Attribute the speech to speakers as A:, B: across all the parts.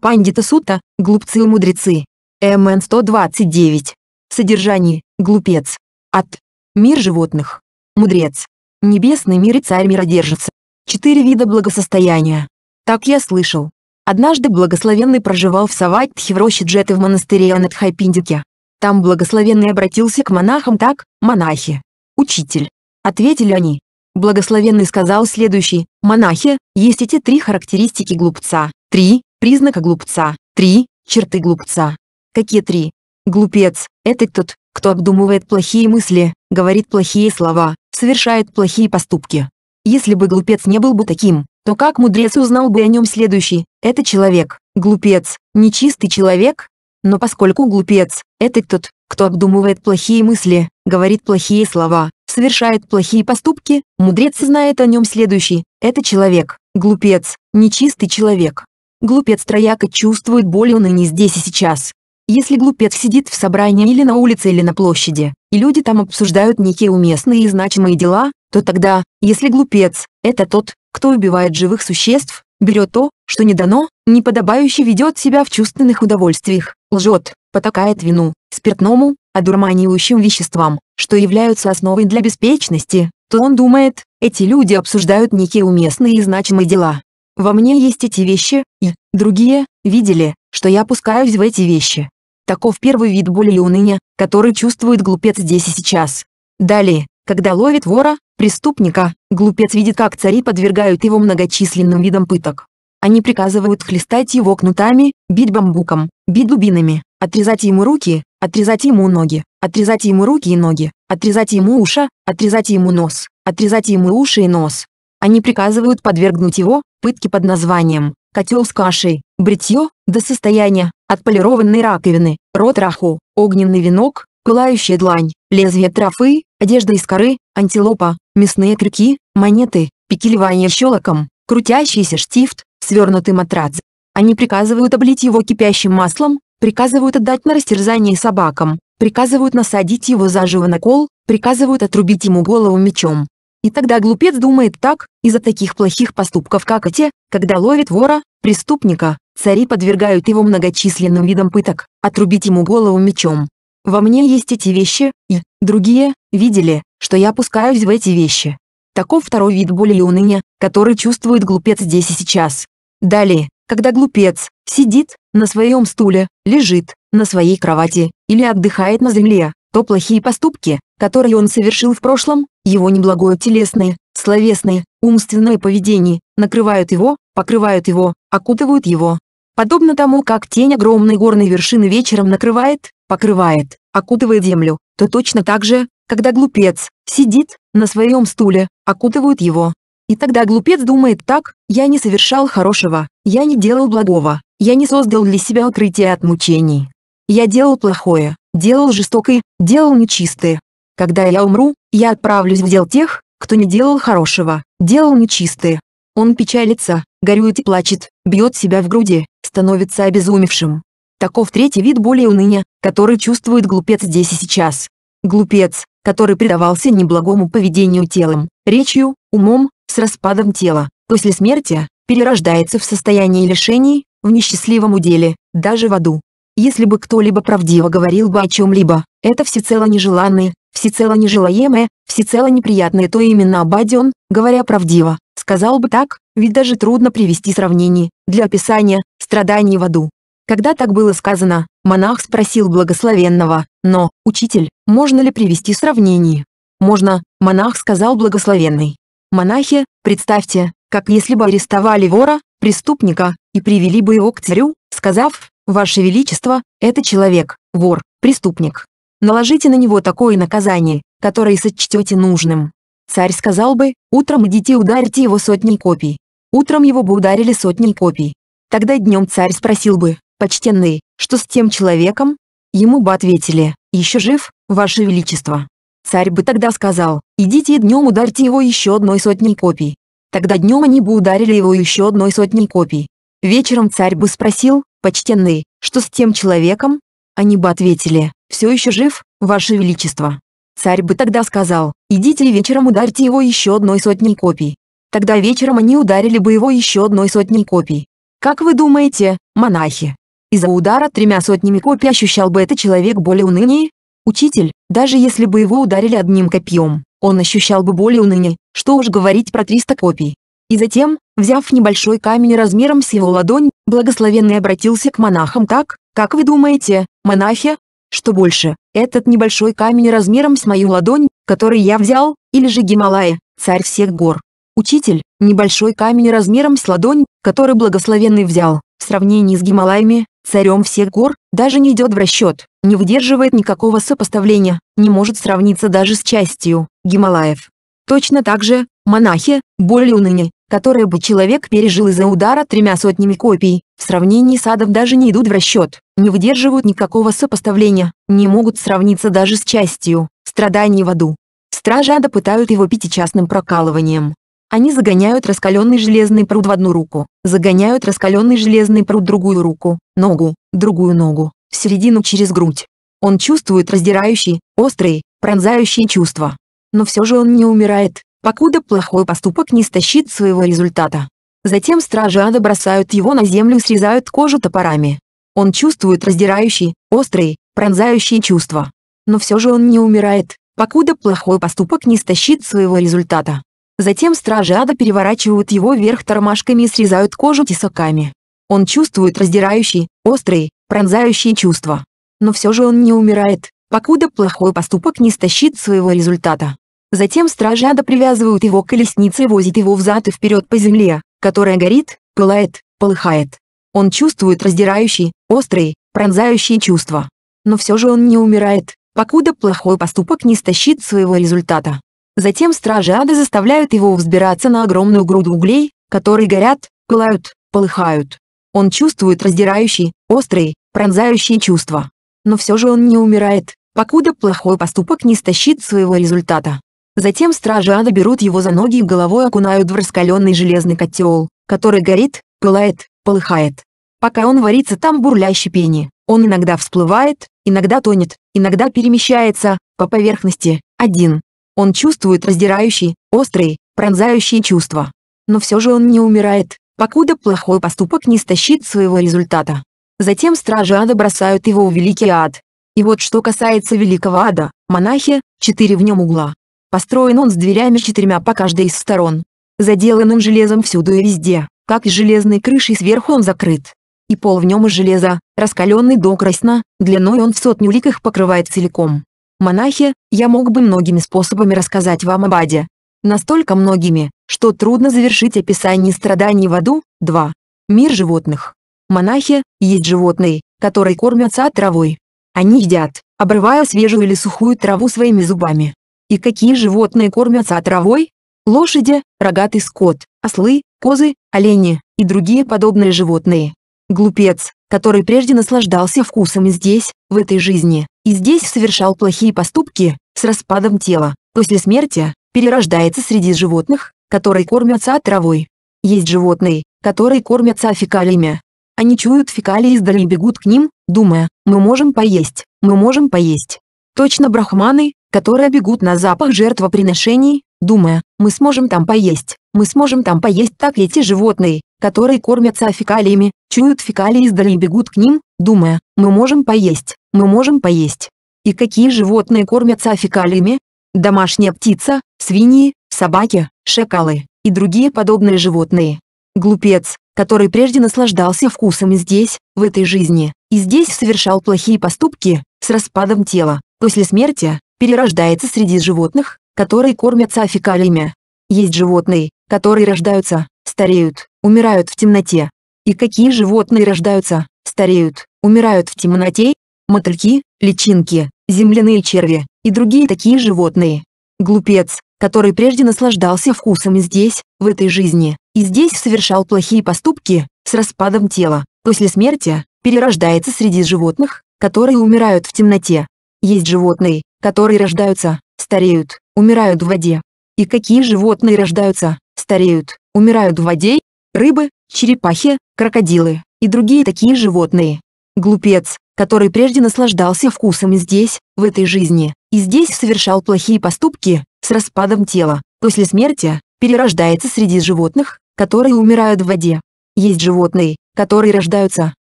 A: Пандита Сута, глупцы и мудрецы. МН 129. Содержание, глупец. От. Мир животных. Мудрец. Небесный мир и царь миродержится. Четыре вида благосостояния. Так я слышал. Однажды благословенный проживал в Саватхе в роще Джеты в монастыре Анатхайпиндике. Там благословенный обратился к монахам так, монахи. Учитель. Ответили они. Благословенный сказал следующий, монахи, есть эти три характеристики глупца, три, Признака глупца. 3. Черты глупца. Какие три? Глупец – это тот, кто обдумывает плохие мысли, говорит плохие слова, совершает плохие поступки. Если бы глупец не был бы таким, то как мудрец узнал бы о нем следующий? Это человек, глупец, нечистый человек? Но поскольку глупец – это тот, кто обдумывает плохие мысли, говорит плохие слова, совершает плохие поступки, мудрец знает о нем следующий – это человек, глупец, нечистый человек. Глупец трояко чувствует боль он и не здесь и сейчас. Если глупец сидит в собрании или на улице или на площади, и люди там обсуждают некие уместные и значимые дела, то тогда, если глупец – это тот, кто убивает живых существ, берет то, что не дано, неподобающе ведет себя в чувственных удовольствиях, лжет, потакает вину, спиртному, одурманивающим веществам, что являются основой для беспечности, то он думает, эти люди обсуждают некие уместные и значимые дела, во мне есть эти вещи, и другие видели, что я опускаюсь в эти вещи. Таков первый вид боли и уныния, который чувствует глупец здесь и сейчас. Далее, когда ловит вора, преступника, глупец видит, как цари подвергают его многочисленным видам пыток. Они приказывают хлестать его кнутами, бить бамбуком, бить дубинами, отрезать ему руки, отрезать ему ноги, отрезать ему руки и ноги, отрезать ему уши, отрезать ему нос, отрезать ему уши и нос. Они приказывают подвергнуть его, пытки под названием «котел с кашей», бритье, до состояния, отполированной раковины, рот раху, огненный венок, пылающая длань, лезвие трофы, одежда из коры, антилопа, мясные крюки, монеты, пикелевание щелоком, крутящийся штифт, свернутый матрац. Они приказывают облить его кипящим маслом, приказывают отдать на растерзание собакам, приказывают насадить его заживо на кол, приказывают отрубить ему голову мечом. И тогда глупец думает так, из-за таких плохих поступков, как и те, когда ловит вора, преступника, цари подвергают его многочисленным видам пыток, отрубить ему голову мечом. Во мне есть эти вещи, и другие видели, что я пускаюсь в эти вещи. Таков второй вид боли и уныния, который чувствует глупец здесь и сейчас. Далее, когда глупец сидит на своем стуле, лежит на своей кровати или отдыхает на земле, то плохие поступки, которые он совершил в прошлом, его неблагое телесное, словесное, умственное поведение, накрывают его, покрывают его, окутывают его. Подобно тому, как тень огромной горной вершины вечером накрывает, покрывает, окутывает землю, то точно так же, когда глупец сидит на своем стуле, окутывают его. И тогда глупец думает так, я не совершал хорошего, я не делал благого, я не создал для себя укрытие от мучений. Я делал плохое, делал жестокое, делал нечистое. Когда я умру, я отправлюсь в дел тех, кто не делал хорошего, делал нечистое. Он печалится, горюет и плачет, бьет себя в груди, становится обезумевшим. Таков третий вид более уныния, который чувствует глупец здесь и сейчас. Глупец, который предавался неблагому поведению телом, речью, умом, с распадом тела, после смерти, перерождается в состоянии лишений, в несчастливом уделе, даже в аду. Если бы кто-либо правдиво говорил бы о чем-либо, это всецело нежеланное, всецело нежелаемое, всецело неприятное, то именно Абадион, говоря правдиво, сказал бы так, ведь даже трудно привести сравнение, для описания, страданий в аду. Когда так было сказано, монах спросил благословенного, но, учитель, можно ли привести сравнение? Можно, монах сказал благословенный. Монахи, представьте, как если бы арестовали вора, преступника, и привели бы его к царю, сказав, Ваше Величество, это человек, вор, преступник. Наложите на него такое наказание, которое сочтете нужным. Царь сказал бы, утром идите ударьте его сотней копий. Утром его бы ударили сотней копий. Тогда днем царь спросил бы, почтенный, что с тем человеком? Ему бы ответили, еще жив, ваше величество. Царь бы тогда сказал, идите и днем ударьте его еще одной сотней копий. Тогда днем они бы ударили его еще одной сотней копий. Вечером царь бы спросил, почтенный, что с тем человеком?» Они бы ответили, «Все еще жив, Ваше Величество». Царь бы тогда сказал, «Идите и вечером ударьте его еще одной сотней копий». Тогда вечером они ударили бы его еще одной сотней копий. Как вы думаете, монахи? Из-за удара тремя сотнями копий ощущал бы этот человек более и уныние? Учитель, даже если бы его ударили одним копьем, он ощущал бы более и уныние, что уж говорить про 300 копий. И затем, взяв небольшой камень размером с его ладонь, благословенный обратился к монахам так, как вы думаете, монахи? Что больше, этот небольшой камень размером с мою ладонь, который я взял, или же Гималая, царь всех гор? Учитель, небольшой камень размером с ладонь, который благословенный взял, в сравнении с Гималаями, царем всех гор, даже не идет в расчет, не выдерживает никакого сопоставления, не может сравниться даже с частью Гималаев. Точно так же, монахи, боль уныния, которые бы человек пережил из-за удара тремя сотнями копий, в сравнении с адом даже не идут в расчет, не выдерживают никакого сопоставления, не могут сравниться даже с частью страданий в аду. Стражи ада пытают его пятичастным прокалыванием. Они загоняют раскаленный железный пруд в одну руку, загоняют раскаленный железный пруд в другую руку, ногу, другую ногу, в середину через грудь. Он чувствует раздирающие, острые, пронзающие чувства но все же он не умирает, покуда плохой поступок не стащит своего результата. Затем стражи ада бросают его на землю и срезают кожу топорами. Он чувствует раздирающие, острые, пронзающие чувства. Но все же он не умирает, покуда плохой поступок не стащит своего результата. Затем стражи ада переворачивают его вверх тормашками и срезают кожу тесаками. Он чувствует раздирающие, острые, пронзающие чувства. Но все же он не умирает, покуда плохой поступок не стащит своего результата. Затем стражада привязывают его к колеснице и возят его взад и вперед по земле, которая горит, пылает, полыхает. Он чувствует раздирающие, острые, пронзающие чувства. Но все же он не умирает, покуда плохой поступок не стащит своего результата. Затем стражи ада заставляют его взбираться на огромную груду углей, которые горят, пылают, полыхают. Он чувствует раздирающие, острые, пронзающие чувства. Но все же он не умирает, покуда плохой поступок не стащит своего результата. Затем стражи ада берут его за ноги и головой окунают в раскаленный железный котел, который горит, пылает, полыхает. Пока он варится там в бурлящей пене, он иногда всплывает, иногда тонет, иногда перемещается, по поверхности, один. Он чувствует раздирающие, острые, пронзающие чувства. Но все же он не умирает, покуда плохой поступок не стащит своего результата. Затем стражи ада бросают его в великий ад. И вот что касается великого ада, монахи, четыре в нем угла, Построен он с дверями четырьмя по каждой из сторон. Заделан он железом всюду и везде, как и железной крышей сверху он закрыт. И пол в нем из железа, раскаленный до красна, длиной он в сотню лик их покрывает целиком. Монахи, я мог бы многими способами рассказать вам об аде. Настолько многими, что трудно завершить описание страданий в аду. 2. Мир животных. Монахи, есть животные, которые кормятся травой. Они едят, обрывая свежую или сухую траву своими зубами и какие животные кормятся травой? Лошади, рогатый скот, ослы, козы, олени и другие подобные животные. Глупец, который прежде наслаждался вкусом здесь, в этой жизни, и здесь совершал плохие поступки, с распадом тела, после смерти, перерождается среди животных, которые кормятся травой. Есть животные, которые кормятся фекалиями. Они чуют фекалии издали и бегут к ним, думая, мы можем поесть, мы можем поесть. Точно брахманы, которые бегут на запах жертвоприношений, думая, мы сможем там поесть, мы сможем там поесть так и те животные, которые кормятся фекалиями, чуют фекалии издали и бегут к ним, думая, мы можем поесть, мы можем поесть. И какие животные кормятся фекалиями? Домашняя птица, свиньи, собаки, шакалы и другие подобные животные. Глупец, который прежде наслаждался вкусом здесь, в этой жизни, и здесь совершал плохие поступки, с распадом тела, после смерти, перерождается среди животных, которые кормятся фекалиями. Есть животные, которые рождаются, стареют, умирают в темноте. И какие животные рождаются, стареют, умирают в темноте? Мотыльки, личинки, земляные черви и другие такие животные. Глупец, который прежде наслаждался вкусами здесь, в этой жизни, и здесь совершал плохие поступки, с распадом тела, после смерти, перерождается среди животных, которые умирают в темноте. Есть животные, которые рождаются, стареют, умирают в воде. И какие животные рождаются, стареют, умирают в воде? Рыбы, черепахи, крокодилы и другие такие животные. Глупец, который прежде наслаждался вкусом здесь, в этой жизни, и здесь совершал плохие поступки, с распадом тела, после смерти, перерождается среди животных, которые умирают в воде. Есть животные, которые рождаются,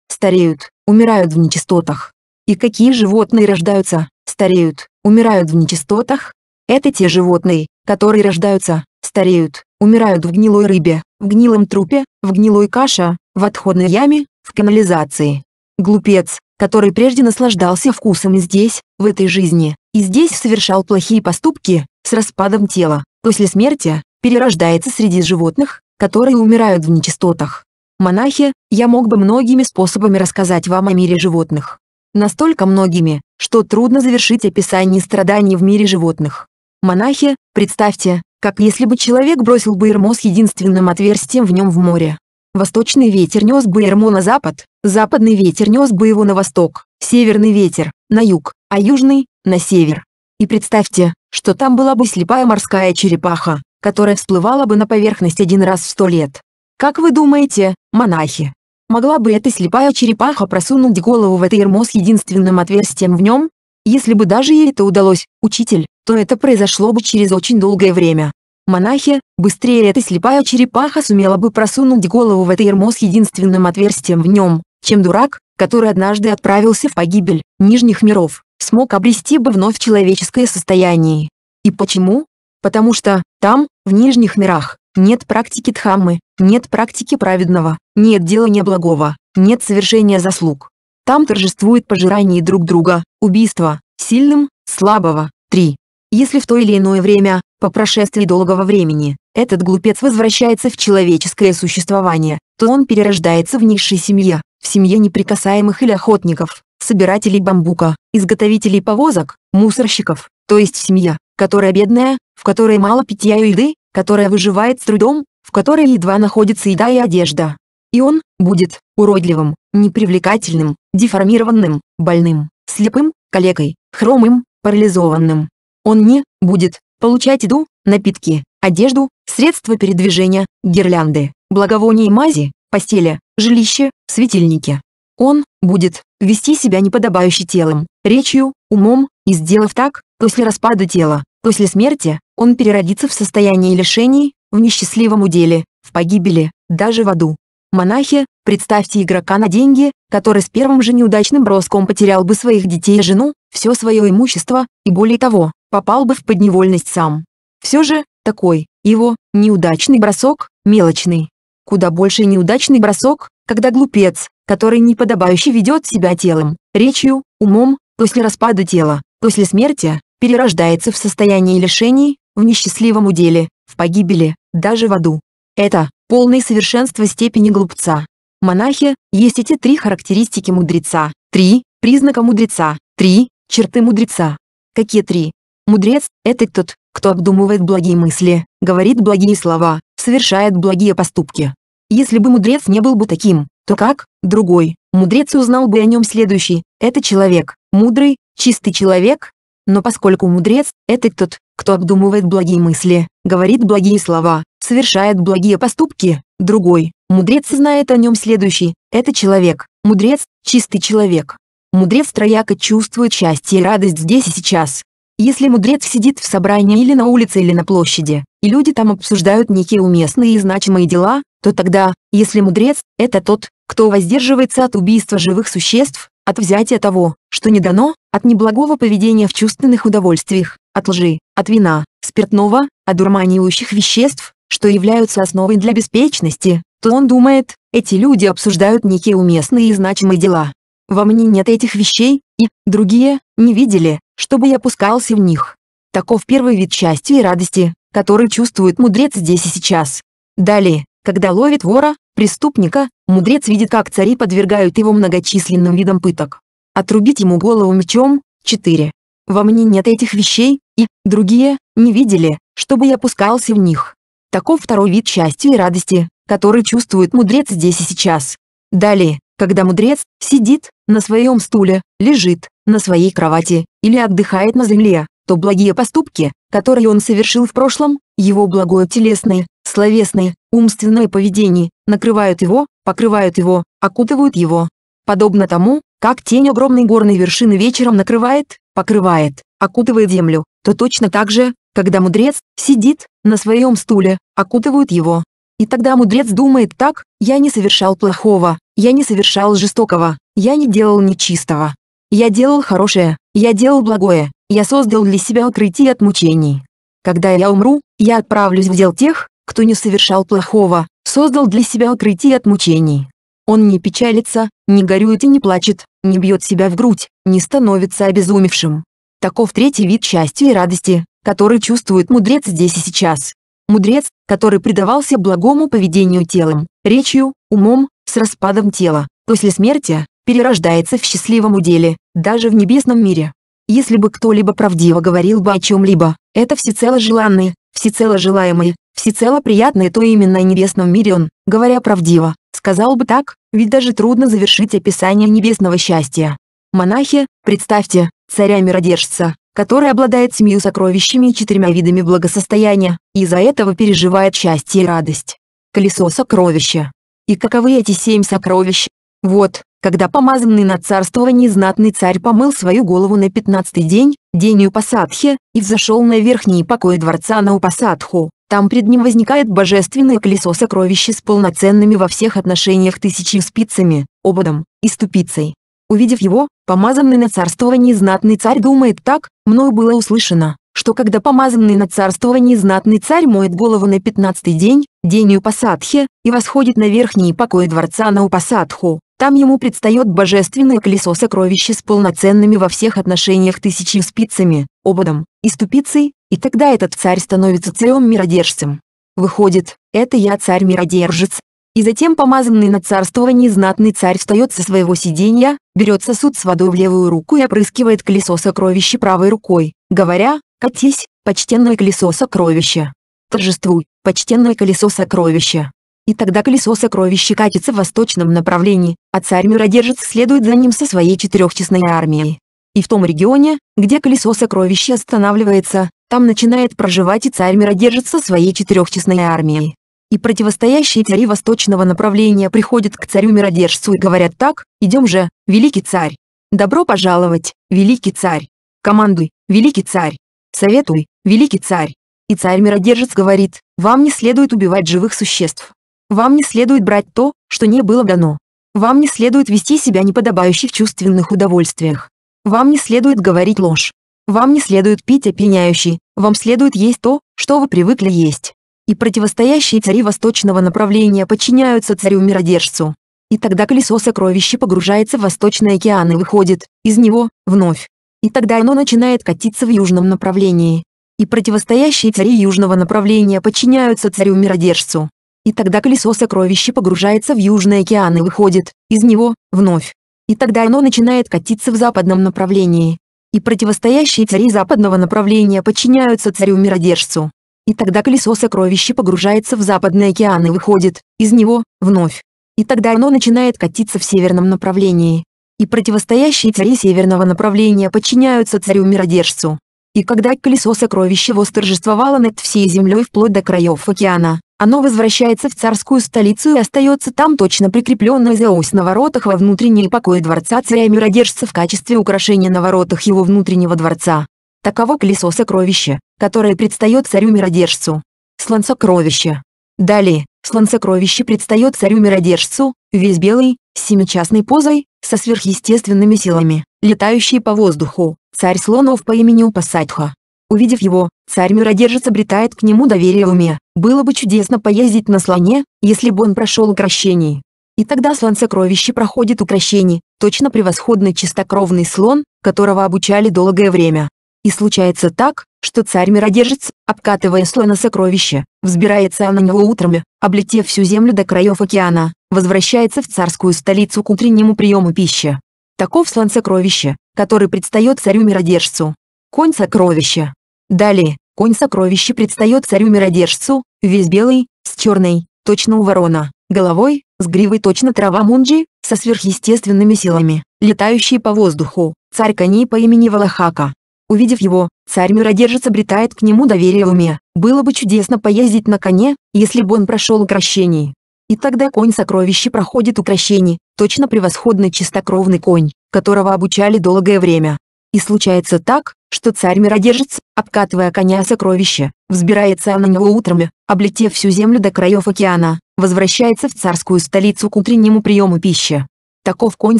A: стареют, умирают в нечистотах. И какие животные рождаются, стареют, умирают в нечистотах. Это те животные, которые рождаются, стареют, умирают в гнилой рыбе, в гнилом трупе, в гнилой каше, в отходной яме, в канализации. Глупец, который прежде наслаждался вкусом и здесь, в этой жизни, и здесь совершал плохие поступки, с распадом тела, после смерти, перерождается среди животных, которые умирают в нечистотах. Монахи, я мог бы многими способами рассказать вам о мире животных настолько многими, что трудно завершить описание страданий в мире животных. Монахи, представьте, как если бы человек бросил Баермо с единственным отверстием в нем в море. Восточный ветер нес Баермо на запад, западный ветер нес бы его на восток, северный ветер – на юг, а южный – на север. И представьте, что там была бы слепая морская черепаха, которая всплывала бы на поверхность один раз в сто лет. Как вы думаете, монахи, Могла бы эта слепая черепаха просунуть голову в это ермо с единственным отверстием в нем? Если бы даже ей это удалось, учитель, то это произошло бы через очень долгое время. Монахи, быстрее эта слепая черепаха сумела бы просунуть голову в это ермо с единственным отверстием в нем, чем дурак, который однажды отправился в погибель нижних миров, смог обрести бы вновь человеческое состояние. И почему? Потому что, там, в нижних мирах, нет практики Дхаммы, нет практики праведного, нет делания благого, нет совершения заслуг. Там торжествует пожирание друг друга, убийство, сильным, слабого, три. Если в то или иное время, по прошествии долгого времени, этот глупец возвращается в человеческое существование, то он перерождается в низшей семье, в семье неприкасаемых или охотников, собирателей бамбука, изготовителей повозок, мусорщиков, то есть семья, которая бедная, в которой мало питья и еды, которая выживает с трудом, в которой едва находится еда и одежда. И он будет уродливым, непривлекательным, деформированным, больным, слепым, калекой, хромым, парализованным. Он не будет получать еду, напитки, одежду, средства передвижения, гирлянды, благовоние и мази, постели, жилище, светильники. Он будет вести себя неподобающе телом, речью, умом, и сделав так, после распада тела, после смерти, он переродится в состоянии лишений, в несчастливом уделе, в погибели, даже в аду. Монахи, представьте игрока на деньги, который с первым же неудачным броском потерял бы своих детей и жену, все свое имущество, и более того, попал бы в подневольность сам. Все же, такой, его, неудачный бросок, мелочный. Куда больше неудачный бросок, когда глупец, который неподобающе ведет себя телом, речью, умом, после распада тела, после смерти, перерождается в состоянии лишений, в несчастливом уделе, в погибели, даже в аду. Это Полное совершенство степени глупца. Монахи, есть эти три характеристики мудреца, три признака мудреца, три черты мудреца. Какие три? Мудрец – это тот, кто обдумывает благие мысли, говорит благие слова, совершает благие поступки. Если бы мудрец не был бы таким, то как, другой, мудрец узнал бы о нем следующий, это человек, мудрый, чистый человек, но поскольку мудрец – это тот, кто обдумывает благие мысли, говорит благие слова, совершает благие поступки, другой, мудрец знает о нем следующий, это человек, мудрец – чистый человек. Мудрец трояко чувствует счастье и радость здесь и сейчас. Если мудрец сидит в собрании или на улице или на площади, и люди там обсуждают некие уместные и значимые дела, то тогда, если мудрец – это тот, кто воздерживается от убийства живых существ, от взятия того, что не дано, от неблагого поведения в чувственных удовольствиях, от лжи, от вина, спиртного, одурманивающих веществ, что являются основой для беспечности, то он думает, эти люди обсуждают некие уместные и значимые дела. Во мне нет этих вещей, и другие не видели, чтобы я пускался в них. Таков первый вид счастья и радости, который чувствует мудрец здесь и сейчас. Далее, когда ловит вора, преступника, мудрец видит, как цари подвергают его многочисленным видам пыток. Отрубить ему голову мечом, 4. Во мне нет этих вещей, и другие не видели, чтобы я пускался в них. Таков второй вид счастья и радости, который чувствует мудрец здесь и сейчас. Далее, когда мудрец сидит на своем стуле, лежит на своей кровати или отдыхает на земле, то благие поступки, которые он совершил в прошлом, его благое телесное, словесное, умственное поведение, накрывают его, покрывают его, окутывают его. Подобно тому, как тень огромной горной вершины вечером накрывает, покрывает, окутывает землю, то точно так же, когда мудрец сидит на своем стуле, окутывают его. И тогда мудрец думает так, я не совершал плохого, я не совершал жестокого, я не делал нечистого. Я делал хорошее, я делал благое, я создал для себя укрытие от мучений. Когда я умру, я отправлюсь в дел тех, кто не совершал плохого, создал для себя укрытие от мучений. Он не печалится, не горюет и не плачет, не бьет себя в грудь, не становится обезумевшим. Таков третий вид счастья и радости, который чувствует мудрец здесь и сейчас. Мудрец, который предавался благому поведению телом, речью, умом, с распадом тела, после смерти, перерождается в счастливом уделе, даже в небесном мире. Если бы кто-либо правдиво говорил бы о чем-либо, это всецело желанные, всецело желаемые, всецело приятные, то именно о небесном мире он, говоря правдиво, сказал бы так, ведь даже трудно завершить описание небесного счастья. Монахи, представьте, царя миродержца, который обладает семью сокровищами и четырьмя видами благосостояния, и из-за этого переживает счастье и радость. Колесо сокровища. И каковы эти семь сокровищ, вот, когда помазанный на царствование знатный царь помыл свою голову на пятнадцатый день, день Упасадхи, и взошел на верхние покои дворца на Упасадху, там пред ним возникает божественное колесо сокровища с полноценными во всех отношениях тысячи спицами, ободом и ступицей. Увидев его, помазанный на царствование знатный царь думает так, мною было услышано, что когда помазанный на царствование знатный царь моет голову на пятнадцатый день, день Упасадхи, и восходит на верхние покои дворца на Упасадху, там ему предстает божественное колесо сокровища с полноценными во всех отношениях тысячью спицами, ободом и ступицей, и тогда этот царь становится царем-миродержцем. Выходит, это я царь-миродержец. И затем помазанный на царствование знатный царь встает со своего сиденья, берет сосуд с водой в левую руку и опрыскивает колесо сокровища правой рукой, говоря «Катись, почтенное колесо сокровища! Торжествуй, почтенное колесо сокровища!» и тогда колесо сокровища катится в восточном направлении, а царь миродержец следует за ним со своей четырехчестной армией. И в том регионе, где колесо сокровища останавливается, там начинает проживать и царь миродержец со своей четырехчестной армией. И противостоящие цари восточного направления приходят к царю-миродержцу и говорят так, «Идем же, великий царь! Добро пожаловать, великий царь! Командуй, великий царь! Советуй, великий царь!» И царь-миродержец говорит, «Вам не следует убивать живых существ, вам не следует брать то, что не было дано. Вам не следует вести себя неподобающе в чувственных удовольствиях. Вам не следует говорить ложь. Вам не следует пить опьяняющий, вам следует есть то, что вы привыкли есть. И противостоящие цари восточного направления подчиняются царю-миродержцу. И тогда колесо сокровища погружается в Восточный океан и выходит из него вновь. И тогда оно начинает катиться в южном направлении. И противостоящие цари южного направления подчиняются царю-миродержцу. И тогда колесо сокровища погружается в Южный океан и выходит из него вновь. И тогда оно начинает катиться в западном направлении. И противостоящие цари западного направления подчиняются царю-миродержцу. И тогда колесо сокровища погружается в Западный океан и выходит из него вновь. И тогда оно начинает катиться в северном направлении. И противостоящие цари северного направления подчиняются царю-миродержцу. И когда колесо сокровища восторжествовало над всей землей вплоть до краев океана, оно возвращается в царскую столицу и остается там точно прикрепленное за Зеус на воротах во внутренние покои дворца царя Миродержца в качестве украшения на воротах его внутреннего дворца. Таково колесо сокровища, которое предстает царю-миродержцу. Слон сокровища. Далее, слон сокровища предстает царю-миродержцу, весь белый, с семичастной позой, со сверхъестественными силами, летающий по воздуху, царь слонов по имени Упасадха. Увидев его, царь миродержец обретает к нему доверие уме. Было бы чудесно поездить на слоне, если бы он прошел укращение. И тогда слон сокровища проходит укращение, точно превосходный чистокровный слон, которого обучали долгое время. И случается так, что царь-миродержец, обкатывая слона сокровища, взбирается на него утром, облетев всю землю до краев океана, возвращается в царскую столицу к утреннему приему пищи. Таков слон сокровища, который предстает царю-миродержцу. Конь сокровища. Далее, конь-сокровище предстает царю-миродержцу, весь белый, с черной, точно у ворона, головой, с гривой точно трава мунджи, со сверхъестественными силами, летающий по воздуху, царь коней по имени Валахака. Увидев его, царь миродержец обретает к нему доверие уме. Было бы чудесно поездить на коне, если бы он прошел укращение. И тогда конь-сокровище проходит укращение, точно превосходный чистокровный конь, которого обучали долгое время. И случается так, что царь миродержец, обкатывая коня сокровища, взбирается на него утром, облетев всю землю до краев океана, возвращается в царскую столицу к утреннему приему пищи. Таков конь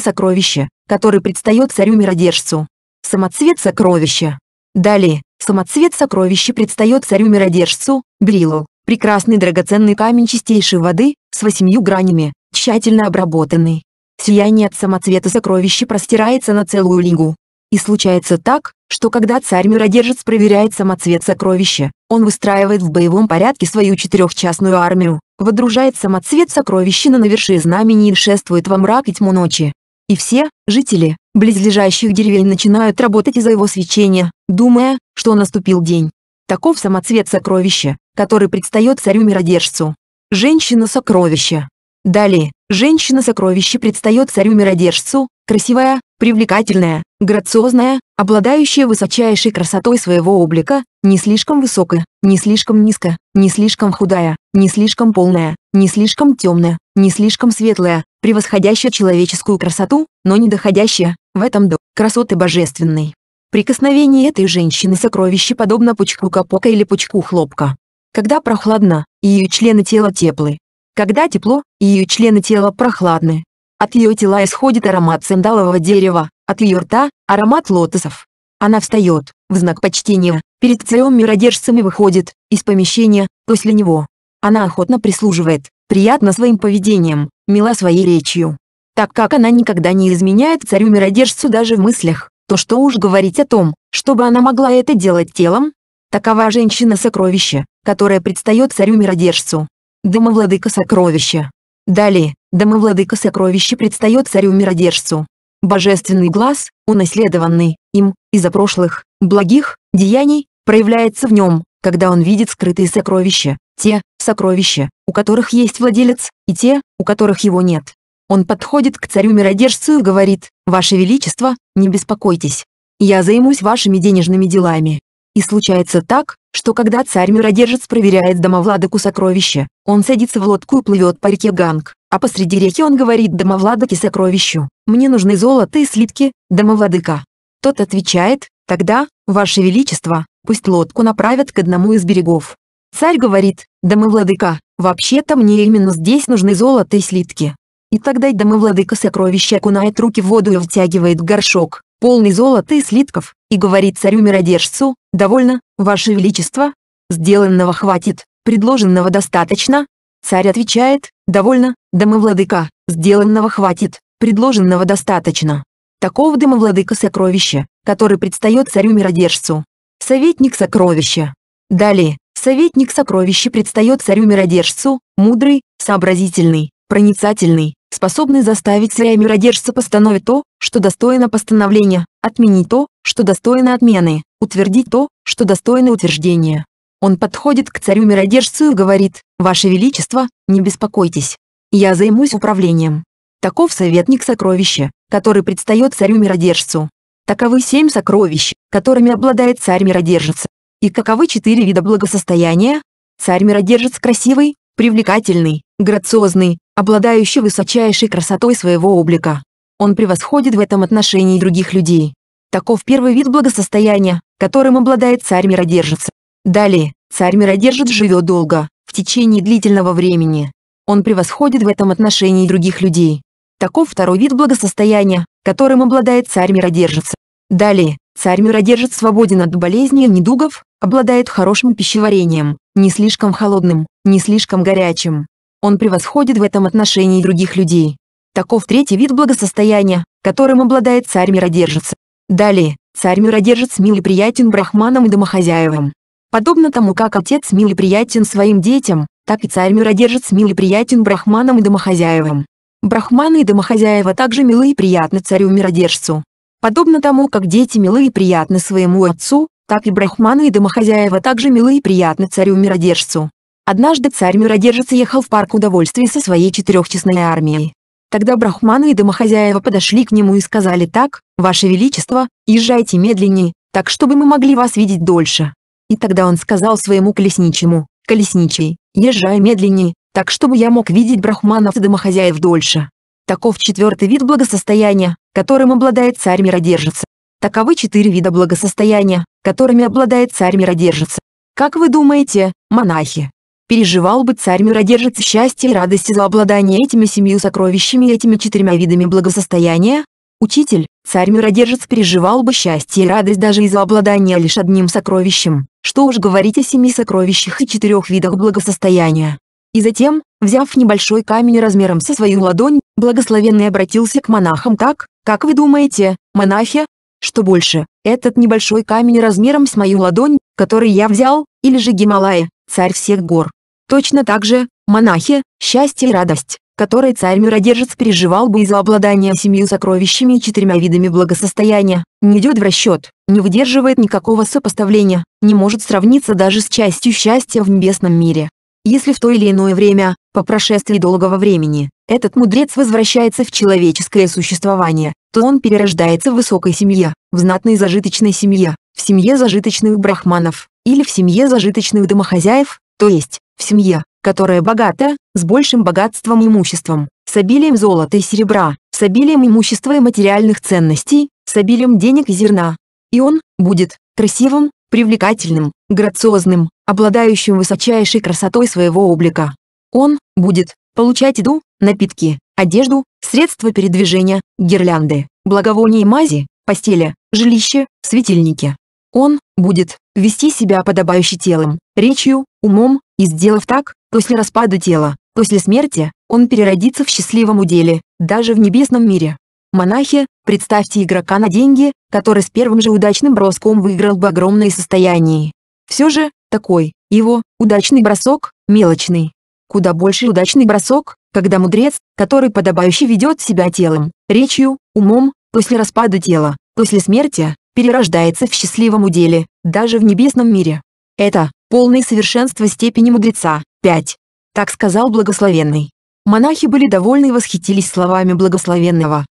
A: сокровища, который предстает царю-миродержцу. Самоцвет сокровища. Далее, самоцвет сокровища предстает царю-миродержцу, брилу, прекрасный драгоценный камень чистейшей воды, с восемью гранями, тщательно обработанный. Сияние от самоцвета сокровища простирается на целую лигу, и случается так, что когда царь миродержец проверяет самоцвет сокровища, он выстраивает в боевом порядке свою четырехчастную армию, водружает самоцвет сокровища на верши знамени и шествует во мрак и тьму ночи. И все, жители, близлежащих деревень начинают работать из-за его свечения, думая, что наступил день. Таков самоцвет сокровища, который предстает царю-миродержцу. Женщина-сокровища. Далее, женщина-сокровище предстает царю-миродержцу, красивая, привлекательная, грациозная, обладающая высочайшей красотой своего облика, не слишком высокая, не слишком низко, не слишком худая, не слишком полная, не слишком темная, не слишком светлая, превосходящая человеческую красоту, но не доходящая, в этом до красоты божественной. Прикосновение этой женщины сокровище подобно пучку капока или пучку хлопка. Когда прохладно, ее члены тела теплы, когда тепло, ее члены тела прохладны. От ее тела исходит аромат сандалового дерева, от ее рта – аромат лотосов. Она встает, в знак почтения, перед царем миродержцем и выходит, из помещения, после него. Она охотно прислуживает, приятна своим поведением, мила своей речью. Так как она никогда не изменяет царю-миродержцу даже в мыслях, то что уж говорить о том, чтобы она могла это делать телом? Такова женщина-сокровище, которая предстает царю-миродержцу, Домовладыка сокровища. Далее, домовладыка сокровища предстает царю-миродержцу. Божественный глаз, унаследованный им из-за прошлых, благих, деяний, проявляется в нем, когда он видит скрытые сокровища, те сокровища, у которых есть владелец, и те, у которых его нет. Он подходит к царю-миродержцу и говорит, «Ваше Величество, не беспокойтесь, я займусь вашими денежными делами. И случается так, что когда царь миродержец проверяет домовладоку сокровища, он садится в лодку и плывет по реке Ганг, а посреди реки он говорит домовладоке сокровищу, «Мне нужны золото и слитки, домовладыка». Тот отвечает, «Тогда, ваше величество, пусть лодку направят к одному из берегов». Царь говорит, «Домовладыка, вообще-то мне именно здесь нужны золото и слитки». И тогда владыка сокровища окунает руки в воду и втягивает горшок, полный золота и слитков, и говорит царю-миродержцу, «Довольно, ваше величество, сделанного хватит, предложенного достаточно». Царь отвечает, «Довольно, домовладыка, сделанного хватит, предложенного достаточно». Таков домовладыка сокровища, который предстает царю-миродержцу. Советник сокровища. Далее, советник сокровища предстает царю-миродержцу, мудрый, сообразительный, проницательный, способный заставить царя и миродержца постановить то, что достойно постановления, отменить то, что достойно отмены, утвердить то, что достойно утверждения. Он подходит к царю-миродержцу и говорит, «Ваше Величество, не беспокойтесь, я займусь управлением». Таков советник сокровища, который предстает царю-миродержцу. Таковы семь сокровищ, которыми обладает царь-миродержец. И каковы четыре вида благосостояния? Царь-миродержец красивый, привлекательный, грациозный, обладающий высочайшей красотой своего облика. Он превосходит в этом отношении других людей. Таков первый вид благосостояния, которым обладает царь-миродержец. Далее, царь-миродержец живет долго, в течение длительного времени. Он превосходит в этом отношении других людей. Таков второй вид благосостояния, которым обладает царь-миродержец. Далее, царь-миродержец свободен от болезней и недугов, обладает хорошим пищеварением, не слишком холодным, не слишком горячим, он превосходит в этом отношении других людей. Таков третий вид благосостояния, которым обладает царь-миродержец. Далее, царь-миродержец мил и приятен брахманам и домохозяевам. Подобно тому, как отец мил и приятен своим детям, так и царь-миродержец мил и приятен брахманам и домохозяевам. Брахманы и домохозяева также милы и приятны царю-миродержцу. Подобно тому, как дети милы и приятны своему отцу, так и брахманы и домохозяева также милы и приятны царю-миродержцу. Однажды царь Миродержица ехал в парк удовольствий со своей четырехчестной армией. Тогда брахманы и домохозяева подошли к нему и сказали так, «Ваше Величество, езжайте медленнее, так чтобы мы могли вас видеть дольше». И тогда он сказал своему колесничему, «Колесничий, езжай медленнее, так чтобы я мог видеть брахманов и домохозяев дольше». Таков четвертый вид благосостояния, которым обладает царь Миродержица. Таковы четыре вида благосостояния, которыми обладает царь Миродержица. Как вы думаете, монахи, Переживал бы царь мира держится счастья и радости за обладание этими семью сокровищами и этими четырьмя видами благосостояния? Учитель, царь миродержец а переживал бы счастье и радость даже из-за обладания лишь одним сокровищем, что уж говорить о семи сокровищах и четырех видах благосостояния. И затем, взяв небольшой камень размером со свою ладонь, благословенный обратился к монахам так, как вы думаете, монахи? Что больше, этот небольшой камень размером с мою ладонь, который я взял, или же Гималая, царь всех гор. Точно так же, монахи, счастье и радость, которой царь миродержец переживал бы из-за обладания семью сокровищами и четырьмя видами благосостояния, не идет в расчет, не выдерживает никакого сопоставления, не может сравниться даже с частью счастья в небесном мире. Если в то или иное время, по прошествии долгого времени, этот мудрец возвращается в человеческое существование, то он перерождается в высокой семье, в знатной зажиточной семье, в семье зажиточных брахманов, или в семье зажиточных домохозяев, то есть, в семье, которая богата, с большим богатством и имуществом, с обилием золота и серебра, с обилием имущества и материальных ценностей, с обилием денег и зерна. И он, будет, красивым, привлекательным, грациозным, обладающим высочайшей красотой своего облика. Он, будет, Получать еду, напитки, одежду, средства передвижения, гирлянды, благовония и мази, постели, жилище, светильники. Он будет вести себя подобающе телом, речью, умом, и сделав так, после распада тела, после смерти, он переродится в счастливом уделе, даже в небесном мире. Монахи, представьте игрока на деньги, который с первым же удачным броском выиграл бы огромное состояние. Все же, такой, его, удачный бросок, мелочный куда больше удачный бросок, когда мудрец, который подобающе ведет себя телом, речью, умом, после распада тела, после смерти, перерождается в счастливом уделе, даже в небесном мире. Это полное совершенство степени мудреца. 5. Так сказал благословенный. Монахи были довольны и восхитились словами благословенного.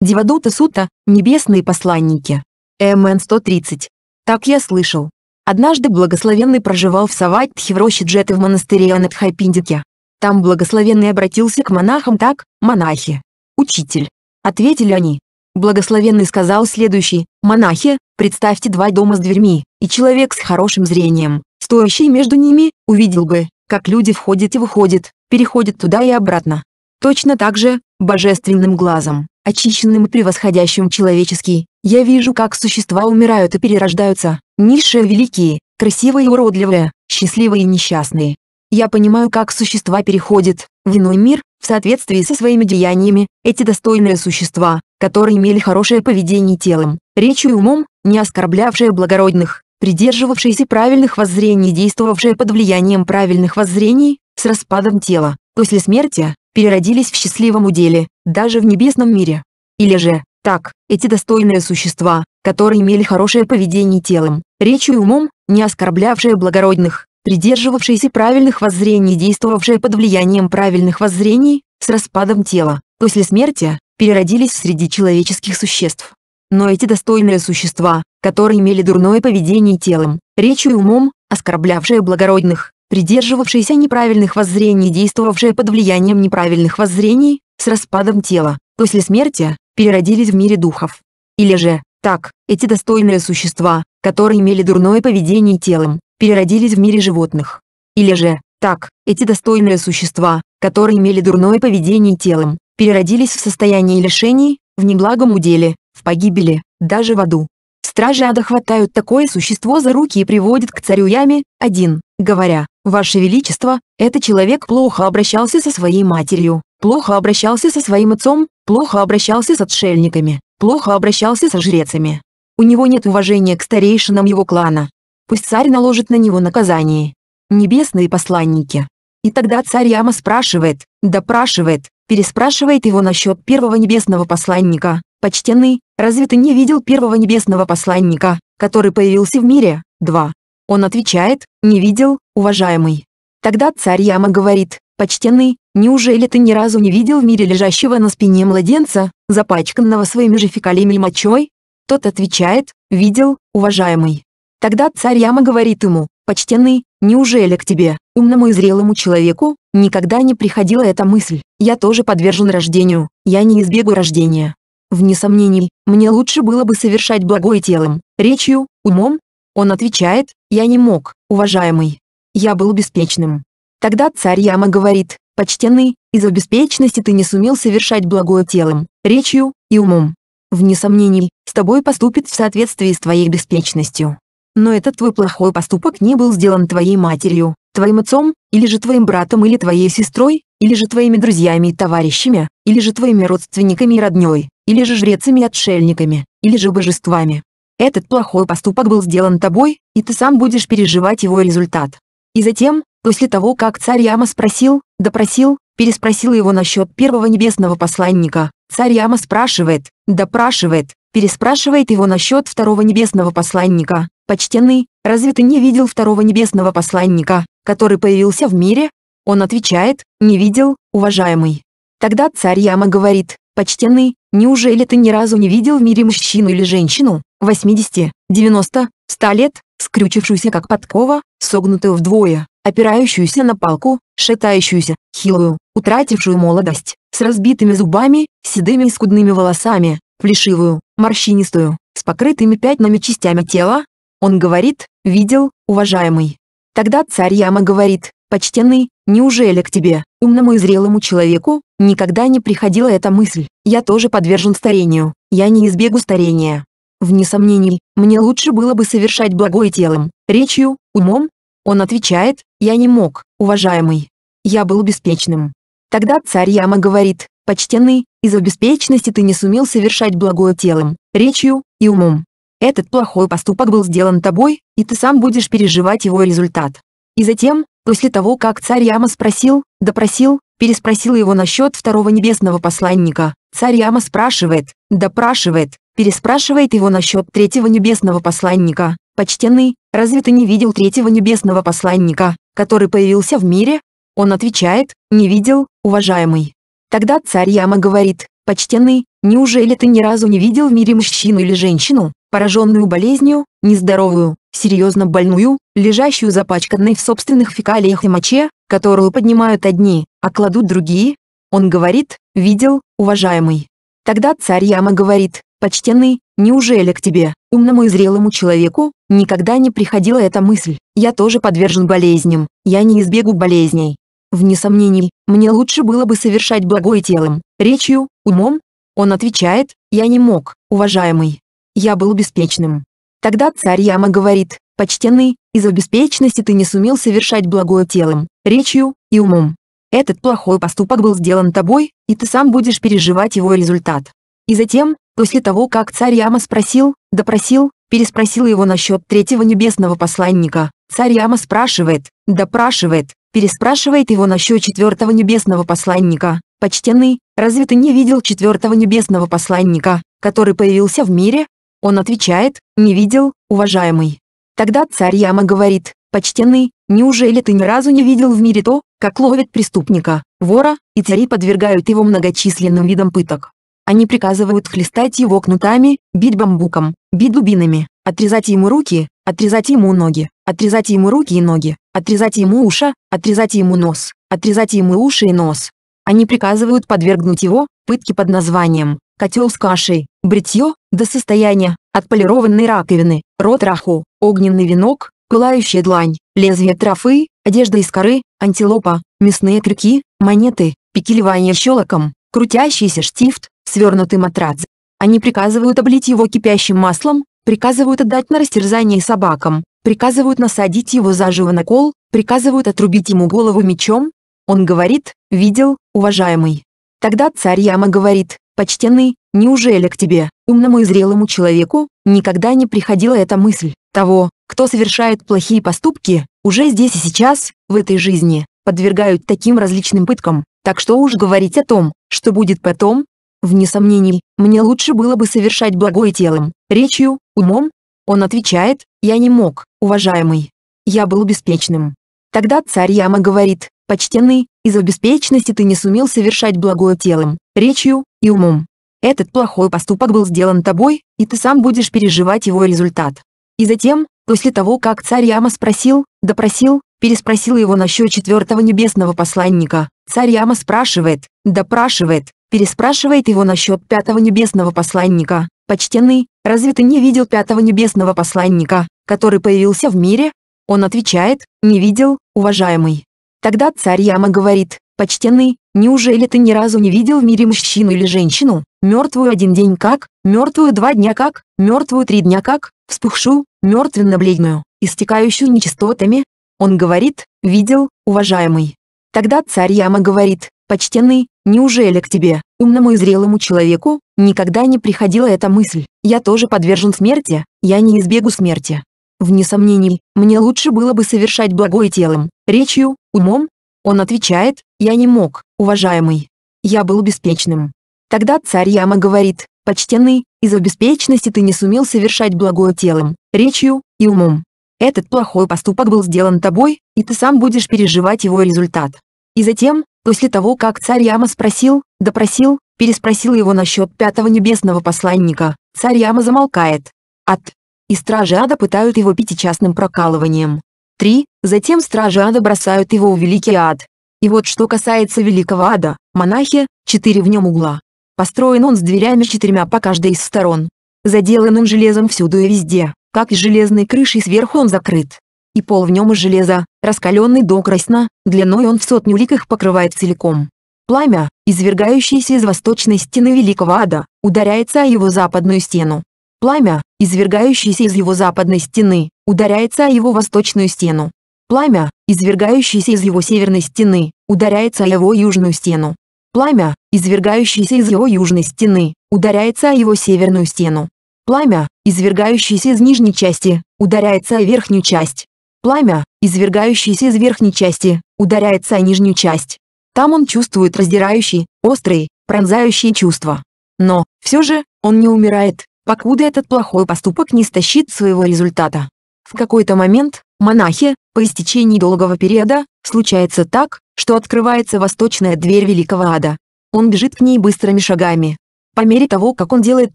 A: Девадута Сута, Небесные посланники. МН 130. Так я слышал. Однажды благословенный проживал в Саватхе в роще Джеты в монастыре Анатхапиндике. Там благословенный обратился к монахам так, монахи. Учитель. Ответили они. Благословенный сказал следующий, монахи, представьте два дома с дверьми, и человек с хорошим зрением, стоящий между ними, увидел бы, как люди входят и выходят, переходят туда и обратно. Точно так же, божественным глазом, очищенным и превосходящим человеческий, я вижу, как существа умирают и перерождаются, низшие великие, красивые и уродливые, счастливые и несчастные. Я понимаю, как существа переходят в иной мир, в соответствии со своими деяниями, эти достойные существа, которые имели хорошее поведение телом, речью и умом, не оскорблявшие благородных, придерживавшиеся правильных воззрений, действовавшие под влиянием правильных воззрений, с распадом тела, после смерти, переродились в счастливом уделе, даже в небесном мире. Или же, так, эти достойные существа, которые имели хорошее поведение телом, речью и умом, не оскорблявшие благородных, придерживавшиеся правильных воззрений, действовавшие под влиянием правильных воззрений, с распадом тела, после смерти, переродились среди человеческих существ. Но эти достойные существа, которые имели дурное поведение телом, речью и умом, оскорблявшие благородных, Придерживавшиеся неправильных воззрений, действовавшие под влиянием неправильных воззрений, с распадом тела, после смерти, переродились в мире духов. Или же, так, эти достойные существа, которые имели дурное поведение телом, переродились в мире животных. Или же, так, эти достойные существа, которые имели дурное поведение телом, переродились в состоянии лишений, в неблагом уделе, в погибели, даже в аду. Стражи ада хватают такое существо за руки и приводят к царю Яме, один, говоря, «Ваше Величество, этот человек плохо обращался со своей матерью, плохо обращался со своим отцом, плохо обращался с отшельниками, плохо обращался со жрецами. У него нет уважения к старейшинам его клана. Пусть царь наложит на него наказание. Небесные посланники. И тогда царь Яма спрашивает, допрашивает, переспрашивает его насчет первого небесного посланника, почтенный, разве ты не видел первого небесного посланника, который появился в мире? 2. Он отвечает, не видел, уважаемый. Тогда царь Яма говорит, почтенный, неужели ты ни разу не видел в мире лежащего на спине младенца, запачканного своими же фекалиями мочой? Тот отвечает, видел, уважаемый. Тогда царь Яма говорит ему, почтенный, неужели к тебе, умному и зрелому человеку, никогда не приходила эта мысль, я тоже подвержен рождению, я не избегу рождения. Вне сомнений, мне лучше было бы совершать благое телом, речью, умом. Он отвечает, я не мог, уважаемый. Я был беспечным. Тогда царь Яма говорит, почтенный, из-за беспечности ты не сумел совершать благое телом, речью и умом. Вне сомнений, с тобой поступит в соответствии с твоей беспечностью. Но этот твой плохой поступок не был сделан твоей матерью, твоим отцом, или же твоим братом или твоей сестрой, или же твоими друзьями и товарищами, или же твоими родственниками и родней или же жрецами-отшельниками, или же божествами. Этот плохой поступок был сделан тобой, и ты сам будешь переживать его результат. И затем, после того, как царь Яма спросил, допросил, переспросил его насчет первого небесного посланника, царь Яма спрашивает, допрашивает, переспрашивает его насчет второго небесного посланника. «Почтенный, разве ты не видел второго небесного посланника, который появился в мире?» Он отвечает, «Не видел, уважаемый». Тогда царь Яма говорит, «Почтенный, Неужели ты ни разу не видел в мире мужчину или женщину, 80, 90, 100 лет, скрючившуюся как подкова, согнутую вдвое, опирающуюся на палку, шатающуюся, хилую, утратившую молодость, с разбитыми зубами, седыми и скудными волосами, плешивую, морщинистую, с покрытыми пятнами частями тела? Он говорит, видел, уважаемый. Тогда царь Яма говорит, почтенный, Неужели к тебе, умному и зрелому человеку, никогда не приходила эта мысль? Я тоже подвержен старению, я не избегу старения. Вне сомнений, мне лучше было бы совершать благое телом, речью, умом. Он отвечает, я не мог, уважаемый. Я был беспечным. Тогда царь Яма говорит, почтенный, из-за беспечности ты не сумел совершать благое телом, речью и умом. Этот плохой поступок был сделан тобой, и ты сам будешь переживать его результат. И затем, После того, как царь Яма спросил, допросил, переспросил его насчет второго небесного посланника, царь Яма спрашивает, допрашивает, переспрашивает его насчет третьего небесного посланника. «Почтенный, разве ты не видел третьего небесного посланника, который появился в мире?» Он отвечает, «Не видел, уважаемый». Тогда царь Яма говорит, «Почтенный, неужели ты ни разу не видел в мире мужчину или женщину, пораженную болезнью, нездоровую, серьезно больную, лежащую запачканной в собственных фекалиях и моче, которую поднимают одни, а кладут другие? Он говорит, видел, уважаемый. Тогда царь Яма говорит, почтенный, неужели к тебе, умному и зрелому человеку, никогда не приходила эта мысль, я тоже подвержен болезням, я не избегу болезней. Вне сомнений, мне лучше было бы совершать благое телом, речью, умом? Он отвечает, я не мог, уважаемый, я был беспечным. Тогда царь Яма говорит, почтенный, из-за беспечности ты не сумел совершать благое телом, речью и умом. Этот плохой поступок был сделан тобой, и ты сам будешь переживать его результат. И затем, после того, как царь Яма спросил, допросил, переспросил его насчет третьего небесного посланника, царь Яма спрашивает, допрашивает, переспрашивает его насчет четвертого небесного посланника. «Почтенный, разве ты не видел четвертого небесного посланника, который появился в мире, он отвечает, не видел, уважаемый. Тогда царь Яма говорит, почтенный, неужели ты ни разу не видел в мире то, как ловят преступника, вора, и цари подвергают его многочисленным видам пыток. Они приказывают хлестать его кнутами, бить бамбуком, бить дубинами, отрезать ему руки, отрезать ему ноги, отрезать ему руки и ноги, отрезать ему уши, отрезать ему нос, отрезать ему уши и нос. Они приказывают подвергнуть его пытке под названием котел с кашей, бритье, до состояния, отполированной раковины, рот раху, огненный венок, пылающая длань, лезвие трофы, одежда из коры, антилопа, мясные крюки, монеты, пикелевание щелоком, крутящийся штифт, свернутый матрац. Они приказывают облить его кипящим маслом, приказывают отдать на растерзание собакам, приказывают насадить его заживо на кол, приказывают отрубить ему голову мечом. Он говорит, видел, уважаемый. Тогда царь Яма говорит, «Почтенный, неужели к тебе, умному и зрелому человеку, никогда не приходила эта мысль того, кто совершает плохие поступки, уже здесь и сейчас, в этой жизни, подвергают таким различным пыткам, так что уж говорить о том, что будет потом, вне сомнений, мне лучше было бы совершать благое телом, речью, умом?» Он отвечает, «Я не мог, уважаемый. Я был беспечным». Тогда царь Яма говорит, «Почтенный, из-за беспечности ты не сумел совершать благое телом, речью и умом. Этот плохой поступок был сделан тобой, и ты сам будешь переживать его результат. И затем, после того, как царь Яма спросил, допросил, переспросил его насчет четвертого небесного посланника, царь Яма спрашивает, допрашивает, переспрашивает его насчет пятого небесного посланника. «Почтенный, разве ты не видел пятого небесного посланника, который появился в мире?» Он отвечает, «Не видел, уважаемый». Тогда царь Яма говорит, «Почтенный, неужели ты ни разу не видел в мире мужчину или женщину, мертвую один день как, мертвую два дня как, мертвую три дня как, вспухшую, мертвенно-бледную, истекающую нечистотами?» Он говорит, «Видел, уважаемый». Тогда царь Яма говорит, «Почтенный, неужели к тебе, умному и зрелому человеку, никогда не приходила эта мысль, я тоже подвержен смерти, я не избегу смерти». Вне сомнений, мне лучше было бы совершать благое телом, речью, умом, он отвечает, «Я не мог, уважаемый. Я был беспечным». Тогда царь Яма говорит, «Почтенный, из-за беспечности ты не сумел совершать благое телом, речью и умом. Этот плохой поступок был сделан тобой, и ты сам будешь переживать его результат». И затем, после того, как царь Яма спросил, допросил, переспросил его насчет пятого небесного посланника, царь Яма замолкает. От. И стражи ада пытают его пятичастным прокалыванием. 3. Затем стражи ада бросают его в великий ад. И вот что касается великого ада, монахи, 4 в нем угла. Построен он с дверями четырьмя по каждой из сторон. Заделан он железом всюду и везде, как и железной крышей сверху он закрыт. И пол в нем из железа, раскаленный до красна, длиной он в сотню лик их покрывает целиком. Пламя, извергающееся из восточной стены Великого Ада, ударяется о его западную стену. Пламя, извергающееся из его западной стены, ударяется о его восточную стену. Пламя, извергающееся из его северной стены, ударяется о его южную стену. Пламя, извергающееся из его южной стены, ударяется о его северную стену. Пламя, извергающееся из нижней части, ударяется о верхнюю часть. Пламя, извергающееся из верхней части, ударяется о нижнюю часть. Там он чувствует раздирающие, острые, пронзающие чувства. Но, все же, он не умирает, покуда этот плохой поступок не стащит своего результата. В какой-то момент, монахи, по истечении долгого периода, случается так, что открывается восточная дверь Великого Ада. Он бежит к ней быстрыми шагами. По мере того, как он делает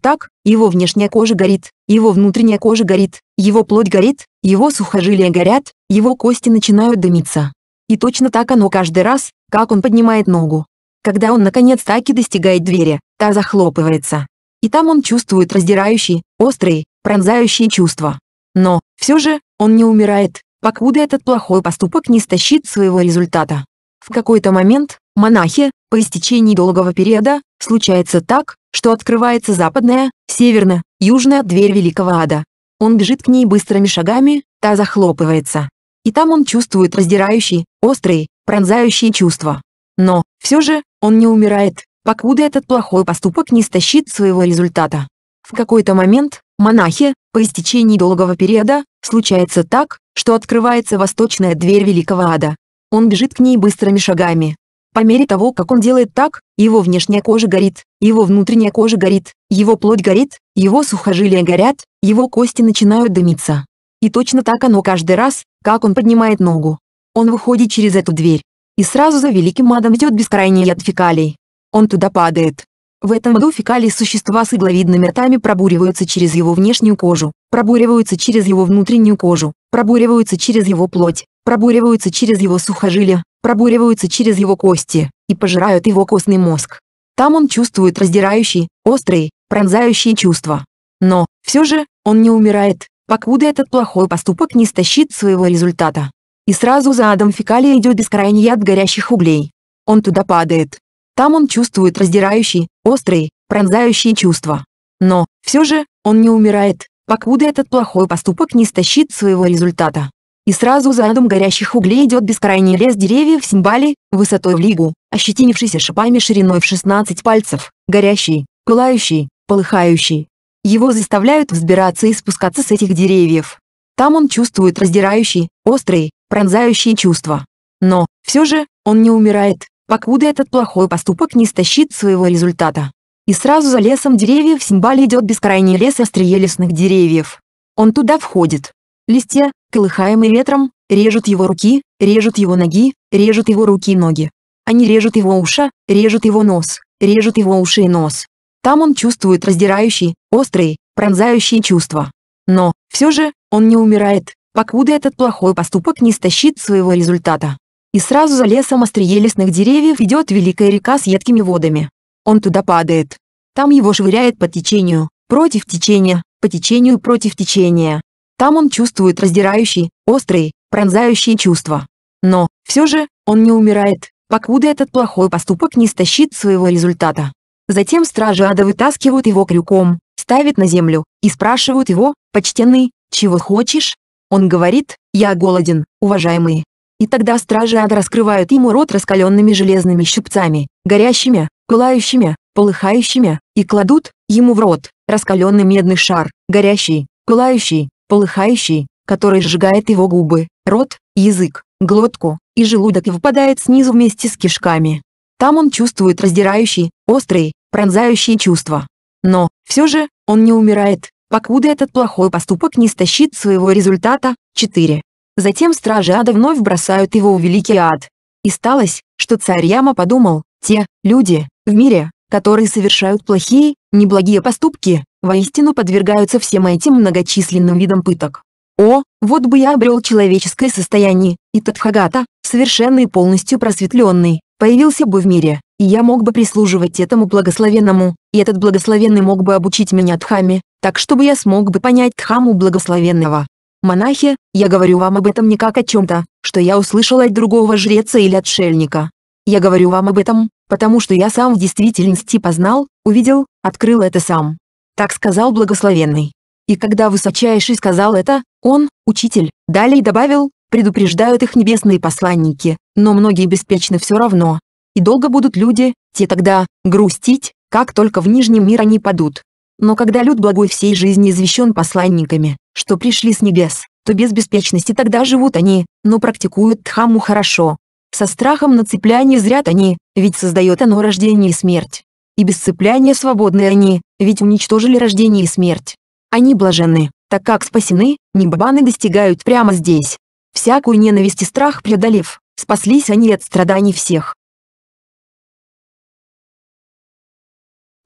A: так, его внешняя кожа горит, его внутренняя кожа горит, его плоть горит, его сухожилия горят, его кости начинают дымиться. И точно так оно каждый раз, как он поднимает ногу. Когда он наконец так и достигает двери, та захлопывается. И там он чувствует раздирающие, острые, пронзающие чувства. Но, все же, он не умирает, покуда этот плохой поступок не стащит своего результата. В какой-то момент, монахи, по истечении долгого периода, случается так, что открывается западная, северная, южная дверь Великого Ада. Он бежит к ней быстрыми шагами, та захлопывается. И там он чувствует раздирающие, острые, пронзающие чувства. Но, все же, он не умирает, покуда этот плохой поступок не стащит своего результата. В какой-то момент, Монахи, по истечении долгого периода, случается так, что открывается восточная дверь Великого Ада. Он бежит к ней быстрыми шагами. По мере того, как он делает так, его внешняя кожа горит, его внутренняя кожа горит, его плоть горит, его сухожилия горят, его кости начинают дымиться. И точно так оно каждый раз, как он поднимает ногу. Он выходит через эту дверь. И сразу за великим адом идет бескрайний яд фекалий. Он туда падает. В этом году фекалии существа с игловидными ртами пробуриваются через его внешнюю кожу, пробуриваются через его внутреннюю кожу, пробуриваются через его плоть, пробуриваются через его сухожилия, пробуриваются через его кости и пожирают его костный мозг. Там он чувствует раздирающие, острые, пронзающие чувства. Но, все же, он не умирает, покуда этот плохой поступок не стащит своего результата. И сразу за адом фекалия идет бескрайний яд горящих углей. Он туда падает, там он чувствует раздирающие, острые, пронзающие чувства. Но, все же, он не умирает, покуда этот плохой поступок не стащит своего результата. И сразу за адом горящих углей идет бескрайний лес деревьев Симбали, высотой в лигу, ощетинившийся шипами шириной в 16 пальцев, горящий, пылающий, полыхающий. Его заставляют взбираться и спускаться с этих деревьев. Там он чувствует раздирающие, острые, пронзающие чувства. Но, все же, он не умирает, покуда этот плохой поступок не стащит своего результата. И сразу за лесом деревьев Симбаль идет бескрайний лес острие лесных деревьев. Он туда входит. Листья, колыхаемые ветром, режут его руки, режут его ноги, режут его руки и ноги. Они режут его уша, режут его нос, режут его уши и нос. Там он чувствует раздирающие, острые, пронзающие чувства. Но, все же, он не умирает, покуда этот плохой поступок не стащит своего результата. И сразу за лесом острие лесных деревьев идет великая река с едкими водами. Он туда падает. Там его швыряет по течению, против течения, по течению против течения. Там он чувствует раздирающие, острые, пронзающие чувства. Но, все же, он не умирает, покуда этот плохой поступок не стащит своего результата. Затем стражи ада вытаскивают его крюком, ставят на землю и спрашивают его, почтенный, чего хочешь? Он говорит, я голоден, уважаемые. И тогда стражи ада раскрывают ему рот раскаленными железными щипцами, горящими, пылающими, полыхающими, и кладут ему в рот раскаленный медный шар, горящий, пылающий, полыхающий, который сжигает его губы, рот, язык, глотку, и желудок и выпадает снизу вместе с кишками. Там он чувствует раздирающие, острые, пронзающие чувства. Но, все же, он не умирает, покуда этот плохой поступок не стащит своего результата. 4. Затем стражи ада вновь бросают его в великий ад. И сталось, что царь Яма подумал, те, люди, в мире, которые совершают плохие, неблагие поступки, воистину подвергаются всем этим многочисленным видам пыток. О, вот бы я обрел человеческое состояние, и Тадхагата, совершенный и полностью просветленный, появился бы в мире, и я мог бы прислуживать этому благословенному, и этот благословенный мог бы обучить меня Дхаме, так чтобы я смог бы понять Дхаму благословенного. Монахи, я говорю вам об этом не как о чем-то, что я услышал от другого жреца или отшельника. Я говорю вам об этом, потому что я сам в действительности познал, увидел, открыл это сам. Так сказал благословенный. И когда высочайший сказал это, он, учитель, далее добавил, предупреждают их небесные посланники, но многие беспечны все равно. И долго будут люди, те тогда, грустить, как только в Нижний мир они падут. Но когда люд благой всей жизни извещен посланниками, что пришли с небес, то без беспечности тогда живут они, но практикуют тхаму хорошо. Со страхом на цепляние зрят они, ведь создает оно рождение и смерть. И без цепляния свободны они, ведь уничтожили рождение и смерть. Они блаженны, так как спасены, небабаны достигают прямо здесь. Всякую ненависть и страх преодолев, спаслись они от страданий всех.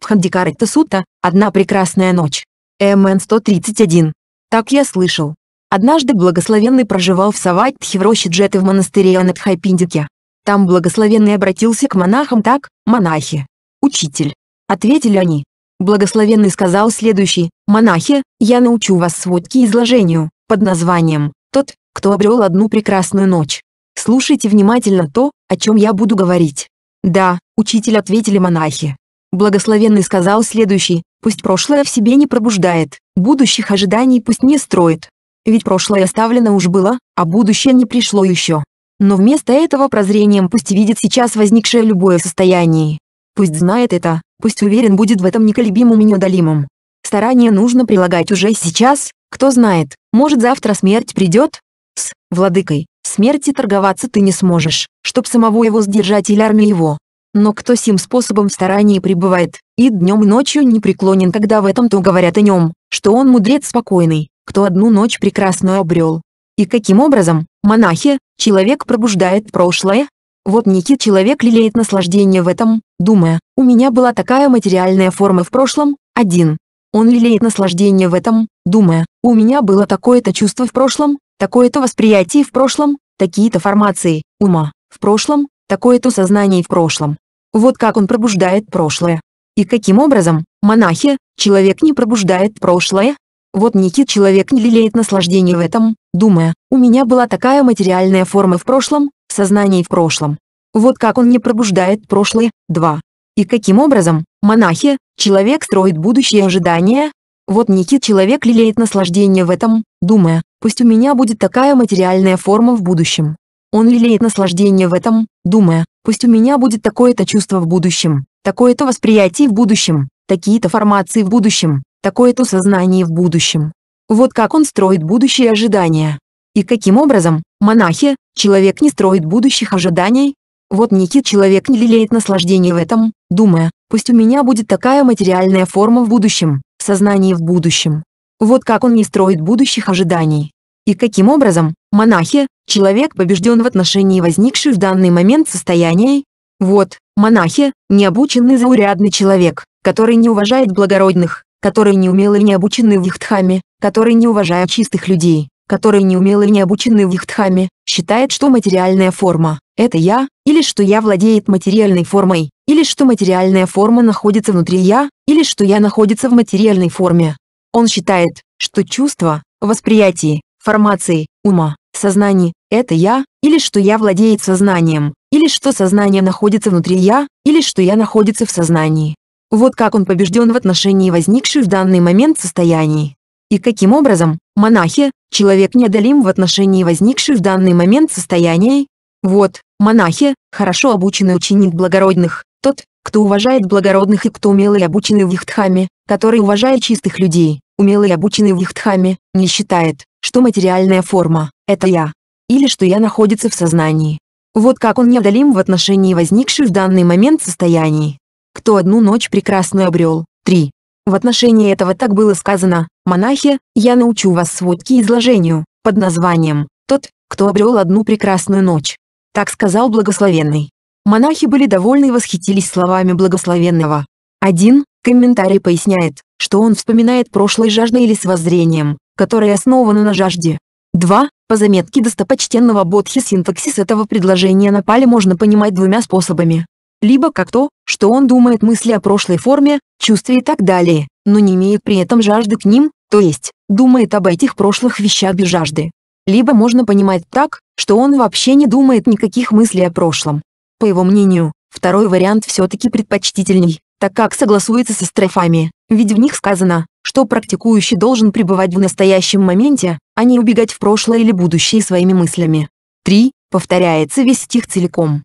A: Хандикарата Сута, «Одна прекрасная ночь». МН 131. Так я слышал. Однажды благословенный проживал в Саватхе в роще Джеты в монастыре Анатхайпиндике. Там благословенный обратился к монахам так, монахи. «Учитель». Ответили они. Благословенный сказал следующий, «Монахи, я научу вас сводке изложению, под названием «Тот, кто обрел одну прекрасную ночь». Слушайте внимательно то, о чем я буду говорить». «Да», — учитель ответили монахи. Благословенный сказал следующий, пусть прошлое в себе не пробуждает, будущих ожиданий пусть не строит. Ведь прошлое оставлено уж было, а будущее не пришло еще. Но вместо этого прозрением пусть видит сейчас возникшее любое состояние. Пусть знает это, пусть уверен будет в этом неколебимым и неудалимым. Старание нужно прилагать уже сейчас, кто знает, может завтра смерть придет? С, владыкой, смерти торговаться ты не сможешь, чтоб самого его сдержать или армию его. Но кто сим способом в старании пребывает, и днем и ночью не преклонен, когда в этом-то говорят о нем, что он мудрец спокойный, кто одну ночь прекрасную обрел. И каким образом, монахи, человек пробуждает прошлое? Вот некий человек лелеет наслаждение в этом, думая, у меня была такая материальная форма в прошлом, один. Он лелеет наслаждение в этом, думая, у меня было такое-то чувство в прошлом, такое-то восприятие в прошлом, такие-то формации, ума, в прошлом, такое-то сознание в прошлом. Вот как он пробуждает прошлое. И каким образом, монахи, человек не пробуждает прошлое? Вот Никит человек не лелеет наслаждение в этом, думая, у меня была такая материальная форма в прошлом, сознание в прошлом. Вот как он не пробуждает прошлое. 2. И каким образом, монахи, человек строит будущее ожидания? Вот Никит человек лелеет наслаждение в этом, думая, пусть у меня будет такая материальная форма в будущем. Он лелеет наслаждение в этом, думая, Пусть у меня будет такое-то чувство в будущем, такое-то восприятие в будущем, такие-то формации в будущем, такое-то сознание в будущем. Вот как он строит будущие ожидания. И каким образом, монахи, человек не строит будущих ожиданий? Вот некий человек не лелеет наслаждение в этом, думая, пусть у меня будет такая материальная форма в будущем, сознание в будущем. Вот как он не строит будущих ожиданий. И каким образом, монахи, человек побежден в отношении возникших в данный момент состояний. Вот, монахи, необученный заурядный человек, который не уважает благородных, который неумелый умел и не обученный в Ихтхаме, который не уважает чистых людей, который неумелый умел и не обученный в Ихтхаме, считает, что материальная форма – это я, или что я владеет материальной формой, или что материальная форма находится внутри я, или что я находится в материальной форме. Он считает, что чувство, восприятие, формации, ума, Сознание — «это я», или что я владеет сознанием, или что сознание находится внутри я, или что я находится в сознании. Вот как он побежден в отношении возникших в данный момент состояний. И каким образом, монахи, человек неодолим в отношении возникших в данный момент состояний? Вот, монахи, хорошо обученный ученик благородных, тот, кто уважает благородных и кто умелый обученный в их дхаме, который уважает чистых людей умелый и обученный в Ихтхаме, не считает, что материальная форма – это «я», или что «я» находится в сознании. Вот как он неодолим в отношении возникших в данный момент состояний. Кто одну ночь прекрасную обрел. 3. В отношении этого так было сказано, монахи, я научу вас сводке изложению, под названием «Тот, кто обрел одну прекрасную ночь». Так сказал благословенный. Монахи были довольны и восхитились словами благословенного. Один комментарий поясняет, что он вспоминает прошлой жаждой или с воззрением, которое основано на жажде. 2. По заметке достопочтенного Бодхи синтаксис этого предложения на пале можно понимать двумя способами. Либо как то, что он думает мысли о прошлой форме, чувстве и так далее, но не имеет при этом жажды к ним, то есть, думает об этих прошлых вещах без жажды. Либо можно понимать так, что он вообще не думает никаких мыслей о прошлом. По его мнению, второй вариант все-таки предпочтительней, так как согласуется со строфами ведь в них сказано, что практикующий должен пребывать в настоящем моменте, а не убегать в прошлое или будущее своими мыслями. 3. Повторяется весь стих целиком.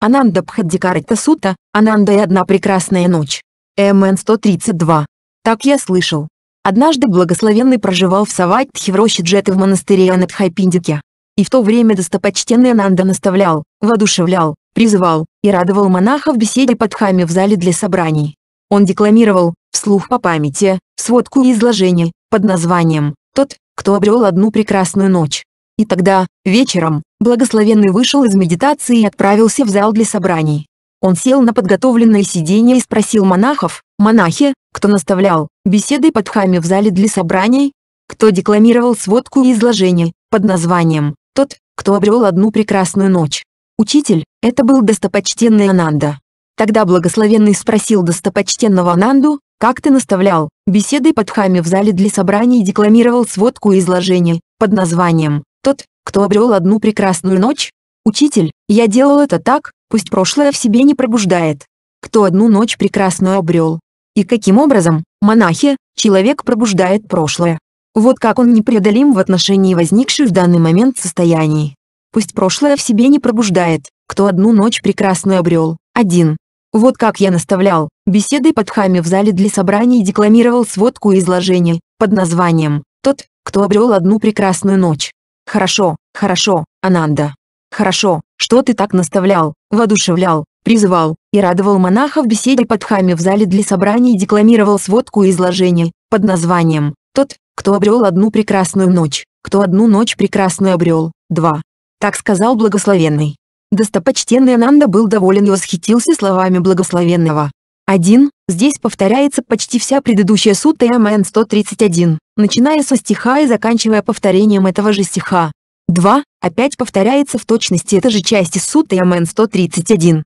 A: Ананда пхаддикарита Сута, Ананда и одна прекрасная ночь. МН 132. Так я слышал. Однажды благословенный проживал в Саватхе в роще Джеты в монастыре Анатхайпиндике. И в то время достопочтенный Ананда наставлял, воодушевлял, призывал и радовал монахов беседе под хами в зале для собраний. Он декламировал, вслух по памяти, сводку изложения, под названием «Тот, кто обрел одну прекрасную ночь». И тогда, вечером, благословенный вышел из медитации и отправился в зал для собраний. Он сел на подготовленное сиденье и спросил монахов, монахи, кто наставлял, беседы под хами в зале для собраний, кто декламировал сводку изложения, под названием «Тот, кто обрел одну прекрасную ночь». Учитель, это был достопочтенный Ананда. Тогда благословенный спросил достопочтенного Нанду, как ты наставлял, беседой под хами в зале для собраний декламировал сводку изложения, под названием «Тот, кто обрел одну прекрасную ночь?» «Учитель, я делал это так, пусть прошлое в себе не пробуждает. Кто одну ночь прекрасную обрел?» И каким образом, монахи, человек пробуждает прошлое? Вот как он непреодолим в отношении возникших в данный момент состояний. Пусть прошлое в себе не пробуждает, кто одну ночь прекрасную обрел. Один. Вот как я наставлял, беседы под хами в зале для собраний декламировал сводку изложения, под названием «Тот, кто обрел одну прекрасную ночь». Хорошо, хорошо, Ананда. Хорошо, что ты так наставлял, воодушевлял, призывал и радовал монахов беседе под хами в зале для собраний декламировал сводку изложения, под названием «Тот, кто обрел одну прекрасную ночь, кто одну ночь прекрасную обрел, два». Так сказал благословенный. Достопочтенный Ананда был доволен и восхитился словами благословенного. 1. Здесь повторяется почти вся предыдущая сута МН 131, начиная со стиха и заканчивая повторением этого же стиха. 2. Опять повторяется в точности эта же часть из МН 131.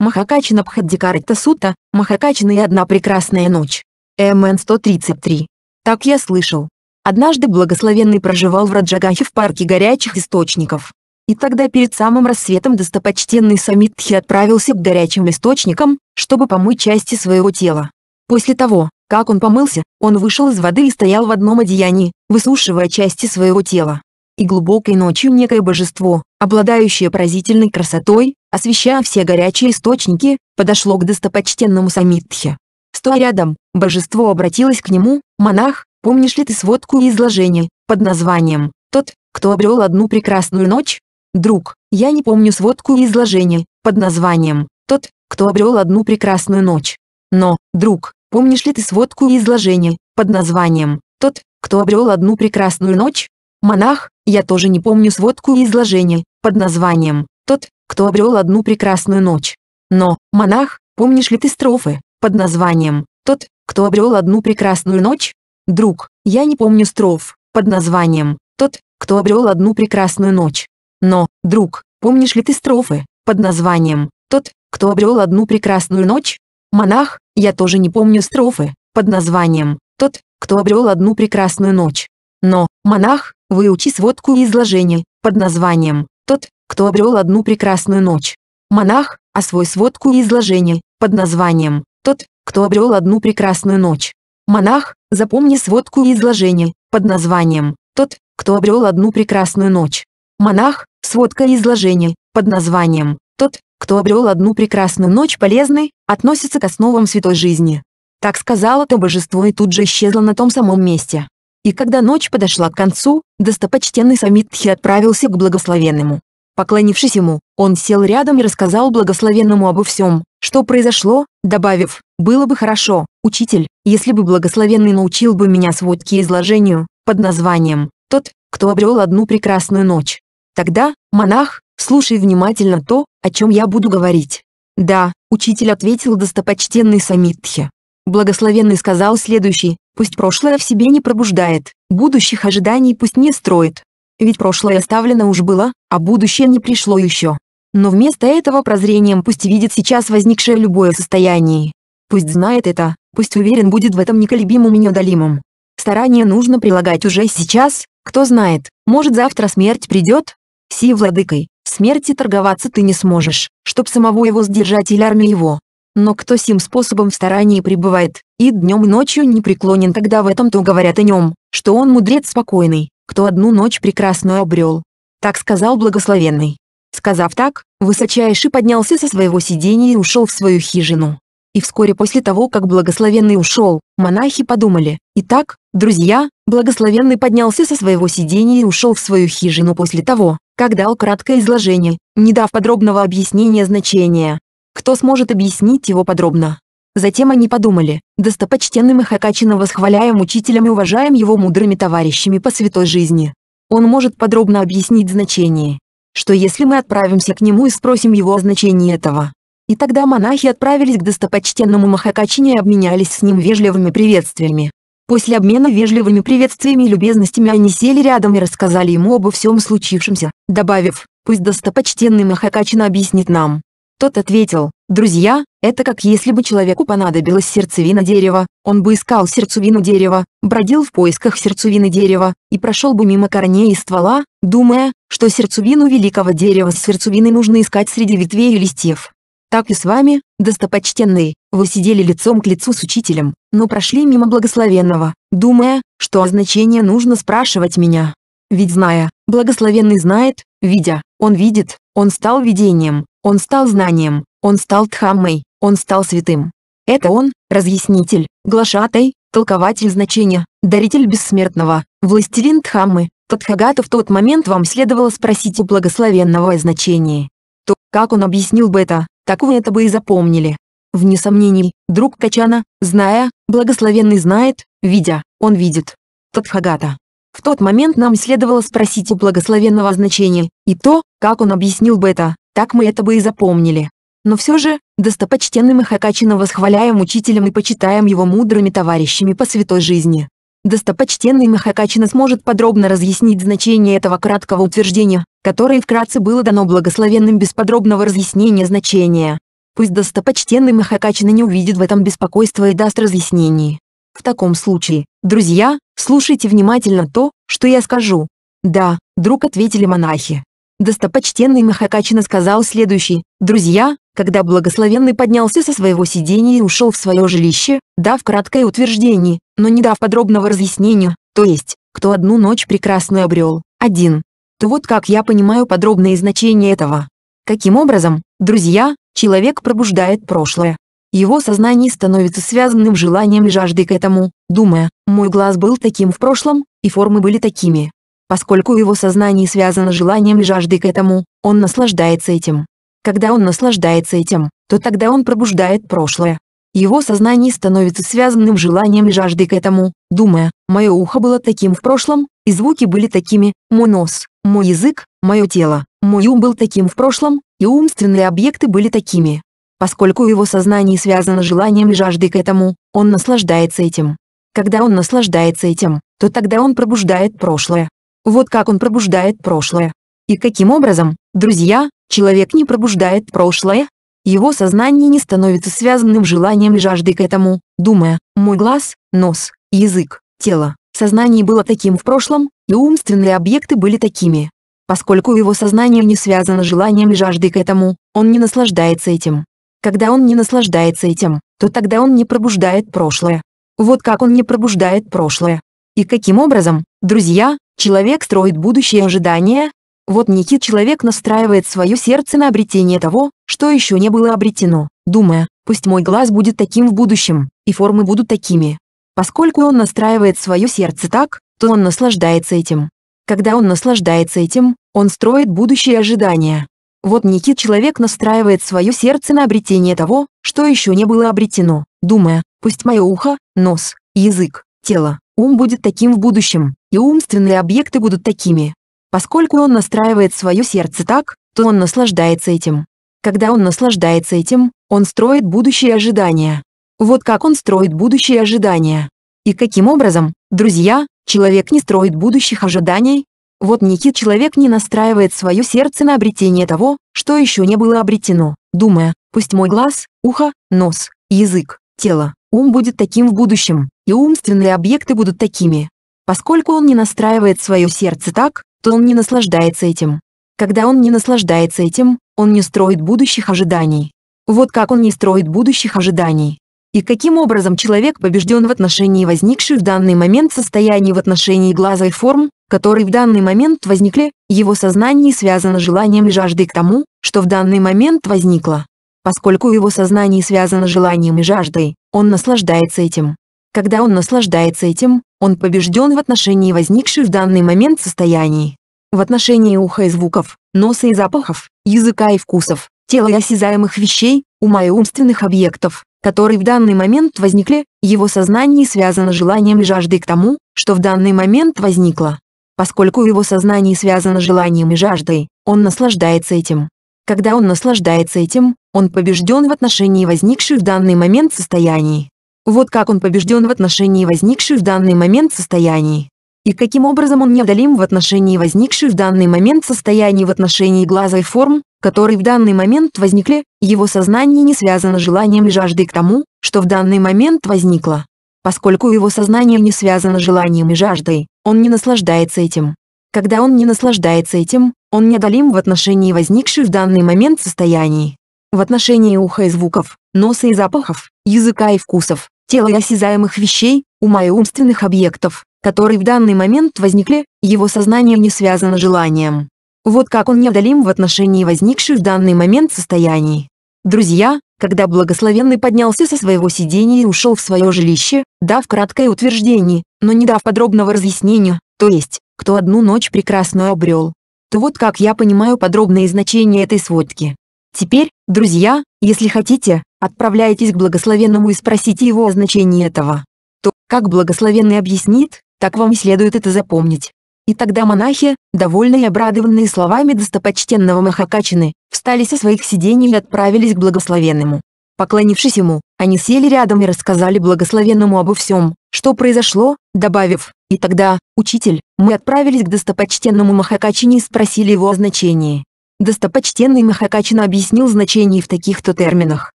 A: Махакачина Пхаддикарата Сута, Махакачина и одна прекрасная ночь. МН 133. Так я слышал. Однажды благословенный проживал в Раджагахе в парке горячих источников. И тогда перед самым рассветом достопочтенный Самитхи отправился к горячим источникам, чтобы помыть части своего тела. После того, как он помылся, он вышел из воды и стоял в одном одеянии, высушивая части своего тела. И глубокой ночью некое божество, обладающее поразительной красотой, освещая все горячие источники, подошло к достопочтенному Самитхе. Стоя рядом, божество обратилось к нему, «Монах, помнишь ли ты сводку и изложение, под названием «Тот, кто обрел одну прекрасную ночь?» Друг, я не помню сводку и изложение под названием «Тот, кто обрел одну прекрасную ночь». Но, друг, помнишь ли ты сводку и изложение под названием «Тот, кто обрел одну прекрасную ночь»? Монах, я тоже не помню сводку и изложение под названием «Тот, кто обрел одну прекрасную ночь». Но, монах, помнишь ли ты строфы, под названием «Тот, кто обрел одну прекрасную ночь»? Друг, я не помню строф, под названием «Тот, кто обрел одну прекрасную ночь». Но, друг, помнишь ли ты строфы, под названием «Тот, кто обрел одну прекрасную ночь»? Монах, я тоже не помню строфы, под названием «Тот, кто обрел одну прекрасную ночь». Но, монах, выучи сводку и изложение под названием «Тот, кто обрел одну прекрасную ночь». Монах, освой сводку и изложение под названием «Тот, кто обрел одну прекрасную ночь». Монах, запомни сводку и изложение под названием «Тот, кто обрел одну прекрасную ночь». Монах, Сводка изложений под названием «Тот, кто обрел одну прекрасную ночь полезной, относится к основам святой жизни». Так сказала то божество и тут же исчезло на том самом месте. И когда ночь подошла к концу, достопочтенный Самитхи отправился к благословенному. Поклонившись ему, он сел рядом и рассказал благословенному обо всем, что произошло, добавив, «Было бы хорошо, учитель, если бы благословенный научил бы меня сводке изложению, под названием «Тот, кто обрел одну прекрасную ночь». Тогда, монах, слушай внимательно то, о чем я буду говорить. Да, учитель ответил достопочтенный Самитхи. Благословенный сказал следующий, пусть прошлое в себе не пробуждает, будущих ожиданий пусть не строит. Ведь прошлое оставлено уж было, а будущее не пришло еще. Но вместо этого прозрением пусть видит сейчас возникшее любое состояние. Пусть знает это, пусть уверен будет в этом неколебимым и неудалимым. Старание нужно прилагать уже сейчас, кто знает, может завтра смерть придет, си владыкой, смерти торговаться ты не сможешь, чтоб самого его сдержать или армию его. Но кто сим способом в старании пребывает, и днем и ночью не преклонен, тогда в этом-то говорят о нем, что он мудрец спокойный, кто одну ночь прекрасную обрел. Так сказал благословенный. Сказав так, высочайший поднялся со своего сидения и ушел в свою хижину. И вскоре после того, как благословенный ушел, монахи подумали, «Итак, друзья, благословенный поднялся со своего сидения и ушел в свою хижину после того, как дал краткое изложение, не дав подробного объяснения значения. Кто сможет объяснить его подробно? Затем они подумали, достопочтенный Махакачина восхваляем учителем и уважаем его мудрыми товарищами по святой жизни. Он может подробно объяснить значение. Что если мы отправимся к нему и спросим его о значении этого? И тогда монахи отправились к достопочтенному Махакачине и обменялись с ним вежливыми приветствиями. После обмена вежливыми приветствиями и любезностями они сели рядом и рассказали ему обо всем случившемся, добавив, пусть достопочтенный Махакачина объяснит нам. Тот ответил, друзья, это как если бы человеку понадобилась сердцевина дерева, он бы искал сердцевину дерева, бродил в поисках сердцевины дерева, и прошел бы мимо корней и ствола, думая, что сердцевину великого дерева с сердцевиной нужно искать среди ветвей и листьев. Так и с вами, «Достопочтенный, вы сидели лицом к лицу с учителем, но прошли мимо благословенного, думая, что о значении нужно спрашивать меня. Ведь зная, благословенный знает, видя, он видит, он стал видением, он стал знанием, он стал тхаммой, он стал святым. Это он, разъяснитель, глашатай, толкователь значения, даритель бессмертного, властелин Дхаммы, Тадхагату в тот момент вам следовало спросить у благословенного о значении. То, как он объяснил бы это, такого это бы и запомнили. Вне сомнений, друг Качана, зная, благословенный знает, видя, он видит. Тадхагата. В тот момент нам следовало спросить у благословенного значения, и то, как он объяснил бы это, так мы это бы и запомнили. Но все же, достопочтенный Махакачина восхваляем учителем и почитаем его мудрыми товарищами по святой жизни. Достопочтенный Махакачина сможет подробно разъяснить значение этого краткого утверждения, которое вкратце было дано благословенным без подробного разъяснения значения. Пусть достопочтенный Махакачина не увидит в этом беспокойства и даст разъяснение. В таком случае, друзья, слушайте внимательно то, что я скажу. Да, друг ответили монахи. Достопочтенный Махакачина сказал следующий, «Друзья, когда благословенный поднялся со своего сидения и ушел в свое жилище, дав краткое утверждение, но не дав подробного разъяснения, то есть, кто одну ночь прекрасную обрел, один, то вот как я понимаю подробное значение этого. Каким образом, друзья, человек пробуждает прошлое. Его сознание становится связанным желанием и жаждой к этому, думая, мой глаз был таким в прошлом, и формы были такими. Поскольку его сознание связано желанием и жаждой к этому, он наслаждается этим. Когда он наслаждается этим, то тогда он пробуждает прошлое. Его сознание становится связанным желанием и жаждой к этому, думая, мое ухо было таким в прошлом, и звуки были такими, мой нос, мой язык, мое тело, мой ум был таким в прошлом, и умственные объекты были такими. Поскольку его сознание связано желанием и жаждой к этому, он наслаждается этим. Когда он наслаждается этим, то тогда он пробуждает прошлое. Вот как он пробуждает прошлое. И каким образом, друзья, человек не пробуждает прошлое? Его сознание не становится связанным желанием и жаждой к этому, думая, мой глаз, нос, язык, тело, Сознание было таким в прошлом, и умственные объекты были такими. Поскольку его сознание не связано желанием и жаждой к этому, он не наслаждается этим. Когда он не наслаждается этим, то тогда он не пробуждает прошлое. Вот как он не пробуждает прошлое. И каким образом, друзья, человек строит будущее ожидания? Вот некий человек настраивает свое сердце на обретение того, что еще не было обретено, думая, пусть мой глаз будет таким в будущем, и формы будут такими, Поскольку он настраивает свое сердце так, то он наслаждается этим. Когда он наслаждается этим, он строит будущие ожидания. Вот некий человек настраивает свое сердце на обретение того, что еще не было обретено, думая, пусть мое ухо, нос, язык, тело, ум будет таким в будущем, и умственные объекты будут такими. Поскольку он настраивает свое сердце так, то он наслаждается этим. Когда он наслаждается этим, он строит будущие ожидания. Вот как он строит будущие ожидания. И каким образом, друзья, человек не строит будущих ожиданий? Вот Никит человек не настраивает свое сердце на обретение того, что еще не было обретено, думая, пусть мой глаз, ухо, нос, язык, тело, ум будет таким в будущем, и умственные объекты будут такими. Поскольку он не настраивает свое сердце так, то он не наслаждается этим. Когда он не наслаждается этим, он не строит будущих ожиданий. Вот как он не строит будущих ожиданий и каким образом человек побежден в отношении возникших в данный момент состояний в отношении глаза и форм, которые в данный момент возникли, его сознание связано желанием и жаждой к тому, что в данный момент возникло. Поскольку его сознание связано желанием и жаждой, он наслаждается этим. Когда он наслаждается этим, он побежден в отношении возникших в данный момент состояний. В отношении уха и звуков, носа и запахов, языка и вкусов, тела и осязаемых вещей, ума и умственных объектов, которые в данный момент возникли, его сознание связано желанием и жаждой к тому, что в данный момент возникло. Поскольку его сознание связано желанием и жаждой, он наслаждается этим. Когда он наслаждается этим, он побежден в отношении возникших в данный момент состояний. Вот как он побежден в отношении возникших в данный момент состояний и каким образом он неодолим в отношении возникшей в данный момент состояний в отношении глаза и форм, которые в данный момент возникли, его сознание не связано желанием и жаждой к тому, что в данный момент возникло. Поскольку его сознание не связано желанием и жаждой, он не наслаждается этим. Когда он не наслаждается этим, он неодолим в отношении возникших в данный момент состояний. В отношении уха и звуков, носа и запахов, языка и вкусов, тела и осязаемых вещей, ума и умственных объектов, которые в данный момент возникли, его сознание не связано желанием. Вот как он неодолим в отношении возникших в данный момент состояний. Друзья, когда благословенный поднялся со своего сидения и ушел в свое жилище, дав краткое утверждение, но не дав подробного разъяснения, то есть, кто одну ночь прекрасную обрел, то вот как я понимаю подробное значение этой сводки. Теперь, друзья, если хотите, отправляйтесь к благословенному и спросите его о значении этого. То, как благословенный объяснит, так вам и следует это запомнить. И тогда монахи, довольные и обрадованные словами достопочтенного Махакачины, встали со своих сидений и отправились к благословенному. Поклонившись ему, они сели рядом и рассказали благословенному обо всем, что произошло, добавив, «И тогда, учитель, мы отправились к достопочтенному Махакачине и спросили его о значении». Достопочтенный Махакачина объяснил значение в таких-то терминах,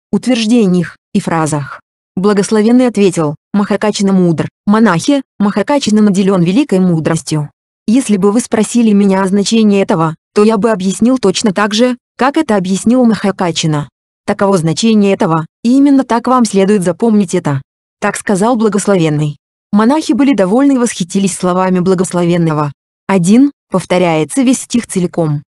A: утверждениях и фразах. Благословенный ответил, Махакачина мудр, монахи, Махакачина наделен великой мудростью. Если бы вы спросили меня о значении этого, то я бы объяснил точно так же, как это объяснил Махакачина. Таково значение этого, и именно так вам следует запомнить это. Так сказал благословенный. Монахи были довольны и восхитились словами благословенного. Один, повторяется весь стих целиком.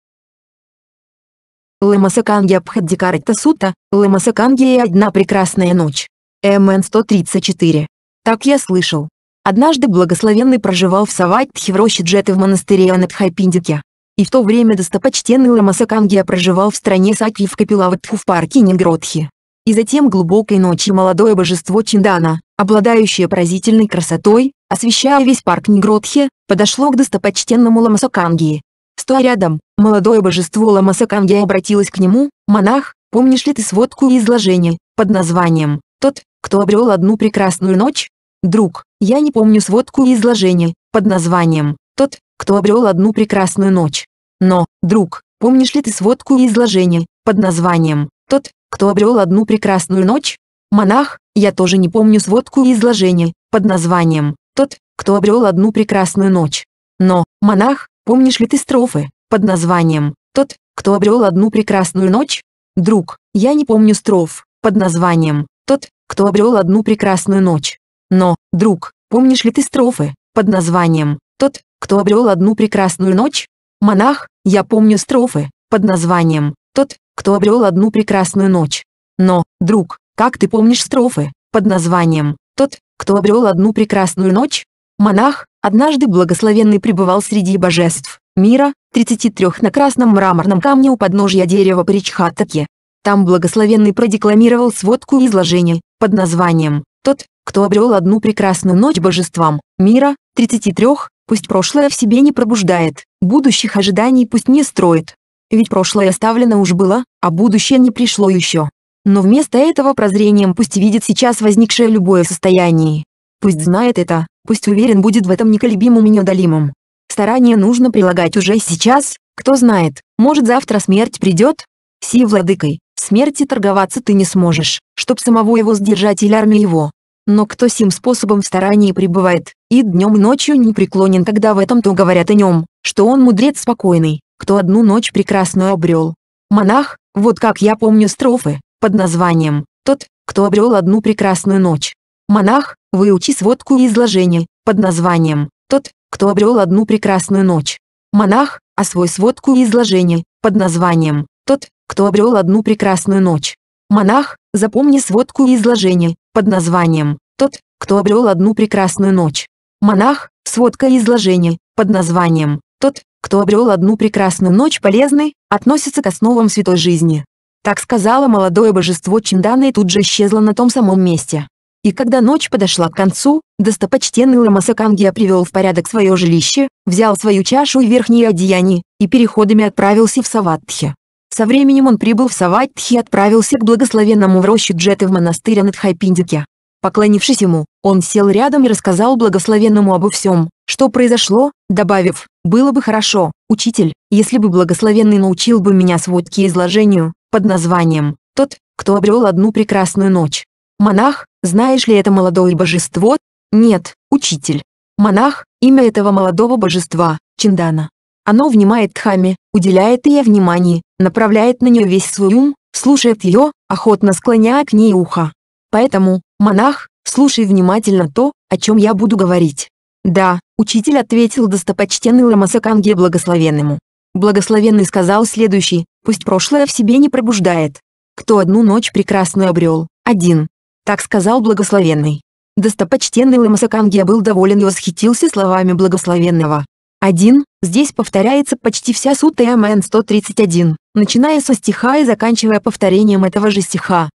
A: Лэмасаканья Пхаддикарата Сута, Лэмасаканья и одна прекрасная ночь. МН-134. Так я слышал. Однажды благословенный проживал в Саватхе в роще Джеты в монастыре Анатхайпиндике. И в то время достопочтенный Ламасакангия проживал в стране Сакьи в Капилаватху в парке Негротхи. И затем глубокой ночи молодое божество Чиндана, обладающее поразительной красотой, освещая весь парк Нигротхи, подошло к достопочтенному Ламасакангии. Стоя рядом, молодое божество Ламасакангия обратилось к нему, «Монах, помнишь ли ты сводку и изложение, под названием «Тот, кто обрел одну прекрасную ночь? Друг, я не помню сводку и изложение, под названием «Тот, кто обрел одну прекрасную ночь». Но, друг, помнишь ли ты сводку и изложение, под названием «Тот, кто обрел одну прекрасную ночь?» Монах, я тоже не помню сводку и изложение, под названием «Тот, кто обрел одну прекрасную ночь». Но, монах, помнишь ли ты строфы, под названием «Тот, кто обрел одну прекрасную ночь?» Друг, я не помню строф, под названием тот, кто обрел одну прекрасную ночь. Но, друг, помнишь ли ты строфы, под названием «Тот, кто обрел одну прекрасную ночь»? Монах, я помню строфы, под названием «Тот, кто обрел одну прекрасную ночь». Но, друг, как ты помнишь строфы, под названием «Тот, кто обрел одну прекрасную ночь»? Монах, однажды благословенный пребывал среди божеств мира, 33 на красном мраморном камне у подножья дерева Паричхатаке, там благословенный продекламировал сводку изложения под названием «Тот, кто обрел одну прекрасную ночь божествам, мира, 33, пусть прошлое в себе не пробуждает, будущих ожиданий пусть не строит. Ведь прошлое оставлено уж было, а будущее не пришло еще. Но вместо этого прозрением пусть видит сейчас возникшее любое состояние. Пусть знает это, пусть уверен будет в этом неколебимым и неудалимым. Старание нужно прилагать уже сейчас, кто знает, может завтра смерть придет. Си владыкой, смерти торговаться ты не сможешь, чтоб самого его сдержать или армии его. Но кто сим способом в старании пребывает, и днем и ночью не преклонен, когда в этом-то говорят о нем, что он мудрец спокойный, кто одну ночь прекрасную обрел. Монах, вот как я помню строфы, под названием «Тот, кто обрел одну прекрасную ночь». Монах, выучи сводку и изложение, под названием «Тот, кто обрел одну прекрасную ночь». Монах, освой сводку и изложение, под названием «Тот, кто обрел одну прекрасную ночь. Монах, запомни сводку и изложение, под названием «Тот, кто обрел одну прекрасную ночь». Монах, сводка и изложение, под названием «Тот, кто обрел одну прекрасную ночь полезный относится к основам святой жизни». Так сказала молодое божество Чиндана и тут же исчезло на том самом месте. И когда ночь подошла к концу, достопочтенный Ламасакангия привел в порядок свое жилище, взял свою чашу и верхние одеяния, и переходами отправился в Саватхи. Со временем он прибыл в Саватхи и отправился к благословенному в роще Джеты в монастырь Анатхайпиндике. Поклонившись ему, он сел рядом и рассказал благословенному обо всем, что произошло, добавив, «Было бы хорошо, учитель, если бы благословенный научил бы меня сводке изложению, под названием «Тот, кто обрел одну прекрасную ночь». Монах, знаешь ли это молодое божество? Нет, учитель. Монах, имя этого молодого божества, Чиндана. Оно внимает Тхаме, уделяет ей внимание, направляет на нее весь свой ум, слушает ее, охотно склоняя к ней ухо. Поэтому, монах, слушай внимательно то, о чем я буду говорить. Да, учитель ответил достопочтенный Ламасаканге благословенному. Благословенный сказал следующий, пусть прошлое в себе не пробуждает. Кто одну ночь прекрасную обрел, один. Так сказал благословенный. Достопочтенный Ламасаканге был доволен и восхитился словами благословенного. Один, Здесь повторяется почти вся сута МН 131, начиная со стиха и заканчивая повторением этого же стиха.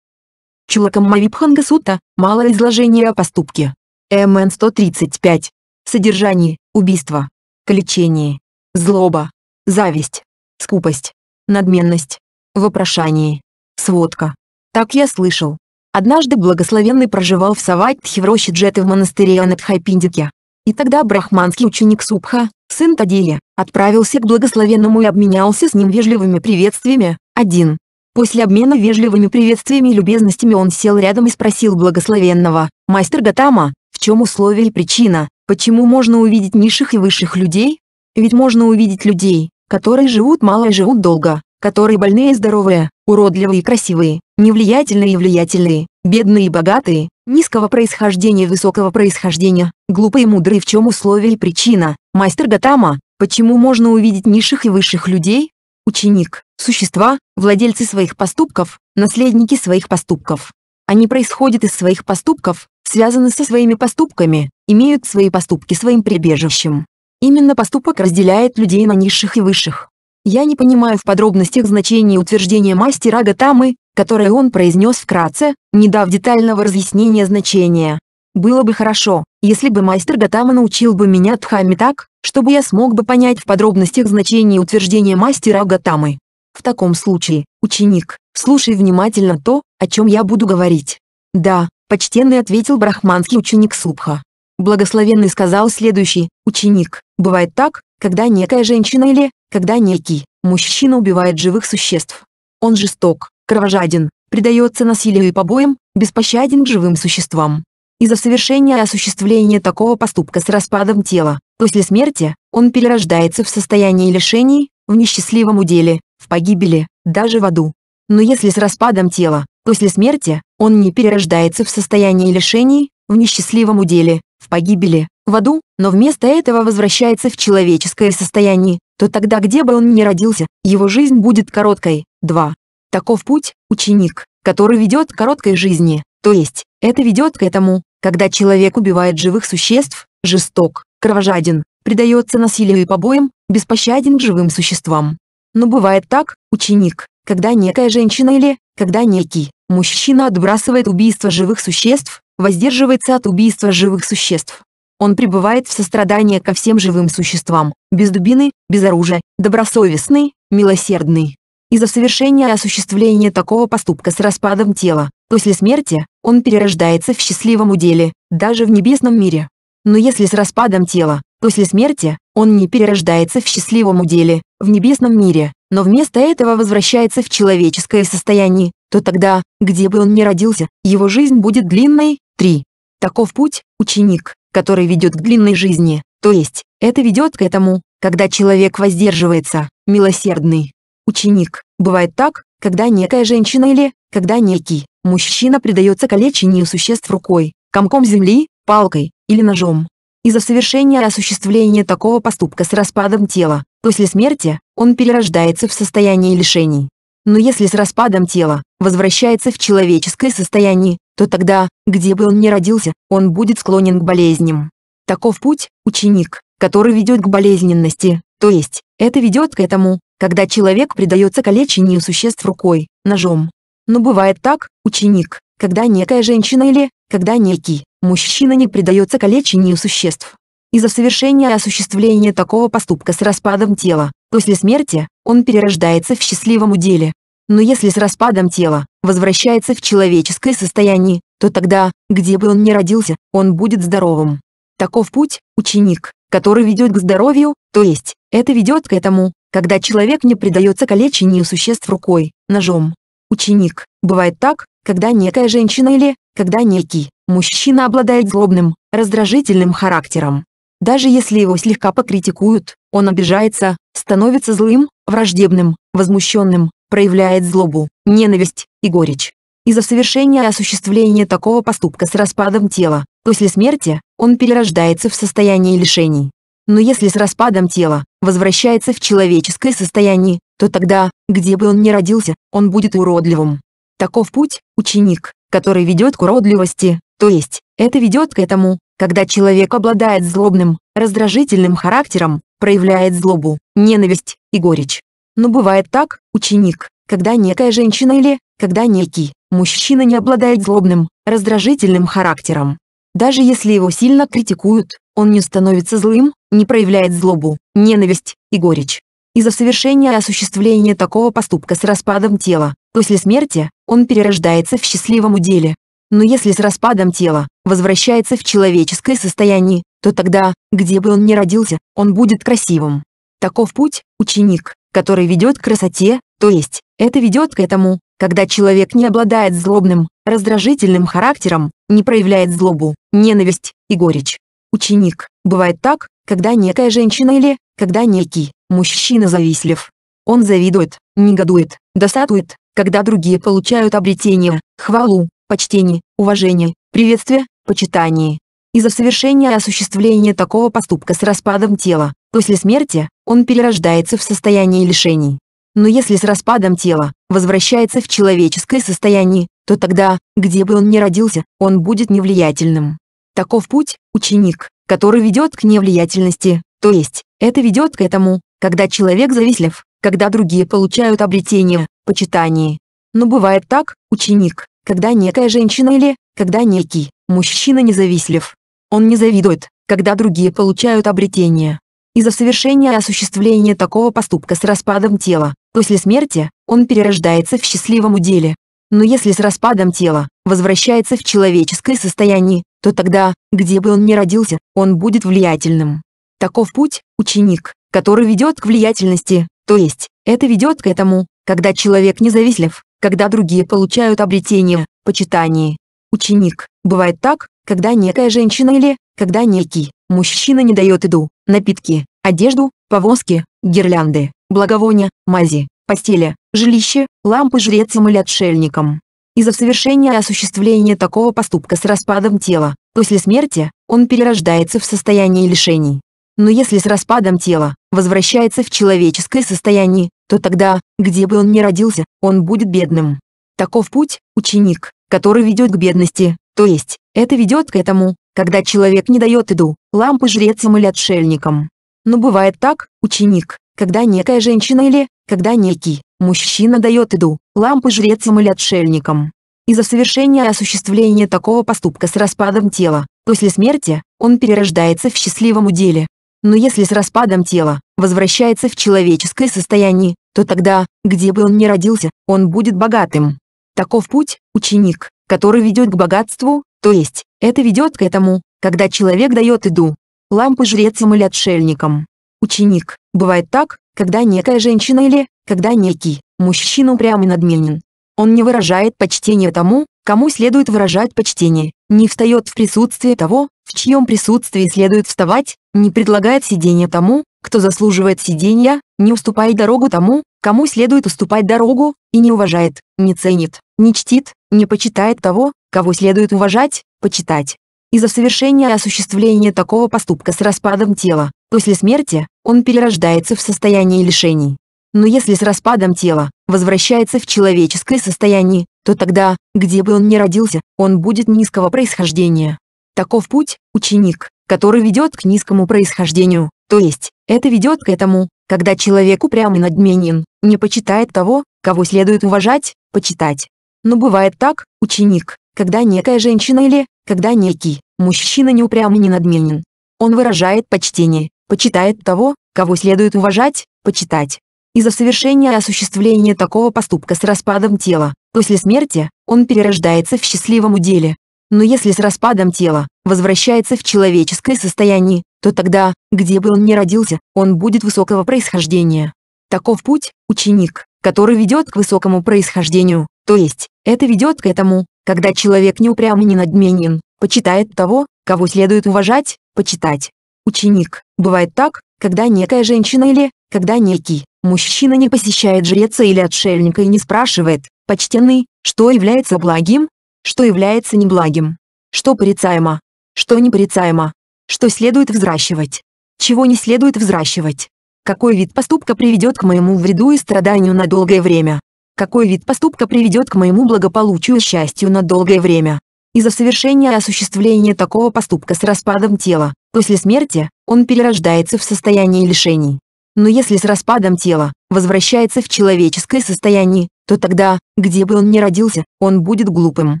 A: Чулакам Мавипханга сута, малое изложение о поступке. МН 135. Содержание, убийство, количение, злоба, зависть, скупость, надменность, вопрошание, сводка. Так я слышал. Однажды благословенный проживал в Саватхе в роще Джеты в монастыре Анатхайпиндике. И тогда брахманский ученик Субха, сын Тадили, отправился к благословенному и обменялся с ним вежливыми приветствиями. Один. После обмена вежливыми приветствиями и любезностями он сел рядом и спросил благословенного, «Мастер Гатама, в чем условие и причина, почему можно увидеть низших и высших людей? Ведь можно увидеть людей, которые живут мало и живут долго, которые больные и здоровые, уродливые и красивые, невлиятельные и влиятельные, бедные и богатые, Низкого происхождения высокого происхождения, глупые и мудрые в чем условие и причина, мастер Гатама, почему можно увидеть низших и высших людей, ученик, существа, владельцы своих поступков, наследники своих поступков. Они происходят из своих поступков, связаны со своими поступками, имеют свои поступки своим прибежищем. Именно поступок разделяет людей на низших и высших. Я не понимаю в подробностях значения утверждения мастера Гатамы, которое он произнес вкратце, не дав детального разъяснения значения. Было бы хорошо, если бы мастер Гатама научил бы меня Дхамме так, чтобы я смог бы понять в подробностях значение утверждения мастера Гатамы. В таком случае, ученик, слушай внимательно то, о чем я буду говорить. Да, почтенный ответил брахманский ученик Субха. Благословенный сказал следующий, ученик, бывает так, когда некая женщина или, когда некий, мужчина убивает живых существ. Он жесток, кровожаден, предается насилию и побоям, беспощаден к живым существам. Из-за совершения и осуществления такого поступка с распадом тела, после смерти, он перерождается в состоянии лишений, в несчастливом уделе, в погибели, даже в аду. Но если с распадом тела, после смерти, он не перерождается в состоянии лишений, в несчастливом уделе, в погибели, в аду, но вместо этого возвращается в человеческое состояние, то тогда где бы он ни родился, его жизнь будет короткой. 2. Таков путь, ученик, который ведет к короткой жизни, то есть, это ведет к этому, когда человек убивает живых существ, жесток, кровожаден, предается насилию и побоям, беспощаден к живым существам. Но бывает так, ученик, когда некая женщина или, когда некий, мужчина отбрасывает убийство живых существ, воздерживается от убийства живых существ. Он пребывает в сострадании ко всем живым существам, без дубины, без оружия, добросовестный, милосердный. Из-за совершения и осуществления такого поступка с распадом тела, после смерти, он перерождается в счастливом уделе, даже в небесном мире. Но если с распадом тела, после смерти, он не перерождается в счастливом уделе, в небесном мире, но вместо этого возвращается в человеческое состояние, то тогда, где бы он ни родился, его жизнь будет длинной. 3. Таков путь, ученик, который ведет к длинной жизни, то есть, это ведет к этому, когда человек воздерживается, милосердный, ученик. Бывает так, когда некая женщина или, когда некий, мужчина предается калечению существ рукой, комком земли, палкой или ножом. Из-за совершения осуществления такого поступка с распадом тела, после смерти, он перерождается в состоянии лишений. Но если с распадом тела, возвращается в человеческое состояние, то тогда, где бы он ни родился, он будет склонен к болезням. Таков путь, ученик, который ведет к болезненности, то есть, это ведет к этому, когда человек предается калечению существ рукой, ножом. Но бывает так, ученик, когда некая женщина или, когда некий, мужчина не предается калечению существ. Из-за совершения и осуществления такого поступка с распадом тела, после смерти, он перерождается в счастливом уделе. Но если с распадом тела, возвращается в человеческое состояние, то тогда, где бы он ни родился, он будет здоровым. Таков путь, ученик, который ведет к здоровью, то есть, это ведет к этому, когда человек не предается калечению существ рукой, ножом. Ученик. Бывает так, когда некая женщина или, когда некий, мужчина обладает злобным, раздражительным характером. Даже если его слегка покритикуют, он обижается, становится злым, враждебным, возмущенным, проявляет злобу, ненависть и горечь. Из-за совершения и осуществления такого поступка с распадом тела, после смерти, он перерождается в состоянии лишений. Но если с распадом тела возвращается в человеческое состояние, то тогда, где бы он ни родился, он будет уродливым. Таков путь, ученик, который ведет к уродливости, то есть, это ведет к этому, когда человек обладает злобным, раздражительным характером, проявляет злобу, ненависть и горечь. Но бывает так, ученик, когда некая женщина или, когда некий, мужчина не обладает злобным, раздражительным характером. Даже если его сильно критикуют, он не становится злым, не проявляет злобу, ненависть и горечь. Из-за совершения и осуществления такого поступка с распадом тела, после смерти, он перерождается в счастливом уделе. Но если с распадом тела, возвращается в человеческое состояние, то тогда, где бы он ни родился, он будет красивым. Таков путь, ученик, который ведет к красоте, то есть, это ведет к этому, когда человек не обладает злобным, раздражительным характером, не проявляет злобу, ненависть и горечь ученик. Бывает так, когда некая женщина или, когда некий, мужчина завистлив. Он завидует, негодует, досадует, когда другие получают обретение, хвалу, почтение, уважение, приветствие, почитание. Из-за совершения и осуществления такого поступка с распадом тела, после смерти, он перерождается в состоянии лишений. Но если с распадом тела, возвращается в человеческое состояние, то тогда, где бы он ни родился, он будет невлиятельным. Таков путь, ученик, который ведет к невлиятельности, то есть, это ведет к этому, когда человек завистлив, когда другие получают обретение, почитание. Но бывает так, ученик, когда некая женщина или, когда некий, мужчина независлив. Он не завидует, когда другие получают обретение. Из-за совершения и осуществления такого поступка с распадом тела, после смерти, он перерождается в счастливом уделе. Но если с распадом тела, возвращается в человеческое состояние, то тогда, где бы он ни родился, он будет влиятельным. Таков путь, ученик, который ведет к влиятельности, то есть, это ведет к этому, когда человек независлив, когда другие получают обретение, почитание. Ученик, бывает так, когда некая женщина или, когда некий, мужчина не дает еду, напитки, одежду, повозки, гирлянды, благовония, мази, постели, жилище, лампы жрецам или отшельникам из-за совершения и осуществления такого поступка с распадом тела. После смерти он перерождается в состоянии лишений. Но если с распадом тела возвращается в человеческое состояние, то тогда, где бы он ни родился, он будет бедным. Таков путь, ученик, который ведет к бедности, то есть, это ведет к этому, когда человек не дает иду, лампы жрецам или отшельникам. Но бывает так, ученик, когда некая женщина или, когда некий, мужчина дает иду, лампы жрецам или отшельникам. Из-за совершения и осуществления такого поступка с распадом тела, после смерти, он перерождается в счастливом уделе. Но если с распадом тела, возвращается в человеческое состояние, то тогда, где бы он ни родился, он будет богатым. Таков путь, ученик, который ведет к богатству, то есть, это ведет к этому, когда человек дает иду, лампы жрецам или отшельникам. Ученик, бывает так, когда некая женщина или, когда некий Мужчина упрям и надменен. Он не выражает почтения тому, кому следует выражать почтение, не встает в присутствии того, в чьем присутствии следует вставать, не предлагает сиденье тому, кто заслуживает сиденья, не уступает дорогу тому, кому следует уступать дорогу, и не уважает, не ценит, не чтит, не почитает того, кого следует уважать, почитать. Из-за совершения и осуществления такого поступка с распадом тела, после смерти, он перерождается в состоянии лишений. Но если с распадом тела возвращается в человеческое состояние, то тогда, где бы он ни родился, он будет низкого происхождения. Таков путь, ученик, который ведет к низкому происхождению, то есть, это ведет к этому, когда человек упрям и надменен, не почитает того, кого следует уважать, почитать. Но бывает так, ученик, когда некая женщина или, когда некий, мужчина не упрям и не надменен. Он выражает почтение, почитает того, кого следует уважать, почитать. Из-за совершения и осуществления такого поступка с распадом тела, после смерти, он перерождается в счастливом уделе. Но если с распадом тела, возвращается в человеческое состояние, то тогда, где бы он ни родился, он будет высокого происхождения. Таков путь, ученик, который ведет к высокому происхождению, то есть, это ведет к этому, когда человек неупрям и не надменен, почитает того, кого следует уважать, почитать. Ученик, бывает так, когда некая женщина или, когда некий, мужчина не посещает жреца или отшельника и не спрашивает, почтенный, что является благим, что является неблагим, что порицаемо, что непорицаемо, что следует взращивать, чего не следует взращивать, какой вид поступка приведет к моему вреду и страданию на долгое время, какой вид поступка приведет к моему благополучию и счастью на долгое время. Из-за совершения и осуществления такого поступка с распадом тела, После смерти он перерождается в состоянии лишений. Но если с распадом тела возвращается в человеческое состояние, то тогда, где бы он ни родился, он будет глупым.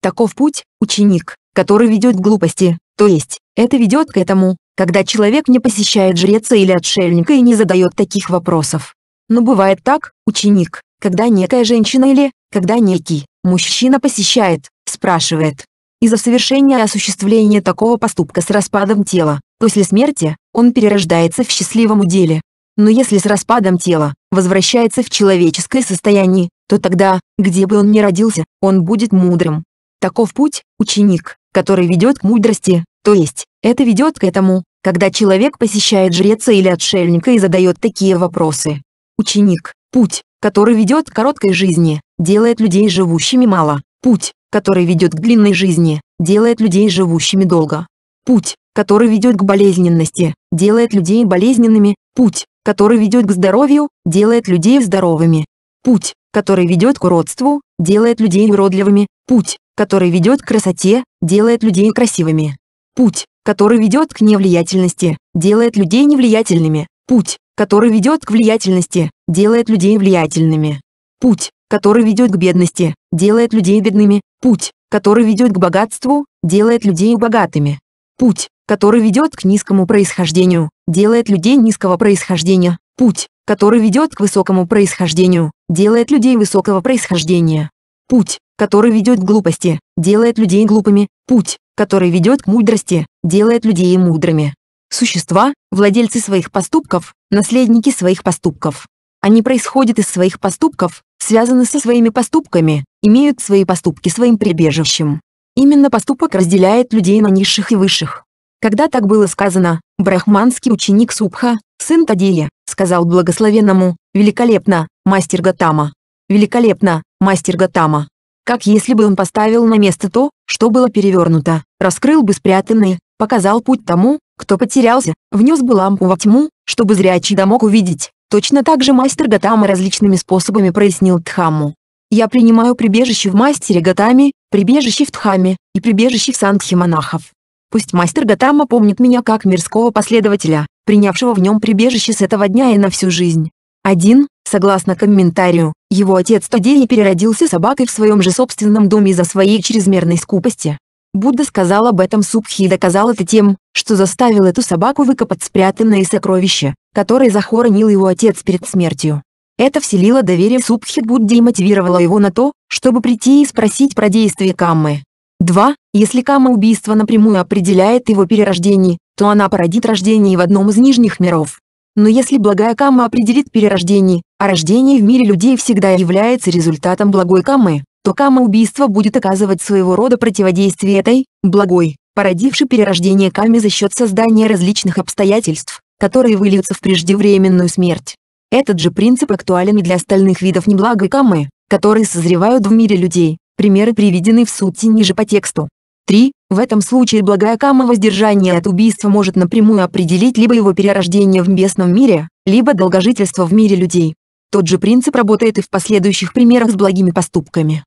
A: Таков путь, ученик, который ведет к глупости, то есть, это ведет к этому, когда человек не посещает жреца или отшельника и не задает таких вопросов. Но бывает так, ученик, когда некая женщина или, когда некий мужчина посещает, спрашивает, и за совершение и осуществление такого поступка с распадом тела, после смерти, он перерождается в счастливом уделе. Но если с распадом тела, возвращается в человеческое состояние, то тогда, где бы он ни родился, он будет мудрым. Таков путь, ученик, который ведет к мудрости, то есть, это ведет к этому, когда человек посещает жреца или отшельника и задает такие вопросы. Ученик, путь, который ведет к короткой жизни, делает людей живущими мало, Путь, который ведет к длинной жизни, делает людей живущими долго. Путь, который ведет к болезненности, делает людей болезненными. Путь, который ведет к здоровью, делает людей здоровыми. Путь, который ведет к уродству, делает людей уродливыми. Путь, который ведет к красоте, делает людей красивыми. Путь, который ведет к невлиятельности, делает людей невлиятельными. Путь, который ведет к влиятельности, делает людей влиятельными. Путь, который ведет к бедности, делает людей бедными. Путь, который ведет к богатству, делает людей богатыми. Путь, который ведет к низкому происхождению, делает людей низкого происхождения. Путь, который ведет к высокому происхождению, делает людей высокого происхождения. Путь, который ведет к глупости, делает людей глупыми. Путь, который ведет к мудрости, делает людей мудрыми. Существа, владельцы своих поступков, наследники своих поступков. Они происходят из своих поступков, связаны со своими поступками, имеют свои поступки своим прибежищем. Именно поступок разделяет людей на низших и высших. Когда так было сказано, брахманский ученик Супха, сын Тадея, сказал благословенному, «Великолепно, мастер Гатама! Великолепно, мастер Гатама!» Как если бы он поставил на место то, что было перевернуто, раскрыл бы спрятанный, показал путь тому, кто потерялся, внес бы лампу во тьму, чтобы зрячий да мог увидеть. Точно так же мастер Гатама различными способами прояснил Тхаму. Я принимаю прибежище в мастере Гатаме, прибежище в Тхаме и прибежище в Сандхи монахов. Пусть мастер Гатама помнит меня как мирского последователя, принявшего в нем прибежище с этого дня и на всю жизнь. Один, согласно комментарию, его отец Тадеи переродился собакой в своем же собственном доме из-за своей чрезмерной скупости. Будда сказал об этом Субхи и доказал это тем, что заставил эту собаку выкопать спрятанное сокровище, которое захоронил его отец перед смертью. Это вселило доверие Субхи Будде и мотивировало его на то, чтобы прийти и спросить про действие Каммы. 2. Если Камма убийство напрямую определяет его перерождение, то она породит рождение в одном из нижних миров. Но если благая Камма определит перерождение, а рождение в мире людей всегда является результатом благой Каммы, то кама убийства будет оказывать своего рода противодействие этой, благой, породившей перерождение каме за счет создания различных обстоятельств, которые выльются в преждевременную смерть. Этот же принцип актуален и для остальных видов неблагой камы, которые созревают в мире людей, примеры приведены в сути ниже по тексту. 3. В этом случае благая кама воздержания от убийства может напрямую определить либо его перерождение в небесном мире, либо долгожительство в мире людей. Тот же принцип работает и в последующих примерах с благими поступками.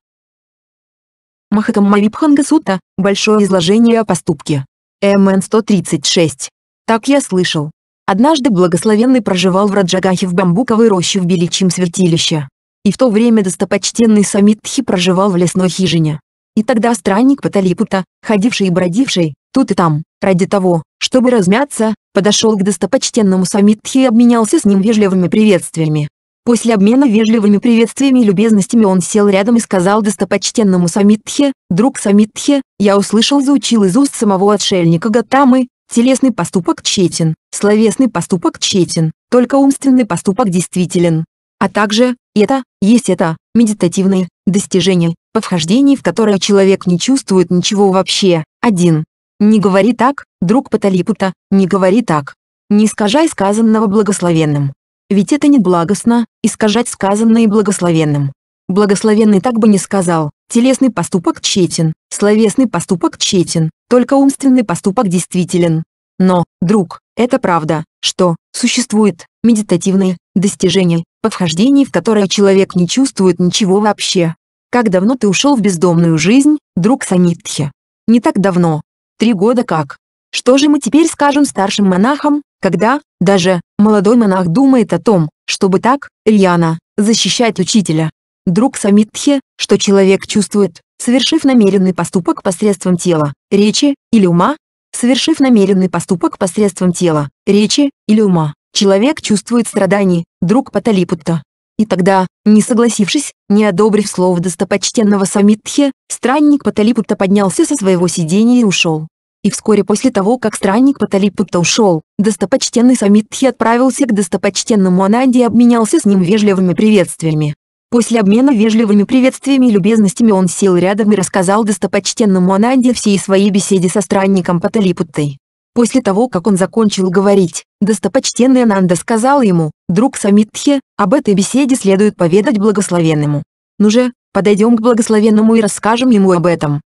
A: Махатамма Випханга Сутта, большое изложение о поступке. МН 136. Так я слышал. Однажды благословенный проживал в Раджагахе в бамбуковой роще в Беличьем святилище. И в то время достопочтенный Самитхи проживал в лесной хижине. И тогда странник Паталипута, ходивший и бродивший, тут и там, ради того, чтобы размяться, подошел к достопочтенному Самитхи и обменялся с ним вежливыми приветствиями. После обмена вежливыми приветствиями и любезностями он сел рядом и сказал достопочтенному Самитхе, «Друг Самитхе, я услышал заучил из уст самого отшельника Гатамы, телесный поступок тщетен, словесный поступок тщетен, только умственный поступок действителен. А также, это, есть это, медитативное достижение, по вхождении в которое человек не чувствует ничего вообще. Один. Не говори так, друг Паталипута, не говори так. Не скажай сказанного благословенным. Ведь это не благостно, искажать сказанное благословенным. Благословенный так бы не сказал, телесный поступок тщетен, словесный поступок тщетен, только умственный поступок действителен. Но, друг, это правда, что, существует, медитативные, достижения, подхождение в которое человек не чувствует ничего вообще. Как давно ты ушел в бездомную жизнь, друг Санитхи? Не так давно. Три года как. Что же мы теперь скажем старшим монахам, когда, даже молодой монах думает о том, чтобы так, Ильяна, защищать учителя. Друг Самитхе, что человек чувствует, совершив намеренный поступок посредством тела, речи или ума, совершив намеренный поступок посредством тела, речи или ума, человек чувствует страдание, друг Паталипутта. И тогда, не согласившись, не одобрив слов достопочтенного Самитхе, странник Паталипутта поднялся со своего сидения и ушел. И вскоре после того, как странник Паталипутта ушел, достопочтенный Самитхи отправился к достопочтенному Ананде и обменялся с ним вежливыми приветствиями. После обмена вежливыми приветствиями и любезностями он сел рядом и рассказал достопочтенному Ананде всей своей беседе со странником Паталипуттой. После того, как он закончил говорить, достопочтенный Ананда сказал ему, «Друг Самитхи, об этой беседе следует поведать благословенному. Ну же, подойдем к благословенному и расскажем ему об этом».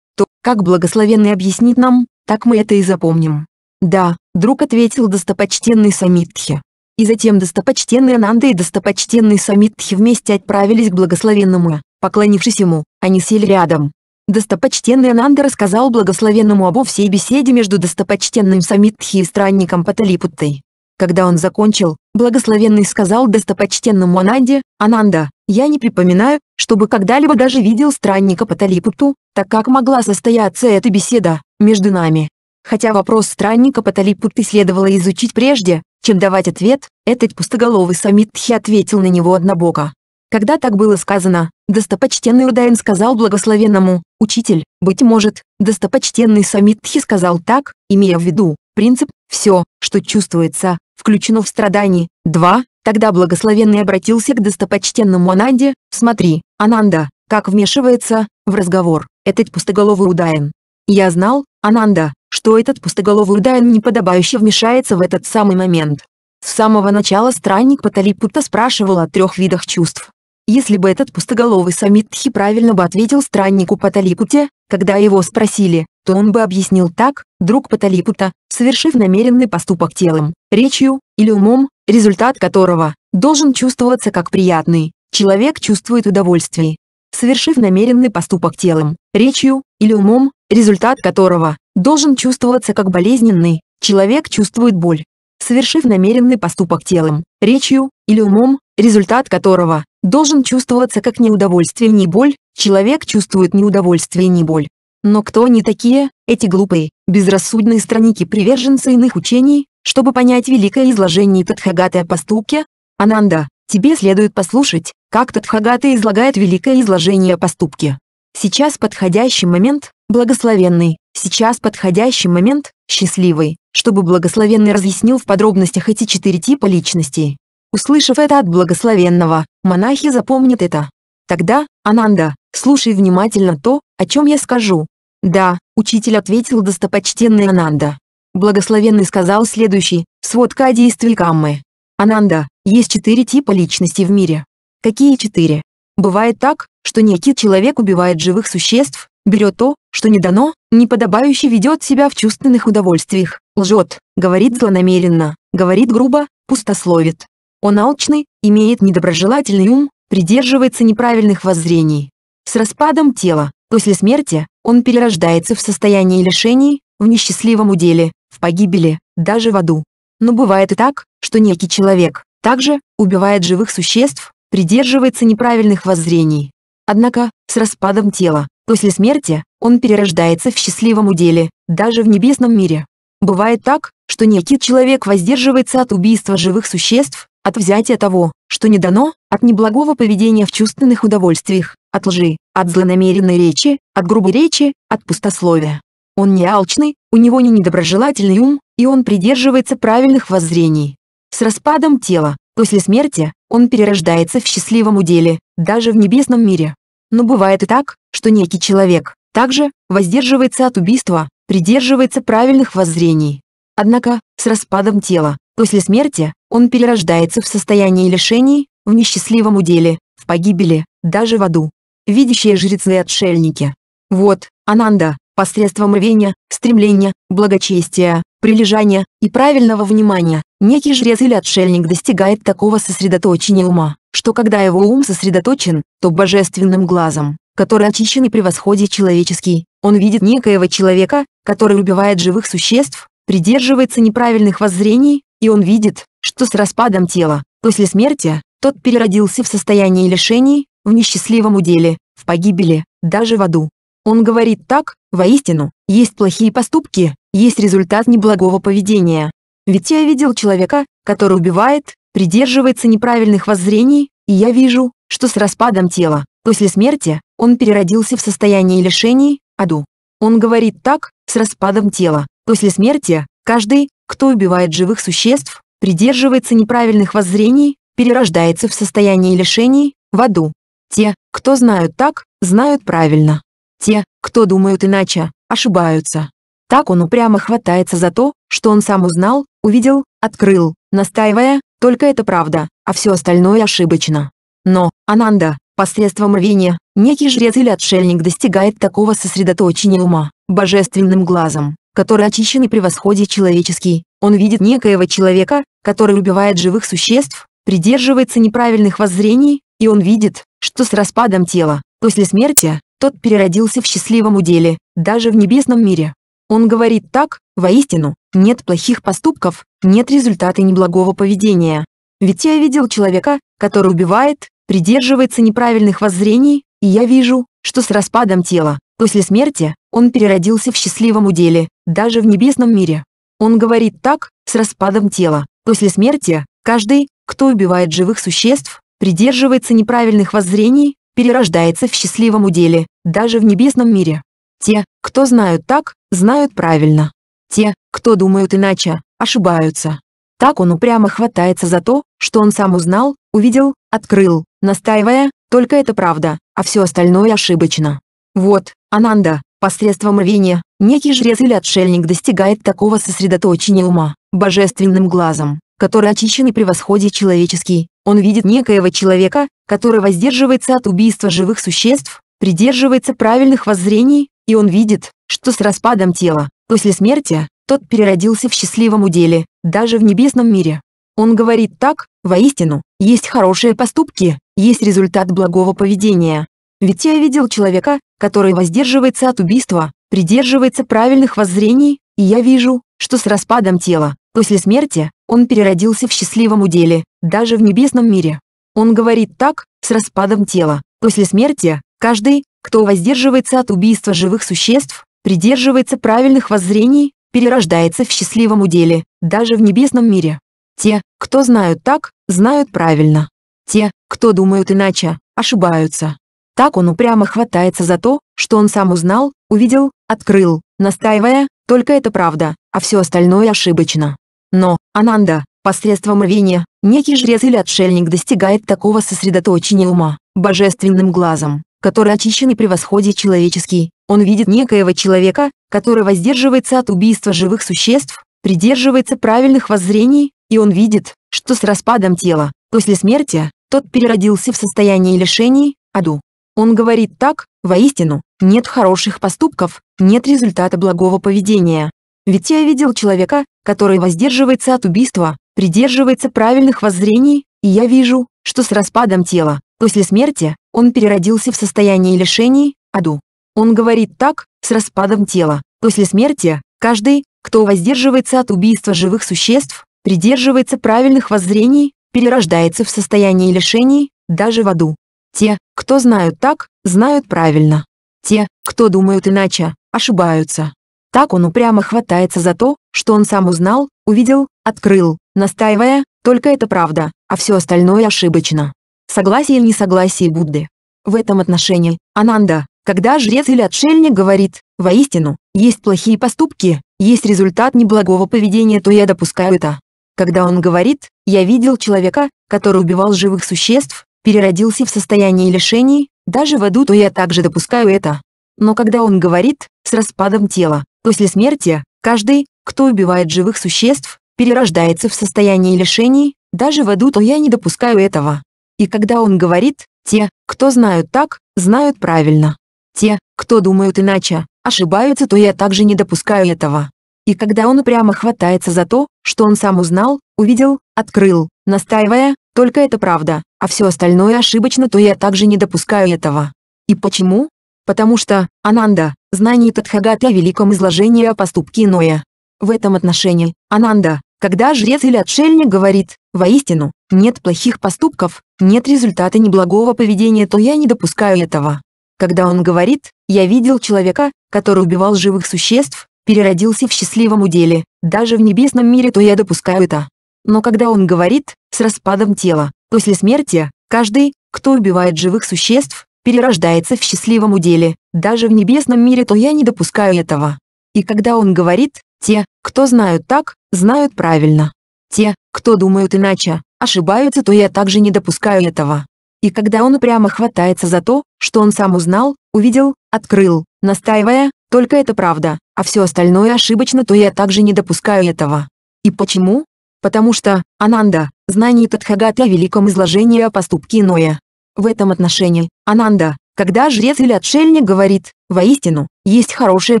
A: Как благословенный объяснит нам, так мы это и запомним. Да, друг ответил достопочтенный Самитхи. И затем достопочтенный Ананда и достопочтенный Самитхи вместе отправились к благословенному, поклонившись ему, они сели рядом. Достопочтенный Ананда рассказал благословенному обо всей беседе между достопочтенным Самитхи и странником Паталипуттой. Когда он закончил, благословенный сказал достопочтенному Ананде, «Ананда, я не припоминаю, чтобы когда-либо даже видел странника по Талипуту, так как могла состояться эта беседа между нами. Хотя вопрос странника по Талипуту следовало изучить прежде, чем давать ответ, этот пустоголовый Самитхи ответил на него однобоко. Когда так было сказано, достопочтенный Удаин сказал благословенному, «Учитель, быть может, достопочтенный Самитхи сказал так, имея в виду, принцип «все, что чувствуется, включено в страдании». 2. Тогда благословенный обратился к достопочтенному Ананде, «Смотри, Ананда, как вмешивается, в разговор, этот пустоголовый Удаин». Я знал, Ананда, что этот пустоголовый Удаин неподобающе вмешается в этот самый момент. С самого начала странник Паталипутта спрашивал о трех видах чувств. Если бы этот пустоголовый Самитхи правильно бы ответил страннику Паталипуте, когда его спросили, то он бы объяснил так, друг Паталипута, совершив намеренный поступок телом, речью или умом, результат которого должен чувствоваться как приятный. Человек чувствует удовольствие, совершив намеренный поступок телом, речью или умом, результат которого должен чувствоваться как болезненный. Человек чувствует боль, совершив намеренный поступок телом, речью или умом, результат которого должен чувствоваться как неудовольствие не боль, человек чувствует неудовольствие не боль. Но кто они такие, эти глупые, безрассудные странники приверженцы иных учений, чтобы понять великое изложение Тадхагаты о поступке, Ананда, тебе следует послушать, как Тадхагата излагает великое изложение о поступке. Сейчас подходящий момент, благословенный, сейчас подходящий момент, счастливый, чтобы благословенный разъяснил в подробностях эти четыре типа личностей. Услышав это от благословенного, монахи запомнят это. Тогда, Ананда, слушай внимательно то, о чем я скажу. Да, учитель ответил достопочтенный Ананда. Благословенный сказал следующий, сводка о действии Каммы. Ананда, есть четыре типа личности в мире. Какие четыре? Бывает так, что некий человек убивает живых существ, берет то, что не дано, неподобающе ведет себя в чувственных удовольствиях, лжет, говорит злонамеренно, говорит грубо, пустословит. Он алчный, имеет недоброжелательный ум, придерживается неправильных воззрений. С распадом тела, после смерти, он перерождается в состоянии лишений, в несчастливом уделе, в погибели, даже в аду. Но бывает и так, что некий человек также убивает живых существ, придерживается неправильных воззрений. Однако, с распадом тела, после смерти, он перерождается в счастливом уделе, даже в небесном мире. Бывает так, что некий человек воздерживается от убийства живых существ, от взятия того, что не дано, от неблагого поведения в чувственных удовольствиях, от лжи, от злонамеренной речи, от грубой речи, от пустословия. Он не алчный, у него не недоброжелательный ум, и он придерживается правильных воззрений. С распадом тела, после смерти, он перерождается в счастливом уделе, даже в небесном мире. Но бывает и так, что некий человек, также, воздерживается от убийства, придерживается правильных воззрений. Однако, с распадом тела, после смерти, он перерождается в состоянии лишений, в несчастливом уделе, в погибели, даже в аду. Видящие жрецы и отшельники. Вот, Ананда, посредством рвения, стремления, благочестия, прилежания и правильного внимания. Некий жрец или отшельник достигает такого сосредоточения ума, что когда его ум сосредоточен, то божественным глазом, который очищен и превосходит человеческий, он видит некоего человека, который убивает живых существ, придерживается неправильных воззрений, и он видит, что с распадом тела, после смерти, тот переродился в состоянии лишений, в несчастливом уделе, в погибели, даже в аду. Он говорит так, воистину, есть плохие поступки, есть результат неблагого поведения. Ведь я видел человека, который убивает, придерживается неправильных воззрений, и я вижу, что с распадом тела, после смерти, он переродился в состоянии лишений, аду. Он говорит так, с распадом тела, после смерти, каждый, кто убивает живых существ, придерживается неправильных воззрений, перерождается в состоянии лишений, в аду. Те, кто знают так, знают правильно. Те, кто думают иначе, ошибаются. Так он упрямо хватается за то, что он сам узнал, увидел, открыл, настаивая, только это правда, а все остальное ошибочно. Но, Ананда, посредством рвения, некий жрец или отшельник достигает такого сосредоточения ума, божественным глазом, который очищен и превосходит человеческий. Он видит некоего человека, который убивает живых существ, придерживается неправильных воззрений, и он видит, что с распадом тела, после смерти, тот переродился в счастливом уделе, даже в небесном мире. Он говорит так, воистину, нет плохих поступков, нет результата неблагого поведения. Ведь я видел человека, который убивает, придерживается неправильных воззрений, и я вижу, что с распадом тела, после смерти, он переродился в счастливом уделе, даже в небесном мире. Он говорит так, с распадом тела, после смерти, каждый, кто убивает живых существ, придерживается неправильных воззрений, перерождается в счастливом уделе, даже в небесном мире. Те, кто знают так, знают правильно. Те, кто думают иначе, ошибаются. Так он упрямо хватается за то, что он сам узнал, увидел, открыл, настаивая, только это правда, а все остальное ошибочно. Вот, Ананда, посредством рвения, некий жрец или отшельник достигает такого сосредоточения ума, божественным глазом, который очищен и превосходит человеческий, он видит некоего человека, который воздерживается от убийства живых существ, придерживается правильных воззрений, и он видит, что с распадом тела, после смерти, тот переродился в счастливом уделе, даже в небесном мире. Он говорит так, воистину, есть хорошие поступки, есть результат благого поведения. Ведь я видел человека, который воздерживается от убийства, придерживается правильных воззрений, и я вижу, что с распадом тела, после смерти, он переродился в счастливом уделе, даже в небесном мире. Он говорит так, с распадом тела. После смерти, каждый, кто воздерживается от убийства живых существ, придерживается правильных воззрений, перерождается в счастливом уделе, даже в небесном мире. Те, кто знают так, знают правильно. Те, кто думают иначе, ошибаются. Так он упрямо хватается за то, что он сам узнал, увидел, открыл, настаивая, только это правда, а все остальное ошибочно. Но, Ананда, посредством рвения, Некий жрец или отшельник достигает такого сосредоточения ума, божественным глазом, который очищен и превосходит человеческий. Он видит некоего человека, который воздерживается от убийства живых существ, придерживается правильных воззрений, и он видит, что с распадом тела, после смерти, тот переродился в состоянии лишений, аду. Он говорит так, воистину, нет хороших поступков, нет результата благого поведения. Ведь я видел человека, который воздерживается от убийства, придерживается правильных воззрений, и я вижу, что с распадом тела, после смерти, он переродился в состоянии лишений, аду. Он говорит так, с распадом тела, после смерти, каждый, кто воздерживается от убийства живых существ, придерживается правильных воззрений, перерождается в состоянии лишений, даже в аду. Те, кто знают так, знают правильно. Те, кто думают иначе, ошибаются. Так он упрямо хватается за то, что он сам узнал, увидел, открыл, настаивая, только это правда, а все остальное ошибочно. Согласие или несогласие Будды. В этом отношении, Ананда, когда жрец или отшельник говорит, воистину, есть плохие поступки, есть результат неблагого поведения, то я допускаю это. Когда он говорит, я видел человека, который убивал живых существ, переродился в состоянии лишений, даже в аду, то я также допускаю это. Но когда он говорит, с распадом тела, после смерти, каждый, кто убивает живых существ, перерождается в состоянии лишений, даже в аду то я не допускаю этого. И когда он говорит, те, кто знают так, знают правильно. Те, кто думают иначе, ошибаются, то я также не допускаю этого. И когда он упрямо хватается за то, что он сам узнал, увидел, открыл, настаивая, только это правда, а все остальное ошибочно, то я также не допускаю этого. И почему? Потому что, Ананда, знание Тадхагаты о великом изложении о поступке иное. В этом отношении, Ананда, когда жрец или отшельник говорит «воистину, нет плохих поступков, нет результата неблагого поведения, то я не допускаю этого». Когда он говорит «я видел человека, который убивал живых существ, переродился в счастливом уделе, даже в небесном мире, то я допускаю это». Но когда он говорит «с распадом тела, после смерти, каждый, кто убивает живых существ, перерождается в счастливом уделе, даже в небесном мире, то я не допускаю этого». И когда он говорит те, кто знают так, знают правильно. Те, кто думают иначе, ошибаются, то я также не допускаю этого. И когда он прямо хватается за то, что он сам узнал, увидел, открыл, настаивая, только это правда, а все остальное ошибочно, то я также не допускаю этого. И почему? Потому что, Ананда, знание Тадхагаты о великом изложении о поступке иное. В этом отношении, Ананда, когда жрец или отшельник говорит «воистину, есть хорошие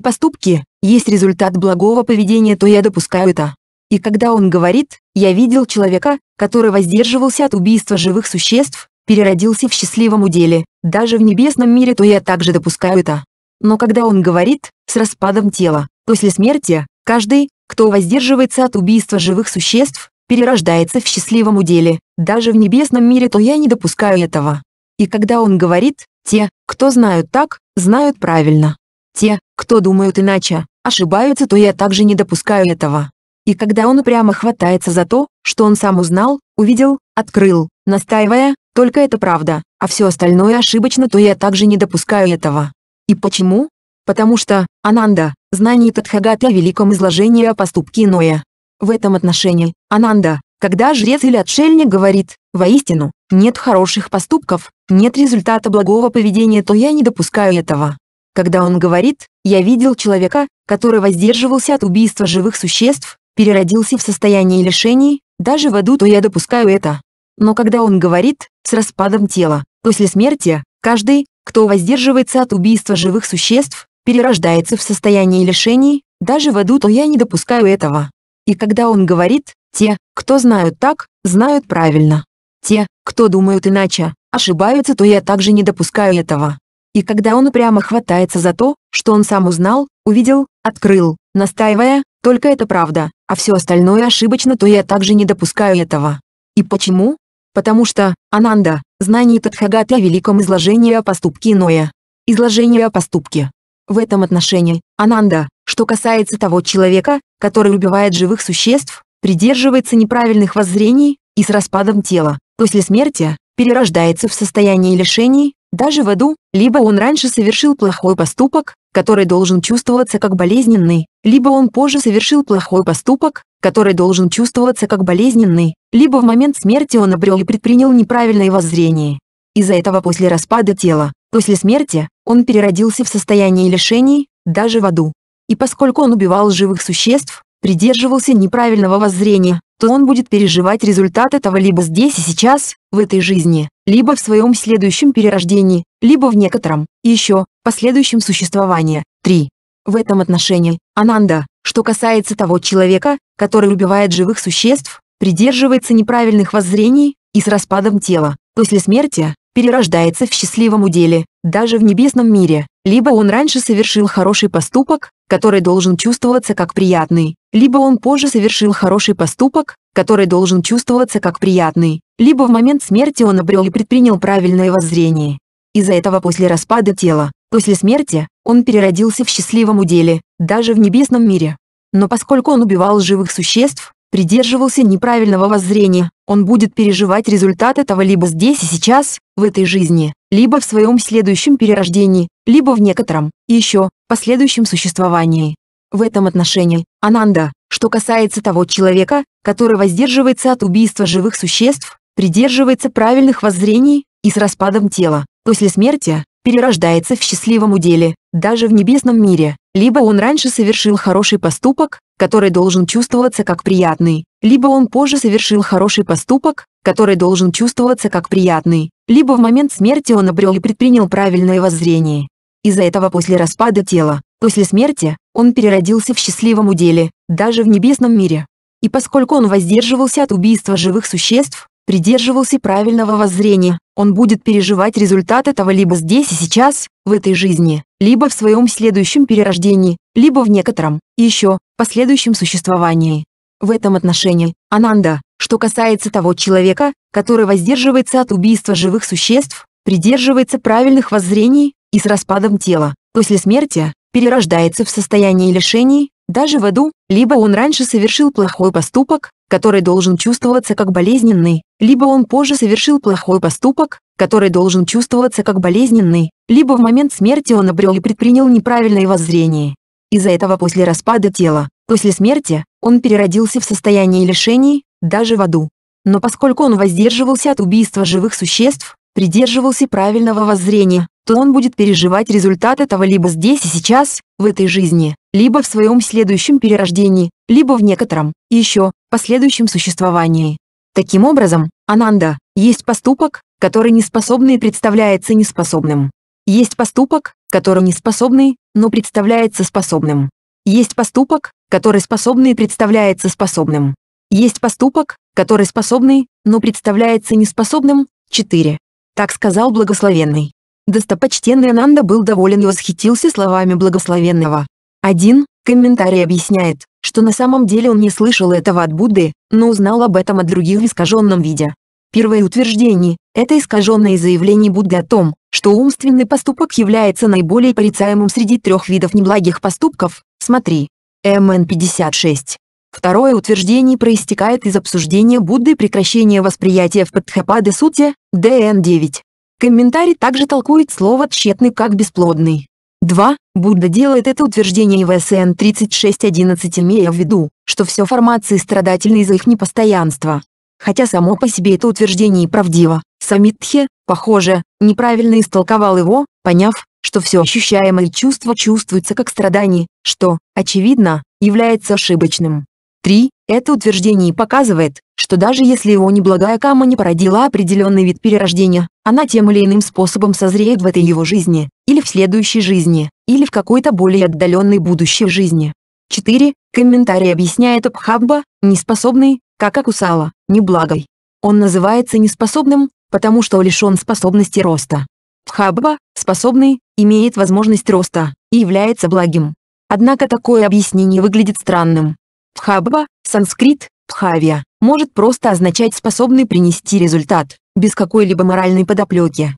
A: поступки, есть результат благого поведения, то я допускаю это». И когда он говорит «я видел человека, который воздерживался от убийства живых существ, переродился в счастливом уделе, даже в небесном мире, то я также допускаю это». Но когда он говорит «с распадом тела, после смерти, каждый, кто воздерживается от убийства живых существ, перерождается в счастливом уделе, даже в небесном мире, то я не допускаю этого». И когда он говорит те, кто знают так, знают правильно. Те, кто думают иначе, ошибаются, то я также не допускаю этого. И когда он упрямо хватается за то, что он сам узнал, увидел, открыл, настаивая, только это правда, а все остальное ошибочно, то я также не допускаю этого. И почему? Потому что, Ананда, знание Тадхагаты о великом изложении о поступке иное. В этом отношении, Ананда, когда жрец или отшельник говорит, воистину, нет хороших поступков, нет результата благого поведения, то я не допускаю этого. Когда он говорит «я видел человека, который воздерживался от убийства живых существ, переродился в состоянии лишений, даже в аду, то я допускаю это. Но когда он говорит «с распадом тела», после смерти, каждый, кто воздерживается от убийства живых существ, перерождается в состоянии лишений, даже в аду, то я не допускаю этого. И когда он говорит, те, кто знают так, знают правильно. Те, кто думают иначе, ошибаются, то я также не допускаю этого. И когда он упрямо хватается за то, что он сам узнал, увидел, открыл, настаивая, только это правда, а все остальное ошибочно, то я также не допускаю этого. И почему? Потому что, Ананда, знание Тадхагата о великом изложении о поступке иное. Изложение о поступке. В этом отношении, Ананда, что касается того человека, который убивает живых существ, придерживается неправильных воззрений, и с распадом тела, после смерти, перерождается в состоянии лишений, даже в аду, либо он раньше совершил плохой поступок, который должен чувствоваться как болезненный, либо он позже совершил плохой поступок, который должен чувствоваться как болезненный, либо в момент смерти он обрел и предпринял неправильное воззрение. Из-за этого после распада тела, после смерти, он переродился в состоянии лишений, даже в аду. И поскольку он убивал живых существ, придерживался неправильного воззрения, то он будет переживать результат этого либо здесь и сейчас, в этой жизни, либо в своем следующем перерождении, либо в некотором, еще, последующем существовании. 3. В этом отношении, Ананда, что касается того человека, который убивает живых существ, придерживается неправильных воззрений, и с распадом тела, после смерти, перерождается в счастливом уделе, даже в небесном мире, либо он раньше совершил хороший поступок, который должен чувствоваться как приятный, либо он позже совершил хороший поступок, который должен чувствоваться как приятный, либо в момент смерти он обрел и предпринял правильное воззрение. Из-за этого после распада тела, после смерти, он переродился в счастливом уделе, даже в небесном мире. Но поскольку он убивал живых существ, придерживался неправильного воззрения, он будет переживать результат этого либо здесь и сейчас, в этой жизни, либо в своем следующем перерождении, либо в некотором, еще, последующем существовании. В этом отношении, Ананда, что касается того человека, который воздерживается от убийства живых существ, придерживается правильных воззрений, и с распадом тела, после смерти, перерождается в счастливом уделе, даже в небесном мире, либо он раньше совершил хороший поступок, который должен чувствоваться как приятный, либо он позже совершил хороший поступок, который должен чувствоваться как приятный, либо в момент смерти он обрел и предпринял правильное воззрение, из-за этого после распада тела, после смерти, он переродился в счастливом уделе, даже в небесном мире. И поскольку он воздерживался от убийства живых существ, придерживался правильного воззрения, он будет переживать результат этого либо здесь и сейчас, в этой жизни, либо в своем следующем перерождении, либо в некотором, еще, последующем существовании. В этом отношении, Ананда, что касается того человека, который воздерживается от убийства живых существ, придерживается правильных воззрений, и с распадом тела. После смерти перерождается в состоянии лишений, даже в аду, либо он раньше совершил плохой поступок, который должен чувствоваться как болезненный, либо он позже совершил плохой поступок, который должен чувствоваться как болезненный, либо в момент смерти он обрел и предпринял неправильное воззрение. Из-за этого после распада тела, после смерти, он переродился в состоянии лишений, даже в аду. Но поскольку он воздерживался от убийства живых существ, придерживался правильного воззрения, то он будет переживать результат этого либо здесь и сейчас, в этой жизни, либо в своем следующем перерождении, либо в некотором, еще, последующем существовании. Таким образом, ананда, есть поступок, который неспособный представляется неспособным. Есть поступок, который неспособный, но представляется способным. Есть поступок, который способный представляется способным. Есть поступок, который способный, но представляется неспособным. 4. Так сказал благословенный. Достопочтенный Ананда был доволен и восхитился словами благословенного. Один комментарий объясняет, что на самом деле он не слышал этого от Будды, но узнал об этом от других в искаженном виде. Первое утверждение – это искаженное заявление Будды о том, что умственный поступок является наиболее порицаемым среди трех видов неблагих поступков, смотри. МН 56. Второе утверждение проистекает из обсуждения Будды прекращения восприятия в Падхапада Сутте, ДН 9. Комментарий также толкует слово «тщетный» как «бесплодный». 2. Будда делает это утверждение в СН 36.11 имея в виду, что все формации страдательны из-за их непостоянства. Хотя само по себе это утверждение и правдиво, Самитхе, похоже, неправильно истолковал его, поняв, что все ощущаемое чувство чувствуется как страдание, что, очевидно, является ошибочным. 3. Это утверждение показывает, что даже если его неблагая кама не породила определенный вид перерождения, она тем или иным способом созреет в этой его жизни, или в следующей жизни, или в какой-то более отдаленной будущей жизни. 4. Комментарий объясняет Абхабба, неспособный, как Акусала, неблагой. Он называется неспособным, потому что лишен способности роста. Бхабба, способный, имеет возможность роста и является благим. Однако такое объяснение выглядит странным, Пхабба, санскрит, пхавья, может просто означать способный принести результат, без какой-либо моральной подоплеки.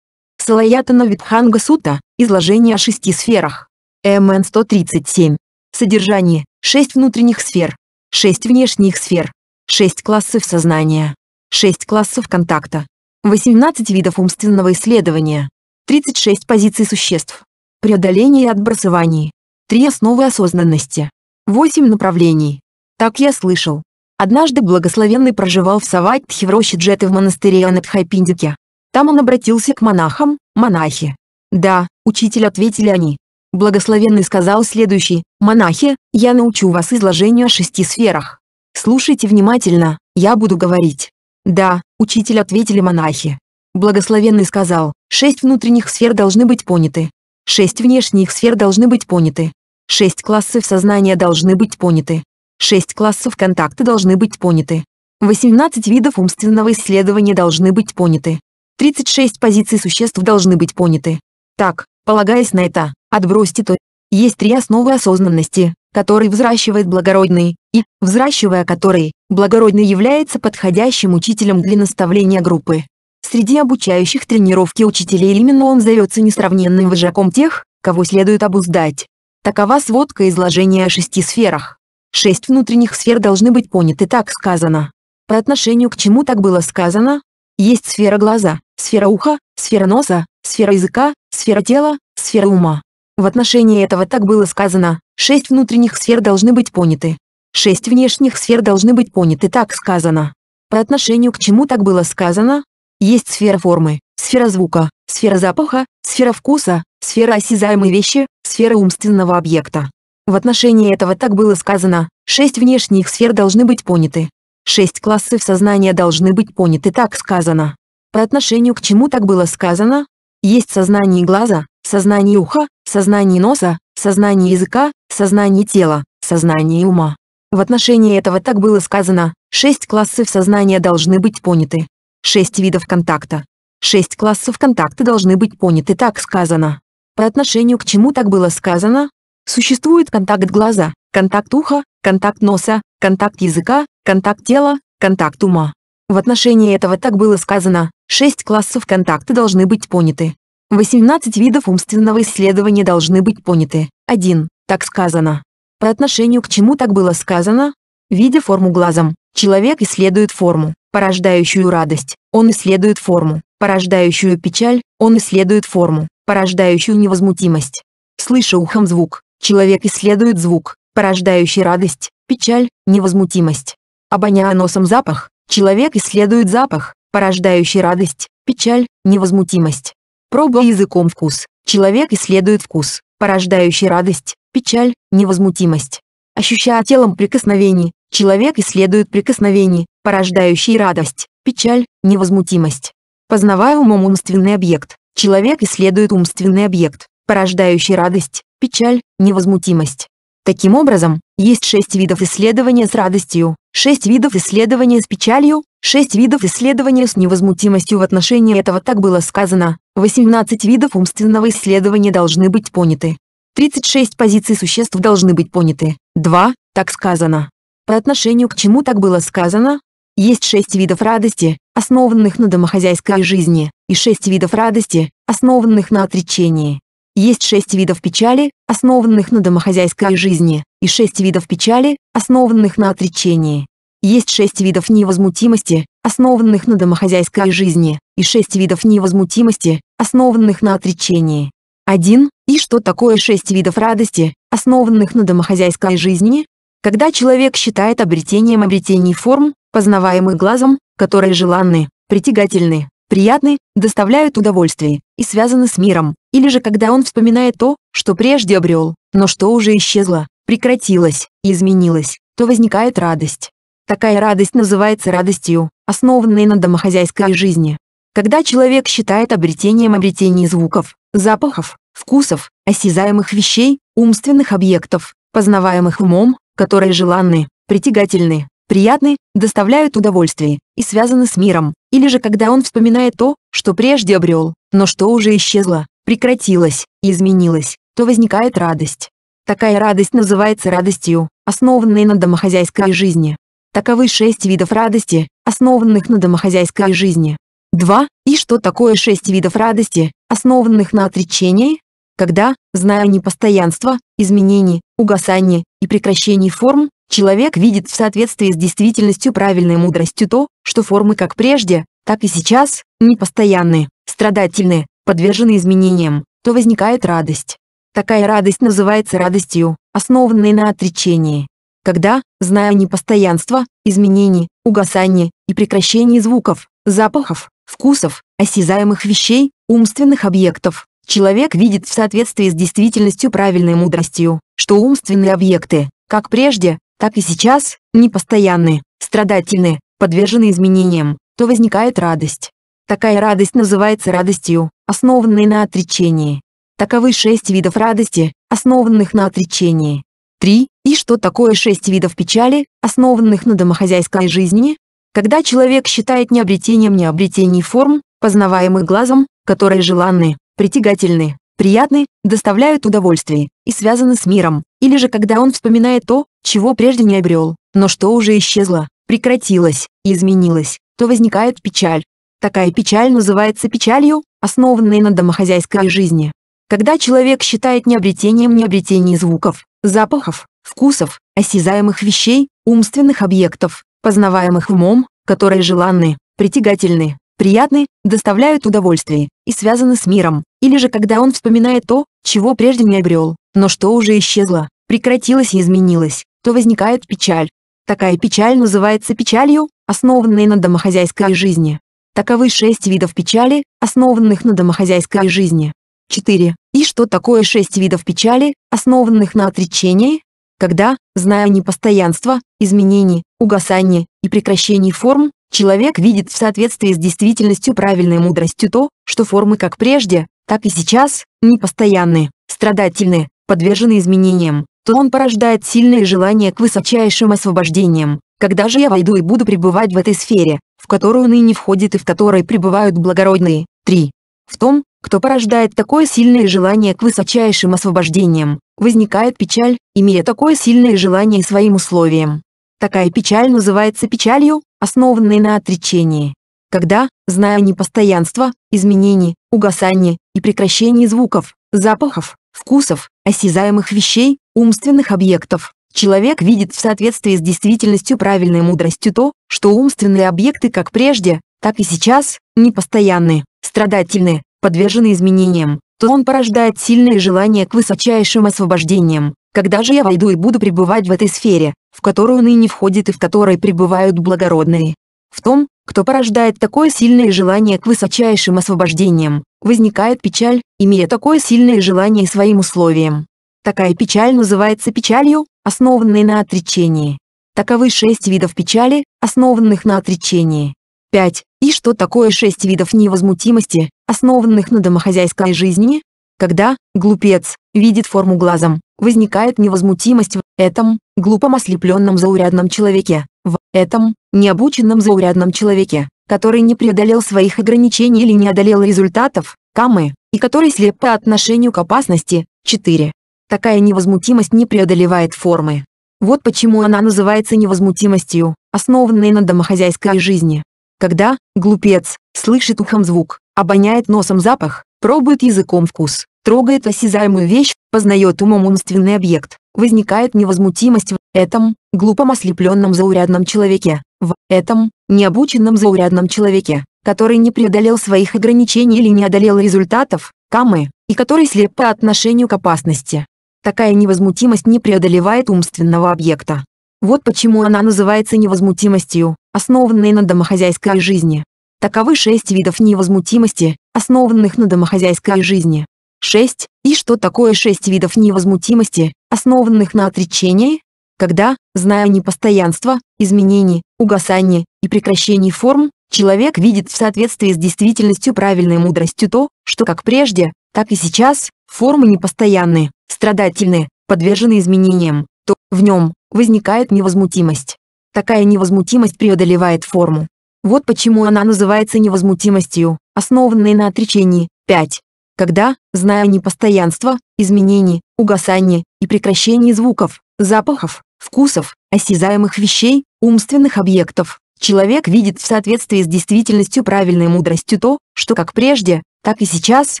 A: Салаятана Витханга Сута, изложение о шести сферах. МН 137. Содержание. Шесть внутренних сфер. Шесть внешних сфер. Шесть классов сознания. Шесть классов контакта. 18 видов умственного исследования. 36 позиций существ. Преодоление и отбрасываний. Три основы осознанности. Восемь направлений. Так я слышал. Однажды благословенный проживал в Саватхе в роще Джеты в монастыре Анатхайпиндике. Там он обратился к монахам, монахи. «Да, учитель», — ответили они. Благословенный сказал следующий, «Монахи, я научу вас изложению о шести сферах. Слушайте внимательно, я буду говорить». «Да, учитель», — ответили монахи. Благословенный сказал, «Шесть внутренних сфер должны быть поняты. Шесть внешних сфер должны быть поняты. Шесть классов сознания должны быть поняты. Шесть классов контакта должны быть поняты. 18 видов умственного исследования должны быть поняты. 36 позиций существ должны быть поняты. Так, полагаясь на это, отбросьте то. Есть три основы осознанности, которые взращивает благородный, и, взращивая которые, благородный является подходящим учителем для наставления группы. Среди обучающих тренировки учителей именно он зовется несравненным вожаком тех, кого следует обуздать, Такова сводка изложения о шести сферах. Шесть внутренних сфер должны быть поняты так сказано. По отношению к чему так было сказано? Есть сфера глаза, сфера уха, сфера носа, сфера языка, сфера тела, сфера ума. В отношении этого так было сказано, шесть внутренних сфер должны быть поняты. Шесть внешних сфер должны быть поняты так сказано. По отношению к чему так было сказано? Есть сфера формы, сфера звука, сфера запаха, сфера вкуса, сфера осязаемой вещи, сфера умственного объекта. В отношении этого так было сказано, шесть внешних сфер должны быть поняты. Шесть классов сознания должны быть поняты, так сказано. По отношению к чему так было сказано? Есть сознание глаза, сознание уха, сознание носа, сознание языка, сознание тела, сознание ума. В отношении этого так было сказано, шесть классов сознания должны быть поняты. Шесть видов контакта. Шесть классов контакта должны быть поняты, так сказано. По отношению к чему так было сказано? Существует контакт глаза, контакт уха, контакт носа, контакт языка, контакт тела, контакт ума. В отношении этого так было сказано, 6 классов контакта должны быть поняты. 18 видов умственного исследования должны быть поняты. 1. Так сказано. По отношению к чему так было сказано? Видя форму глазом, человек исследует форму, порождающую радость, он исследует форму, порождающую печаль, он исследует форму, порождающую невозмутимость. Слыша ухом звук, человек исследует звук, порождающий радость, печаль, невозмутимость. Обоняя носом запах, человек исследует запах, порождающий радость, печаль, невозмутимость. Пробуя языком вкус, человек исследует вкус, порождающий радость, печаль, невозмутимость. Ощущая телом прикосновений, человек исследует прикосновений, порождающий радость, печаль, невозмутимость. Познавая умом умственный объект, Человек исследует умственный объект, порождающий радость, печаль, невозмутимость. Таким образом, есть шесть видов исследования с радостью, шесть видов исследования с печалью, шесть видов исследования с невозмутимостью в отношении этого так было сказано, 18 видов умственного исследования должны быть поняты. 36 позиций существ должны быть поняты. 2, так сказано. По отношению к чему так было сказано? Есть шесть видов радости, основанных на домохозяйской жизни, и шесть видов радости, основанных на отречении. Есть шесть видов печали, основанных на домохозяйской жизни, и шесть видов печали, основанных на отречении. Есть шесть видов невозмутимости, основанных на домохозяйской жизни, и шесть видов невозмутимости, основанных на отречении. 1. И что такое шесть видов радости, основанных на домохозяйской жизни? Когда человек считает обретением обретений форм, познаваемых глазом, которые желанны, притягательны, приятны, доставляют удовольствие и связаны с миром, или же когда он вспоминает то, что прежде обрел, но что уже исчезло, прекратилось, изменилось, то возникает радость. Такая радость называется радостью, основанной на домохозяйской жизни. Когда человек считает обретением обретений звуков, запахов, вкусов, осязаемых вещей, умственных объектов, познаваемых умом, которые желанны, притягательны, приятны, доставляют удовольствие и связаны с миром, или же когда он вспоминает то, что прежде обрел, но что уже исчезло, прекратилось, изменилось, то возникает радость. Такая радость называется радостью, основанной на домохозяйской жизни. Таковы шесть видов радости, основанных на домохозяйской жизни. 2. И что такое шесть видов радости, основанных на отречении? Когда, зная непостоянство, изменений, угасание и прекращение форм, Человек видит в соответствии с действительностью правильной мудростью то, что формы как прежде, так и сейчас, непостоянны, страдательны, подвержены изменениям, то возникает радость. Такая радость называется радостью, основанной на отречении. Когда, зная непостоянство, изменений, угасание и прекращение звуков, запахов, вкусов, осязаемых вещей, умственных объектов, человек видит в соответствии с действительностью правильной мудростью, что умственные объекты, как прежде, так и сейчас, непостоянны, страдательны, подвержены изменениям, то возникает радость. Такая радость называется радостью, основанной на отречении. Таковы шесть видов радости, основанных на отречении. Три И что такое шесть видов печали, основанных на домохозяйской жизни? Когда человек считает необретением необретений форм, познаваемых глазом, которые желанны, притягательны, приятны, доставляют удовольствие и связаны с миром, или же когда он вспоминает то, чего прежде не обрел, но что уже исчезло, прекратилось, изменилось, то возникает печаль. Такая печаль называется печалью, основанной на домохозяйской жизни. Когда человек считает необретением необретение звуков, запахов, вкусов, осязаемых вещей, умственных объектов, познаваемых умом, которые желанны, притягательны, приятны, доставляют удовольствие и связаны с миром, или же когда он вспоминает то, чего прежде не обрел, но что уже исчезло, прекратилось и изменилось, то возникает печаль. Такая печаль называется печалью, основанной на домохозяйской жизни. Таковы шесть видов печали, основанных на домохозяйской жизни. 4. И что такое шесть видов печали, основанных на отречении? Когда, зная непостоянство, изменений, угасание и прекращение форм, человек видит в соответствии с действительностью правильной мудростью то, что формы как прежде, так и сейчас, непостоянны, страдательны, подвержены изменениям, то он порождает сильное желание к высочайшим освобождениям. Когда же я войду и буду пребывать в этой сфере, в которую ныне входит и в которой пребывают благородные? 3. В том, кто порождает такое сильное желание к высочайшим освобождениям, возникает печаль, имея такое сильное желание своим условиям. Такая печаль называется печалью, основанной на отречении. Когда, зная непостоянство, изменений, угасание и прекращение звуков, запахов, вкусов, осязаемых вещей, умственных объектов. Человек видит в соответствии с действительностью правильной мудростью то, что умственные объекты как прежде, так и сейчас, непостоянны, страдательны, подвержены изменениям, то он порождает сильное желание к высочайшим освобождениям. Когда же я войду и буду пребывать в этой сфере, в которую ныне входит и в которой пребывают благородные? В том, кто порождает такое сильное желание к высочайшим освобождениям, возникает печаль, имея такое сильное желание своим условиям. Такая печаль называется печалью, основанной на отречении. Таковы шесть видов печали, основанных на отречении. 5. И что такое шесть видов невозмутимости, основанных на домохозяйской жизни? Когда глупец видит форму глазом, возникает невозмутимость в этом глупом ослепленном заурядном человеке, в этом необученном заурядном человеке, который не преодолел своих ограничений или не одолел результатов, камы, и который слеп по отношению к опасности, 4. Такая невозмутимость не преодолевает формы. Вот почему она называется невозмутимостью, основанной на домохозяйской жизни. Когда глупец слышит ухом звук, обоняет носом запах, пробует языком вкус, трогает осязаемую вещь, познает умом умственный объект, возникает невозмутимость в этом глупом ослепленном заурядном человеке. В этом, необученном заурядном человеке, который не преодолел своих ограничений или не одолел результатов, камы, и который слеп по отношению к опасности. Такая невозмутимость не преодолевает умственного объекта. Вот почему она называется невозмутимостью, основанной на домохозяйской жизни. Таковы шесть видов невозмутимости, основанных на домохозяйской жизни. 6. И что такое шесть видов невозмутимости, основанных на отречении, когда, зная непостоянство, изменений, угасание и прекращение форм, человек видит в соответствии с действительностью правильной мудростью то, что как прежде, так и сейчас, формы непостоянные, страдательные, подвержены изменениям, то в нем возникает невозмутимость. Такая невозмутимость преодолевает форму. Вот почему она называется невозмутимостью, основанной на отречении. 5. Когда, зная непостоянство, изменений, угасание и прекращение звуков, запахов, вкусов, осязаемых вещей, умственных объектов. Человек видит в соответствии с действительностью правильной мудростью то, что как прежде, так и сейчас,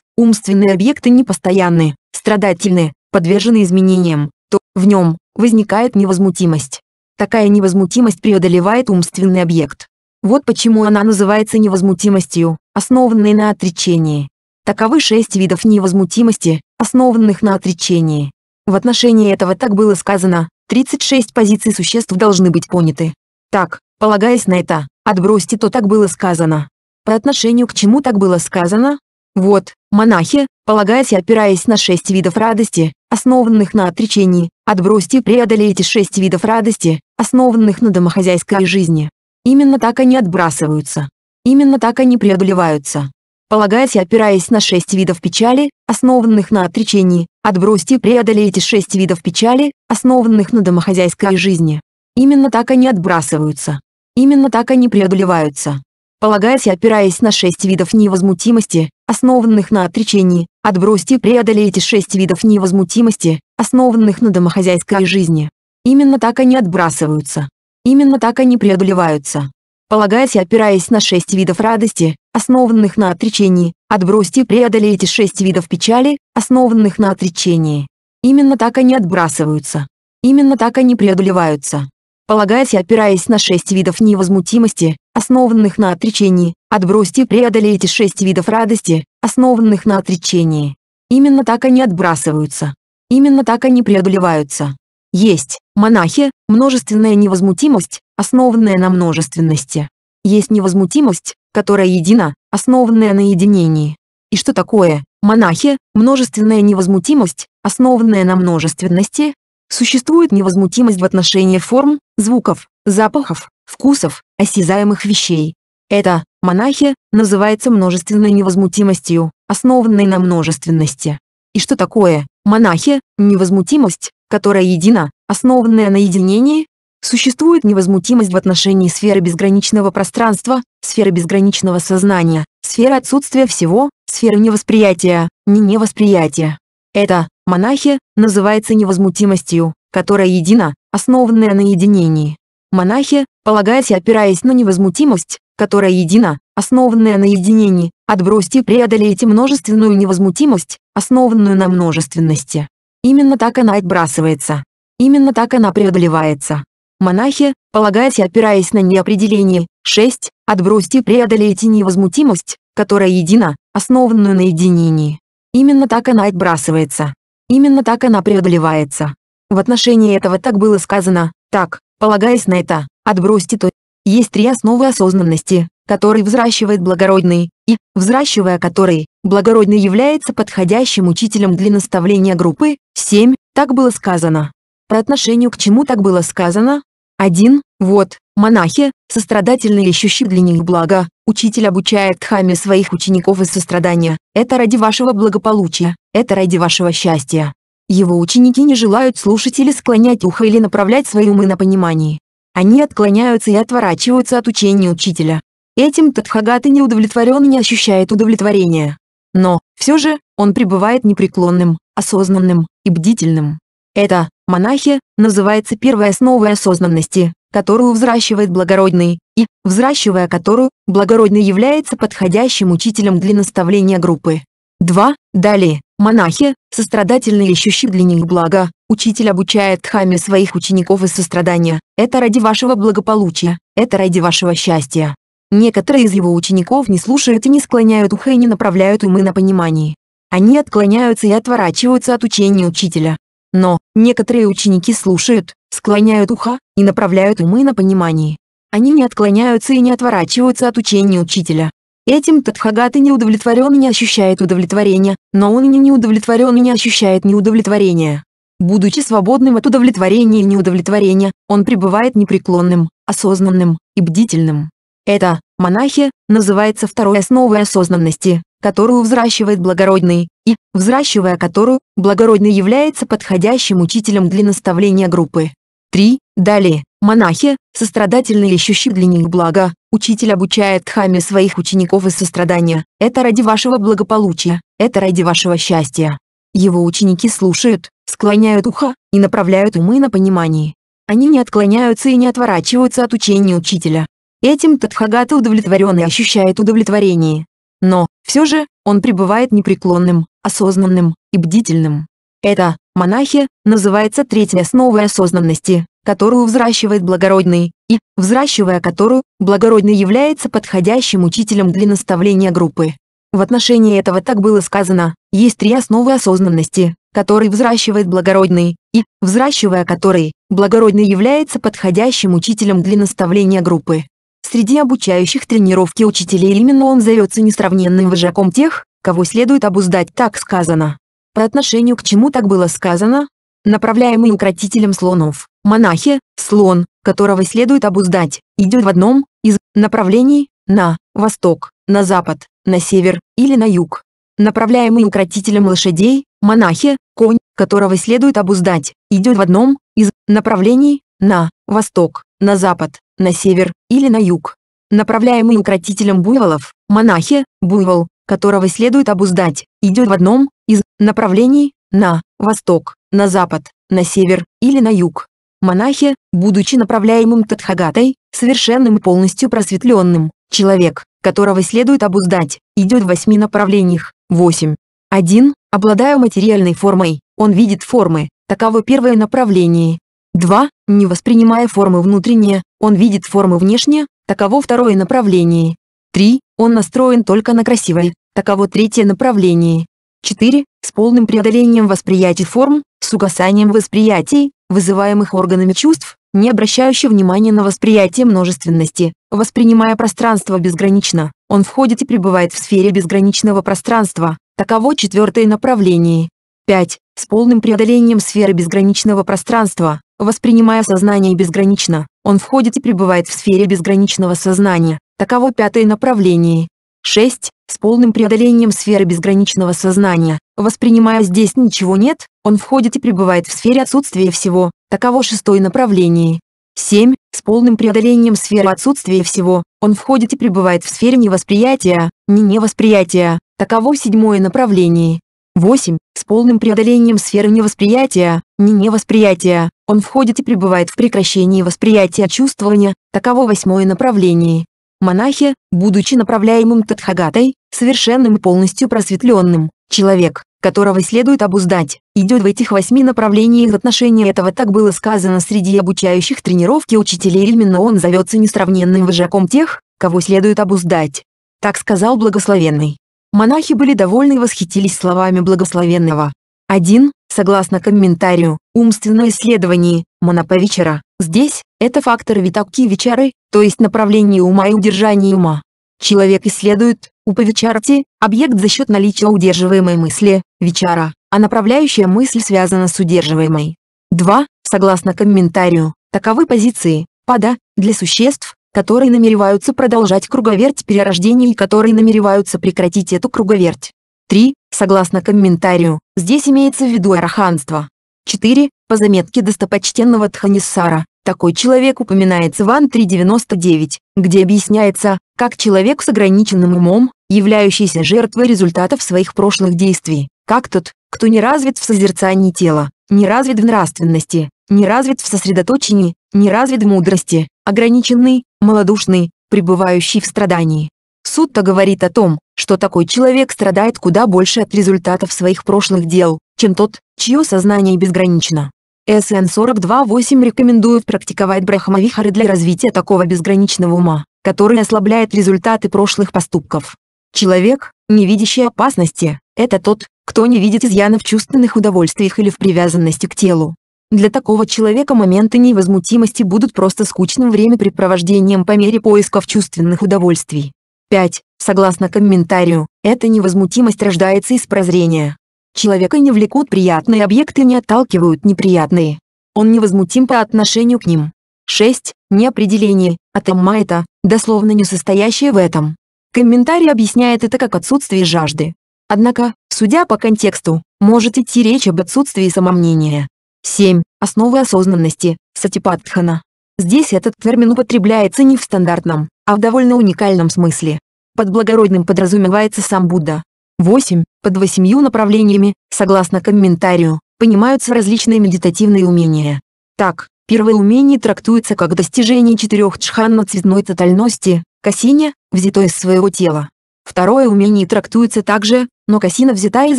A: умственные объекты непостоянны, страдательны, подвержены изменениям, то в нем возникает невозмутимость. Такая невозмутимость преодолевает умственный объект. Вот почему она называется невозмутимостью, основанной на отречении. Таковы шесть видов невозмутимости, основанных на отречении. В отношении этого так было сказано, 36 позиций существ должны быть поняты. Так, полагаясь на это, отбросьте то так было сказано. По отношению к чему так было сказано? Вот, монахи, полагаясь и опираясь на шесть видов радости, основанных на отречении, отбросьте и преодолейте шесть видов радости, основанных на домохозяйской жизни. Именно так они отбрасываются. Именно так они преодолеваются. Полагаясь и опираясь на шесть видов печали, основанных на отречении, отбросьте и преодолейте шесть видов печали, основанных на домохозяйской жизни. Именно так они отбрасываются. Именно так они преодолеваются. Полагаясь и опираясь на шесть видов невозмутимости, основанных на отречении, отбросьте и преодолейте шесть видов невозмутимости, основанных на домохозяйской жизни. Именно так они отбрасываются. Именно так они преодолеваются. Полагаясь и опираясь на шесть видов радости, основанных на отречении, отбросьте и преодолейте шесть видов печали, основанных на отречении. Именно так они отбрасываются. Именно так они преодолеваются. Полагаясь и опираясь на шесть видов невозмутимости, основанных на отречении, отбросьте и преодолейте шесть видов радости, основанных на отречении. Именно так они отбрасываются. Именно так они преодолеваются. Есть, монахи, множественная невозмутимость, основанная на множественности. Есть невозмутимость, которая едина, основанная на единении. И что такое, монахи, множественная невозмутимость, основанная на множественности? Существует невозмутимость в отношении форм, звуков, запахов, вкусов, осязаемых вещей. Это, монахи, называется множественной невозмутимостью, основанной на множественности. И что такое, монахи, невозмутимость, которая едина, основанная на единении? Существует невозмутимость в отношении сферы безграничного пространства, сферы безграничного сознания, сферы отсутствия всего, сферы невосприятия, не невосприятия. Это, монахи, называется невозмутимостью, которая едина, основанная на единении. Монахи, полагаясь и опираясь на невозмутимость, которая едина, основанная на единении, отбросьте и преодолейте множественную невозмутимость, основанную на множественности. Именно так она отбрасывается. Именно так она преодолевается. Монахи, полагаясь и опираясь на неопределение, 6. Отбросьте и преодолейте невозмутимость, которая едина, основанную на единении. Именно так она отбрасывается. Именно так она преодолевается. В отношении этого так было сказано, так, полагаясь на это, отбросьте то. Есть три основы осознанности, которые взращивает благородный, и, взращивая который, благородный является подходящим учителем для наставления группы, 7, так было сказано. По отношению к чему так было сказано, 1. Вот, монахи, сострадательно ищущие для них блага, учитель обучает дхаме своих учеников из сострадания, это ради вашего благополучия, это ради вашего счастья. Его ученики не желают слушать или склонять ухо или направлять свои умы на понимание. Они отклоняются и отворачиваются от учения учителя. Этим Тадхагата не удовлетворен и не ощущает удовлетворения. Но, все же, он пребывает непреклонным, осознанным и бдительным. Это монахи, называется первой основой осознанности, которую взращивает благородный, и, взращивая которую, благородный является подходящим учителем для наставления группы. 2. Далее, монахи, сострадательные ищущие для них блага, учитель обучает хами своих учеников из сострадания, это ради вашего благополучия, это ради вашего счастья. Некоторые из его учеников не слушают и не склоняют ухо и не направляют умы на понимание. Они отклоняются и отворачиваются от учения учителя, но, некоторые ученики слушают, склоняют ухо, и направляют умы на понимание. Они не отклоняются и не отворачиваются от учения учителя. Этим Тадхагата не удовлетворен и не ощущает удовлетворения, но он и не удовлетворен и не ощущает неудовлетворения. Будучи свободным от удовлетворения и неудовлетворения, он пребывает непреклонным, осознанным и бдительным. Это, монахи, называется второй основой осознанности которую взращивает благородный, и, взращивая которую, благородный является подходящим учителем для наставления группы. 3. Далее, монахи, сострадательно ищущие для них блага, учитель обучает дхаме своих учеников из сострадания, это ради вашего благополучия, это ради вашего счастья. Его ученики слушают, склоняют ухо и направляют умы на понимание. Они не отклоняются и не отворачиваются от учения учителя. Этим Тадхагата удовлетворенный ощущает удовлетворение, но, все же, он пребывает непреклонным, осознанным и бдительным. Это, монахи, называется третьей основой осознанности, которую взращивает благородный, и, взращивая которую, благородный является подходящим учителем для наставления группы. В отношении этого так было сказано, есть три основы осознанности, которые взращивает благородный, и, взращивая который, благородный является подходящим учителем для наставления группы. Среди обучающих тренировки учителей именно он зовется несравненным вожаком тех, кого следует обуздать, так сказано. По отношению к чему так было сказано? Направляемый укротителем слонов, монахи, слон, которого следует обуздать, идет в одном из направлений на восток, на запад, на север или на юг. Направляемый укротителем лошадей, монахи, конь, которого следует обуздать, идет в одном из направлений на восток, на запад, на север или на юг. Направляемый укротителем буйволов, монахи, буйвол, которого следует обуздать, идет в одном из направлений на восток, на запад, на север или на юг. Монахи, будучи направляемым Тадхагатой, совершенным и полностью просветленным, человек, которого следует обуздать, идет в восьми направлениях. 8. 1. Обладая материальной формой, он видит формы, таково первое направление, 2. Не воспринимая формы внутренние, он видит формы внешние, таково второе направление. 3. Он настроен только на красивое, таково третье направление. 4. С полным преодолением восприятий форм, с угасанием восприятий, вызываемых органами чувств, не обращающий внимания на восприятие множественности, воспринимая пространство безгранично, он входит и пребывает в сфере безграничного пространства, таково четвертое направление. 5. С полным преодолением сферы безграничного пространства, Воспринимая сознание безгранично, он входит и пребывает в сфере безграничного сознания. Таково пятое направление. 6. С полным преодолением сферы безграничного сознания, воспринимая здесь ничего нет, он входит и пребывает в сфере отсутствия всего. Таково шестое направление. 7. С полным преодолением сферы отсутствия всего, он входит и пребывает в сфере невосприятия, не невосприятия. Таково седьмое направление. 8. С полным преодолением сферы невосприятия, не невосприятия он входит и пребывает в прекращении восприятия чувствования, таково восьмое направление. Монахи, будучи направляемым Тадхагатой, совершенным и полностью просветленным, человек, которого следует обуздать, идет в этих восьми направлениях отношения этого так было сказано среди обучающих тренировки учителей именно он зовется несравненным вожаком тех, кого следует обуздать. Так сказал благословенный. Монахи были довольны и восхитились словами благословенного. 1. Согласно комментарию «Умственное исследование» Монаповичера, здесь это фактор Витаккивичары, то есть направление ума и удержание ума. Человек исследует, у Павичарти, объект за счет наличия удерживаемой мысли, Вичара, а направляющая мысль связана с удерживаемой. 2. Согласно комментарию, таковы позиции, пада, для существ, которые намереваются продолжать круговерть перерождений, и которые намереваются прекратить эту круговерть. 3. Согласно комментарию, Здесь имеется в виду араханство. 4. По заметке достопочтенного Тханиссара, такой человек упоминается в Ан 3.99, где объясняется, как человек с ограниченным умом, являющийся жертвой результатов своих прошлых действий, как тот, кто не развит в созерцании тела, не развит в нравственности, не развит в сосредоточении, не развит в мудрости, ограниченный, малодушный, пребывающий в страдании. Сутта говорит о том, что такой человек страдает куда больше от результатов своих прошлых дел, чем тот, чье сознание безгранично. СН 42.8 рекомендует практиковать брахмавихары для развития такого безграничного ума, который ослабляет результаты прошлых поступков. Человек, не видящий опасности, это тот, кто не видит изъяна в чувственных удовольствиях или в привязанности к телу. Для такого человека моменты невозмутимости будут просто скучным времяпрепровождением по мере поисков чувственных удовольствий. 5. Согласно комментарию, эта невозмутимость рождается из прозрения. Человека не влекут приятные объекты, не отталкивают неприятные. Он невозмутим по отношению к ним. 6. Неопределение, от а аммайта, дословно не состоящее в этом. Комментарий объясняет это как отсутствие жажды. Однако, судя по контексту, может идти речь об отсутствии самомнения. 7. Основы осознанности, сатипатхана. Здесь этот термин употребляется не в стандартном, а в довольно уникальном смысле. Под благородным подразумевается сам Будда. 8. Под восемью направлениями, согласно комментарию, понимаются различные медитативные умения. Так, первое умение трактуется как достижение четырех на цветной тотальности, касиня, взято из своего тела. Второе умение трактуется также, но касина взята из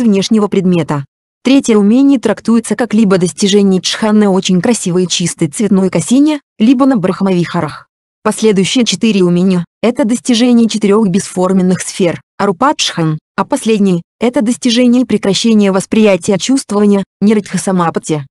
A: внешнего предмета. Третье умение трактуется как либо достижение джханны очень красивой и чистой цветной косине, либо на брахмавихарах. Последующие четыре у меня – это достижение четырех бесформенных сфер, Арупадшхан, а последний – это достижение прекращения восприятия чувствования, Нирадхасамапати.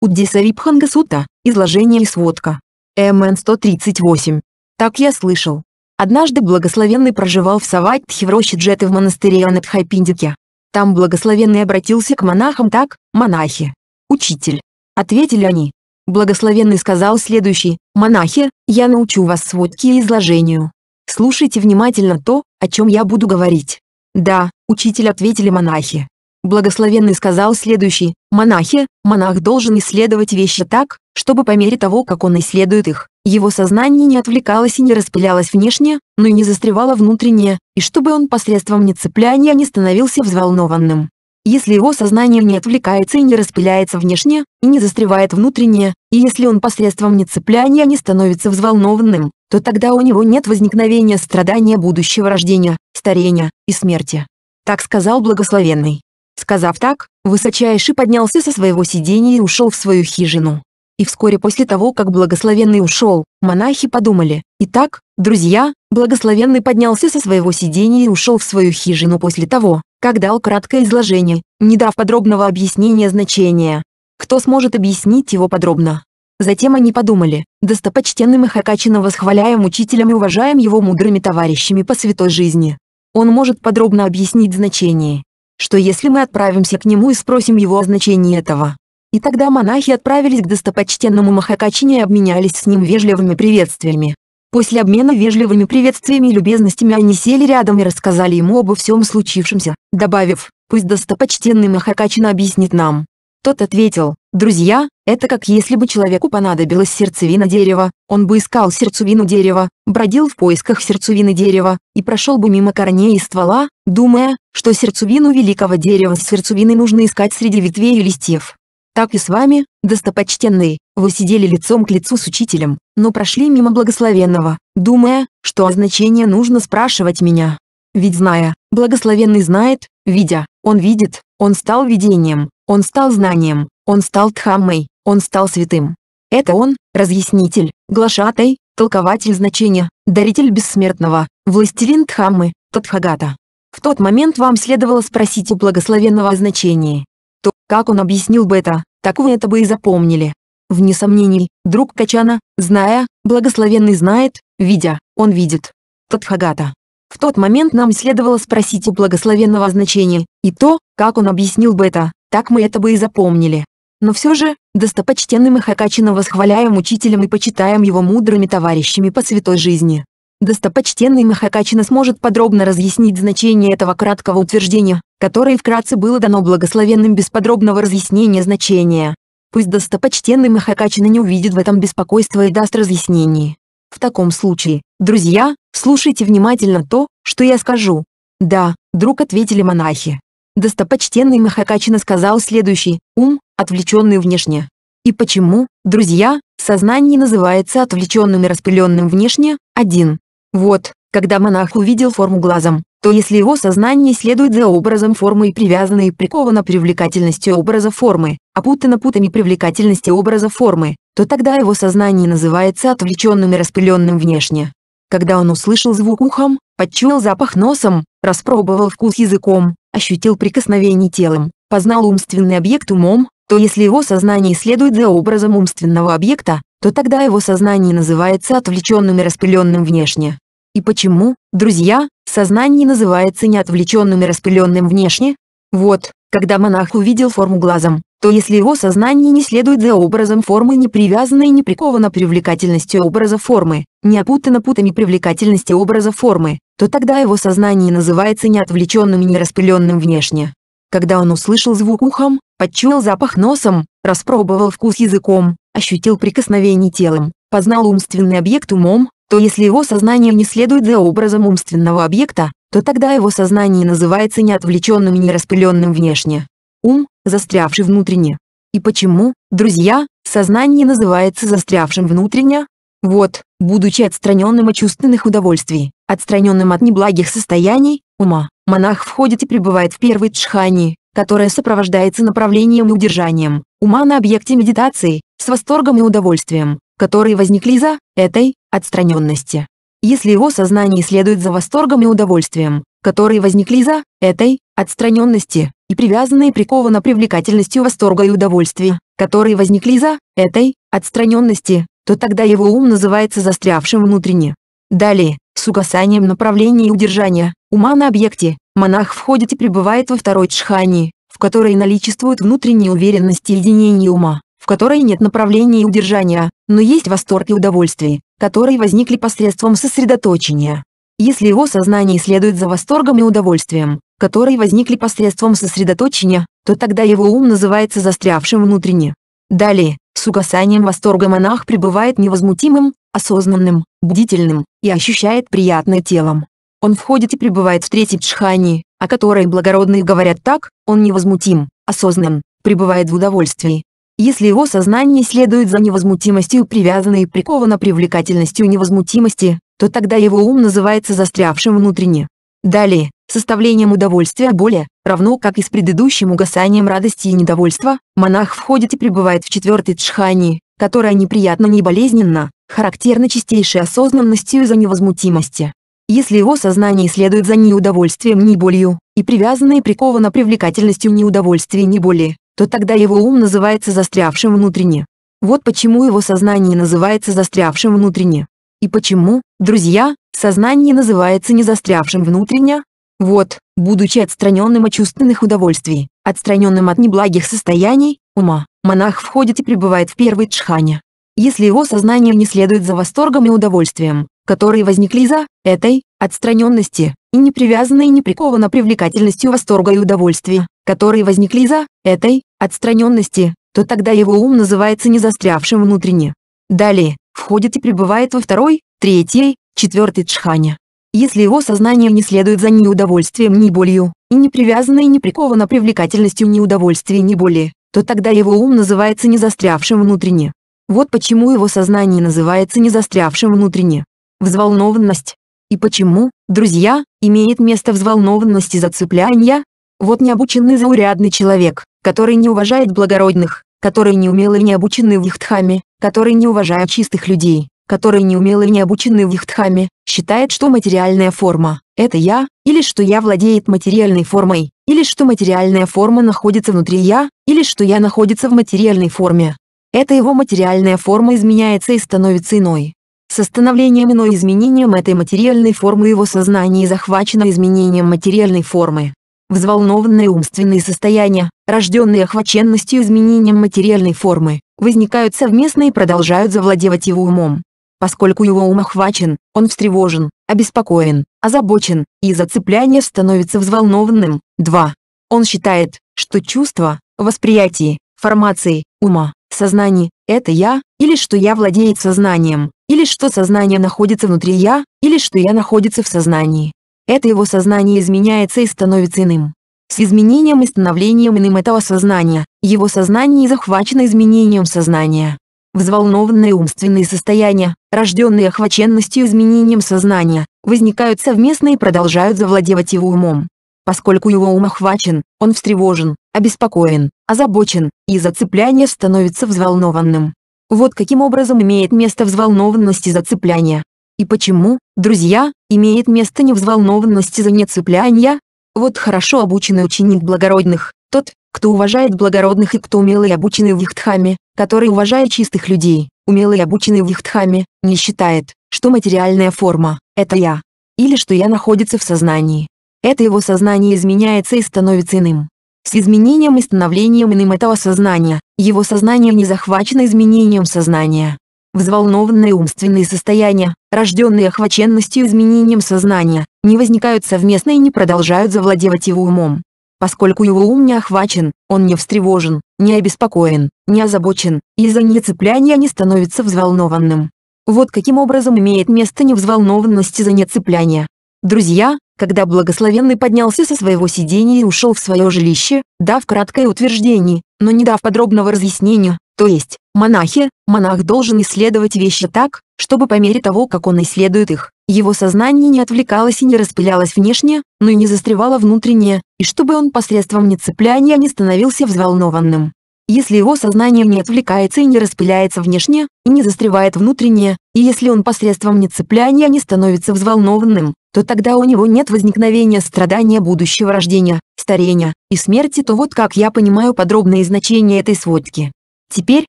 A: Уддисарипханга Сута, изложение и сводка. МН 138. Так я слышал. Однажды благословенный проживал в Саватхе в роще Джеты в монастыре Анатхайпиндике. Там благословенный обратился к монахам так, монахи. Учитель. Ответили они, Благословенный сказал следующий, «Монахи, я научу вас сводке и изложению. Слушайте внимательно то, о чем я буду говорить». «Да», — учитель ответили монахи. Благословенный сказал следующий, «Монахи, монах должен исследовать вещи так, чтобы по мере того, как он исследует их, его сознание не отвлекалось и не распылялось внешне, но и не застревало внутреннее, и чтобы он посредством нецепляния не становился взволнованным если его сознание не отвлекается и не распыляется внешне, и не застревает внутренне, и если он посредством нецепляния не становится взволнованным, то тогда у него нет возникновения страдания будущего рождения, старения и смерти. Так сказал благословенный. Сказав так, высочайший поднялся со своего сидения и ушел в свою хижину. И вскоре после того, как благословенный ушел, монахи подумали, «Итак, друзья, благословенный поднялся со своего сидения и ушел в свою хижину после того, как дал краткое изложение, не дав подробного объяснения значения. Кто сможет объяснить его подробно?» Затем они подумали, «Достопочтенный Махакачина восхваляем учителем и уважаем его мудрыми товарищами по святой жизни. Он может подробно объяснить значение. Что если мы отправимся к нему и спросим его о значении этого?» И тогда монахи отправились к достопочтенному Махакачине и обменялись с ним вежливыми приветствиями. После обмена вежливыми приветствиями и любезностями они сели рядом и рассказали ему обо всем случившемся, добавив, пусть достопочтенный Махакачина объяснит нам. Тот ответил, друзья, это как если бы человеку понадобилась сердцевина дерева, он бы искал сердцевину дерева, бродил в поисках сердцевины дерева, и прошел бы мимо корней и ствола, думая, что сердцевину великого дерева с сердцевиной нужно искать среди ветвей и листьев. Так и с вами, достопочтенный, вы сидели лицом к лицу с учителем, но прошли мимо благословенного, думая, что о значении нужно спрашивать меня. Ведь зная, благословенный знает, видя, он видит, он стал видением, он стал знанием, он стал тхаммой, он стал святым. Это он, разъяснитель, глашатай, толкователь значения, даритель бессмертного, властелин тхаммы, Тадхагата. В тот момент вам следовало спросить у благословенного о значении, то, как он объяснил бы это, так такого это бы и запомнили. Вне сомнений, друг Качана, зная, благословенный знает, видя, он видит. Тадхагата. В тот момент нам следовало спросить у благословенного значения, и то, как он объяснил бы это, так мы это бы и запомнили. Но все же, достопочтенный Махакачина восхваляем учителем и почитаем его мудрыми товарищами по святой жизни. Достопочтенный Махакачина сможет подробно разъяснить значение этого краткого утверждения, которое вкратце было дано благословенным без подробного разъяснения значения. Пусть достопочтенный Махакачина не увидит в этом беспокойства и даст разъяснение. В таком случае, друзья, слушайте внимательно то, что я скажу. Да, друг ответили монахи. Достопочтенный Махакачина сказал следующий, ум, отвлеченный внешне. И почему, друзья, сознание называется отвлеченным и распыленным внешне? Один. Вот, когда монах увидел форму глазом, то если его сознание следует за образом формы и привязано и приковано привлекательностью образа формы, опутано а путами привлекательности образа формы, то тогда его сознание называется отвлеченным и распыленным внешне. Когда он услышал звук ухом, подчуял запах носом, распробовал вкус языком, ощутил прикосновение телом, познал умственный объект умом, то если его сознание следует за образом умственного объекта, то тогда его сознание называется отвлеченным и распыленным внешне. И почему, друзья, сознание называется неотвлеченным и распыленным внешне? Вот, когда монах увидел форму глазом, то если его сознание не следует за образом формы не привязано и не приковано привлекательностью образа формы, не опутано путами привлекательности образа формы, то тогда его сознание называется неотвлеченным и нераспыленным внешне. Когда он услышал звук ухом, почуял запах носом, распробовал вкус языком, ощутил прикосновение телом, познал умственный объект умом, то если его сознание не следует за образом умственного объекта, то тогда его сознание называется неотвлеченным и нераспыленным внешне. Ум, застрявший внутренне. И почему, друзья, сознание называется застрявшим внутренне? Вот, будучи отстраненным от чувственных удовольствий, отстраненным от неблагих состояний, ума, монах входит и пребывает в первой джхани, которая сопровождается направлением и удержанием, ума на объекте медитации, с восторгом и удовольствием, которые возникли из-за этой отстраненности. Если его сознание следует за восторгом и удовольствием, которые возникли из-за этой отстраненности, и привязано и приковано привлекательностью восторга и удовольствия, которые возникли из-за этой отстраненности, то тогда его ум называется застрявшим внутренне. Далее, с угасанием направления и удержания, ума на объекте, монах входит и пребывает во второй джхани, в которой наличествует внутренняя уверенность и единение ума в которой нет направления и удержания, но есть восторг и удовольствие, которые возникли посредством сосредоточения. Если его сознание следует за восторгом и удовольствием, которые возникли посредством сосредоточения, то тогда его ум называется застрявшим внутренне. Далее, с угасанием восторга монах пребывает невозмутимым, осознанным, бдительным, и ощущает приятное телом. Он входит и пребывает в третьей джхани, о которой благородные говорят так, он невозмутим, осознан, пребывает в удовольствии, если его сознание следует за невозмутимостью привязанной и приковано привлекательностью невозмутимости, то тогда его ум называется застрявшим внутренне. Далее, составлением удовольствия боли, равно как и с предыдущим угасанием радости и недовольства, монах входит и пребывает в четвертой джхани, которая неприятно не болезненно, характерна чистейшей осознанностью за невозмутимости. Если его сознание следует за неудовольствием, не болью, и привязано и приковано привлекательностью неудовольствия, не боли, то тогда его ум называется застрявшим внутренне. Вот почему его сознание называется застрявшим внутренне. И почему, друзья, сознание называется не застрявшим внутренне? Вот, будучи отстраненным от чувственных удовольствий, отстраненным от неблагих состояний, ума, монах входит и пребывает в первой джхане. Если его сознание не следует за восторгом и удовольствием, которые возникли за этой отстраненности, и не привязано и не приковано привлекательностью восторга и удовольствия, которые возникли за этой отстраненности, то тогда его ум называется не застрявшим внутренне. Далее, входит и пребывает во второй, третьей, четвертой джхане. Если его сознание не следует за ни удовольствием, ни болью, и не привязано и не приковано привлекательностью ни удовольствия, ни боли, то тогда его ум называется не застрявшим внутренне. Вот почему его сознание называется не застрявшим внутренне. Взволнованность. И почему, друзья, имеет место взволнованность и зацепляния? Вот необученный заурядный человек, который не уважает благородных, который неумелый и не обученный в Ихтхаме, который не уважает чистых людей, который неумелый и не обученный в Ихтхаме, считает, что материальная форма – это я, или что я владеет материальной формой, или что материальная форма находится внутри я, или что я находится в материальной форме. Это его материальная форма изменяется и становится иной. Со становлением иной изменением этой материальной формы его сознание захвачено изменением материальной формы. Взволнованные умственные состояния, рожденные охваченностью изменением материальной формы, возникают совместно и продолжают завладевать его умом. Поскольку его ум охвачен, он встревожен, обеспокоен, озабочен, и из-за цепляния становится взволнованным. 2. Он считает, что чувства, восприятие, формации, ума, сознании – это «я», или что «я» владеет сознанием, или что сознание находится внутри «я», или что «я» находится в сознании это его сознание изменяется и становится иным. С изменением и становлением иным этого сознания, его сознание захвачено изменением сознания. Взволнованные умственные состояния, рожденные охваченностью изменением сознания, возникают совместно и продолжают завладевать его умом. Поскольку его ум охвачен, он встревожен, обеспокоен, озабочен, и зацепляние становится взволнованным. Вот каким образом имеет место взволнованность и зацепляние. И почему, друзья, имеет место невзволнованность из за нецепляния? Вот хорошо обученный ученик благородных, тот, кто уважает благородных и кто умелый обученный в Ихтхаме, который уважает чистых людей, умелый обученный в Ихтхаме, не считает, что материальная форма – это я. Или что я находится в сознании. Это его сознание изменяется и становится иным. С изменением и становлением иным этого сознания, его сознание не захвачено изменением сознания. Взволнованные умственные состояния, рожденные охваченностью и изменением сознания, не возникают совместно и не продолжают завладевать его умом. Поскольку его ум не охвачен, он не встревожен, не обеспокоен, не озабочен, из-за нецепляния не становится взволнованным. Вот каким образом имеет место невзволнованность из-за нецепляния. Друзья, когда благословенный поднялся со своего сидения и ушел в свое жилище, дав краткое утверждение, но не дав подробного разъяснения, то есть, монахи, монах должен исследовать вещи так, чтобы по мере того, как он исследует их, его сознание не отвлекалось и не распылялось внешне, но и не застревало внутренне, и чтобы он посредством нецепляния не становился взволнованным. Если его сознание не отвлекается и не распыляется внешне, и не застревает внутренне, и если он посредством нецепляния не становится взволнованным, то тогда у него нет возникновения страдания будущего рождения, старения и смерти, то вот как я понимаю подробное значение этой сводки. Теперь,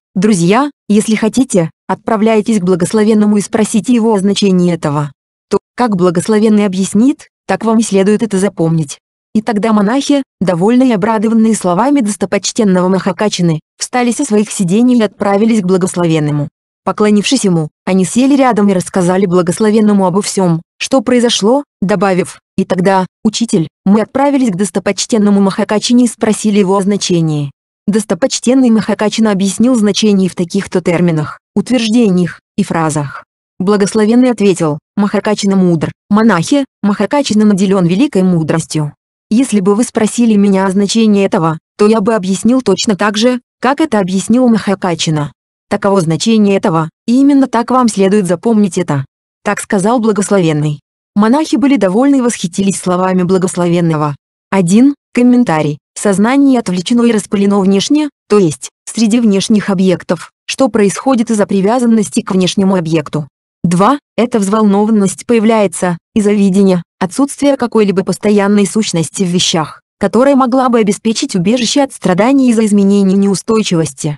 A: друзья, если хотите, отправляйтесь к благословенному и спросите его о значении этого. То, как благословенный объяснит, так вам и следует это запомнить. И тогда монахи, довольные и обрадованные словами достопочтенного Махакачины, встали со своих сидений и отправились к благословенному. Поклонившись ему, они сели рядом и рассказали благословенному обо всем, что произошло, добавив, «И тогда, учитель, мы отправились к достопочтенному Махакачине и спросили его о значении». Достопочтенный Махакачина объяснил значение в таких-то терминах, утверждениях и фразах. Благословенный ответил, Махакачина мудр, монахи, Махакачина наделен великой мудростью. Если бы вы спросили меня о значении этого, то я бы объяснил точно так же, как это объяснил Махакачина. Таково значение этого, и именно так вам следует запомнить это. Так сказал благословенный. Монахи были довольны и восхитились словами благословенного. 1. Комментарий. Сознание отвлечено и распылено внешне, то есть, среди внешних объектов, что происходит из-за привязанности к внешнему объекту. 2. Эта взволнованность появляется из-за видения, Отсутствие какой-либо постоянной сущности в вещах, которая могла бы обеспечить убежище от страданий из-за изменений неустойчивости.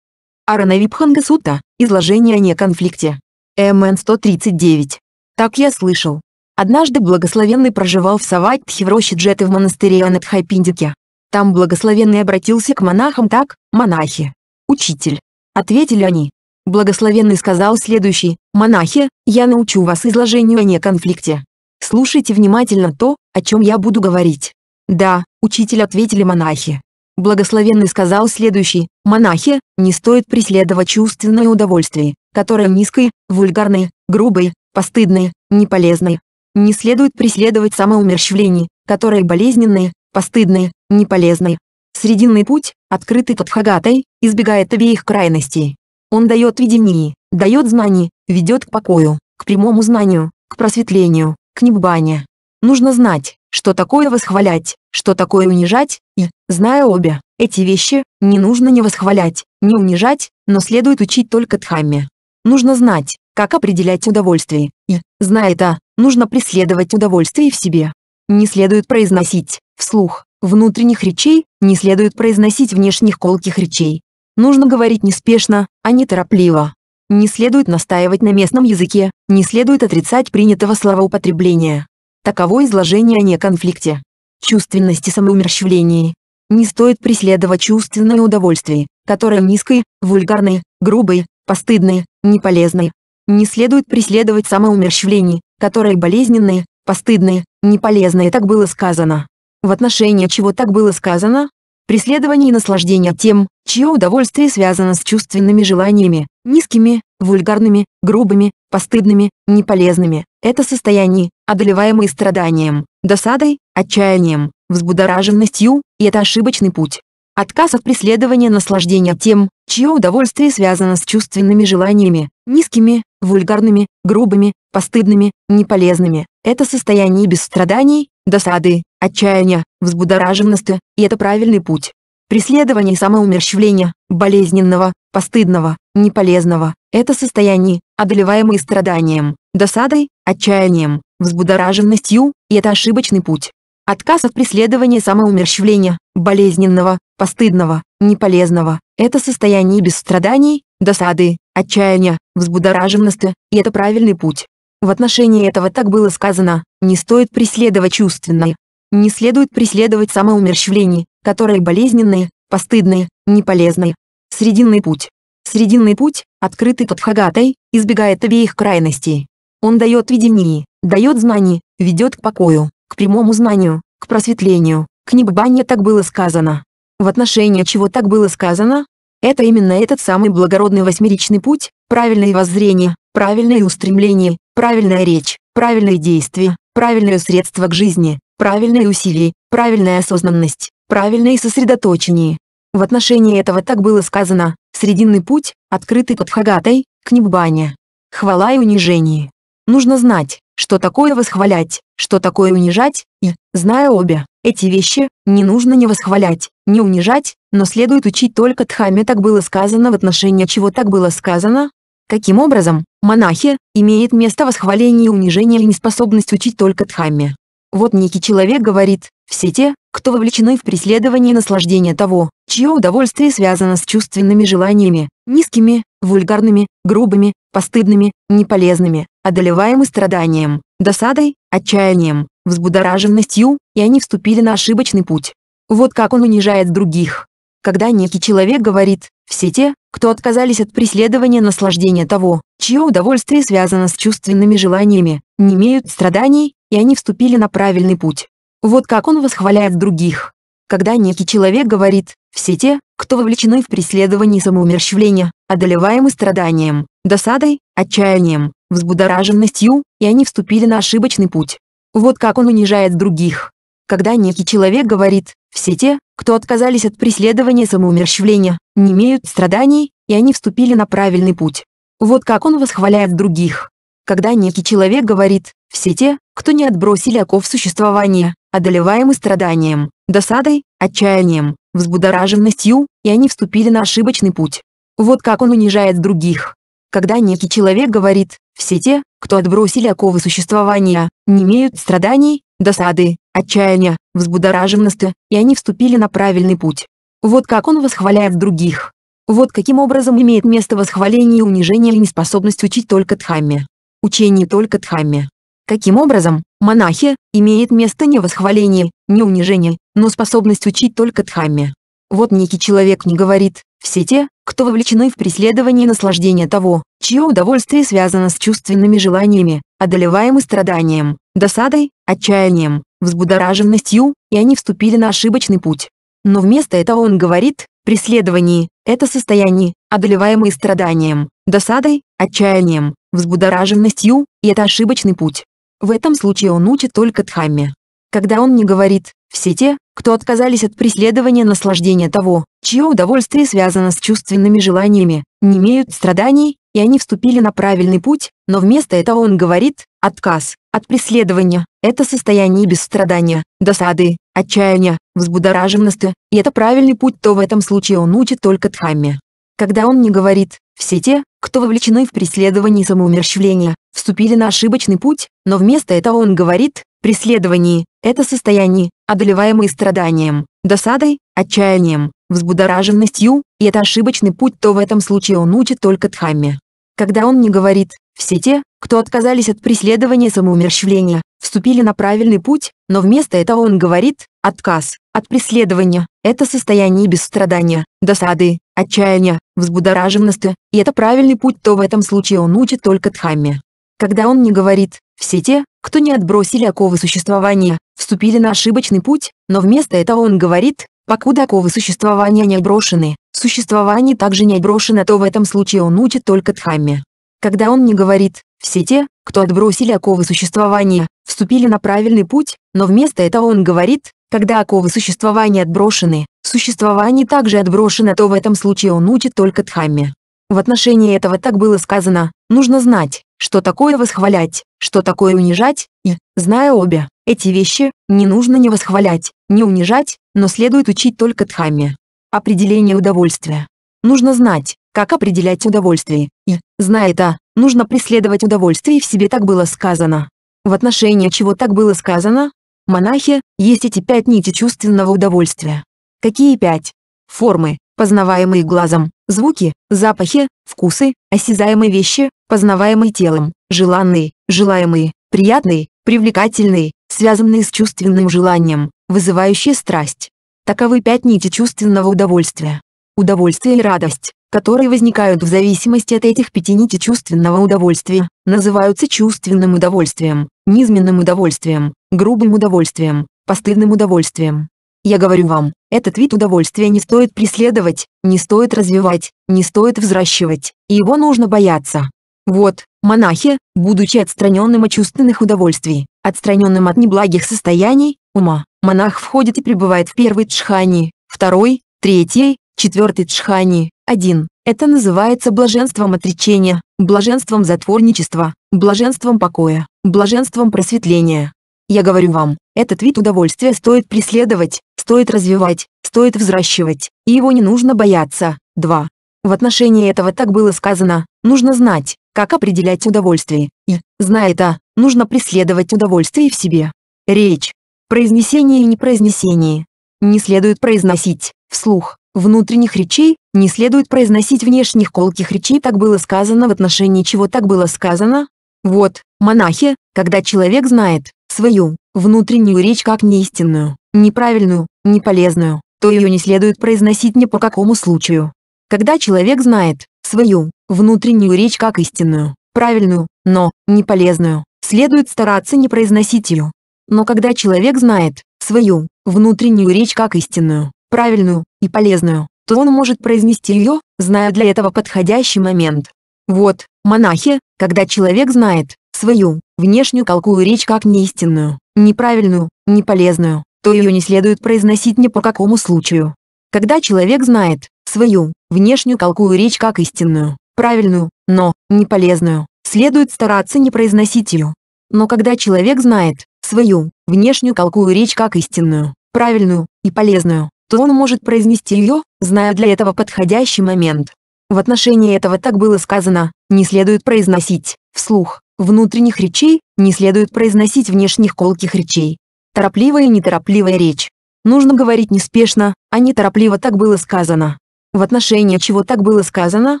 A: Аранавипханга Сута, изложение о неконфликте. МН 139. Так я слышал. Однажды благословенный проживал в Саватхи в роще Джеты в монастыре Анатхайпиндике. Там благословенный обратился к монахам так, монахи. Учитель. Ответили они. Благословенный сказал следующий, монахи, я научу вас изложению о неконфликте. Слушайте внимательно то, о чем я буду говорить. Да, учитель ответили монахи. Благословенный сказал следующий, монахи, не стоит преследовать чувственное удовольствие, которое низкое, вульгарное, грубое, постыдное, неполезное. Не следует преследовать самоумерщвление, которое болезненное, постыдное, неполезное. Срединный путь, открытый Тадхагатой, избегает обеих крайностей. Он дает видение, дает знание, ведет к покою, к прямому знанию, к просветлению, книгбане. Нужно знать, что такое восхвалять, что такое унижать, и, зная обе, эти вещи, не нужно ни восхвалять, ни унижать, но следует учить только Дхамме. Нужно знать, как определять удовольствие, и, зная это, нужно преследовать удовольствие в себе. Не следует произносить, вслух, внутренних речей, не следует произносить внешних колких речей. Нужно говорить неспешно, а не торопливо. Не следует настаивать на местном языке, не следует отрицать принятого словоупотребления. Таково изложение о неконфликте. Чувственности самоумерщвлении. Не стоит преследовать чувственное удовольствие, которое низкое, вульгарное, грубое, постыдное, неполезное. Не следует преследовать самоумерщвление, которое болезненное, постыдное, неполезное, так было сказано. В отношении чего так было сказано, преследование и наслаждение тем, чье удовольствие связано с чувственными желаниями, низкими, вульгарными, грубыми, постыдными, неполезными. Это состояние, одолеваемое страданием, досадой, отчаянием, взбудораженностью, и это ошибочный путь. Отказ от преследования наслаждения тем, чье удовольствие связано с чувственными желаниями, низкими, вульгарными, грубыми, постыдными, неполезными. Это состояние без страданий, досады, отчаяния, взбудораженности, и это правильный путь. Преследование самоумерщвления, болезненного, постыдного, неполезного – это состояние, одолеваемое страданием, досадой, отчаянием, взбудораженностью, и это ошибочный путь. Отказ от преследования самоумерщвления, болезненного, постыдного, неполезного – это состояние без страданий, досады, отчаяния, взбудораженности, и это правильный путь. В отношении этого так было сказано, не стоит преследовать чувственное. Не следует преследовать самоумерщвление, которое болезненное, постыдное, неполезное. Срединный путь. Срединный путь, открытый Тадхагатой, избегает обеих крайностей. Он дает видение, дает знание, ведет к покою, к прямому знанию, к просветлению, к небыбанию так было сказано. В отношении чего так было сказано? Это именно этот самый благородный восьмеричный путь, правильное воззрение, правильные устремления, правильная речь, правильные действия, правильные средства к жизни, правильные усилия, правильная осознанность, правильное сосредоточение. В отношении этого так было сказано, срединный путь, открытый под Хагатой, к Ниббане. Хвала и унижение. Нужно знать, что такое восхвалять, что такое унижать, и, зная обе, эти вещи, не нужно не восхвалять, не унижать, но следует учить только Дхаме так было сказано в отношении чего так было сказано. Каким образом, Монахи имеет место восхваление и унижение и неспособность учить только Дхамме. Вот некий человек говорит, все те, кто вовлечены в преследование наслаждения того, чье удовольствие связано с чувственными желаниями, низкими, вульгарными, грубыми, постыдными, неполезными, одолеваемы страданием, досадой, отчаянием, взбудораженностью, и они вступили на ошибочный путь. Вот как он унижает других, когда некий человек говорит «все те, кто отказались от преследования наслаждения того, чье удовольствие связано с чувственными желаниями, не имеют страданий, и они вступили на правильный путь». Вот как он восхваляет других. Когда некий человек говорит «все те, кто вовлечены в преследование самоумерщвления, одолеваемы страданием, досадой, отчаянием, взбудораженностью, и они вступили на ошибочный путь». Вот как он унижает других. Когда некий человек говорит «все те, кто отказались от преследования самоумерщвления, не имеют страданий, и они вступили на правильный путь. Вот как он восхваляет других. Когда некий человек говорит, все те, кто не отбросили оков существования, одолеваемы страданием, досадой, отчаянием, взбудораженностью, и они вступили на ошибочный путь. Вот как он унижает других. Когда некий человек говорит, все те, кто отбросили оковы существования, не имеют страданий, досады, отчаяния, взбудораженности, и они вступили на правильный путь. Вот как он восхваляет других. Вот каким образом имеет место восхваление и унижение и неспособность учить только Дхамме. Учение только Дхамме. Каким образом, монахи, имеет место не восхваление, не унижение, но способность учить только Дхамме. Вот некий человек не говорит, все те, кто вовлечены в преследование и наслаждение того, чье удовольствие связано с чувственными желаниями, одолеваемы страданием, досадой, отчаянием, взбудораженностью, и они вступили на ошибочный путь. Но вместо этого он говорит, преследование это состояние, одолеваемое страданием, досадой, отчаянием, взбудораженностью, и это ошибочный путь. В этом случае он учит только Дхамме. Когда он не говорит «все те, кто отказались от преследования наслаждения того, чье удовольствие связано с чувственными желаниями, не имеют страданий, и они вступили на правильный путь, но вместо этого он говорит Отказ от преследования – это состояние без страдания, досады, отчаяния, взбудораженности, и это правильный путь, то в этом случае он учит только Дхамме. Когда он не говорит «все те, кто вовлечены в преследование самоумерщвления, вступили на ошибочный путь», но вместо этого он говорит «преследование – это состояние, одолеваемое страданием, досадой, отчаянием, взбудораженностью, и это ошибочный путь, то в этом случае он учит только Дхамме. Когда он не говорит «все те, кто отказались от преследования самоумерщвления, вступили на правильный путь, но вместо этого он говорит, отказ от преследования – это состояние без страдания, досады, отчаяния, взбудораженности, и это правильный путь, то в этом случае он учит только Дхамме. Когда он не говорит, все те, кто не отбросили оковы существования, вступили на ошибочный путь, но вместо этого он говорит, покуда оковы существования не отброшены, существование также не отброшено, то в этом случае он учит только Дхамме. Когда он не говорит, все те, кто отбросили оковы существования, вступили на правильный путь, но вместо этого он говорит, когда оковы существования отброшены, существование также отброшено, то в этом случае он учит только Дхамме. В отношении этого так было сказано, нужно знать, что такое восхвалять, что такое унижать, и, зная обе, эти вещи, не нужно не восхвалять, не унижать, но следует учить только Дхамме. Определение удовольствия. Нужно знать, как определять удовольствие, и, зная это, нужно преследовать удовольствие в себе так было сказано. В отношении чего так было сказано? Монахи, есть эти пять нити чувственного удовольствия. Какие пять? Формы, познаваемые глазом, звуки, запахи, вкусы, осязаемые вещи, познаваемые телом, желанные, желаемые, приятные, привлекательные, связанные с чувственным желанием, вызывающие страсть. Таковы пять нити чувственного удовольствия. Удовольствие и радость, которые возникают в зависимости от этих пяти нити чувственного удовольствия, называются чувственным удовольствием, низменным удовольствием, грубым удовольствием, постыдным удовольствием. Я говорю вам, этот вид удовольствия не стоит преследовать, не стоит развивать, не стоит взращивать, и его нужно бояться. Вот, монахи, будучи отстраненным от чувственных удовольствий, отстраненным от неблагих состояний, ума, монах входит и пребывает в первой тшхани, второй, третьей, Четвертый джхани, 1. Это называется блаженством отречения, блаженством затворничества, блаженством покоя, блаженством просветления. Я говорю вам, этот вид удовольствия стоит преследовать, стоит развивать, стоит взращивать, и его не нужно бояться. 2. В отношении этого так было сказано, нужно знать, как определять удовольствие, и, зная это, нужно преследовать удовольствие в себе. Речь. Произнесение и непроизнесение. Не следует произносить, вслух, внутренних речей, не следует произносить внешних колких речей так было сказано в отношении чего так было сказано. Вот, монахи, когда человек знает свою внутреннюю речь как неистинную, неправильную, неполезную, то ее не следует произносить ни по какому случаю. Когда человек знает свою внутреннюю речь как истинную, правильную, но неполезную, следует стараться не произносить ее. Но когда человек знает свою внутреннюю речь как истинную, правильную и полезную, то он может произнести ее, зная для этого подходящий момент. Вот, монахи, когда человек знает свою внешнюю колкую речь как неистинную, неправильную, неполезную, то ее не следует произносить ни по какому случаю. Когда человек знает свою внешнюю колкую речь как истинную, правильную, но неполезную, следует стараться не произносить ее. Но когда человек знает свою внешнюю колкую речь как истинную, правильную и полезную, то он может произнести ее, зная для этого подходящий момент. В отношении этого так было сказано, не следует произносить, вслух, внутренних речей, не следует произносить внешних колких речей. Торопливая и неторопливая речь. Нужно говорить неспешно, а не торопливо так было сказано. В отношении чего так было сказано?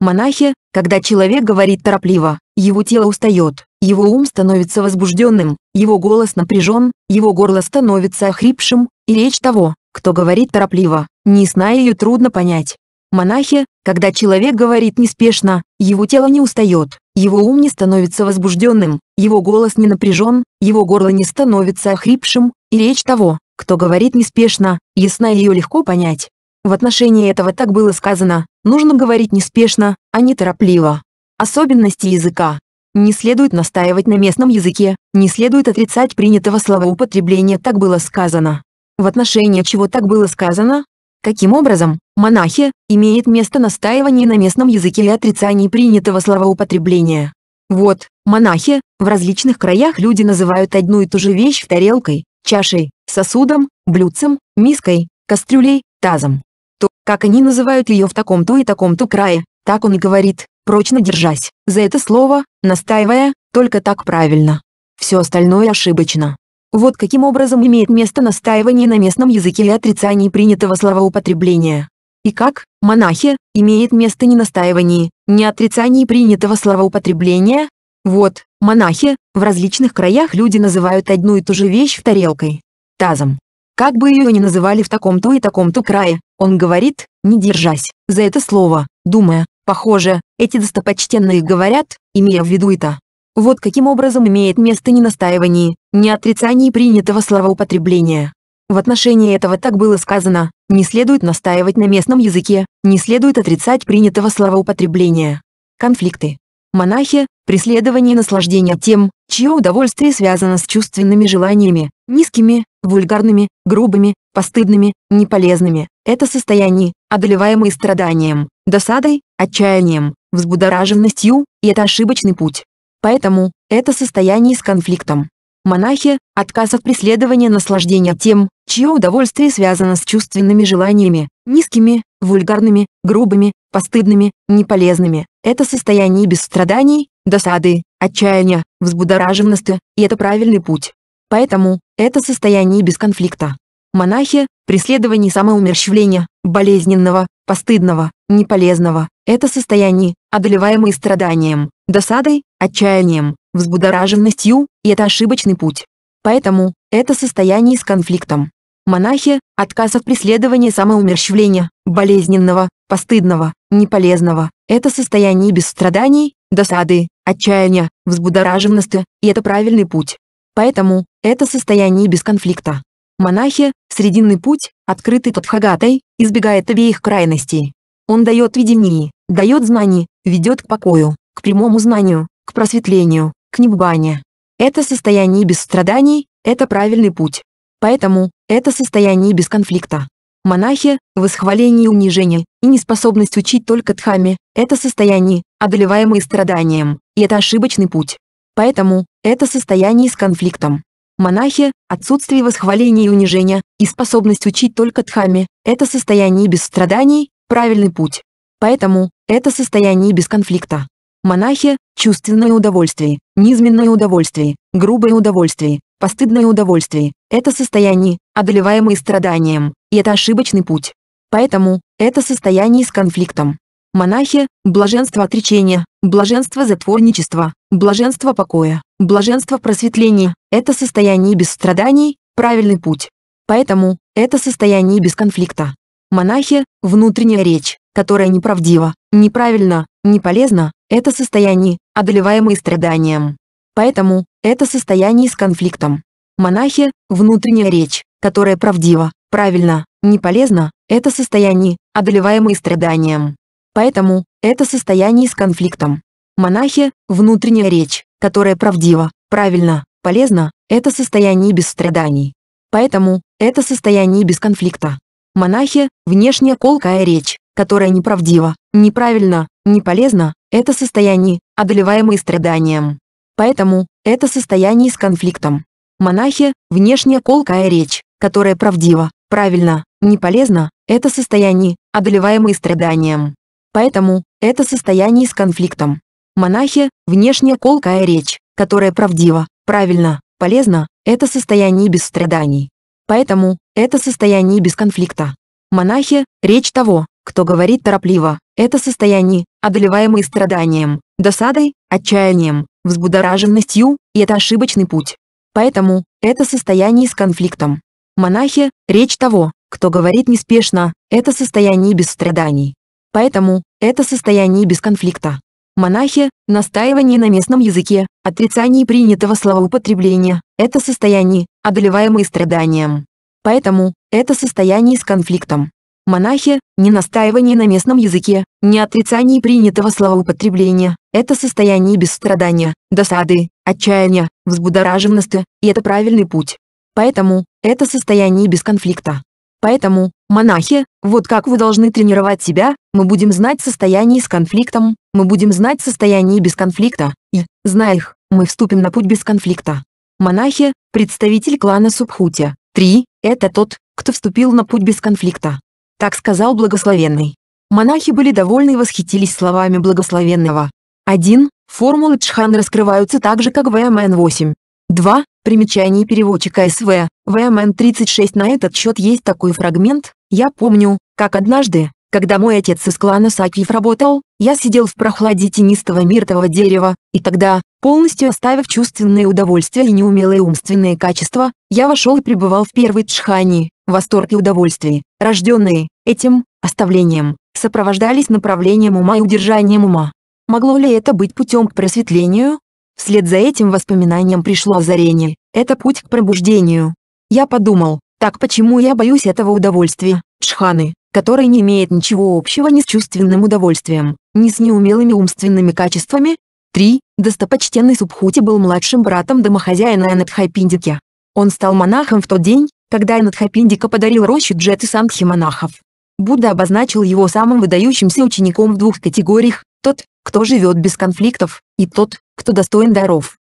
A: Монахи, когда человек говорит торопливо, его тело устает, его ум становится возбужденным, его голос напряжен, его горло становится охрипшим, и речь того, кто говорит торопливо, ни сна ее трудно понять. Монахи, когда человек говорит неспешно, его тело не устает, его ум не становится возбужденным, его голос не напряжен, его горло не становится охрипшим, и речь того, кто говорит неспешно, ясна ее легко понять. В отношении этого так было сказано, нужно говорить неспешно, а не торопливо. Особенности языка. Не следует настаивать на местном языке, не следует отрицать принятого словоупотребления, так было сказано в отношении чего так было сказано? Каким образом, монахи, имеет место настаивание на местном языке и отрицании принятого словоупотребления? Вот, монахи, в различных краях люди называют одну и ту же вещь тарелкой, чашей, сосудом, блюдцем, миской, кастрюлей, тазом. То, как они называют ее в таком-то и таком-то крае, так он и говорит, прочно держась, за это слово, настаивая, только так правильно. Все остальное ошибочно. Вот каким образом имеет место настаивание на местном языке и отрицание принятого словоупотребления. И как, монахи, имеет место не настаивание, не отрицание принятого словоупотребления? Вот, монахи, в различных краях люди называют одну и ту же вещь тарелкой, тазом. Как бы ее ни называли в таком-то и таком-то крае, он говорит, не держась, за это слово, думая, похоже, эти достопочтенные говорят, имея в виду это. Вот каким образом имеет место не настаивание, не отрицание принятого словоупотребления. В отношении этого так было сказано, не следует настаивать на местном языке, не следует отрицать принятого словоупотребления. Конфликты. Монахи, преследование и наслаждение тем, чье удовольствие связано с чувственными желаниями, низкими, вульгарными, грубыми, постыдными, неполезными. Это состояние, одолеваемое страданием, досадой, отчаянием, взбудораженностью, и это ошибочный путь. Поэтому это состояние с конфликтом. Монахи, отказ от преследования наслаждения тем, чье удовольствие связано с чувственными желаниями, низкими, вульгарными, грубыми, постыдными, неполезными. Это состояние без страданий, досады, отчаяния, взбудораженности, и это правильный путь. Поэтому, это состояние без конфликта. Монахи, преследование самоумерщвления, болезненного, постыдного, неполезного, это состояние, одолеваемое страданием, досадой, отчаянием, взбудораженностью, и это ошибочный путь. Поэтому, это состояние с конфликтом. Монахи, отказ от преследования самоумерщвления, болезненного, постыдного, неполезного, это состояние без страданий, досады, отчаяния, взбудораженности, и это правильный путь. Поэтому, это состояние без конфликта. Монахи, срединный путь, открытый Тадхагатой, избегает обеих крайностей. Он дает видение, дает знание, ведет к покою, к прямому знанию, к просветлению, к небгане. Это состояние без страданий, это правильный путь. Поэтому, это состояние без конфликта. Монахи, восхваление и унижение, и неспособность учить только дхами – это состояние, одолеваемое страданием, и это ошибочный путь. Поэтому, это состояние с конфликтом. Монахи, отсутствие восхваления и унижения, и способность учить только дхами – это состояние без страданий, правильный путь. Поэтому, это состояние без конфликта. Монахи – чувственное удовольствие, низменное удовольствие, грубое удовольствие, постыдное удовольствие. Это состояние, одолеваемое страданием, и это ошибочный путь. Поэтому, это состояние с конфликтом. Монахи – блаженство отречения, блаженство затворничества, блаженство покоя, блаженство просветления – это состояние без страданий, правильный путь. Поэтому, это состояние без конфликта. Монахи – внутренняя речь, которая неправдива, неправильна, не полезна, это состояние, одолеваемое страданием. Поэтому, это состояние с конфликтом. Монахи, внутренняя речь, которая правдива, правильно, не полезна, это состояние, одолеваемое страданием. Поэтому, это состояние с конфликтом. Монахи, внутренняя речь, которая правдива, правильно, полезна, это состояние без страданий. Поэтому, это состояние без конфликта. Монахи, внешняя колкая речь, которое неправдиво, неправильно, неполезно, это состояние, одолеваемое страданием. Поэтому, это состояние с конфликтом. Монахи, внешняя колкая речь, которая правдива, правильно, полезна, это состояние, одолеваемое страданием. Поэтому, это состояние с конфликтом. Монахи, внешняя колкая речь, которая правдива, правильно, полезна, это состояние без страданий. Поэтому, это состояние без конфликта. Монахи, речь того, кто говорит торопливо, это состояние, одолеваемое страданием, досадой, отчаянием, взбудораженностью, и это ошибочный путь. Поэтому, это состояние с конфликтом. Монахи, речь того, кто говорит неспешно, это состояние без страданий. Поэтому, это состояние без конфликта. Монахи, настаивание на местном языке, отрицание принятого словоупотребления, это состояние, одолеваемое страданием. Поэтому, это состояние с конфликтом. Монахи, не настаивание на местном языке, не отрицание принятого словоупотребления, это состояние без страдания, досады, отчаяния, взбудораженности, и это правильный путь. Поэтому, это состояние без конфликта. Поэтому, монахи, вот как вы должны тренировать себя, мы будем знать состояние с конфликтом, мы будем знать состояние без конфликта, и, зная их, мы вступим на путь без конфликта. Монахи, представитель клана Субхути. 3. Это тот, кто вступил на путь без конфликта. Так сказал благословенный. Монахи были довольны и восхитились словами благословенного. 1. Формулы Чхан раскрываются так же, как ВМН-8. 2. Примечание переводчика СВ. ВМН-36 на этот счет есть такой фрагмент. Я помню, как однажды, когда мой отец из клана Сакиев работал, я сидел в прохладе тенистого миртового дерева, и тогда, полностью оставив чувственные удовольствия и неумелые умственные качества, я вошел и пребывал в первой Чхане, восторг и удовольствие, рожденные этим оставлением, сопровождались направлением ума и удержанием ума. Могло ли это быть путем к просветлению? Вслед за этим воспоминанием пришло озарение, это путь к пробуждению. Я подумал, так почему я боюсь этого удовольствия, шханы, который не имеет ничего общего ни с чувственным удовольствием, ни с неумелыми умственными качествами? 3. Достопочтенный Субхути был младшим братом домохозяина Анатхайпиндики. Он стал монахом в тот день, когда Анатхапиндика подарил рощу Джеты Сангхи монахов. Будда обозначил его самым выдающимся учеником в двух категориях – тот, кто живет без конфликтов, и тот, кто достоин даров.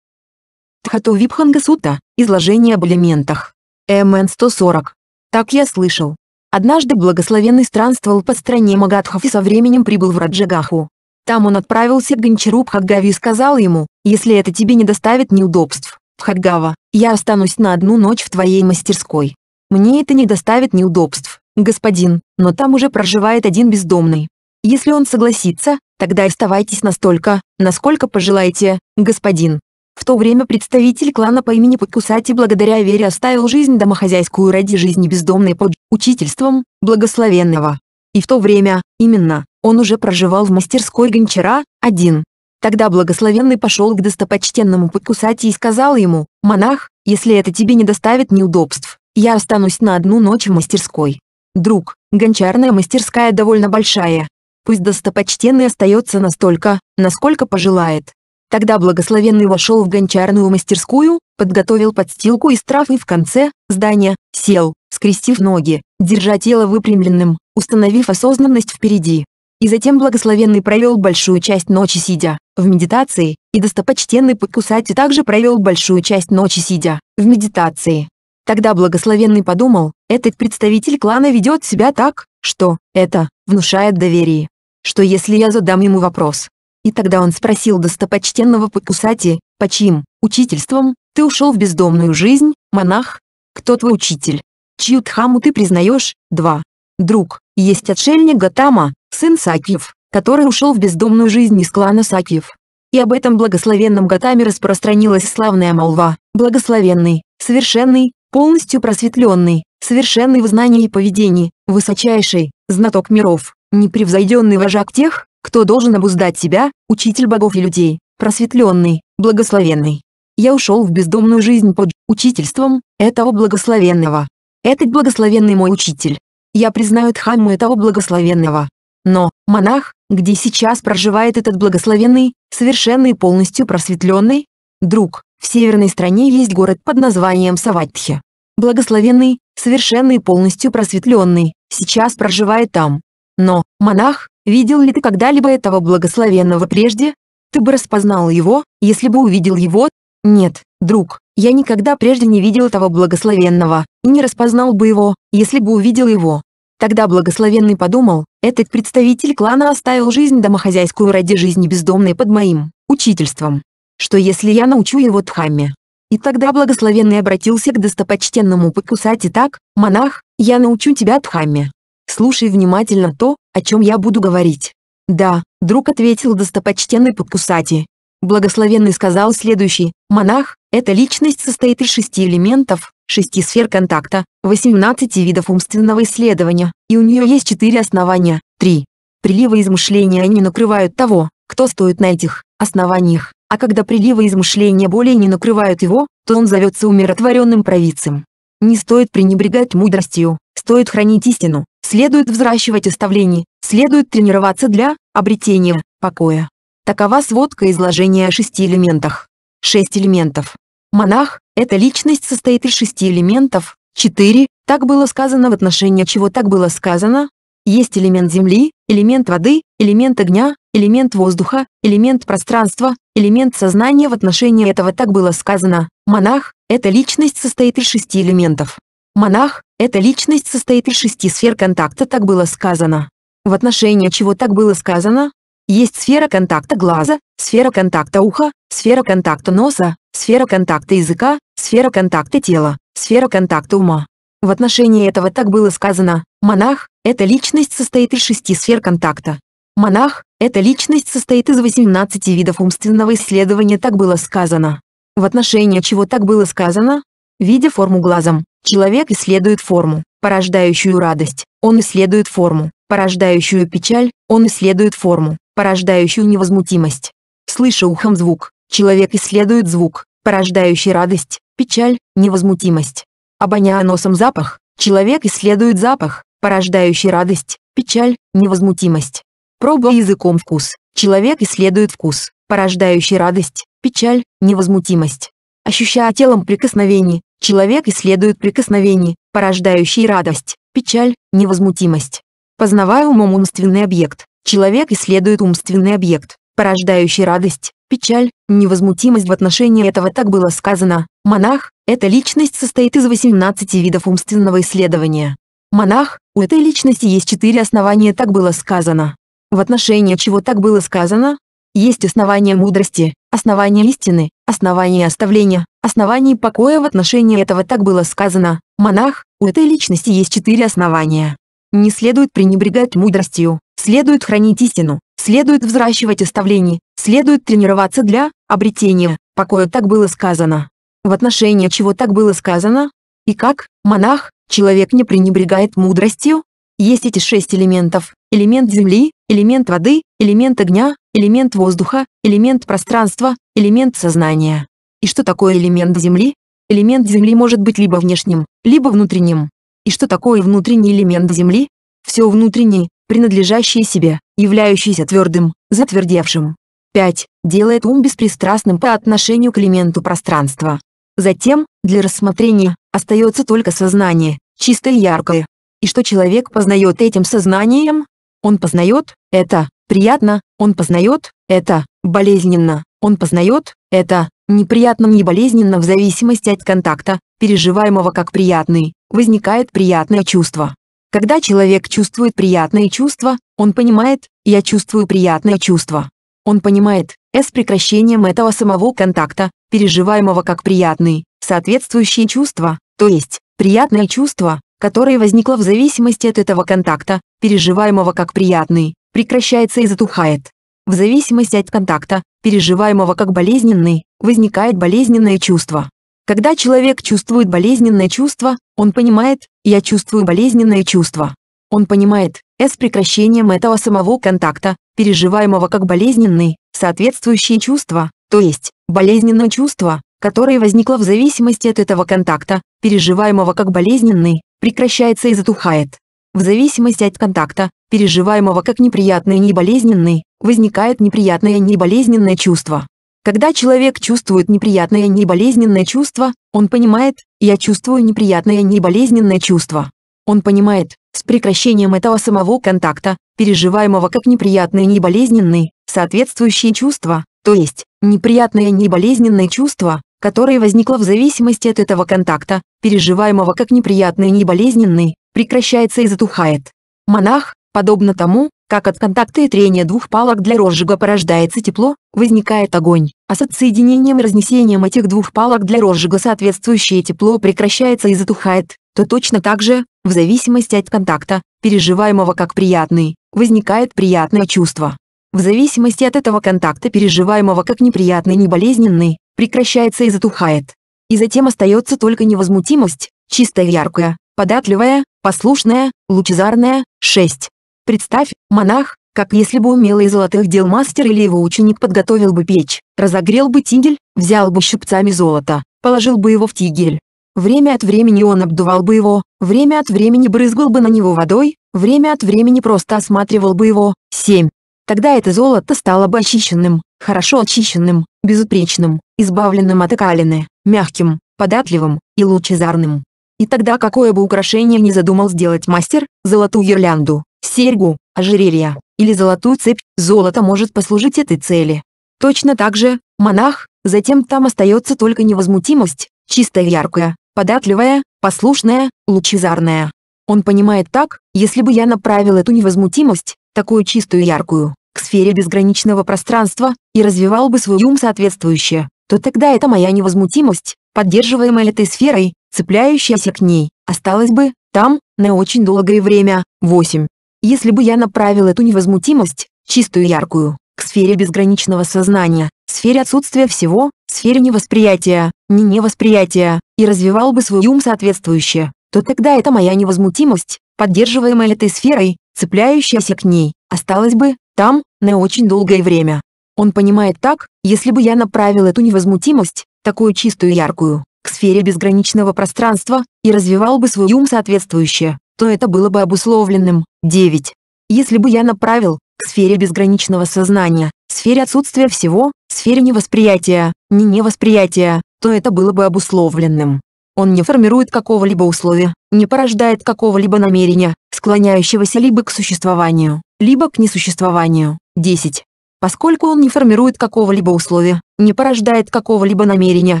A: Тхату Випханга Сута – изложение об элементах. МН 140. Так я слышал. Однажды благословенный странствовал по стране Магадхов и со временем прибыл в Раджагаху. Там он отправился к Гончару Бхагави и сказал ему, если это тебе не доставит неудобств, Хадгава, я останусь на одну ночь в твоей мастерской. Мне это не доставит неудобств, господин, но там уже проживает один бездомный. Если он согласится, тогда оставайтесь настолько, насколько пожелаете, господин». В то время представитель клана по имени Пакусати благодаря вере оставил жизнь домохозяйскую ради жизни бездомной под учительством благословенного. И в то время, именно, он уже проживал в мастерской гончара, один. Тогда благословенный пошел к достопочтенному Пакусати и сказал ему, «Монах, если это тебе не доставит неудобств, я останусь на одну ночь в мастерской. Друг, гончарная мастерская довольно большая. Пусть достопочтенный остается настолько, насколько пожелает». Тогда благословенный вошел в гончарную мастерскую, подготовил подстилку из трав и в конце здания сел, скрестив ноги, держа тело выпрямленным, установив осознанность впереди. И затем благословенный провел большую часть ночи сидя в медитации, и достопочтенный Пакусати также провел большую часть ночи сидя в медитации. Тогда благословенный подумал, этот представитель клана ведет себя так, что это внушает доверие. Что если я задам ему вопрос? И тогда он спросил достопочтенного Пакусати, по чьим учительством ты ушел в бездомную жизнь, монах? Кто твой учитель? Чью дхаму ты признаешь? Два. Друг, есть отшельник Гатама, сын Сакиев, который ушел в бездомную жизнь из клана Сакиев. И об этом благословенном Гатаме распространилась славная молва, благословенный, совершенный, полностью просветленный, совершенный в знании и поведении, высочайший, знаток миров, непревзойденный вожак тех, кто должен обуздать себя, учитель богов и людей, просветленный, благословенный. Я ушел в бездомную жизнь под учительством этого благословенного. Этот благословенный мой учитель. Я признаю Дхамму этого благословенного. Но монах, где сейчас проживает этот благословенный, совершенный, и полностью просветленный, друг, в северной стране есть город под названием Саватхи. Благословенный, совершенный, и полностью просветленный, сейчас проживает там. Но, монах, видел ли ты когда-либо этого благословенного прежде? Ты бы распознал его, если бы увидел его? Нет, друг, я никогда прежде не видел этого благословенного, и не распознал бы его, если бы увидел его. Тогда благословенный подумал, этот представитель клана оставил жизнь домохозяйскую ради жизни бездомной под моим учительством. Что если я научу его Дхамме? И тогда благословенный обратился к достопочтенному Пакусати так, «Монах, я научу тебя Дхамме. Слушай внимательно то, о чем я буду говорить». «Да», — друг ответил достопочтенный Пакусати. Благословенный сказал следующий, «Монах, эта личность состоит из шести элементов, Шести сфер контакта, 18 видов умственного исследования, и у нее есть четыре основания. Три. Приливы измышления не накрывают того, кто стоит на этих основаниях, а когда приливы измышления более не накрывают его, то он зовется умиротворенным провидцем. Не стоит пренебрегать мудростью, стоит хранить истину, следует взращивать оставление, следует тренироваться для обретения покоя. Такова сводка изложения о шести элементах. Шесть элементов. Монах – эта личность состоит из шести элементов, четыре, так было сказано в отношении чего так было сказано. Есть элемент земли, элемент воды, элемент огня, элемент воздуха, элемент пространства, элемент сознания в отношении этого так было сказано. Монах – эта личность состоит из шести элементов. Монах – эта личность состоит из шести сфер контакта так было сказано. В отношении чего так было сказано? Есть сфера контакта глаза, сфера контакта уха, сфера контакта носа, сфера контакта языка, сфера контакта тела, сфера контакта ума. В отношении этого так было сказано, монах – эта личность состоит из шести сфер контакта. Монах – эта личность состоит из 18 видов умственного исследования так было сказано. В отношении чего так было сказано? Видя форму глазом, человек исследует форму, порождающую радость, он исследует форму, порождающую печаль, он исследует форму, порождающую невозмутимость. Слыша ухом звук, Человек исследует звук, порождающий радость, печаль, невозмутимость. Обоняя носом запах, человек исследует запах, порождающий радость, печаль, невозмутимость. Пробуя языком вкус, человек исследует вкус, порождающий радость, печаль, невозмутимость. Ощущая телом прикосновение, человек исследует прикосновение, порождающий радость, печаль, невозмутимость. Познавая умом умственный объект, человек исследует умственный объект, порождающий радость, печаль, невозмутимость в отношении этого так было сказано. Монах – эта личность состоит из 18 видов умственного исследования. Монах – у этой личности есть четыре основания так было сказано. В отношении чего так было сказано? Есть основание мудрости, основание истины, основание оставления, основание покоя в отношении этого так было сказано. Монах, у этой личности есть четыре основания. Не следует пренебрегать мудростью, следует хранить истину, следует взращивать оставление, следует тренироваться для обретения покоя так было сказано. В отношении чего так было сказано? И как, монах, человек не пренебрегает мудростью? Есть эти шесть элементов. Элемент земли, элемент воды, элемент огня, элемент воздуха, элемент пространства, элемент сознания. И что такое элемент земли? Элемент земли может быть либо внешним, либо внутренним. И что такое внутренний элемент земли? Все внутреннее, принадлежащие себе, являющиеся твердым, затвердевшим. 5. Делает ум беспристрастным по отношению к элементу пространства. Затем, для рассмотрения, остается только сознание, чистое и яркое. И что человек познает этим сознанием? Он познает, это, приятно, он познает, это, болезненно, он познает, это, неприятно не болезненно в зависимости от контакта, переживаемого как приятный, возникает приятное чувство. Когда человек чувствует приятные чувства, он понимает «я чувствую приятное чувство». Он понимает «с прекращением этого самого контакта, переживаемого как приятный, соответствующие чувства, то есть приятное чувство, которое возникло в зависимости от этого контакта, переживаемого как приятный, прекращается и затухает. В зависимости от контакта, переживаемого как болезненный, возникает болезненное чувство. Когда человек чувствует болезненное чувство, он понимает, я чувствую болезненное чувство. Он понимает, с прекращением этого самого контакта, переживаемого как болезненный, соответствующие чувства, то есть, болезненное чувство, которое возникло в зависимости от этого контакта, переживаемого как болезненный, прекращается и затухает. В зависимости от контакта, переживаемого как неприятное и неболезненный, возникает неприятное и неболезненное чувство. Когда человек чувствует неприятное неболезненное чувство, он понимает «я чувствую неприятное неболезненное чувство». Он понимает, с прекращением этого самого контакта, переживаемого как неприятное неболезненное, соответствующее чувство, то есть, неприятное неболезненное чувство, которое возникло в зависимости от этого контакта, переживаемого как неприятное неболезненное, прекращается и затухает. Монах, Подобно тому, как от контакта и трения двух палок для розжига порождается тепло, возникает огонь, а с отсоединением и разнесением этих двух палок для розжига соответствующее тепло прекращается и затухает, то точно так же, в зависимости от контакта, переживаемого как приятный, возникает приятное чувство. В зависимости от этого контакта переживаемого как неприятный неболезненный, прекращается и затухает. И затем остается только невозмутимость, чистая яркая, податливая, послушная, лучезарная, 6. Представь, монах, как если бы умелый золотых дел мастер или его ученик подготовил бы печь, разогрел бы тигель, взял бы щипцами золото, положил бы его в тигель. Время от времени он обдувал бы его, время от времени брызгал бы на него водой, время от времени просто осматривал бы его. 7. Тогда это золото стало бы очищенным, хорошо очищенным, безупречным, избавленным от окалины, мягким, податливым и лучезарным. И тогда какое бы украшение ни задумал сделать мастер, золотую гирлянду, серьгу, ожерелье или золотую цепь, золото может послужить этой цели. Точно так же, монах, затем там остается только невозмутимость, чистая яркая, податливая, послушная, лучезарная. Он понимает так, если бы я направил эту невозмутимость, такую чистую яркую, к сфере безграничного пространства, и развивал бы свой ум соответствующе, то тогда эта моя невозмутимость, поддерживаемая этой сферой, цепляющаяся к ней, осталась бы там на очень долгое время. 8. Если бы я направил эту невозмутимость, чистую и яркую, к сфере безграничного сознания, сфере отсутствия всего, сфере невосприятия, не невосприятия, и развивал бы свой ум соответствующе, то тогда эта моя невозмутимость, поддерживаемая этой сферой, цепляющаяся к ней, осталась бы там на очень долгое время. Он понимает так, если бы я направил эту невозмутимость, такую чистую и яркую, к сфере безграничного пространства, и развивал бы свой ум соответствующе, то это было бы обусловленным. 9. Если бы я направил к сфере безграничного сознания, сфере отсутствия всего, сфере невосприятия, не невосприятия, то это было бы обусловленным. Он не формирует какого-либо условия, не порождает какого-либо намерения, склоняющегося либо к существованию, либо к несуществованию. 10. Поскольку он не формирует какого-либо условия, не порождает какого-либо намерения,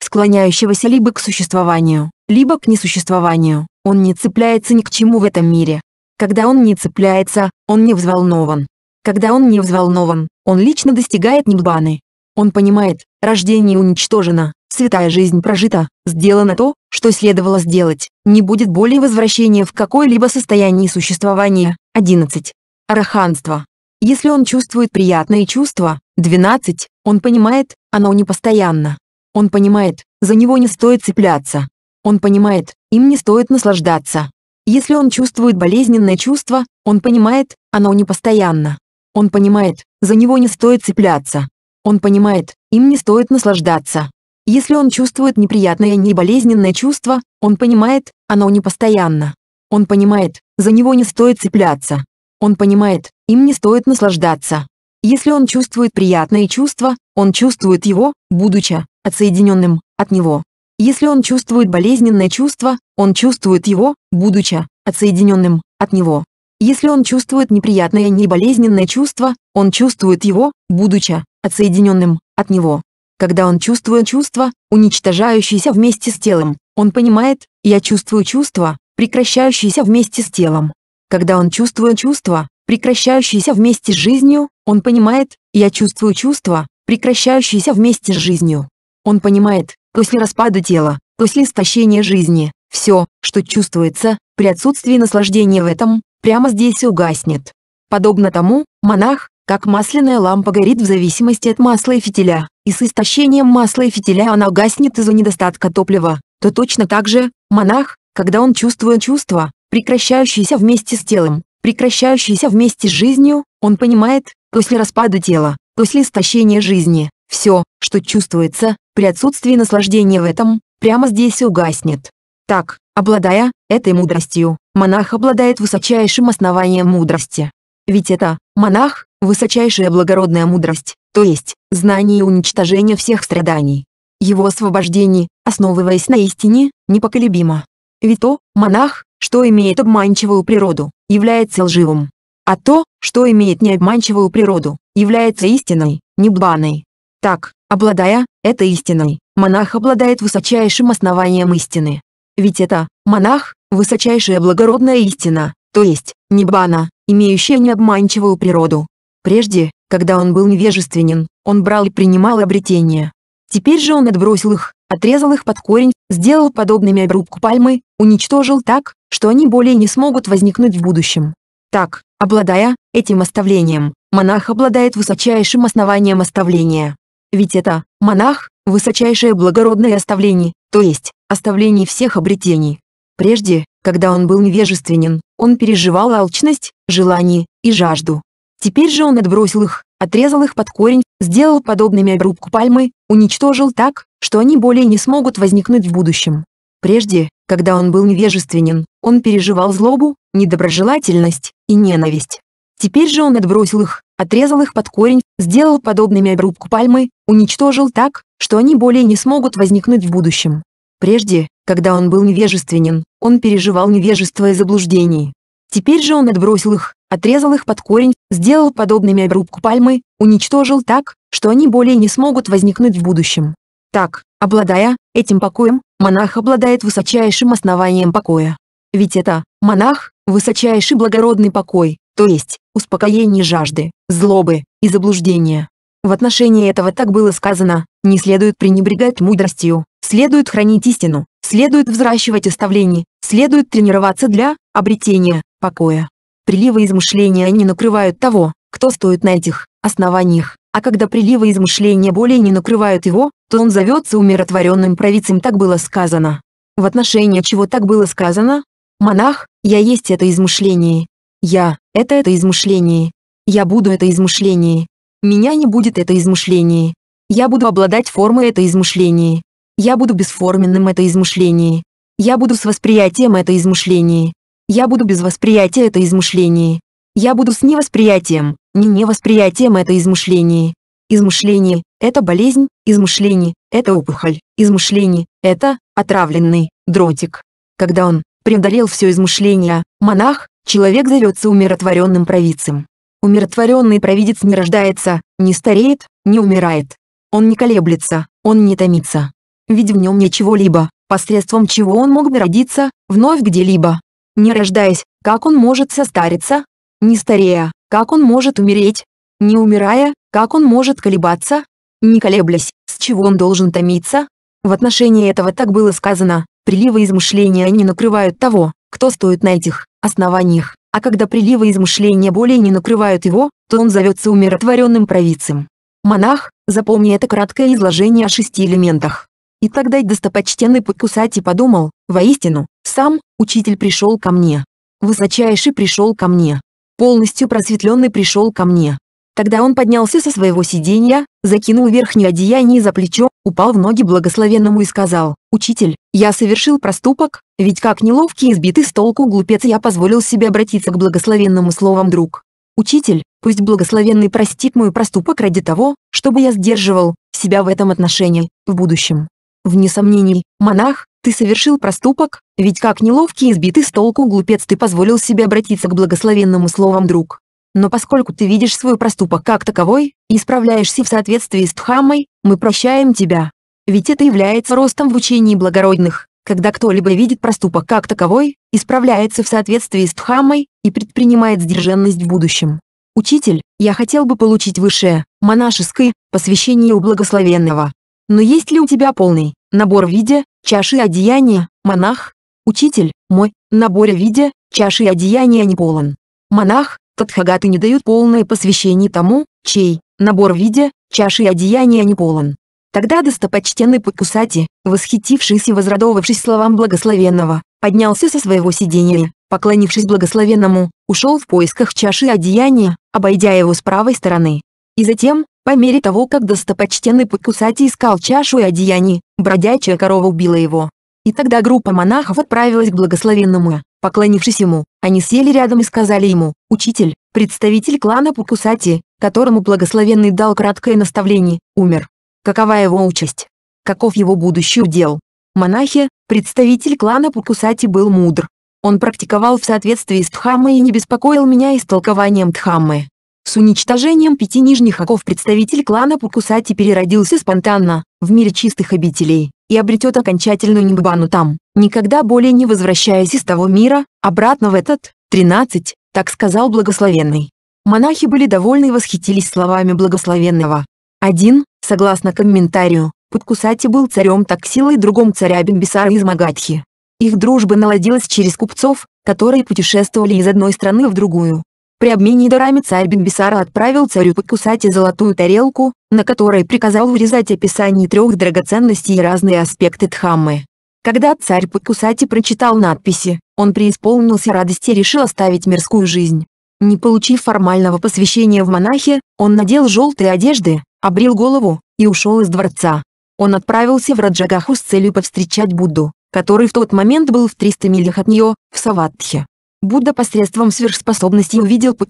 A: склоняющегося либо к существованию, либо к несуществованию, он не цепляется ни к чему в этом мире. Когда он не цепляется, он не взволнован. Когда он не взволнован, он лично достигает ниббаны. Он понимает, рождение уничтожено, святая жизнь прожита, сделано то, что следовало сделать, не будет более возвращения в какое-либо состояние существования. 11. Араханство. Если он чувствует приятные чувства, 12, он понимает, оно непостоянно. Он понимает, за него не стоит цепляться. Он понимает, им не стоит наслаждаться. Если он чувствует болезненное чувство, он понимает, оно постоянно. Он понимает, за него не стоит цепляться. Он понимает, им не стоит наслаждаться. Если он чувствует неприятное неболезненное чувство, он понимает, оно постоянно. Он понимает, за него не стоит цепляться. Он понимает, им не стоит наслаждаться. Если он чувствует приятное чувство, он чувствует его, будучи отсоединенным от него. Если он чувствует болезненное чувство, он чувствует его, будучи отсоединенным от него. Если он чувствует неприятное неболезненное чувство, он чувствует его, будучи отсоединенным от него. Когда он чувствует чувство, уничтожающееся вместе с телом, он понимает «я чувствую чувство, прекращающееся вместе с телом». Когда он чувствует чувство, прекращающееся вместе с жизнью, он понимает «я чувствую чувство, прекращающееся вместе с жизнью». Он понимает, после распада тела, после истощения жизни, все, что чувствуется, при отсутствии наслаждения в этом, прямо здесь и угаснет. Подобно тому, монах, как масляная лампа горит в зависимости от масла и фитиля, и с истощением масла и фитиля она угаснет из-за недостатка топлива, то точно так же, монах, когда он чувствует чувства, прекращающиеся вместе с телом, прекращающиеся вместе с жизнью, он понимает, после распада тела, после истощения жизни, все, что чувствуется, при отсутствии наслаждения в этом, прямо здесь и угаснет. Так, обладая этой мудростью, монах обладает высочайшим основанием мудрости. Ведь это, монах, высочайшая благородная мудрость, то есть, знание уничтожения всех страданий. Его освобождение, основываясь на истине, непоколебимо. Ведь то, монах, что имеет обманчивую природу, является лживым. А то, что имеет необманчивую природу, является истиной, небаной. Так, обладая этой истиной, монах обладает высочайшим основанием истины. Ведь это, монах, высочайшая благородная истина, то есть, небана, имеющая необманчивую природу. Прежде, когда он был невежественен, он брал и принимал обретения. Теперь же он отбросил их, отрезал их под корень, сделал подобными обрубку пальмы, уничтожил так, что они более не смогут возникнуть в будущем. Так, обладая этим оставлением, монах обладает высочайшим основанием оставления. Ведь это монах – высочайшее благородное оставление, то есть оставление всех обретений. Прежде, когда он был невежественен, он переживал алчность, желание и жажду. Теперь же он отбросил их, отрезал их под корень, сделал подобными обрубку пальмы, уничтожил так, что они более не смогут возникнуть в будущем. Прежде, когда он был невежественен, он переживал злобу, недоброжелательность и ненависть. Теперь же он отбросил их, отрезал их под корень, сделал подобными обрубку пальмы, уничтожил так, что они более не смогут возникнуть в будущем. Прежде, когда он был невежественен, он переживал невежество и заблуждение. Теперь же он отбросил их, отрезал их под корень, сделал подобными обрубку пальмы, уничтожил так, что они более не смогут возникнуть в будущем. Так, обладая этим покоем, монах обладает высочайшим основанием покоя. Ведь это, монах, высочайший благородный покой, то есть, успокоение жажды, злобы и заблуждения. В отношении этого так было сказано, не следует пренебрегать мудростью, следует хранить истину, следует взращивать оставление, следует тренироваться для обретения покоя. Приливы измышления не накрывают того, кто стоит на этих основаниях, а когда приливы измышления более не накрывают его, то он зовется умиротворенным правицем так было сказано. В отношении чего так было сказано? Монах, я есть это измышление, я – это это измышление. Я буду это измышление. Меня не будет это измышление. Я буду обладать формой это измышление. Я буду бесформенным это измышление. Я буду с восприятием это измышление. Я буду без восприятия это измышление. Я буду с невосприятием, не невосприятием это измышление. Измышление – это болезнь, измышление – это опухоль, измышление – это отравленный дротик. Когда он преодолел все измышления, монах, Человек зовется умиротворенным провидцем. Умиротворенный провидец не рождается, не стареет, не умирает. Он не колеблется, он не томится. Ведь в нем ничего-либо, посредством чего он мог бы родиться, вновь где-либо. Не рождаясь, как он может состариться? Не старея, как он может умереть? Не умирая, как он может колебаться? Не колеблясь, с чего он должен томиться? В отношении этого так было сказано, приливы измышления не накрывают того, кто стоит на этих основаниях, а когда приливы измышления более не накрывают его, то он зовется умиротворенным провидцем. Монах, запомни это краткое изложение о шести элементах. И тогда достопочтенный Пакусати подумал, воистину, сам, учитель пришел ко мне. Высочайший пришел ко мне. Полностью просветленный пришел ко мне. Тогда он поднялся со своего сиденья, закинул верхнее одеяние за плечо, упал в ноги благословенному и сказал, «Учитель, я совершил проступок, ведь как неловкий и сбитый с толку глупец я позволил себе обратиться к благословенному словом «друг». Учитель, пусть благословенный простит мой проступок ради того, чтобы я сдерживал себя в этом отношении, в будущем. Вне сомнений, монах, ты совершил проступок, ведь как неловкий и сбитый с толку глупец ты позволил себе обратиться к благословенному словом «друг». Но поскольку ты видишь свой проступок как таковой, и справляешься в соответствии с Дхаммой, мы прощаем тебя. Ведь это является ростом в учении благородных, когда кто-либо видит проступок как таковой, исправляется в соответствии с Дхаммой и предпринимает сдержанность в будущем. Учитель, я хотел бы получить высшее, монашеское, посвящение у благословенного. Но есть ли у тебя полный набор в виде, чаши одеяния, монах? Учитель, мой набор в виде, чаши одеяния не полон. Монах, Тадхагаты не дают полное посвящение тому, чей набор видя, чаши и одеяния не полон. Тогда достопочтенный Пакусати, восхитившись и возрадовавшись словам благословенного, поднялся со своего сиденья, поклонившись благословенному, ушел в поисках чаши одеяния, обойдя его с правой стороны. И затем, по мере того, как достопочтенный Пакусати искал чашу и одеяние, бродячая корова убила его. И тогда группа монахов отправилась к благословенному. Поклонившись ему, они сели рядом и сказали ему, «Учитель, представитель клана Пукусати, которому благословенный дал краткое наставление, умер. Какова его участь? Каков его будущий удел?» Монахи, представитель клана Пукусати был мудр. Он практиковал в соответствии с Дхаммой и не беспокоил меня истолкованием Дхаммы. С уничтожением пяти нижних оков представитель клана Пукусати переродился спонтанно, в мире чистых обителей и обретет окончательную ниббану там, никогда более не возвращаясь из того мира, обратно в этот, 13, так сказал благословенный. Монахи были довольны и восхитились словами благословенного. Один, согласно комментарию, Подкусати был царем таксила и другом царя Бимбисара из Магадхи. Их дружба наладилась через купцов, которые путешествовали из одной страны в другую, при обмене дарами царь Бенбисара отправил царю Пакусати золотую тарелку, на которой приказал вырезать описание трех драгоценностей и разные аспекты Дхаммы. Когда царь Пакусати прочитал надписи, он преисполнился радости и решил оставить мирскую жизнь. Не получив формального посвящения в монахе, он надел желтые одежды, обрил голову и ушел из дворца. Он отправился в Раджагаху с целью повстречать Будду, который в тот момент был в 300 милях от нее, в Саватхе. Будда посредством сверхспособности увидел путь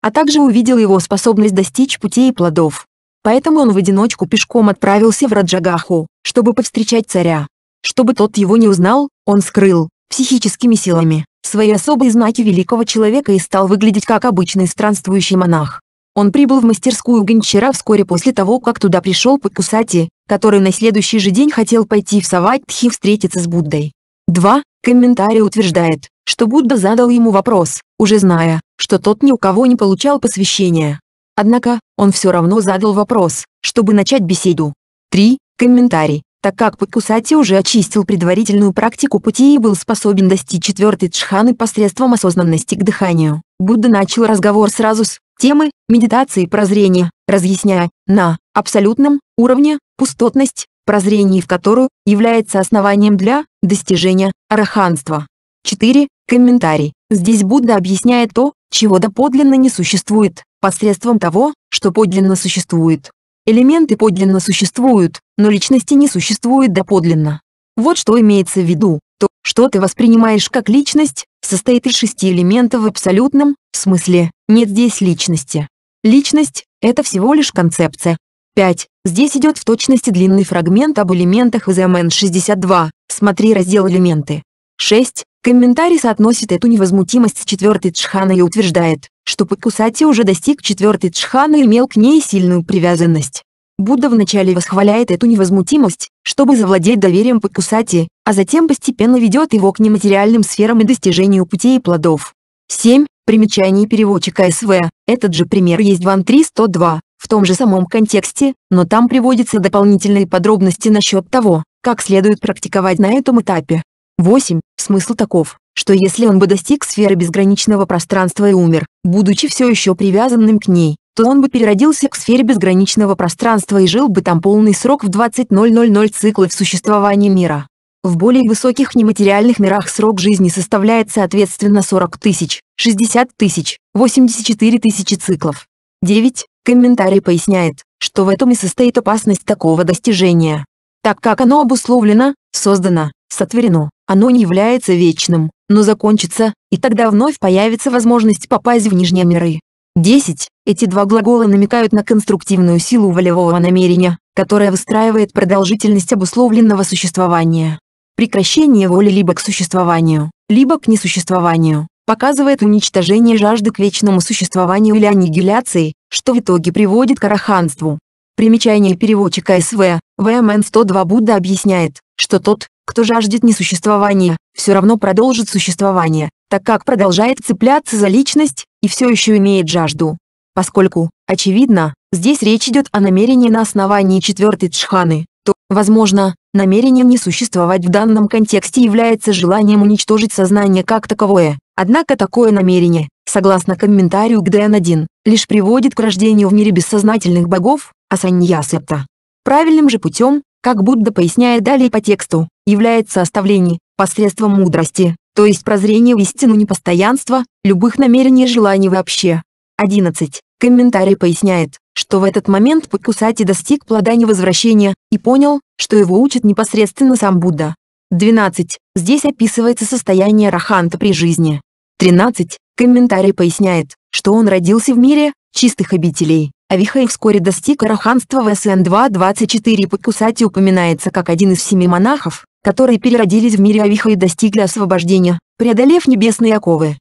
A: а также увидел его способность достичь путей и плодов. Поэтому он в одиночку пешком отправился в Раджагаху, чтобы повстречать царя. Чтобы тот его не узнал, он скрыл, психическими силами, свои особые знаки великого человека и стал выглядеть как обычный странствующий монах. Он прибыл в мастерскую Гончара вскоре после того, как туда пришел Пакусати, который на следующий же день хотел пойти в Саватхи встретиться с Буддой. 2. Комментарий утверждает, что Будда задал ему вопрос, уже зная, что тот ни у кого не получал посвящения. Однако, он все равно задал вопрос, чтобы начать беседу. 3. Комментарий. Так как Пакусати уже очистил предварительную практику пути и был способен достичь четвертой джханы посредством осознанности к дыханию, Будда начал разговор сразу с темы медитации и прозрения, разъясняя, на абсолютном уровне пустотность, прозрение в которую является основанием для достижения араханства. 4. Комментарий. Здесь Будда объясняет то, чего доподлинно не существует, посредством того, что подлинно существует. Элементы подлинно существуют, но личности не существуют доподлинно. Вот что имеется в виду. То, что ты воспринимаешь как личность, состоит из шести элементов в абсолютном, в смысле, нет здесь личности. Личность – это всего лишь концепция. 5. Здесь идет в точности длинный фрагмент об элементах из МН62, смотри раздел «Элементы». 6. Комментарий соотносит эту невозмутимость с четвертой джхана и утверждает, что Пакусати уже достиг четвертой джхана и имел к ней сильную привязанность. Будда вначале восхваляет эту невозмутимость, чтобы завладеть доверием Пакусати, а затем постепенно ведет его к нематериальным сферам и достижению путей и плодов. 7. Примечание переводчика СВ. Этот же пример есть в Антри 102, в том же самом контексте, но там приводятся дополнительные подробности насчет того, как следует практиковать на этом этапе. 8. Смысл таков, что если он бы достиг сферы безграничного пространства и умер, будучи все еще привязанным к ней, то он бы переродился к сфере безграничного пространства и жил бы там полный срок в 20.000 циклов существования мира. В более высоких нематериальных мирах срок жизни составляет соответственно 40 тысяч, 60 тысяч, 84 тысячи циклов. 9. Комментарий поясняет, что в этом и состоит опасность такого достижения. Так как оно обусловлено, создано, сотворено, оно не является вечным, но закончится, и тогда вновь появится возможность попасть в нижние миры. 10. Эти два глагола намекают на конструктивную силу волевого намерения, которая выстраивает продолжительность обусловленного существования. Прекращение воли либо к существованию, либо к несуществованию, показывает уничтожение жажды к вечному существованию или аннигиляции, что в итоге приводит к араханству. Примечание переводчика СВ, ВМН 102 Будда объясняет, что тот, кто жаждет несуществования, все равно продолжит существование, так как продолжает цепляться за личность и все еще имеет жажду. Поскольку, очевидно, здесь речь идет о намерении на основании четвертой джханы, то, возможно, намерением не существовать в данном контексте является желанием уничтожить сознание как таковое. Однако такое намерение, согласно комментарию к ДН1, лишь приводит к рождению в мире бессознательных богов, а саньясепта. Правильным же путем, как Будда поясняет далее по тексту, является оставление, посредством мудрости, то есть прозрения в истину непостоянства, любых намерений и желаний вообще. 11. Комментарий поясняет, что в этот момент Пакусати достиг плода невозвращения и понял, что его учит непосредственно сам Будда. 12. Здесь описывается состояние Раханта при жизни. 13. Комментарий поясняет, что он родился в мире чистых обителей, Авихей вскоре достиг араханства в СН-2.24 Пакусати упоминается как один из семи монахов, которые переродились в мире Авиха и достигли освобождения, преодолев небесные оковы.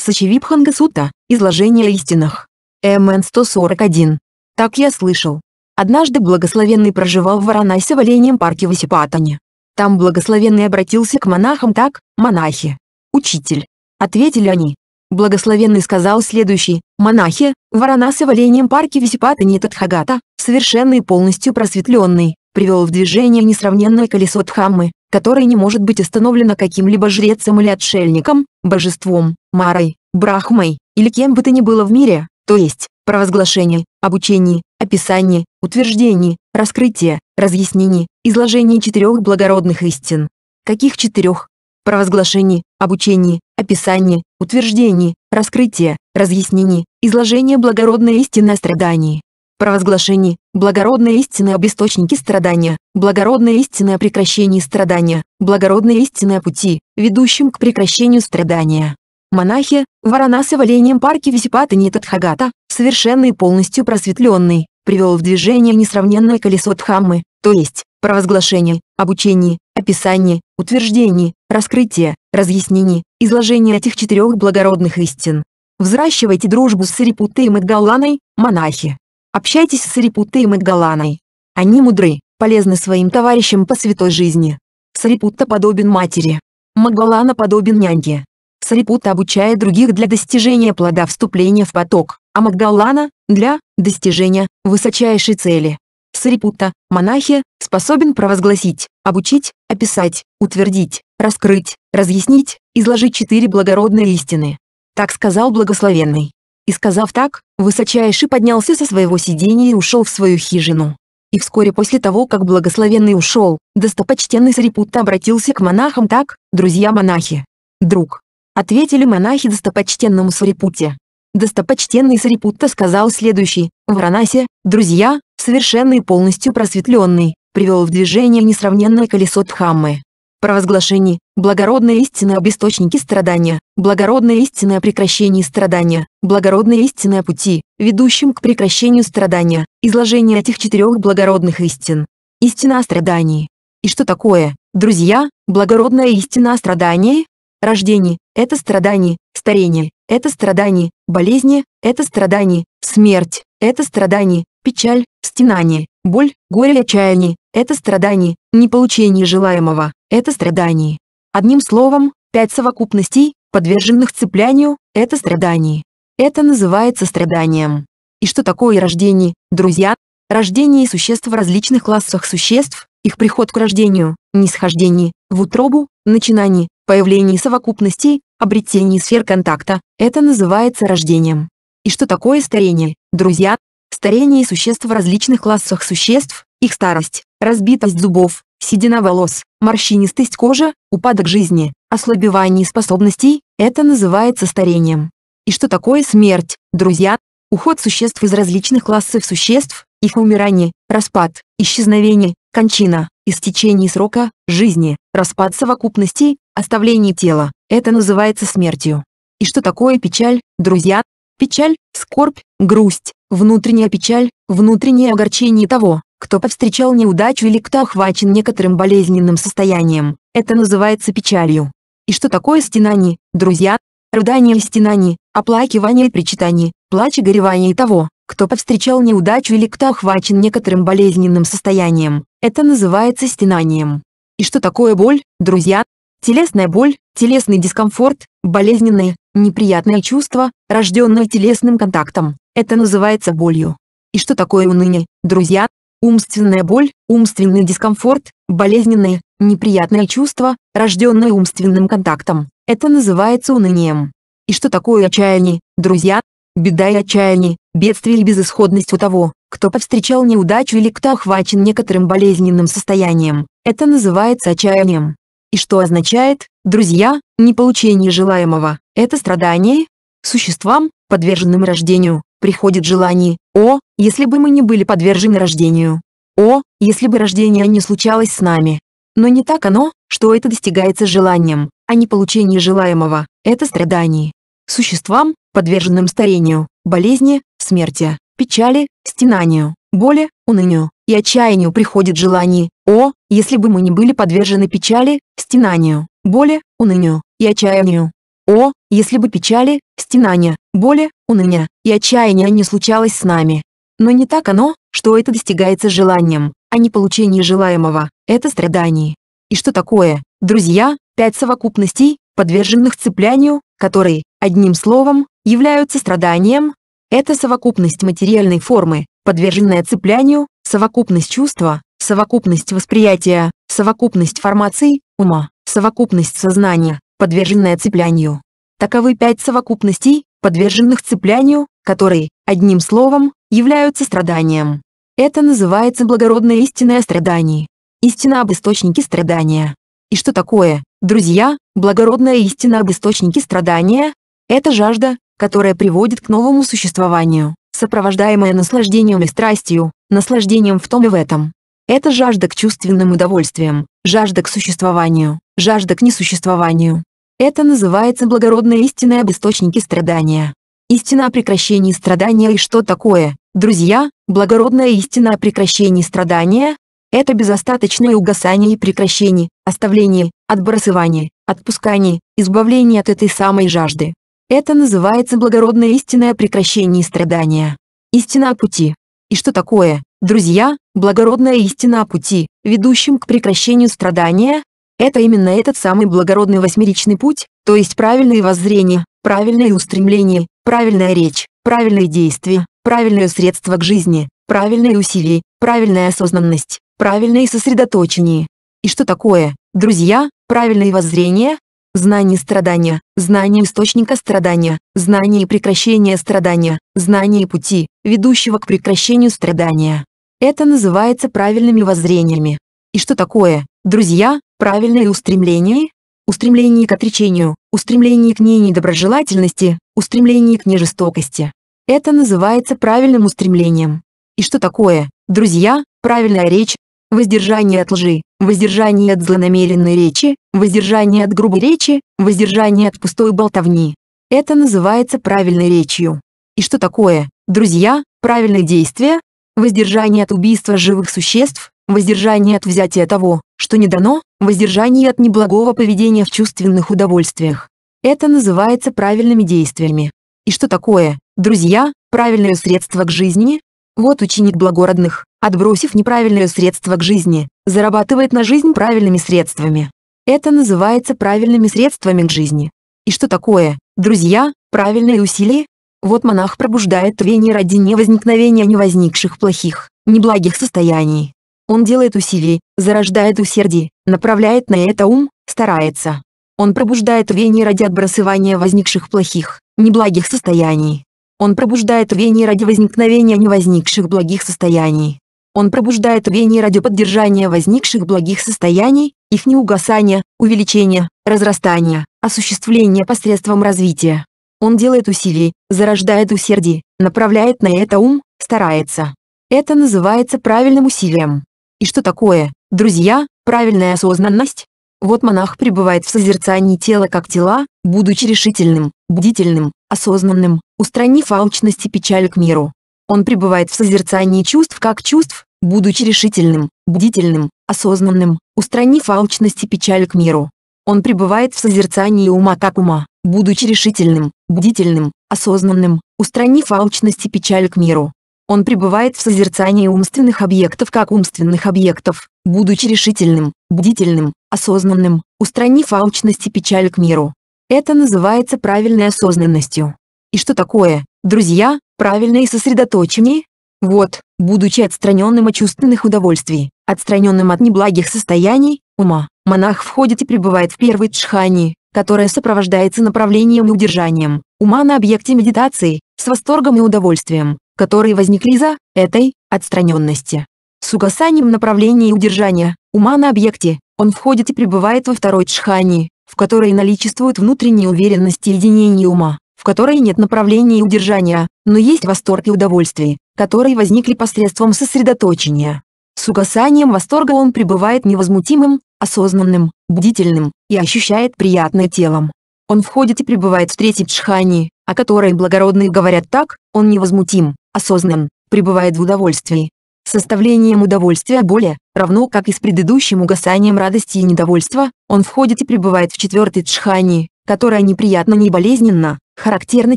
A: Сачевипханга Сута. Изложение о истинах. МН 141. Так я слышал. Однажды благословенный проживал в Варанасе в оленьем парке в Исипатане. Там благословенный обратился к монахам так, монахи. «Учитель», — ответили они, Благословенный сказал следующий, «Монахи, Варанаса в оленем парке Висипата Нитатхагата, совершенный и полностью просветленный, привел в движение несравненное колесо Дхаммы, которое не может быть остановлено каким-либо жрецом или отшельником, божеством, марой, брахмой, или кем бы то ни было в мире, то есть, провозглашение, обучение, описание, утверждение, раскрытие, разъяснение, изложение четырех благородных истин. Каких четырех? Провозглашение, обучение, описание, утверждение, раскрытие, разъяснение, изложение благородной истины о страдании. Провозглашение, благородной истины об источнике страдания, благородной истины о прекращении страдания, благородной истины о пути, ведущем к прекращению страдания. Монахи, Варанасы в оленем парке Висипата Нитатхагата, совершенно и полностью просветленный, привел в движение несравненное колесо Дхаммы, то есть, провозглашение, обучение, описание, утверждение, раскрытие, разъяснение, изложение этих четырех благородных истин. Взращивайте дружбу с Сарипутой Мадгаланой, монахи. Общайтесь с Сарипутой Мадгаланой. Они мудры, полезны своим товарищам по святой жизни. Сарипутта подобен матери. Мадгалана подобен няньке. Сарипутта обучает других для достижения плода вступления в поток, а Магдалана – для достижения высочайшей цели. Сарипутта, монахи, способен провозгласить, обучить, описать, утвердить, раскрыть, разъяснить, изложить четыре благородные истины. Так сказал благословенный. И сказав так, высочайший поднялся со своего сидения и ушел в свою хижину. И вскоре после того, как благословенный ушел, достопочтенный Сарипутта обратился к монахам так, «Друзья монахи!» «Друг!» — ответили монахи достопочтенному Сарипутте. Достопочтенный Сарипутта сказал следующий, «Варанаси, друзья, совершенно и полностью просветленный, привел в движение несравненное колесо Дхаммы. Провозглашение благородная истина об источнике страдания, благородная истина о прекращении страдания, благородная истина о пути, ведущем к прекращению страдания, изложение этих четырех благородных истин. Истина о страдании. И что такое, друзья, благородная истина о страдании? Рождение – это страдание, старение – это страдание, болезни – это страдание, смерть – это страдание, Печаль, стенание, боль, горе и отчаяние – это страдание, не получение желаемого – это страдание. Одним словом, пять совокупностей, подверженных цеплянию – это страдание. Это называется страданием. И что такое рождение, друзья? Рождение существ в различных классах существ, их приход к рождению, нисхождение, в утробу, начинание, появление совокупностей, обретение сфер контакта – это называется рождением. И что такое старение, друзья? старение существ в различных классах существ, их старость, разбитость зубов, седина волос, морщинистость кожи, упадок жизни, ослабевание способностей, это называется старением. И что такое смерть, друзья? Уход существ из различных классов существ, их умирание, распад, исчезновение, кончина, истечение срока, жизни, распад совокупностей, оставление тела, это называется смертью. И что такое печаль, друзья? Печаль, скорбь, грусть, внутренняя печаль, внутреннее огорчение того, кто повстречал неудачу или кто охвачен некоторым болезненным состоянием. Это называется печалью. И что такое стенание, друзья? Рыдание и стенание, оплакивание и причитание, плач и горевание того, кто повстречал неудачу или кто охвачен некоторым болезненным состоянием. Это называется стенанием. И что такое боль, друзья? Телесная боль, телесный дискомфорт, болезненные, Неприятное чувство, рожденное телесным контактом, это называется болью. И что такое уныние, друзья? Умственная боль, умственный дискомфорт, болезненное, неприятное чувство, рожденное умственным контактом, это называется унынием. И что такое отчаяние, друзья? Беда и отчаяние, бедствие и безысходность у того, кто повстречал неудачу или кто охвачен некоторым болезненным состоянием, это называется отчаянием. И что означает, друзья, не получение желаемого, это страдание? Существам, подверженным рождению, приходит желание, о, если бы мы не были подвержены рождению. О, если бы рождение не случалось с нами. Но не так оно, что это достигается желанием, а не получение желаемого, это страдание. Существам, подверженным старению, болезни, смерти, печали, стенанию, боли, унынию, и отчаянию приходит желание, о, если бы мы не были подвержены печали, стенанию, боли, унынию и отчаянию. О, если бы печали, стенания, боли, уныния и отчаяния не случалось с нами. Но не так оно, что это достигается желанием, а не получение желаемого, это страдание. И что такое, друзья, пять совокупностей, подверженных цеплянию, которые, одним словом, являются страданием? Это совокупность материальной формы, подверженная цеплянию, совокупность чувства, совокупность восприятия, совокупность формаций, ума, совокупность сознания, подверженная цеплянию. Таковы пять совокупностей, подверженных цеплянию, которые, одним словом, являются страданием. Это называется благородное истинное страдание. Истина об источнике страдания. И что такое, друзья, благородная истина об источнике страдания? Это жажда, которая приводит к новому существованию сопровождаемое наслаждением и страстью, наслаждением в том и в этом. Это жажда к чувственным удовольствиям, жажда к существованию, жажда к несуществованию. Это называется благородная истина об источнике страдания. Истина о прекращении страдания и что такое, друзья, благородная истина о прекращении страдания? Это безостаточное угасание и прекращение, оставление, отбрасывание, отпускание, избавление от этой самой жажды. Это называется благородное истинное прекращение страдания. Истина о пути. И что такое, друзья, благородная истина о пути, ведущем к прекращению страдания? Это именно этот самый благородный восьмеричный путь, то есть правильное воззрение, правильное устремление, правильная речь, правильные действия, правильное средство к жизни, правильные усилия, правильная осознанность, правильное сосредоточение. И что такое, друзья, правильное воззрение? Знание страдания, знание источника страдания, знание прекращения страдания, знание пути, ведущего к прекращению страдания. Это называется правильными воззрениями. И что такое, друзья, правильные устремления? Устремление к отречению, устремление к недоброжелательности, устремление к нежестокости. Это называется правильным устремлением. И что такое, друзья, правильная речь, воздержание от лжи, воздержание от злонамеренной речи, воздержание от грубой речи, воздержание от пустой болтовни. Это называется правильной речью. И что такое, друзья, правильные действия? Воздержание от убийства живых существ, воздержание от взятия того, что не дано, воздержание от неблагого поведения в чувственных удовольствиях. Это называется правильными действиями. И что такое, друзья, правильное средство к жизни, вот ученик благородных, отбросив неправильное средство к жизни, зарабатывает на жизнь правильными средствами. Это называется правильными средствами к жизни. И что такое, друзья, правильные усилия? Вот монах пробуждает рвение ради невозникновения невозникших плохих, неблагих состояний. Он делает усилий, зарождает усердие, направляет на это ум, старается. Он пробуждает рвение ради отбрасывания возникших плохих, неблагих состояний. Он пробуждает вение ради возникновения невозникших благих состояний. Он пробуждает вение ради поддержания возникших благих состояний, их неугасания, увеличения, разрастания, осуществления посредством развития. Он делает усилий, зарождает усердие, направляет на это ум, старается. Это называется правильным усилием. И что такое, друзья, правильная осознанность? Вот монах пребывает в созерцании тела как тела, будучи решительным, бдительным, осознанным, устранив алчность и печаль к миру. Он пребывает в созерцании чувств как чувств, будучи решительным, бдительным, осознанным, устранив алчность и печаль к миру. Он пребывает в созерцании ума как ума, будучи решительным, бдительным, осознанным, устранив алчность и печаль к миру. Он пребывает в созерцании умственных объектов как умственных объектов, будучи решительным, бдительным, осознанным, устранив алчность и печаль к миру. Это называется правильной осознанностью. И что такое, друзья, правильное сосредоточение? Вот, будучи отстраненным от чувственных удовольствий, отстраненным от неблагих состояний, ума, монах входит и пребывает в первой джхани, которая сопровождается направлением и удержанием, ума на объекте медитации, с восторгом и удовольствием, которые возникли за этой отстраненности. С угасанием направления и удержания, ума на объекте, он входит и пребывает во второй джхани, в которой наличествуют внутренние уверенности и единение ума, в которой нет направления и удержания, но есть восторг и удовольствие, которые возникли посредством сосредоточения. С угасанием восторга он пребывает невозмутимым, осознанным, бдительным, и ощущает приятное телом. Он входит и пребывает в третьем джхане, о которой благородные говорят так, он невозмутим, осознан, пребывает в удовольствии, составлением удовольствия боли, равно как и с предыдущим угасанием радости и недовольства, он входит и пребывает в четвертой джхани, которая неприятно не болезненно, характерна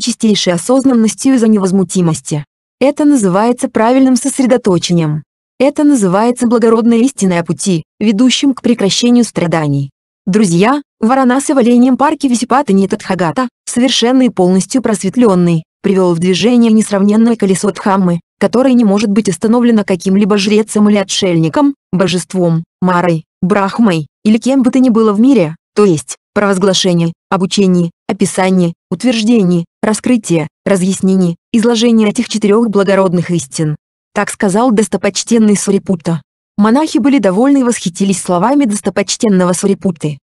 A: чистейшей осознанностью из-за невозмутимости. Это называется правильным сосредоточением. Это называется благородной истиной о пути, ведущим к прекращению страданий. Друзья, Варанасы в оленьем парке Висипата Нитатхагата, совершенно и полностью просветленный, привел в движение несравненное колесо Дхаммы, которое не может быть остановлено каким-либо жрецом или отшельником, божеством, марой, брахмой, или кем бы то ни было в мире, то есть, провозглашение, обучение, описание, утверждение, раскрытие, разъяснение, изложение этих четырех благородных истин. Так сказал достопочтенный Сурипута. Монахи были довольны и восхитились словами достопочтенного Сурипуты.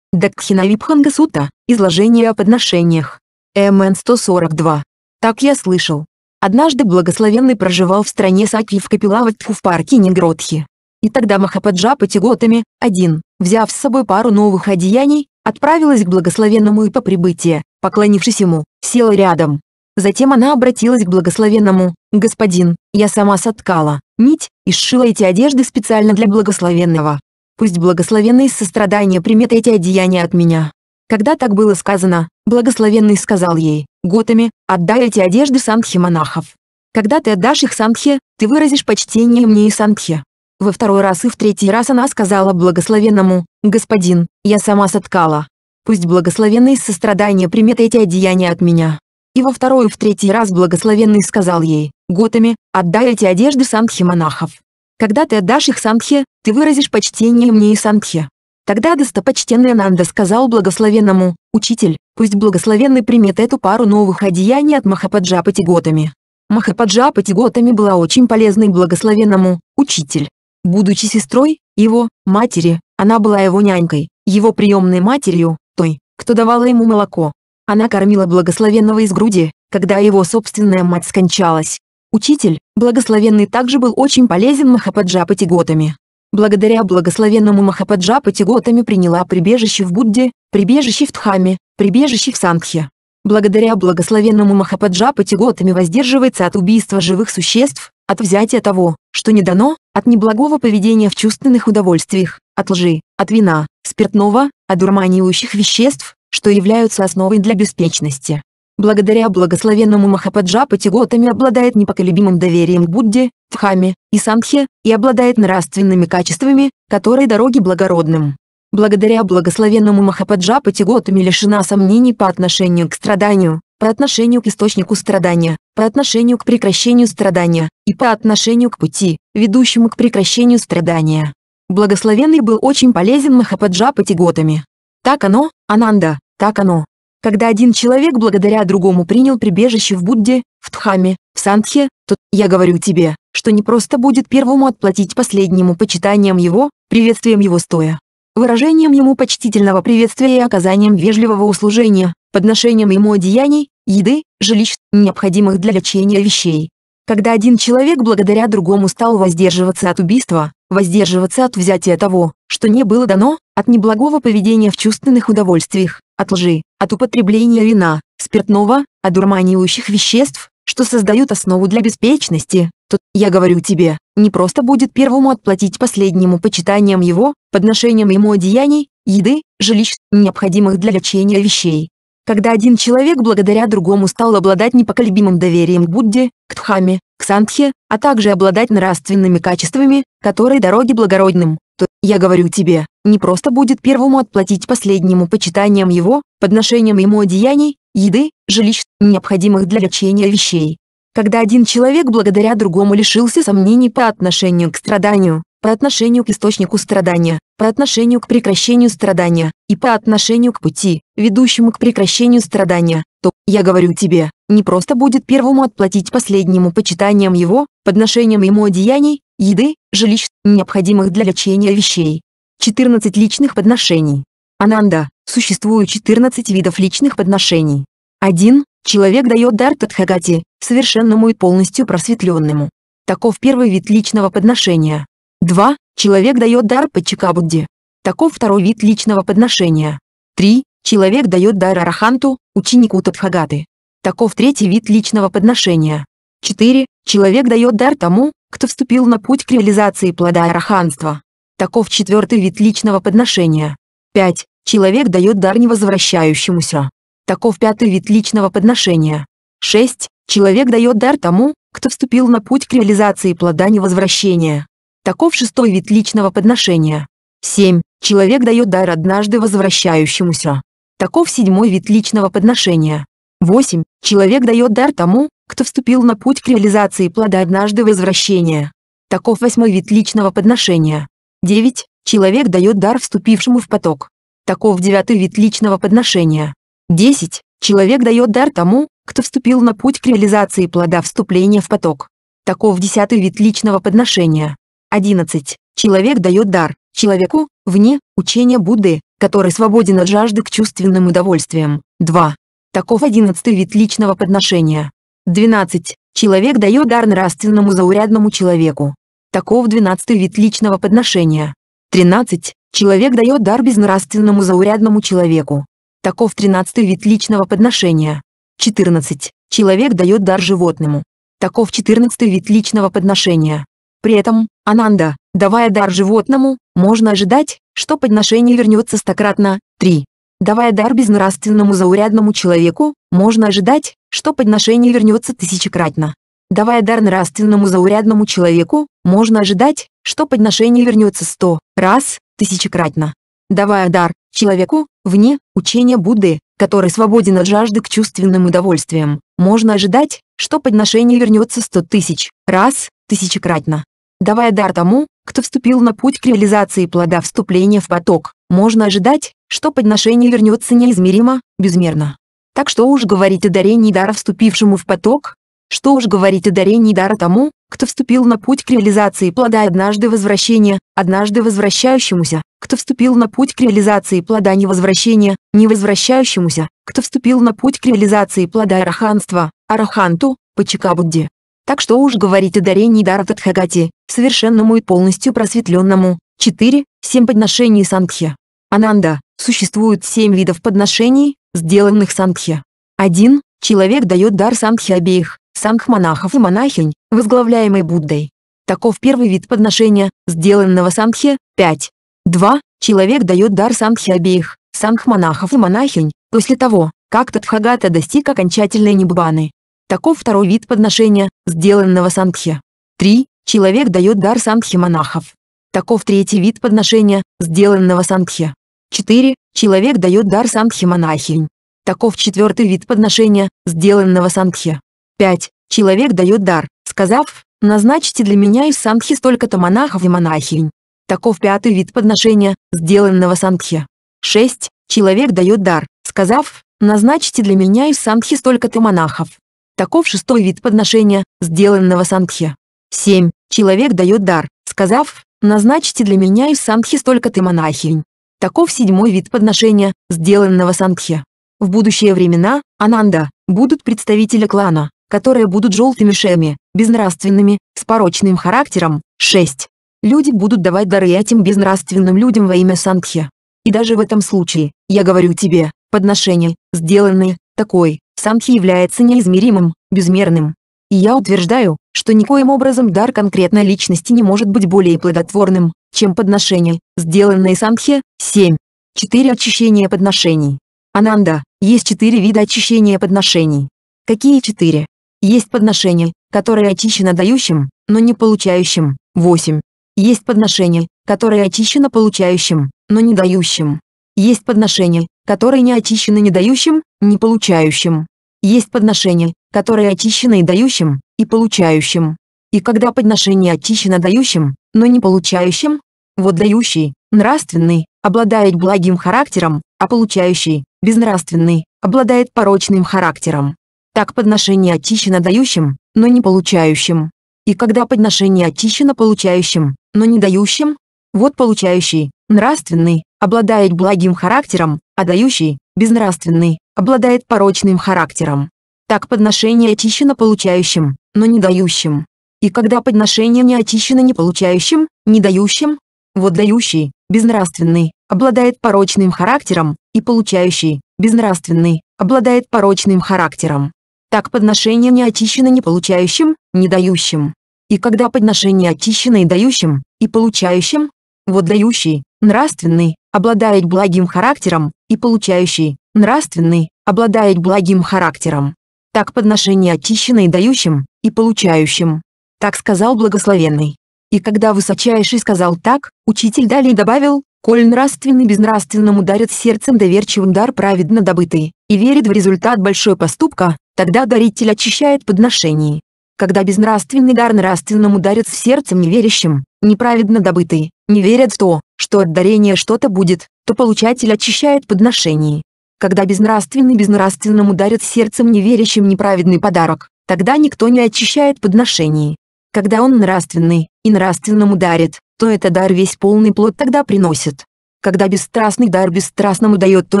A: Дакхинавипхангасута. Изложение о подношениях. МН-142. Так я слышал. Однажды благословенный проживал в стране Саки в Капилаватху в парке Негротхи. И тогда Махападжа Патиготами, один, взяв с собой пару новых одеяний, отправилась к благословенному и по прибытии, поклонившись ему, села рядом. Затем она обратилась к благословенному, «Господин, я сама соткала нить и сшила эти одежды специально для благословенного. Пусть благословенный из сострадания примет эти одеяния от меня». Когда так было сказано, Благословенный сказал ей, «Готами, отдай эти одежды Сандхи монахов. Когда ты отдашь их Сандхе, ты выразишь почтение мне и Сандхе». Во второй раз и в третий раз она сказала благословенному, «Господин, я сама соткала. Пусть благословенный из сострадания примет эти одеяния от меня». И во второй и в третий раз благословенный сказал ей, «Готами, отдай эти одежды Сандхи монахов. Когда ты отдашь их Сандхе, ты выразишь почтение мне и Сандхе». Тогда достопочтенный Ананда сказал благословенному, «Учитель, Пусть благословенный примет эту пару новых одеяний от Махападжапати Готами. Махападжапати Готами была очень полезной благословенному, учитель. Будучи сестрой, его, матери, она была его нянькой, его приемной матерью, той, кто давала ему молоко. Она кормила благословенного из груди, когда его собственная мать скончалась. Учитель, благословенный также был очень полезен Махападжапати Готами благодаря благословенному Махападжапати Готами приняла прибежище в Будде, прибежище в Дхаме, прибежище в Сангхе. Благодаря благословенному Махападжапати Готами воздерживается от убийства живых существ, от взятия того, что не дано, от неблагого поведения в чувственных удовольствиях, от лжи, от вина, спиртного, одурманивающих веществ, что являются основой для беспечности. Благодаря благословенному Махападжапати Готами обладает непоколебимым доверием к Будде, Дхаме и Санхе, и обладает нравственными качествами, которые дороги благородным. Благодаря благословенному Махападжапати Готами лишена сомнений по отношению к страданию, по отношению к источнику страдания, по отношению к прекращению страдания и по отношению к пути, ведущему к прекращению страдания. Благословенный был очень полезен Махападжапати Готами. Так оно, Ананда, так оно. Когда один человек благодаря другому принял прибежище в Будде, в Тхаме, в Сандхе, то я говорю тебе, что не просто будет первому отплатить последнему почитанием его, приветствием его стоя, выражением ему почтительного приветствия и оказанием вежливого услужения, подношением ему одеяний, еды, жилищ, необходимых для лечения вещей. Когда один человек благодаря другому стал воздерживаться от убийства, воздерживаться от взятия того, что не было дано, от неблагого поведения в чувственных удовольствиях, от лжи, от употребления вина, спиртного, одурманивающих веществ, что создают основу для беспечности, то, я говорю тебе, не просто будет первому отплатить последнему почитанием его, подношением ему одеяний, еды, жилищ, необходимых для лечения вещей. Когда один человек благодаря другому стал обладать непоколебимым доверием к Будде, к Тхаме, к Сандхе, а также обладать нравственными качествами, которые дороги благородным, то, я говорю тебе, не просто будет первому отплатить последнему почитанием его, подношением ему одеяний, еды, жилищ, необходимых для лечения вещей. Когда один человек благодаря другому лишился сомнений по отношению к страданию, по отношению к источнику страдания, по отношению к прекращению страдания и по отношению к пути, ведущему к прекращению страдания, то, я говорю тебе, не просто будет первому отплатить последнему почитанием его, подношением ему одеяний, еды, жилищ, необходимых для лечения вещей. 14 личных подношений. Ананда, существует 14 видов личных подношений. 1. Человек дает дар Тадхагати, совершенному и полностью просветленному. Таков первый вид личного подношения. 2. Человек дает дар Пачакабудде. Таков второй вид личного подношения. 3. Человек дает дар Араханту, ученику Тадхагаты. Таков третий вид личного подношения. 4. Человек дает дар тому, кто вступил на путь к реализации плода араханства. Таков четвертый вид личного подношения. 5. Человек дает дар невозвращающемуся. Таков пятый вид личного подношения. 6. Человек дает дар тому, кто вступил на путь к реализации плода невозвращения. Таков шестой вид личного подношения. 7. Человек дает дар однажды возвращающемуся. Таков седьмой вид личного подношения. 8. Человек дает дар тому, кто вступил на путь к реализации плода однажды возвращения. Таков восьмой вид личного подношения. 9. Человек дает дар вступившему в поток. Таков девятый вид личного подношения. 10. Человек дает дар тому, кто вступил на путь к реализации плода вступления в поток. Таков десятый вид личного подношения. 11. Человек дает дар человеку, вне учения Будды, который свободен от жажды к чувственным удовольствиям. 2. Таков одиннадцатый вид личного подношения. 12. Человек дает дар нравственному заурядному человеку. Таков двенадцатый вид личного подношения. 13. Человек дает дар безнравственному заурядному человеку. Таков тринадцатый вид личного подношения. 14. Человек дает дар животному. Таков четырнадцатый вид личного подношения. При этом, Ананда, давая дар животному, можно ожидать, что подношение вернется стократно. 3. Давая дар безнравственному заурядному человеку, можно ожидать, что подношение вернется тысячекратно. Давая дар нравственному заурядному человеку, можно ожидать, что подношение вернется сто раз, тысячекратно. Давая дар человеку, вне учения Будды, который свободен от жажды к чувственным удовольствиям, можно ожидать, что подношение вернется сто тысяч раз, тысячекратно. Давая дар тому, кто вступил на путь к реализации плода вступления в поток, можно ожидать, что подношение вернется неизмеримо, безмерно. Так что уж говорить о дарении дара вступившему в поток, что уж говорить о дарении дара тому, кто вступил на путь к реализации плода однажды возвращения, однажды возвращающемуся, кто вступил на путь к реализации плода невозвращения, невозвращающемуся, кто вступил на путь к реализации плода араханства, араханту, Пачакабудде. Так что уж говорить о дарении дара Тадхагати, совершенному и полностью просветленному. 4. 7 подношений Сангхи. Ананда, существует семь видов подношений, сделанных Сангхе. Один Человек дает дар Сангхе обеих, Сангх-монахов и монахинь, возглавляемой Буддой. Таков первый вид подношения, сделанного Сангхе. 5. 2. Человек дает дар Сангхе обеих, Сангх-монахов и монахинь, после того, как Тадхагата достиг окончательной неббаны. Таков второй вид подношения, сделанного Сангхе. 3. Человек дает дар Сангхе монахов. Таков третий вид подношения, сделанного Сангхе. 4. Человек дает дар Сангхи монахинь. Таков четвертый вид подношения, сделанного Сангхи. 5. Человек дает дар, сказав, назначьте для меня из Сангхи столько-то монахов и монахинь. Таков пятый вид подношения, сделанного Сангхи. 6. Человек дает дар, сказав, назначьте для меня из Сангхи столько-то монахов. Таков шестой вид подношения, сделанного Сангхи. 7. Человек дает дар, сказав, назначьте для меня из Сангхи столько-то монахинь. Таков седьмой вид подношения, сделанного Сангхе. В будущие времена, Ананда, будут представители клана, которые будут желтыми шеями, безнравственными, с порочным характером. 6. Люди будут давать дары этим безнравственным людям во имя Сангхе. И даже в этом случае, я говорю тебе, подношение, сделанное, такой, Сангхе является неизмеримым, безмерным. И я утверждаю, что никоим образом дар конкретной личности не может быть более плодотворным, чем подношения, сделанные самхе. 7. 4 очищения подношений. Ананда, есть четыре вида очищения подношений. Какие четыре? Есть подношение, которое очищено дающим, но не получающим. 8. Есть подношение, которое очищено получающим, но не дающим. Есть подношение, которое не очищено не дающим, не получающим. Есть подношение, которое очищено и дающим, и получающим. И когда подношение очищено дающим, но не получающим, вот дающий нравственный, обладает благим характером, а получающий, безнравственный, обладает порочным характером. Так подношение очищено дающим, но не получающим. И когда подношение очищено получающим, но не дающим, вот получающий, нравственный, обладает благим характером, а дающий, безнравственный, обладает порочным характером. Так подношение очищено получающим, но не дающим. И когда подношение не очищено не получающим, не дающим, Владающий, безнравственный, обладает порочным характером, и получающий, безнравственный, обладает порочным характером. Так подношение не очищено не получающим, не дающим. И когда подношение очищено и дающим, и получающим, вот дающий, нравственный, обладает благим характером, и получающий, нравственный, обладает благим характером. Так подношение очищено и дающим, и получающим. Так сказал благословенный. И когда высочайший сказал так, учитель далее добавил, «Коль нравственный безнравственному дарит сердцем доверчивый дар праведно добытый, и верит в результат большой поступка, тогда даритель очищает подношение. Когда безнравственный дар нравственному дарит сердцем неверящим, неправедно добытый, не верят в то, что от дарения что-то будет, то получатель очищает подношение. Когда безнравственный безнравственному дарит сердцем неверящим неправедный подарок, тогда никто не очищает подношений. Когда он нравственный, и нравственному дарит, то это дар весь полный плод тогда приносит. Когда бесстрастный дар бесстрастному дает, то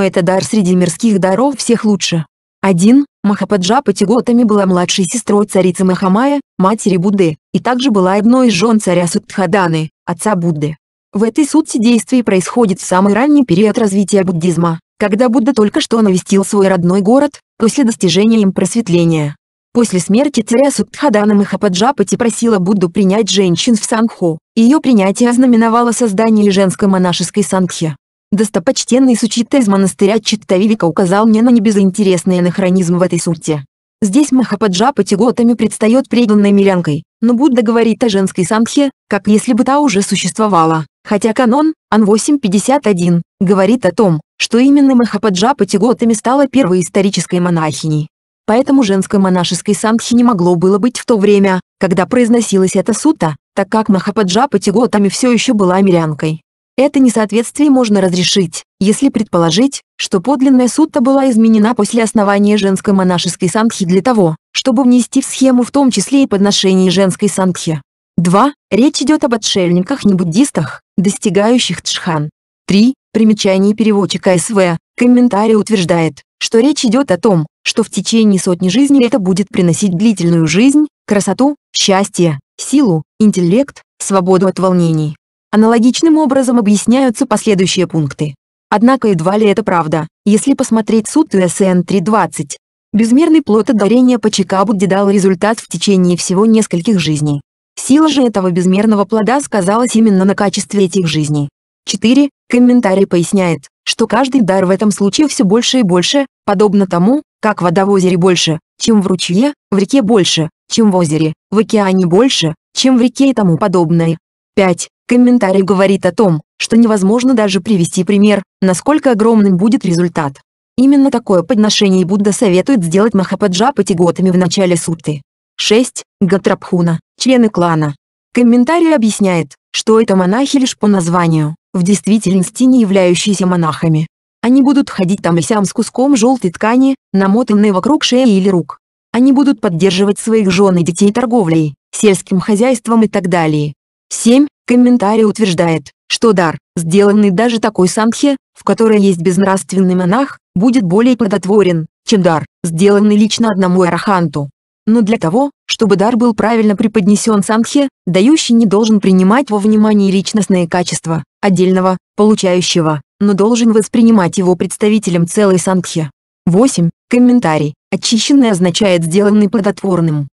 A: это дар среди мирских даров всех лучше. Один Махападжа Патиготами была младшей сестрой царицы Махамая, матери Будды, и также была одной из жен царя Сутхаданы отца Будды. В этой сути действий происходит самый ранний период развития буддизма, когда Будда только что навестил свой родной город, после достижения им просветления. После смерти царя Судхадана Махападжапати просила Будду принять женщин в Сангху. Ее принятие ознаменовало создание женской монашеской Сангхи. Достопочтенный Сучита из монастыря Читтавивика указал мне на небезынтересный анахронизм в этой сути. Здесь Махападжапати Готами предстает преданной мирянкой, но Будда говорит о женской Сангхе, как если бы та уже существовала, хотя канон, Ан-851, говорит о том, что именно Махападжапати Готами стала первой исторической монахиней. Поэтому женской монашеской сангхи не могло было быть в то время, когда произносилась эта сута, так как Махападжа тиготами все еще была мирянкой. Это несоответствие можно разрешить, если предположить, что подлинная сутта была изменена после основания женской монашеской сангхи для того, чтобы внести в схему в том числе и подношение женской сангхи. 2. Речь идет об отшельниках-небуддистах, достигающих Тшхан. 3. Примечание переводчика СВ. Комментарий утверждает, что речь идет о том, что в течение сотни жизней это будет приносить длительную жизнь, красоту, счастье, силу, интеллект, свободу от волнений. Аналогичным образом объясняются последующие пункты. Однако едва ли это правда, если посмотреть суд ТСН 3.20. Безмерный плод одарения по Чикабудде дал результат в течение всего нескольких жизней. Сила же этого безмерного плода сказалась именно на качестве этих жизней. 4. Комментарий поясняет, что каждый дар в этом случае все больше и больше, подобно тому, как вода в озере больше, чем в ручье, в реке больше, чем в озере, в океане больше, чем в реке и тому подобное. 5. Комментарий говорит о том, что невозможно даже привести пример, насколько огромным будет результат. Именно такое подношение Будда советует сделать Махападжа Патиготами в начале сутты. 6. Гатрабхуна, члены клана. Комментарий объясняет, что это монахи лишь по названию, в действительности не являющиеся монахами. Они будут ходить там и сям с куском желтой ткани, намотанной вокруг шеи или рук. Они будут поддерживать своих жен и детей торговлей, сельским хозяйством и так далее. 7. Комментарий утверждает, что дар, сделанный даже такой санхе, в которой есть безнравственный монах, будет более плодотворен, чем дар, сделанный лично одному араханту. Но для того, чтобы дар был правильно преподнесен санхе, дающий не должен принимать во внимание личностные качества, отдельного, получающего, но должен воспринимать его представителем целой сангхи. 8. Комментарий. Очищенный означает сделанный плодотворным.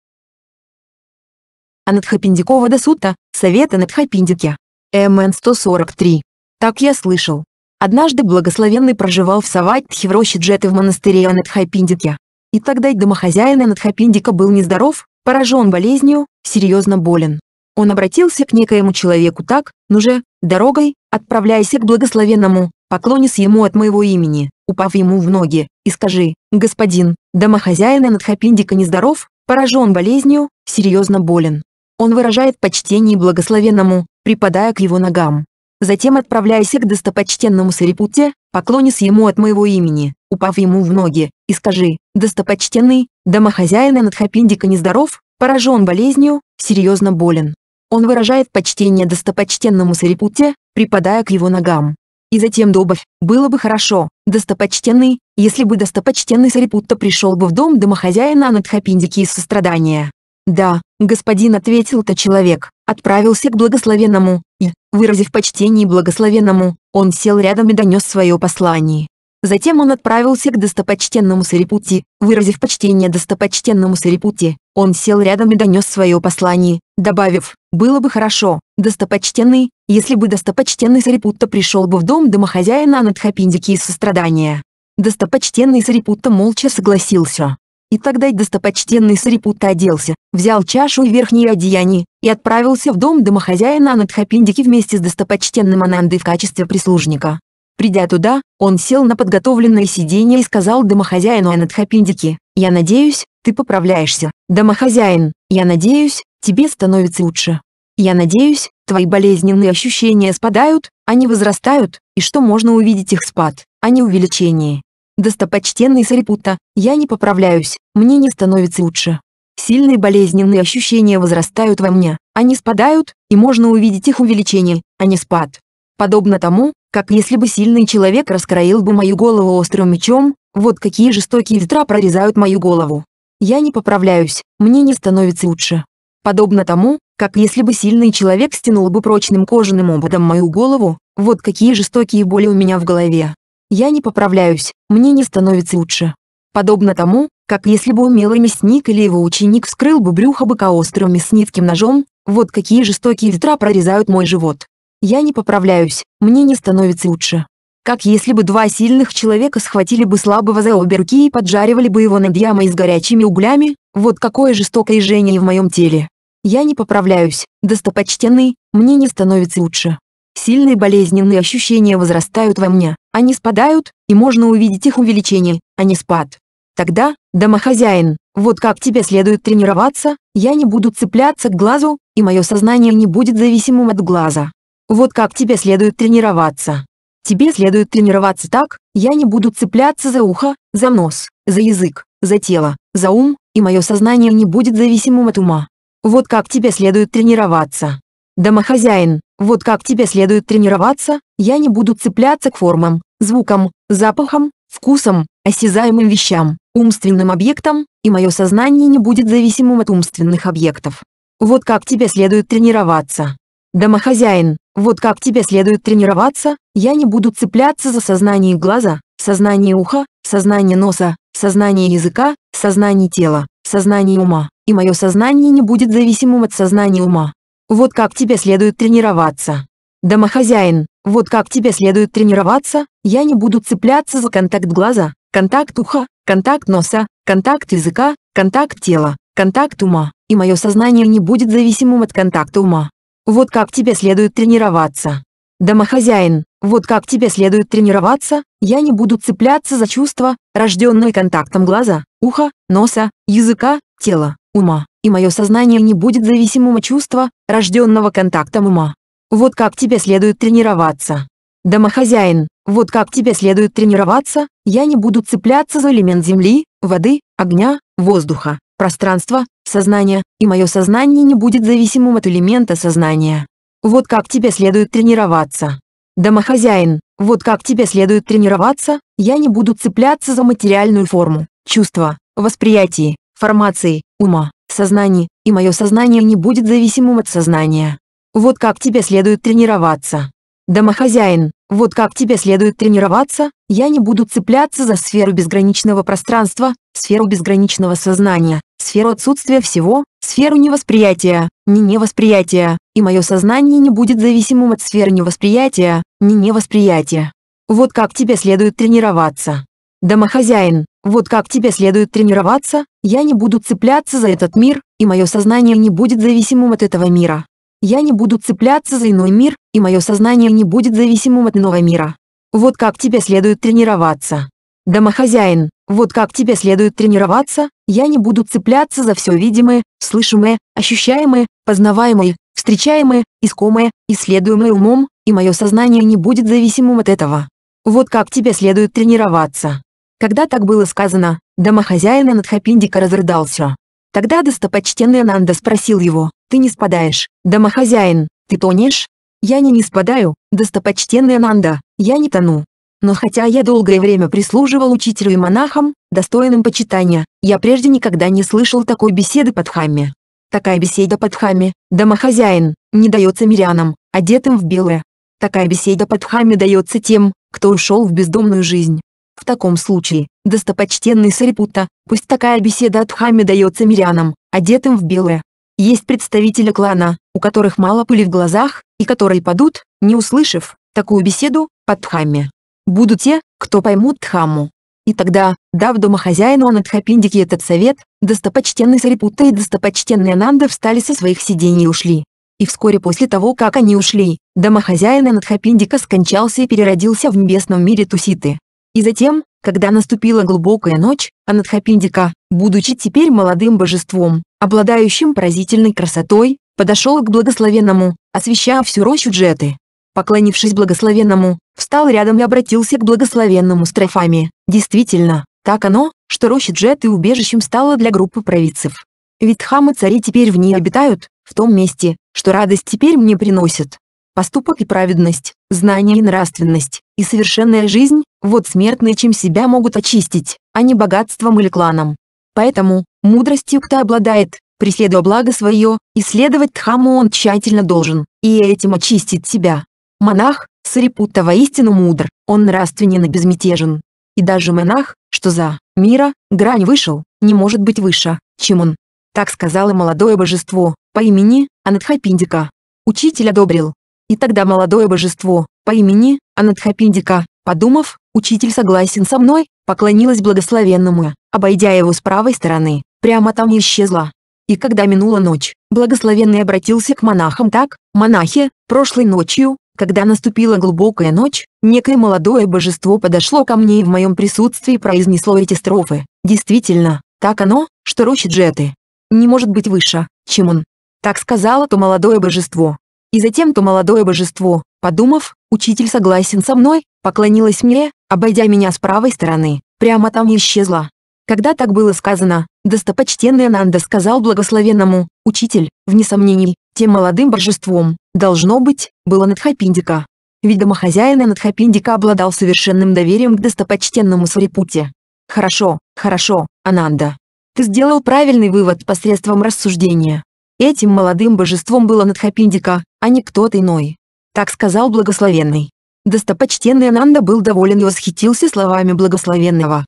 A: Анатхапиндикова Дасута, Совет Анатхапиндики. МН 143. Так я слышал. Однажды благословенный проживал в Саватхи в роще Джеты в монастыре Анатхапиндики. И тогда домохозяин Анатхапиндика был нездоров, поражен болезнью, серьезно болен. Он обратился к некоему человеку так, ну же, дорогой, отправляйся к благословенному, поклонись ему от моего имени, упав ему в ноги, и скажи, господин, домохозяин Анатхапиндика нездоров, поражен болезнью, серьезно болен. Он выражает почтение благословенному, припадая к его ногам. Затем отправляйся к достопочтенному Сарипуте, поклонись ему от моего имени, упав ему в ноги, и скажи, достопочтенный, домохозяин Анатхапиндика нездоров, поражен болезнью, серьезно болен. Он выражает почтение достопочтенному Сарипуте, припадая к его ногам. И затем добавь, было бы хорошо, достопочтенный, если бы достопочтенный Сарипутта пришел бы в дом домохозяина Анатхапиндики из сострадания. «Да, господин», — ответил-то человек, отправился к благословенному, и, выразив почтение благословенному, он сел рядом и донес свое послание. Затем он отправился к достопочтенному Сарипути. Выразив почтение достопочтенному Сарипути, он сел рядом и донес свое послание, добавив, «Было бы хорошо, достопочтенный, если бы достопочтенный Сарипутта пришел бы в дом домохозяина Анатхапиндики из сострадания». Достопочтенный Сарипутта молча согласился. И тогда достопочтенный Сарипутта оделся, взял чашу и верхние одеяния и отправился в дом домохозяина Анатхапиндики вместе с достопочтенным Анандой в качестве прислужника. Придя туда, он сел на подготовленное сиденье и сказал домохозяину Анатхапиндике, «Я надеюсь, ты поправляешься. Домохозяин, я надеюсь, тебе становится лучше. Я надеюсь, твои болезненные ощущения спадают, они возрастают, и что можно увидеть их спад, а не увеличение. Достопочтенный Сарипута, я не поправляюсь, мне не становится лучше. Сильные болезненные ощущения возрастают во мне, они спадают, и можно увидеть их увеличение, а не спад подобно тому, как если бы сильный человек раскроил бы мою голову острым мечом, вот какие жестокие ветра прорезают мою голову. Я не поправляюсь, мне не становится лучше. Подобно тому, как если бы сильный человек стянул бы прочным кожаным ободом мою голову, вот какие жестокие боли у меня в голове. Я не поправляюсь, мне не становится лучше. Подобно тому, как если бы умелый мясник или его ученик вскрыл бы брюхо быка острым мясницким ножом, вот какие жестокие ветра прорезают мой живот. Я не поправляюсь, мне не становится лучше. Как если бы два сильных человека схватили бы слабого за обе руки и поджаривали бы его над ямой с горячими углями, вот какое жестокое жжение в моем теле. Я не поправляюсь, достопочтенный, мне не становится лучше. Сильные болезненные ощущения возрастают во мне, они спадают, и можно увидеть их увеличение, а не спад. Тогда, домохозяин, вот как тебе следует тренироваться, я не буду цепляться к глазу, и мое сознание не будет зависимым от глаза. Вот как тебе следует тренироваться. Тебе следует тренироваться так, я не буду цепляться за ухо, за нос, за язык, за тело, за ум, и мое сознание не будет зависимым от ума. Вот как тебе следует тренироваться. Домохозяин, вот как тебе следует тренироваться, я не буду цепляться к формам, звукам, запахам, вкусам, осязаемым вещам, умственным объектам, и мое сознание не будет зависимым от умственных объектов. Вот как тебе следует тренироваться. Домохозяин, вот как тебе следует тренироваться, я не буду цепляться за сознание глаза, сознание уха, сознание носа, сознание языка, сознание тела, сознание ума, и мое сознание не будет зависимым от сознания ума. Вот как тебе следует тренироваться. Домохозяин, вот как тебе следует тренироваться, я не буду цепляться за контакт глаза, контакт уха, контакт носа, контакт языка, контакт тела, контакт ума, и мое сознание не будет зависимым от контакта ума. Вот как тебе следует тренироваться. Домохозяин, вот как тебе следует тренироваться, я не буду цепляться за чувства, рожденные контактом глаза, уха, носа, языка, тела, ума, и мое сознание не будет зависимым от чувства, рожденного контактом ума. Вот как тебе следует тренироваться. Домохозяин, вот как тебе следует тренироваться, я не буду цепляться за элемент земли, воды, огня, воздуха, пространство, сознание, и мое сознание не будет зависимым от элемента сознания. Вот как тебе следует тренироваться. Домохозяин, вот как тебе следует тренироваться, я не буду цепляться за материальную форму, чувства, восприятие, формации, ума, сознание, и мое сознание не будет зависимым от сознания. Вот как тебе следует тренироваться. Домохозяин, вот как тебе следует тренироваться, я не буду цепляться за сферу безграничного пространства, сферу безграничного сознания, сферу отсутствия всего, сферу невосприятия, не невосприятия, и мое сознание не будет зависимым от сферы невосприятия, не невосприятия. Вот как тебе следует тренироваться. Домохозяин, вот как тебе следует тренироваться, я не буду цепляться за этот мир, и мое сознание не будет зависимым от этого мира. Я не буду цепляться за иной мир, и мое сознание не будет зависимым от иного мира. Вот как тебе следует тренироваться. Домохозяин, вот как тебе следует тренироваться, я не буду цепляться за все видимое, слышимое, ощущаемое, познаваемое, встречаемое, искомое, исследуемое умом, и мое сознание не будет зависимым от этого. Вот как тебе следует тренироваться. Когда так было сказано, домохозяин Анадхапиндика разрыдался. Тогда достопочтенный Ананда спросил его, «Ты не спадаешь, домохозяин, ты тонешь?» «Я не не спадаю, достопочтенный Ананда, я не тону». Но хотя я долгое время прислуживал учителю и монахам, достойным почитания, я прежде никогда не слышал такой беседы под хамми. Такая беседа под хамми, домохозяин, не дается мирянам, одетым в белое. Такая беседа под хамми дается тем, кто ушел в бездомную жизнь. В таком случае, достопочтенный Сарипута, пусть такая беседа от хами дается мирянам, одетым в белое. Есть представители клана, у которых мало пыли в глазах, и которые падут, не услышав, такую беседу, под хами будут те, кто поймут Дхамму. И тогда, дав домохозяину Анатхапиндики этот совет, достопочтенный Сарипутта и достопочтенный Ананда встали со своих сидений и ушли. И вскоре после того, как они ушли, домохозяин Анатхапиндика скончался и переродился в небесном мире Туситы. И затем, когда наступила глубокая ночь, Анатхапиндика, будучи теперь молодым божеством, обладающим поразительной красотой, подошел к благословенному, освещая всю рощу Джеты. Поклонившись благословенному, встал рядом и обратился к благословенному строфами. Действительно, так оно, что роща Джет и убежищем стало для группы провидцев. Ведь хамы цари теперь в ней обитают, в том месте, что радость теперь мне приносит. Поступок и праведность, знание и нравственность, и совершенная жизнь, вот смертные чем себя могут очистить, а не богатством или кланом. Поэтому, мудростью кто обладает, преследуя благо свое, исследовать Дхаму он тщательно должен, и этим очистит себя. Монах, Сарипутта воистину мудр, он нравственен и безмятежен. И даже монах, что за мира, грань вышел, не может быть выше, чем он. Так сказала молодое божество, по имени Анатхапиндика. Учитель одобрил. И тогда молодое божество, по имени Анатхапиндика, подумав, учитель согласен со мной, поклонилась благословенному, обойдя его с правой стороны, прямо там исчезла. И когда минула ночь, благословенный обратился к монахам так, «Монахи, прошлой ночью, когда наступила глубокая ночь, некое молодое божество подошло ко мне и в моем присутствии произнесло эти строфы. Действительно, так оно, что рощи джеты. Не может быть выше, чем он. Так сказала то молодое божество. И затем то молодое божество, подумав, учитель согласен со мной, поклонилась мне, обойдя меня с правой стороны, прямо там исчезла. Когда так было сказано, достопочтенный Ананда сказал благословенному, «Учитель, вне сомнений, тем молодым божеством, должно быть, было Надхапиндика. Ведь домохозяин Надхапиндика обладал совершенным доверием к достопочтенному Сарипуте. Хорошо, хорошо, Ананда. Ты сделал правильный вывод посредством рассуждения. Этим молодым божеством было Надхапиндика, а не кто-то иной. Так сказал благословенный. Достопочтенный Ананда был доволен и восхитился словами благословенного.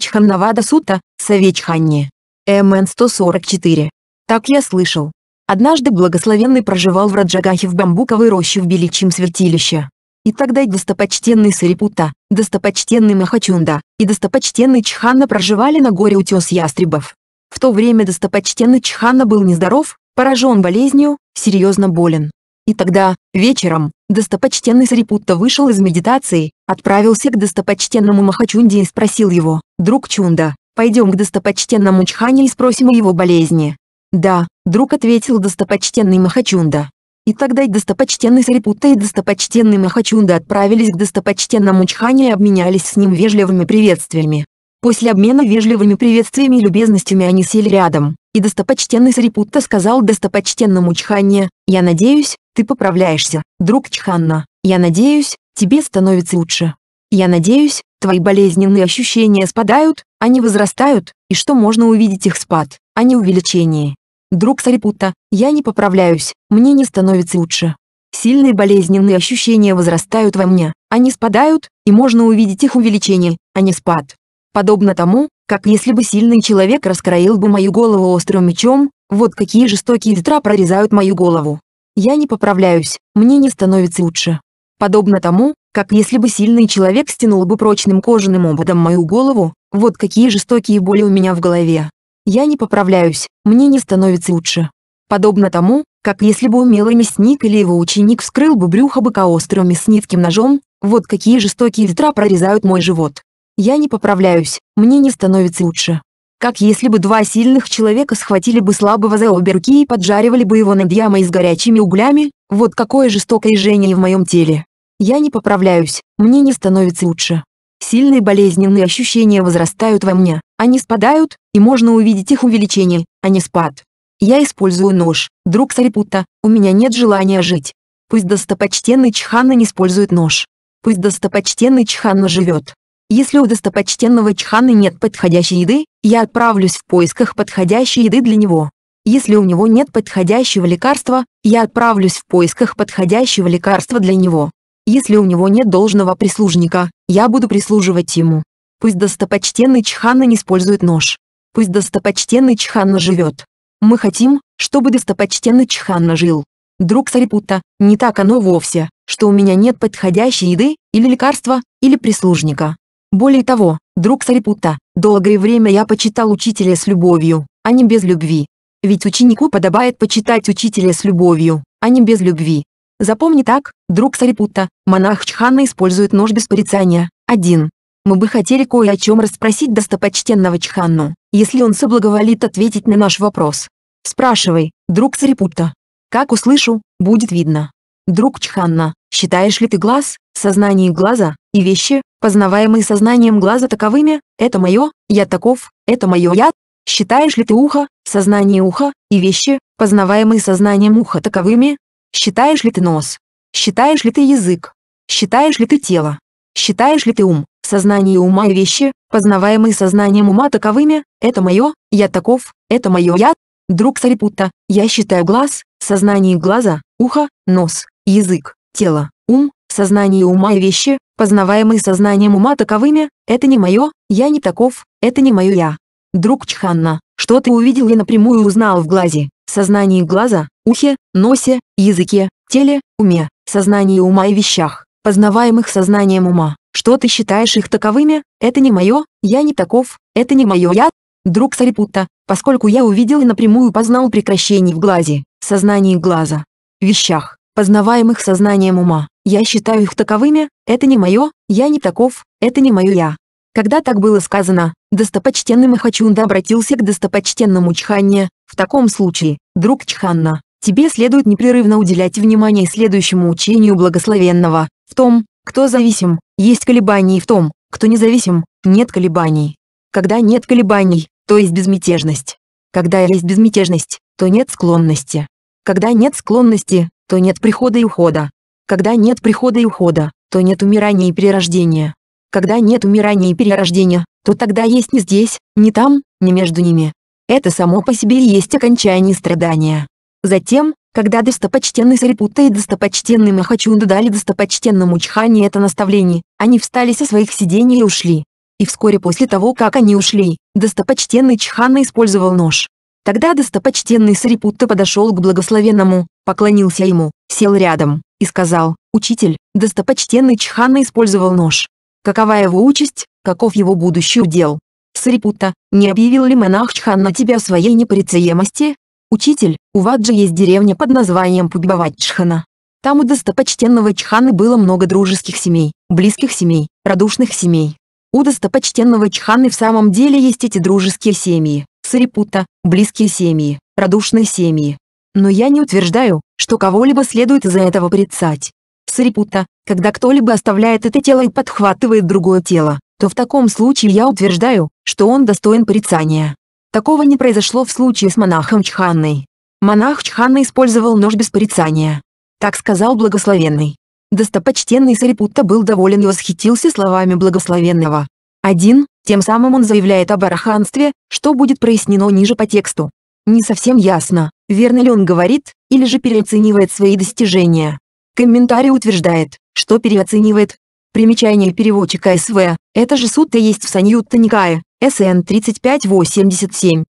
A: Чханнавада Сута, Савечханне. МН 144. Так я слышал. Однажды благословенный проживал в Раджагахе в бамбуковой роще в Беличьем святилище. И тогда и достопочтенный Сарипута, достопочтенный Махачунда и достопочтенный Чханна проживали на горе утес ястребов. В то время достопочтенный Чханна был нездоров, поражен болезнью, серьезно болен. И тогда, вечером, достопочтенный Сарипутта вышел из медитации, отправился к достопочтенному Махачунде и спросил его, «Друг Чунда, пойдем к достопочтенному Чхане и спросим о его болезни». «Да», — друг ответил достопочтенный Махачунда. И тогда и достопочтенный Сарипутта и достопочтенный Махачунда отправились к достопочтенному Чхане и обменялись с ним вежливыми приветствиями. После обмена вежливыми приветствиями и любезностями они сели рядом, и достопочтенный Сарипутта сказал достопочтенному Чханне, «Я надеюсь, ты поправляешься, друг Чханна, я надеюсь, тебе становится лучше». Я надеюсь, твои болезненные ощущения спадают, они возрастают, и что можно увидеть их спад, а не увеличение. Друг Сарипута, я не поправляюсь, мне не становится лучше. Сильные болезненные ощущения возрастают во мне, они спадают, и можно увидеть их увеличение, а не спад. Подобно тому, как если бы сильный человек раскроил бы мою голову острым мечом, вот какие жестокие ветра прорезают мою голову. Я не поправляюсь, мне не становится лучше. Подобно тому, как если бы сильный человек стянул бы прочным кожаным ободом мою голову, вот какие жестокие боли у меня в голове. Я не поправляюсь, мне не становится лучше. Подобно тому, как если бы умелый мясник или его ученик вскрыл бы брюхо быка острым мясницким ножом, вот какие жестокие ветра прорезают мой живот. Я не поправляюсь, мне не становится лучше. Как если бы два сильных человека схватили бы слабого за обе руки и поджаривали бы его над ямой с горячими углями, вот какое жестокое жжение в моем теле. Я не поправляюсь, мне не становится лучше. Сильные болезненные ощущения возрастают во мне, они спадают, и можно увидеть их увеличение, а не спад. Я использую нож, друг Сарипута, у меня нет желания жить. Пусть достопочтенный Чханна не использует нож. Пусть достопочтенный Чханна живет. Если у достопочтенного Чхана нет подходящей еды, я отправлюсь в поисках подходящей еды для него. Если у него нет подходящего лекарства, я отправлюсь в поисках подходящего лекарства для него. Если у него нет должного прислужника, я буду прислуживать ему. Пусть достопочтенный Чханна не использует нож. Пусть достопочтенный Чханна живет. Мы хотим, чтобы достопочтенный Чханна жил. Друг Сарипута, не так оно вовсе, что у меня нет подходящей еды, или лекарства, или прислужника. Более того, друг Сарипута, долгое время я почитал учителя с любовью, а не без любви. Ведь ученику подобает почитать учителя с любовью, а не без любви. Запомни так, друг Сарипутта, монах Чханна использует нож без порицания. 1. Мы бы хотели кое о чем расспросить достопочтенного Чханну, если он соблаговолит ответить на наш вопрос. Спрашивай, друг Сарипутта. Как услышу, будет видно. Друг Чханна, считаешь ли ты глаз, сознание глаза, и вещи, познаваемые сознанием глаза таковыми, это мое, я таков, это мое я? Считаешь ли ты ухо, сознание уха, и вещи, познаваемые сознанием уха таковыми, Считаешь ли ты нос? Считаешь ли ты язык? Считаешь ли ты тело? Считаешь ли ты ум, сознание ума и вещи, познаваемые сознанием ума таковыми, это мое, я таков, это мое я, друг Сарипутта, я считаю глаз, сознание глаза, ухо, нос, язык, тело, ум, сознание ума и вещи, познаваемые сознанием ума таковыми, это не мое, я не таков, это не мое я. Друг Чханна, что ты увидел и напрямую узнал в глазе, сознание глаза, ухе, носе, языке, теле, уме, сознании ума и вещах, познаваемых сознанием ума. Что ты считаешь их таковыми? Это не мое, я не таков, это не мое я. Друг Сарипутта, поскольку я увидел и напрямую познал прекращение в глазе, сознании глаза, вещах, познаваемых сознанием ума, я считаю их таковыми, это не мое, я не таков, это не мое я. Когда так было сказано, достопочтенный Махачунда обратился к достопочтенному Чханне, в таком случае, друг Чханна, Тебе следует непрерывно уделять внимание следующему учению благословенного. В том, кто зависим, есть колебания и в том, кто независим, нет колебаний. Когда нет колебаний, то есть безмятежность. Когда есть безмятежность, то нет склонности. Когда нет склонности, то нет прихода и ухода. Когда нет прихода и ухода, то нет умирания и перерождения. Когда нет умирания и перерождения, то тогда есть не здесь, не там, не между ними. Это само по себе и есть окончание страдания. Затем, когда достопочтенный Сарипутта и достопочтенный Махачунда дали достопочтенному Чхане это наставление, они встали со своих сидений и ушли. И вскоре после того, как они ушли, достопочтенный Чхана использовал нож. Тогда достопочтенный Сарипутта подошел к благословенному, поклонился ему, сел рядом, и сказал, «Учитель, достопочтенный Чхана использовал нож. Какова его участь, каков его будущий удел?» Сарипутта, не объявил ли монах Чханна тебя своей непорицеемости? Учитель, у Ваджи есть деревня под названием Пудбаватчхана. Там у достопочтенного Чханы было много дружеских семей, близких семей, радушных семей. У достопочтенного Чханы в самом деле есть эти дружеские семьи, Сарипута, близкие семьи, радушные семьи. Но я не утверждаю, что кого-либо следует из-за этого прицать. Сарипута, когда кто-либо оставляет это тело и подхватывает другое тело, то в таком случае я утверждаю, что он достоин прицания. Такого не произошло в случае с монахом Чханной. Монах Чханна использовал нож без порицания. Так сказал благословенный. Достопочтенный Сарипутта был доволен и восхитился словами благословенного. Один, тем самым он заявляет об арханстве, что будет прояснено ниже по тексту. Не совсем ясно, верно ли он говорит, или же переоценивает свои достижения. Комментарий утверждает, что переоценивает. Примечание переводчика СВ. Это же сутта есть в Саньютта Никая, СН 3587.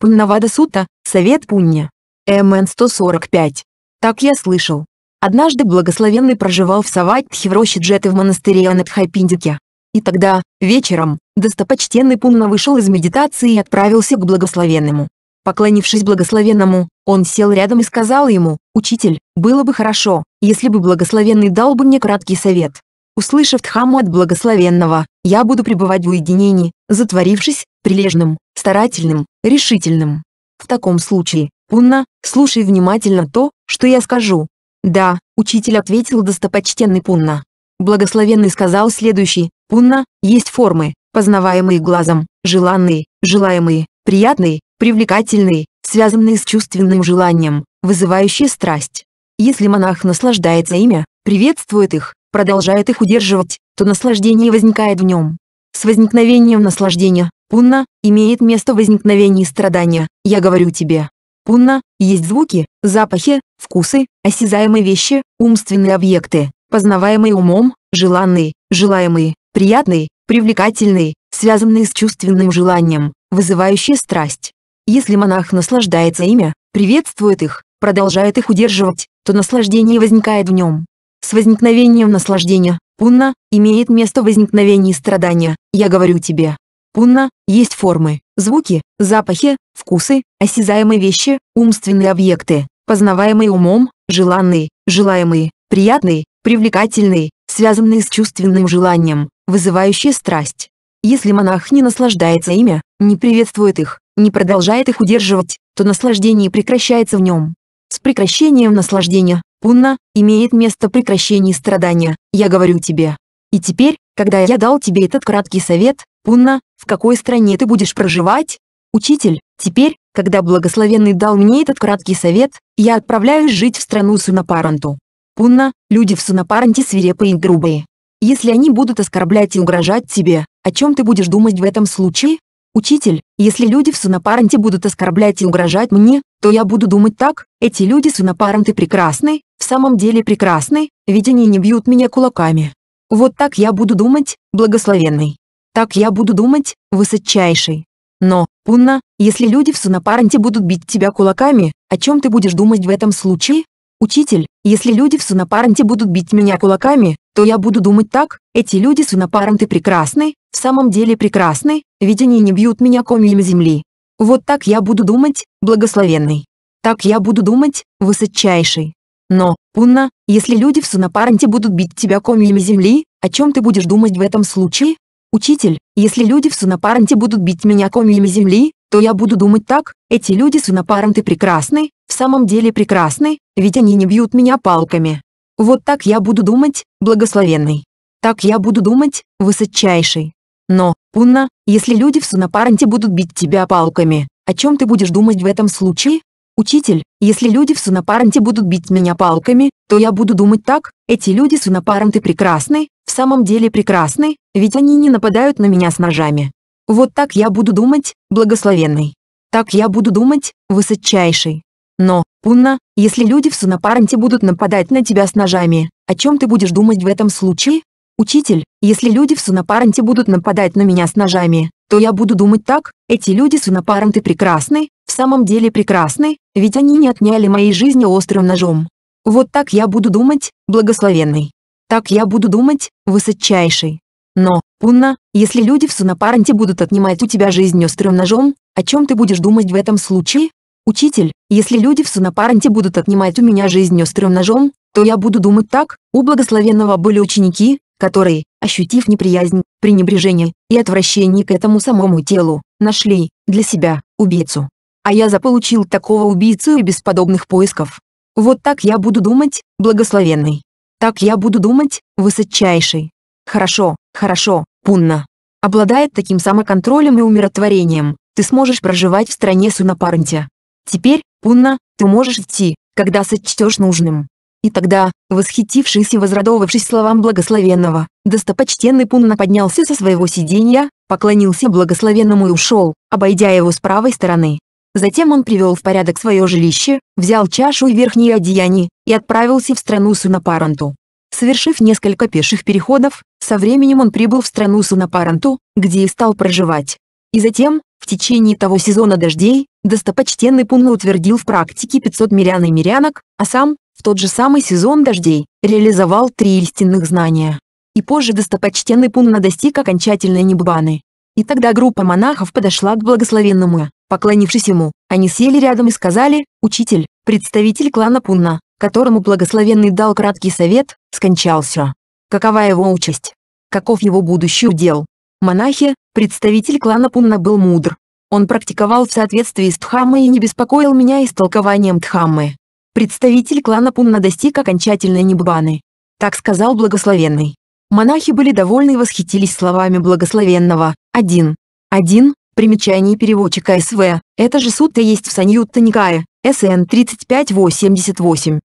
A: Пуннавада Сутта, Совет Пунья. МН 145. Так я слышал. Однажды благословенный проживал в Саватхи в роще Джеты в монастыре Анатхайпиндике. И тогда, вечером, достопочтенный Пунна вышел из медитации и отправился к благословенному. Поклонившись благословенному, он сел рядом и сказал ему, «Учитель, было бы хорошо, если бы благословенный дал бы мне краткий совет». Услышав Дхамму от благословенного, я буду пребывать в уединении, затворившись, прилежным, старательным, решительным. В таком случае, Пунна, слушай внимательно то, что я скажу. Да, учитель ответил достопочтенный Пунна. Благословенный сказал следующий, Пунна, есть формы, познаваемые глазом, желанные, желаемые, приятные, привлекательные, связанные с чувственным желанием, вызывающие страсть. Если монах наслаждается ими, приветствует их, продолжает их удерживать, то наслаждение возникает в нем. С возникновением наслаждения, пунна, имеет место возникновение страдания, я говорю тебе. Пунна, есть звуки, запахи, вкусы, осязаемые вещи, умственные объекты, познаваемые умом, желанные, желаемые, приятные, привлекательные, связанные с чувственным желанием, вызывающие страсть. Если монах наслаждается ими, приветствует их, продолжает их удерживать, то наслаждение возникает в нем. С возникновением наслаждения, пунна, имеет место возникновение страдания, я говорю тебе. Пунна, есть формы, звуки, запахи, вкусы, осязаемые вещи, умственные объекты, познаваемые умом, желанные, желаемые, приятные, привлекательные, связанные с чувственным желанием, вызывающие страсть. Если монах не наслаждается ими, не приветствует их, не продолжает их удерживать, то наслаждение прекращается в нем. С прекращением наслаждения Пунна, имеет место прекращение страдания, я говорю тебе. И теперь, когда я дал тебе этот краткий совет, Пунна, в какой стране ты будешь проживать? Учитель, теперь, когда благословенный дал мне этот краткий совет, я отправляюсь жить в страну Сунапаранту. Пунна, люди в Сунапаранте свирепые и грубые. Если они будут оскорблять и угрожать тебе, о чем ты будешь думать в этом случае? «Учитель, если люди в Сунапаранте будут оскорблять и угрожать мне, то я буду думать так, эти люди Сунапаранты прекрасны, в самом деле прекрасны, ведь они не бьют меня кулаками. Вот так я буду думать, благословенный. Так я буду думать, высочайший. Но, Пунна, если люди в Сунапаранте будут бить тебя кулаками, о чем ты будешь думать в этом случае?» «Учитель, если люди в Сунапаранте будут бить меня кулаками, то я буду думать так, эти люди Сунапаранты прекрасны, в самом деле прекрасны, ведь они не бьют меня комьями земли. Вот так я буду думать, благословенный. Так я буду думать, высочайший. Но, Пунна, если люди в Сунапаранте будут бить тебя комьями земли, о чем ты будешь думать в этом случае? Учитель, если люди в Сунапаранте будут бить меня комьями земли, то я буду думать так, эти люди с инопаром ты прекрасны, в самом деле прекрасны, ведь они не бьют меня палками. Вот так я буду думать, благословенный. Так я буду думать, высочайший. Но, Пунна, если люди в сунапаранте будут бить тебя палками, о чем ты будешь думать в этом случае? Учитель, если люди в сунапаранте будут бить меня палками, то я буду думать так, эти люди сунапаранты прекрасны, в самом деле прекрасны, ведь они не нападают на меня с ножами. Вот так я буду думать, благословенный. Так я буду думать, высочайший. Но, Пунна, если люди в Сунапаранте будут нападать на тебя с ножами, о чем ты будешь думать в этом случае? Учитель, если люди в Сунапаранте будут нападать на меня с ножами, то я буду думать так, эти люди Сунапаранты прекрасны, в самом деле прекрасны, ведь они не отняли моей жизни острым ножом. Вот так я буду думать, благословенный. Так я буду думать, высочайший. Но, Пунна, если люди в Сунапаранте будут отнимать у тебя жизнь острым ножом, о чем ты будешь думать в этом случае? Учитель, если люди в Сунапаранте будут отнимать у меня жизнь острым ножом, то я буду думать так, у благословенного были ученики, которые, ощутив неприязнь, пренебрежение и отвращение к этому самому телу, нашли, для себя, убийцу. А я заполучил такого убийцу и без подобных поисков. Вот так я буду думать, благословенный. Так я буду думать, высочайший. Хорошо, хорошо, Пунна. Обладает таким самоконтролем и умиротворением, ты сможешь проживать в стране Сунапарнти. Теперь, Пунна, ты можешь идти, когда сочтешь нужным. И тогда, восхитившись и возрадовавшись словам благословенного, достопочтенный Пунна поднялся со своего сиденья, поклонился благословенному и ушел, обойдя его с правой стороны. Затем он привел в порядок свое жилище, взял чашу и верхние одеяния и отправился в страну Сунапаранту. Совершив несколько пеших переходов, со временем он прибыл в страну Сунапаранту, где и стал проживать. И затем, в течение того сезона дождей, достопочтенный Пунна утвердил в практике 500 мирян и мирянок, а сам, в тот же самый сезон дождей, реализовал три истинных знания. И позже достопочтенный Пунна достиг окончательной небубаны. И тогда группа монахов подошла к благословенному, поклонившись ему, они сели рядом и сказали, «Учитель, представитель клана Пунна, которому благословенный дал краткий совет, скончался. Какова его участь?» каков его будущий удел. Монахи, представитель клана Пунна был мудр. Он практиковал в соответствии с Дхаммой и не беспокоил меня истолкованием Дхаммы. Представитель клана Пунна достиг окончательной небганы. Так сказал благословенный. Монахи были довольны и восхитились словами благословенного. Один. Один. Примечание переводчика СВ. Это же сутта есть в Саньютта Никае. СН 3588.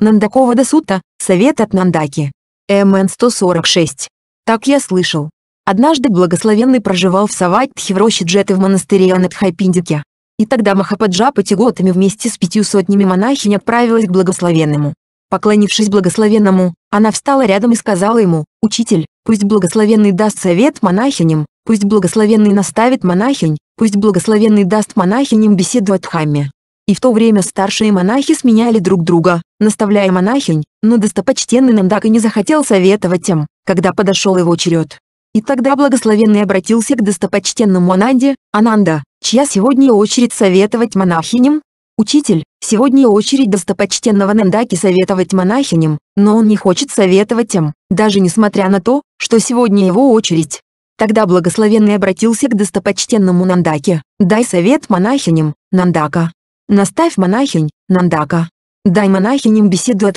A: Нандакова Дасутта. Совет от Нандаки. МН-146. Так я слышал. Однажды благословенный проживал в Саватхе в роще Джеты в монастыре Анатхапиндике. И тогда Махападжа Патиготами вместе с пятью сотнями монахинь отправилась к благословенному. Поклонившись благословенному, она встала рядом и сказала ему, «Учитель, пусть благословенный даст совет монахиням, пусть благословенный наставит монахинь, пусть благословенный даст монахиням беседу о Дхамме». И в то время старшие монахи сменяли друг друга, наставляя монахинь, но достопочтенный Нандака не захотел советовать им, когда подошел его черед. И тогда благословенный обратился к достопочтенному Ананде, «Ананда, чья сегодня очередь советовать монахиням?» «Учитель, сегодня очередь достопочтенного Нандаки советовать монахиням, но он не хочет советовать им, даже несмотря на то, что сегодня его очередь». Тогда благословенный обратился к достопочтенному Нандаке, «Дай совет монахиням, Нандака, Наставь монахинь, Нандака. Дай монахиням беседу от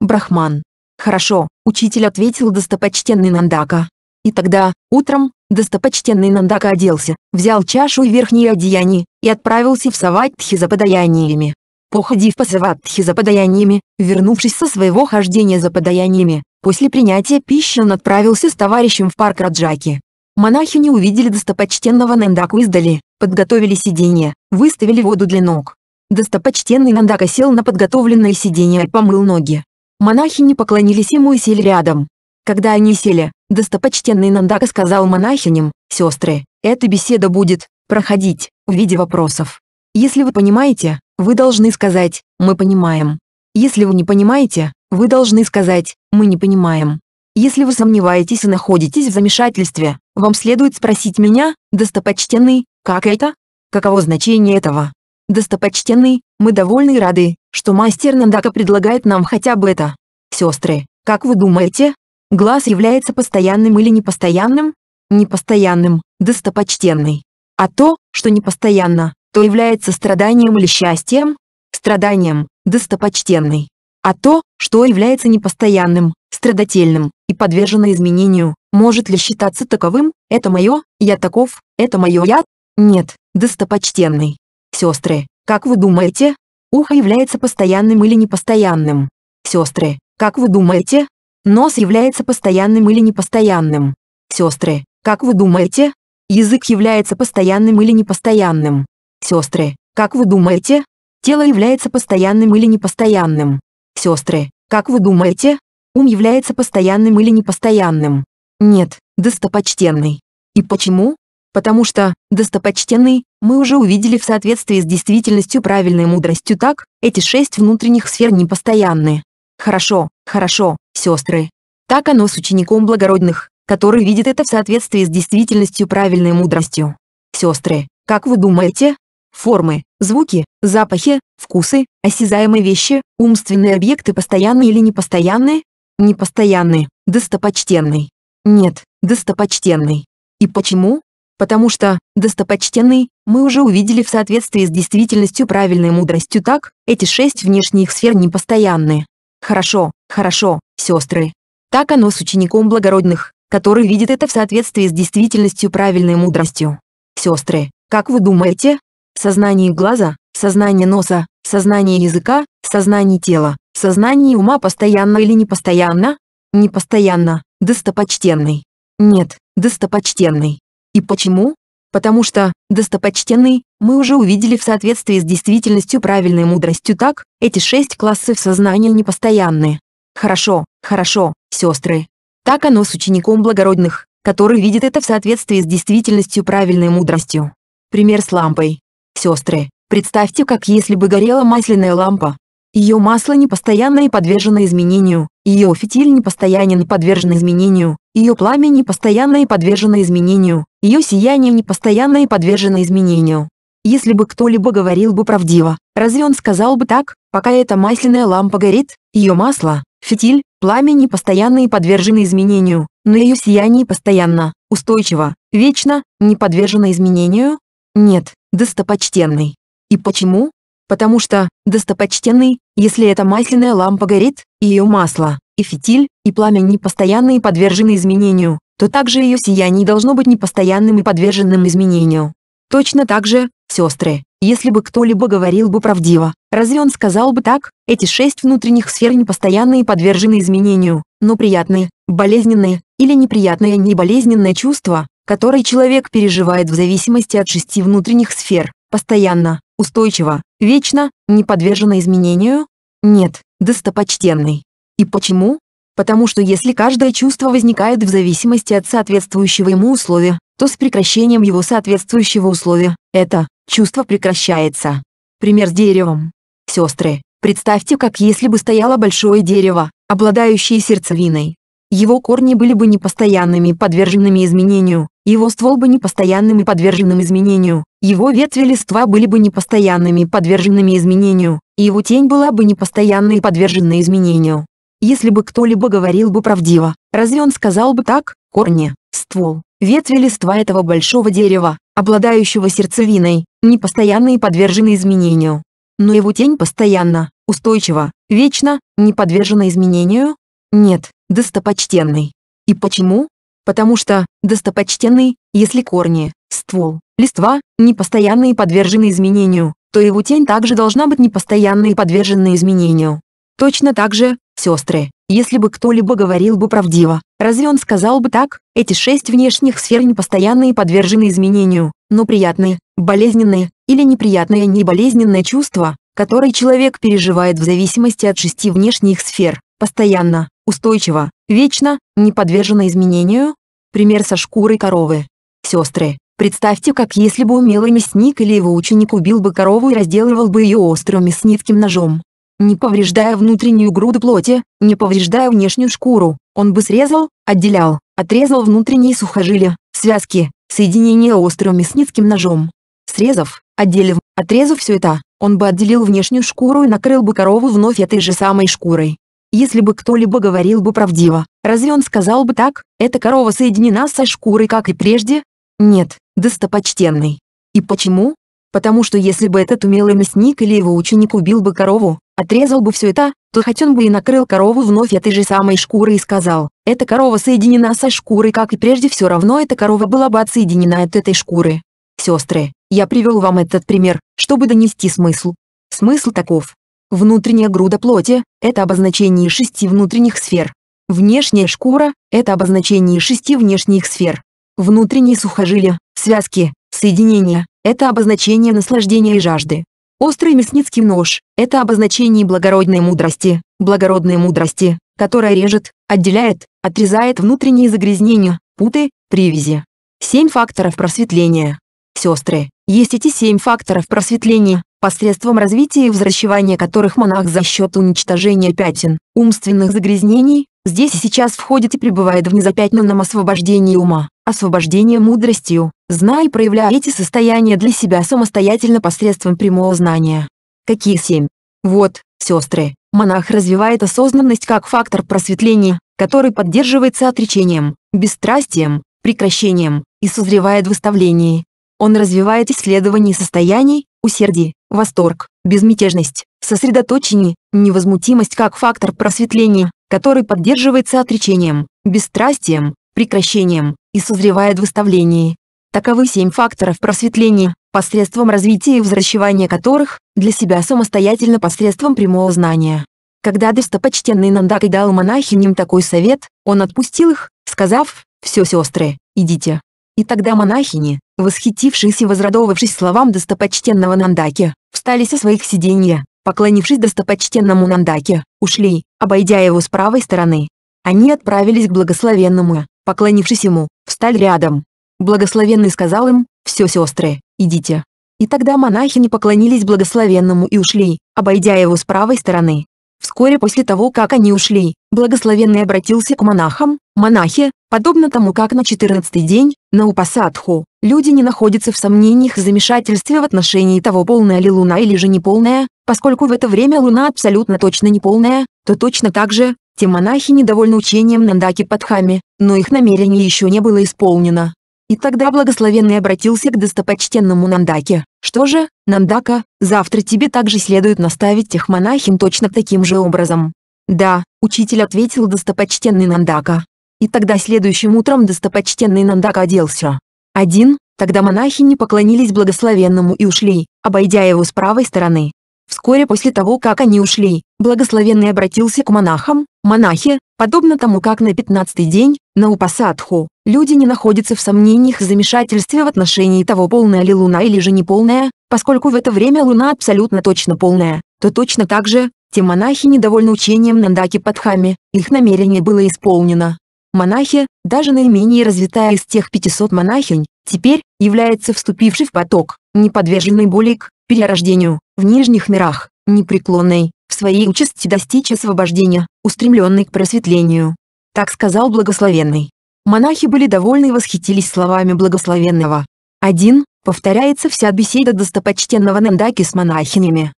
A: Брахман. Хорошо, учитель ответил достопочтенный Нандака. И тогда, утром, достопочтенный Нандака оделся, взял чашу и верхние одеяния и отправился в Саватхи за подаяниями. Походив по Саватхи за подаяниями, вернувшись со своего хождения за подаяниями, после принятия пищи он отправился с товарищем в парк Раджаки. Монахи не увидели достопочтенного Нандаку издали, подготовили сиденье, выставили воду для ног. Достопочтенный Нандака сел на подготовленное сиденье и помыл ноги. Монахи не поклонились ему и сели рядом. Когда они сели, достопочтенный Нандака сказал монахиням, «Сестры, эта беседа будет проходить в виде вопросов. Если вы понимаете, вы должны сказать «мы понимаем». Если вы не понимаете, вы должны сказать «мы не понимаем». Если вы сомневаетесь и находитесь в замешательстве, вам следует спросить меня, достопочтенный, как это? Каково значение этого? Достопочтенный, мы довольны и рады, что мастер Нандака предлагает нам хотя бы это. Сестры, как вы думаете, глаз является постоянным или непостоянным? Непостоянным, достопочтенный. А то, что непостоянно, то является страданием или счастьем? Страданием, достопочтенный. А то, что является непостоянным, страдательным и подвержено изменению, может ли считаться таковым, это мое, я таков, это мое я? Нет, достопочтенный. Сестры, как вы думаете, ухо является постоянным или непостоянным? Сестры, как вы думаете, нос является постоянным или непостоянным? Сестры, как вы думаете, язык является постоянным или непостоянным? Сестры, как вы думаете, тело является постоянным или непостоянным? Сестры, как вы думаете, ум является постоянным или непостоянным? Нет, достопочтенный. И почему? Потому что, достопочтенный, мы уже увидели в соответствии с действительностью правильной мудростью так, эти шесть внутренних сфер непостоянны. Хорошо, хорошо, сестры. Так оно с учеником благородных, который видит это в соответствии с действительностью правильной мудростью. Сестры, как вы думаете? Формы, звуки, запахи, вкусы, осязаемые вещи, умственные объекты постоянные или непостоянные? Непостоянные, достопочтенный. Нет, достопочтенный. И почему? потому что, достопочтенный, мы уже увидели в соответствии с действительностью правильной мудростью так, эти шесть внешних сфер непостоянны. Хорошо, хорошо, сестры. Так оно с учеником благородных, который видит это в соответствии с действительностью правильной мудростью. Сестры, как вы думаете? Сознание глаза, сознание носа, сознание языка, сознание тела, сознание ума постоянно или непостоянно? Непостоянно, достопочтенный. Нет, достопочтенный. И почему? Потому что, достопочтенный, мы уже увидели в соответствии с действительностью правильной мудростью так, эти шесть классов сознания непостоянны. Хорошо, хорошо, сестры. Так оно с учеником благородных, который видит это в соответствии с действительностью правильной мудростью. Пример с лампой. Сестры, представьте, как если бы горела масляная лампа, ее масло непостоянно и подвержено изменению, ее фитиль непостоянен и подвержен изменению, ее пламя непостоянно и подвержено изменению, ее сияние непостоянно и подвержено изменению. Если бы кто-либо говорил бы правдиво, разве он сказал бы так, пока эта масляная лампа горит, ее масло, фитиль, пламя непостоянно и подвержены изменению, но ее сияние постоянно, устойчиво, вечно, не подвержено изменению? Нет, достопочтенный. И почему? потому что, достопочтенный, если эта масляная лампа горит, и ее масло, и фитиль, и пламя непостоянные подвержены изменению, то также ее сияние должно быть непостоянным и подверженным изменению. Точно так же, сестры, если бы кто-либо говорил бы правдиво, разве он сказал бы так, эти шесть внутренних сфер непостоянные и подвержены изменению, но приятные, болезненные, или неприятные, неприятное неболезненное чувства, которые человек переживает в зависимости от шести внутренних сфер, постоянно, устойчива, вечна, не подвержена изменению? Нет, достопочтенный. И почему? Потому что если каждое чувство возникает в зависимости от соответствующего ему условия, то с прекращением его соответствующего условия, это чувство прекращается. Пример с деревом. Сестры, представьте, как если бы стояло большое дерево, обладающее сердцевиной. Его корни были бы непостоянными и подверженными изменению, его ствол бы непостоянным и подверженным изменению, его ветви листва были бы непостоянными и подверженными изменению, и его тень была бы непостоянной и подверженной изменению. Если бы кто-либо говорил бы правдиво, разве он сказал бы так, корни, ствол, ветви листва этого большого дерева, обладающего сердцевиной, непостоянно и подвержены изменению. Но его тень постоянно, устойчива, вечно, не подвержена изменению? Нет, достопочтенный. И почему? потому что, достопочтенный, если корни, ствол, листва, непостоянны и подвержены изменению, то его тень также должна быть непостоянной и подвержена изменению. Точно так же, сестры, если бы кто-либо говорил бы правдиво, разве он сказал бы так, эти шесть внешних сфер непостоянны и подвержены изменению, но приятные, болезненные или неприятные неболезненные чувства, которые человек переживает в зависимости от шести внешних сфер, постоянно, устойчива, вечна, не подвержена изменению? Пример со шкурой коровы. Сестры, представьте, как если бы умелый мясник или его ученик убил бы корову и разделывал бы ее острым мясницким ножом. Не повреждая внутреннюю груду плоти, не повреждая внешнюю шкуру, он бы срезал, отделял, отрезал внутренние сухожилия, связки, соединение острым мясницким ножом. Срезав, отделив, отрезав все это, он бы отделил внешнюю шкуру и накрыл бы корову вновь этой же самой шкурой. Если бы кто-либо говорил бы правдиво, разве он сказал бы так, эта корова соединена со шкурой, как и прежде? Нет, достопочтенный. И почему? Потому что если бы этот умелый мясник или его ученик убил бы корову, отрезал бы все это, то хоть он бы и накрыл корову вновь этой же самой шкурой и сказал, эта корова соединена со шкурой, как и прежде все равно эта корова была бы отсоединена от этой шкуры. Сестры, я привел вам этот пример, чтобы донести смысл. Смысл таков, Внутренняя груда плоти – это обозначение шести внутренних сфер. Внешняя шкура – это обозначение шести внешних сфер. Внутренние сухожилия, связки, соединения – это обозначение наслаждения и жажды. Острый мясницкий нож – это обозначение благородной мудрости, благородной мудрости, которая режет, отделяет, отрезает внутренние загрязнения, путы, привязи. Семь факторов просветления сестры. Есть эти семь факторов просветления, посредством развития и взращивания которых монах за счет уничтожения пятен, умственных загрязнений, здесь и сейчас входит и пребывает в незапятнанном освобождении ума, освобождении мудростью, зная и проявляя эти состояния для себя самостоятельно посредством прямого знания. Какие семь? Вот, сестры, монах развивает осознанность как фактор просветления, который поддерживается отречением, бесстрастием, прекращением, и созревает в выставлении, он развивает исследование состояний, усердие, восторг, безмятежность, сосредоточение, невозмутимость как фактор просветления, который поддерживается отречением, бесстрастием, прекращением и созревает в Таковы семь факторов просветления, посредством развития и возвращения которых, для себя самостоятельно посредством прямого знания. Когда достопочтенный Нандакай дал монахиням такой совет, он отпустил их, сказав, «Все, сестры, идите». И тогда монахини, восхитившись и возрадовавшись словам достопочтенного Нандаки, встали со своих сиденья, поклонившись достопочтенному Нандаке, ушли, обойдя его с правой стороны. Они отправились к благословенному, поклонившись ему, встали рядом. Благословенный сказал им, «Все, сестры, идите». И тогда монахи не поклонились благословенному и ушли, обойдя его с правой стороны. Вскоре после того, как они ушли, благословенный обратился к монахам, монахи, подобно тому как на 14 день, на Упасадху, люди не находятся в сомнениях и замешательстве в отношении того, полная ли луна или же неполная, поскольку в это время луна абсолютно точно неполная, то точно так же, те монахи недовольны учением Нандаки Падхами, но их намерение еще не было исполнено. И тогда благословенный обратился к достопочтенному Нандаке. Что же, Нандака, завтра тебе также следует наставить тех монахин точно таким же образом. Да, учитель ответил достопочтенный Нандака. И тогда следующим утром достопочтенный Нандака оделся. Один, тогда монахи не поклонились благословенному и ушли, обойдя его с правой стороны. Вскоре после того, как они ушли, благословенный обратился к монахам, монахи, подобно тому как на пятнадцатый день, на Упасадху, люди не находятся в сомнениях и замешательстве в отношении того, полная ли луна или же неполная, поскольку в это время луна абсолютно точно полная, то точно так же, те монахи недовольны учением Нандаки Падхами, их намерение было исполнено. Монахи, даже наименее развитая из тех 500 монахинь, теперь, является вступивший в поток, не подверженный боли к перерождению в нижних мирах, непреклонной, в своей участи достичь освобождения, устремленной к просветлению. Так сказал благословенный. Монахи были довольны и восхитились словами благословенного. 1. Повторяется вся беседа достопочтенного Нандаки с монахинями.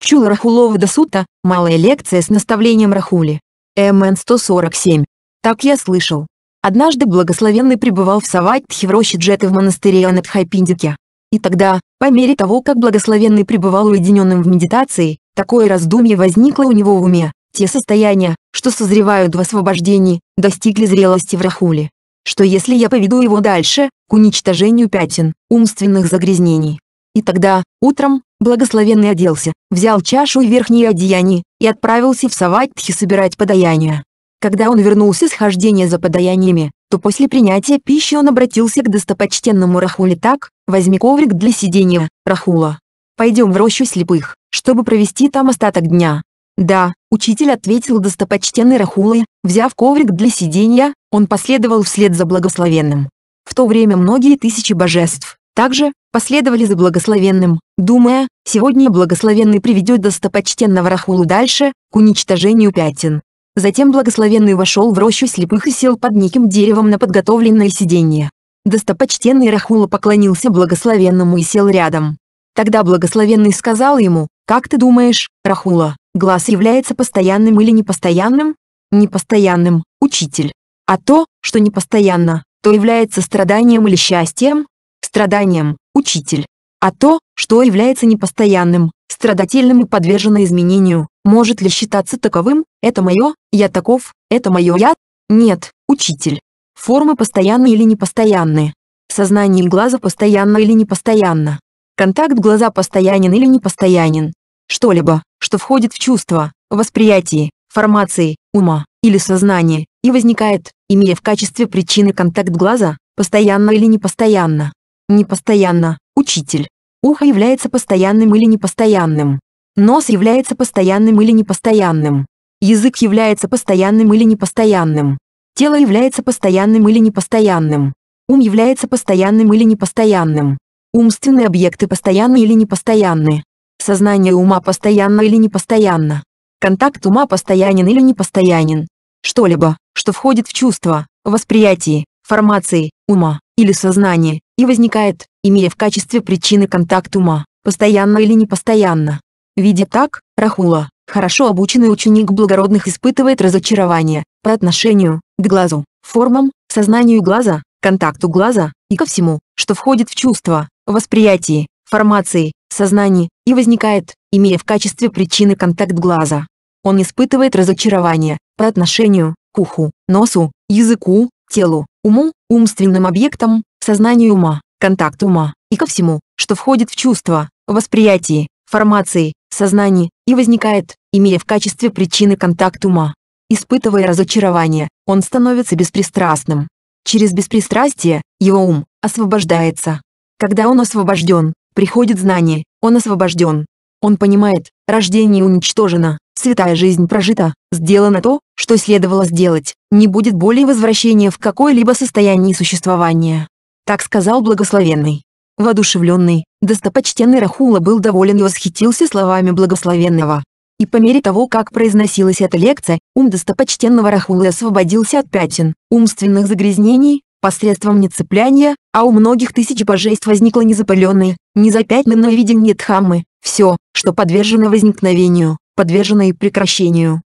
A: Чула Рахулова Дасута, малая лекция с наставлением Рахули. МН 147. Так я слышал. Однажды благословенный пребывал в Саватхе в Джеты в монастыре Анатхайпиндике. И тогда, по мере того, как благословенный пребывал уединенным в медитации, такое раздумье возникло у него в уме. Те состояния, что созревают в освобождении, достигли зрелости в Рахуле. Что если я поведу его дальше, к уничтожению пятен, умственных загрязнений? И тогда, утром, благословенный оделся, взял чашу и верхние одеяния и отправился в Саватхи собирать подаяния. Когда он вернулся с хождения за подаяниями, то после принятия пищи он обратился к достопочтенному Рахуле так, возьми коврик для сидения, Рахула. Пойдем в рощу слепых, чтобы провести там остаток дня. Да, учитель ответил достопочтенный Рахулы, взяв коврик для сидения, он последовал вслед за благословенным. В то время многие тысячи божеств, также, последовали за благословенным, думая, сегодня благословенный приведет достопочтенного Рахулу дальше, к уничтожению пятен. Затем благословенный вошел в рощу слепых и сел под неким деревом на подготовленное сиденье. Достопочтенный Рахула поклонился благословенному и сел рядом. Тогда благословенный сказал ему, «Как ты думаешь, Рахула, глаз является постоянным или непостоянным?» «Непостоянным, учитель. А то, что непостоянно, то является страданием или счастьем?» «Страданием, учитель. А то, что является непостоянным, страдательным и подвержено изменению. Может ли считаться таковым? Это мое, я таков, это мое я? Нет, учитель. Формы постоянны или непостоянны. Сознание глаза постоянно или непостоянно. Контакт глаза постоянен или непостоянен. Что-либо, что входит в чувство, восприятие, формации, ума или сознание, и возникает, имея в качестве причины контакт глаза, постоянно или непостоянно. Непостоянно, учитель, Ухо является постоянным или непостоянным. Нос является постоянным или непостоянным. Язык является постоянным или непостоянным. Тело является постоянным или непостоянным. Ум является постоянным или непостоянным. Умственные объекты постоянны или непостоянны. Сознание ума постоянно или непостоянно. Контакт ума постоянен или непостоянен. Что-либо, что входит в чувства, восприятие, формации, ума или сознание, и возникает, имея в качестве причины контакт ума, постоянно или непостоянно. Видя так, Рахула, хорошо обученный ученик благородных испытывает разочарование по отношению к глазу, формам, сознанию глаза, контакту глаза и ко всему, что входит в чувство, восприятие, формации, сознание и возникает, имея в качестве причины контакт глаза. Он испытывает разочарование по отношению к уху, носу, языку, телу, уму, умственным объектам, сознанию ума, контакт ума, и ко всему, что входит в чувство, восприятие, формации, сознание, и возникает, имея в качестве причины контакт ума. Испытывая разочарование, он становится беспристрастным. Через беспристрастие его ум освобождается. Когда он освобожден, приходит знание, он освобожден. Он понимает, рождение уничтожено, святая жизнь прожита, сделано то, что следовало сделать, не будет более возвращения в какое-либо состояние существования. Так сказал благословенный. Водушевленный, достопочтенный Рахула был доволен и восхитился словами благословенного. И по мере того, как произносилась эта лекция, ум достопочтенного Рахулы освободился от пятен, умственных загрязнений, посредством нецепляния, а у многих тысяч божеств возникло незапаленное, незапятнанное видение Дхаммы, все, что подвержено возникновению, подвержено и прекращению.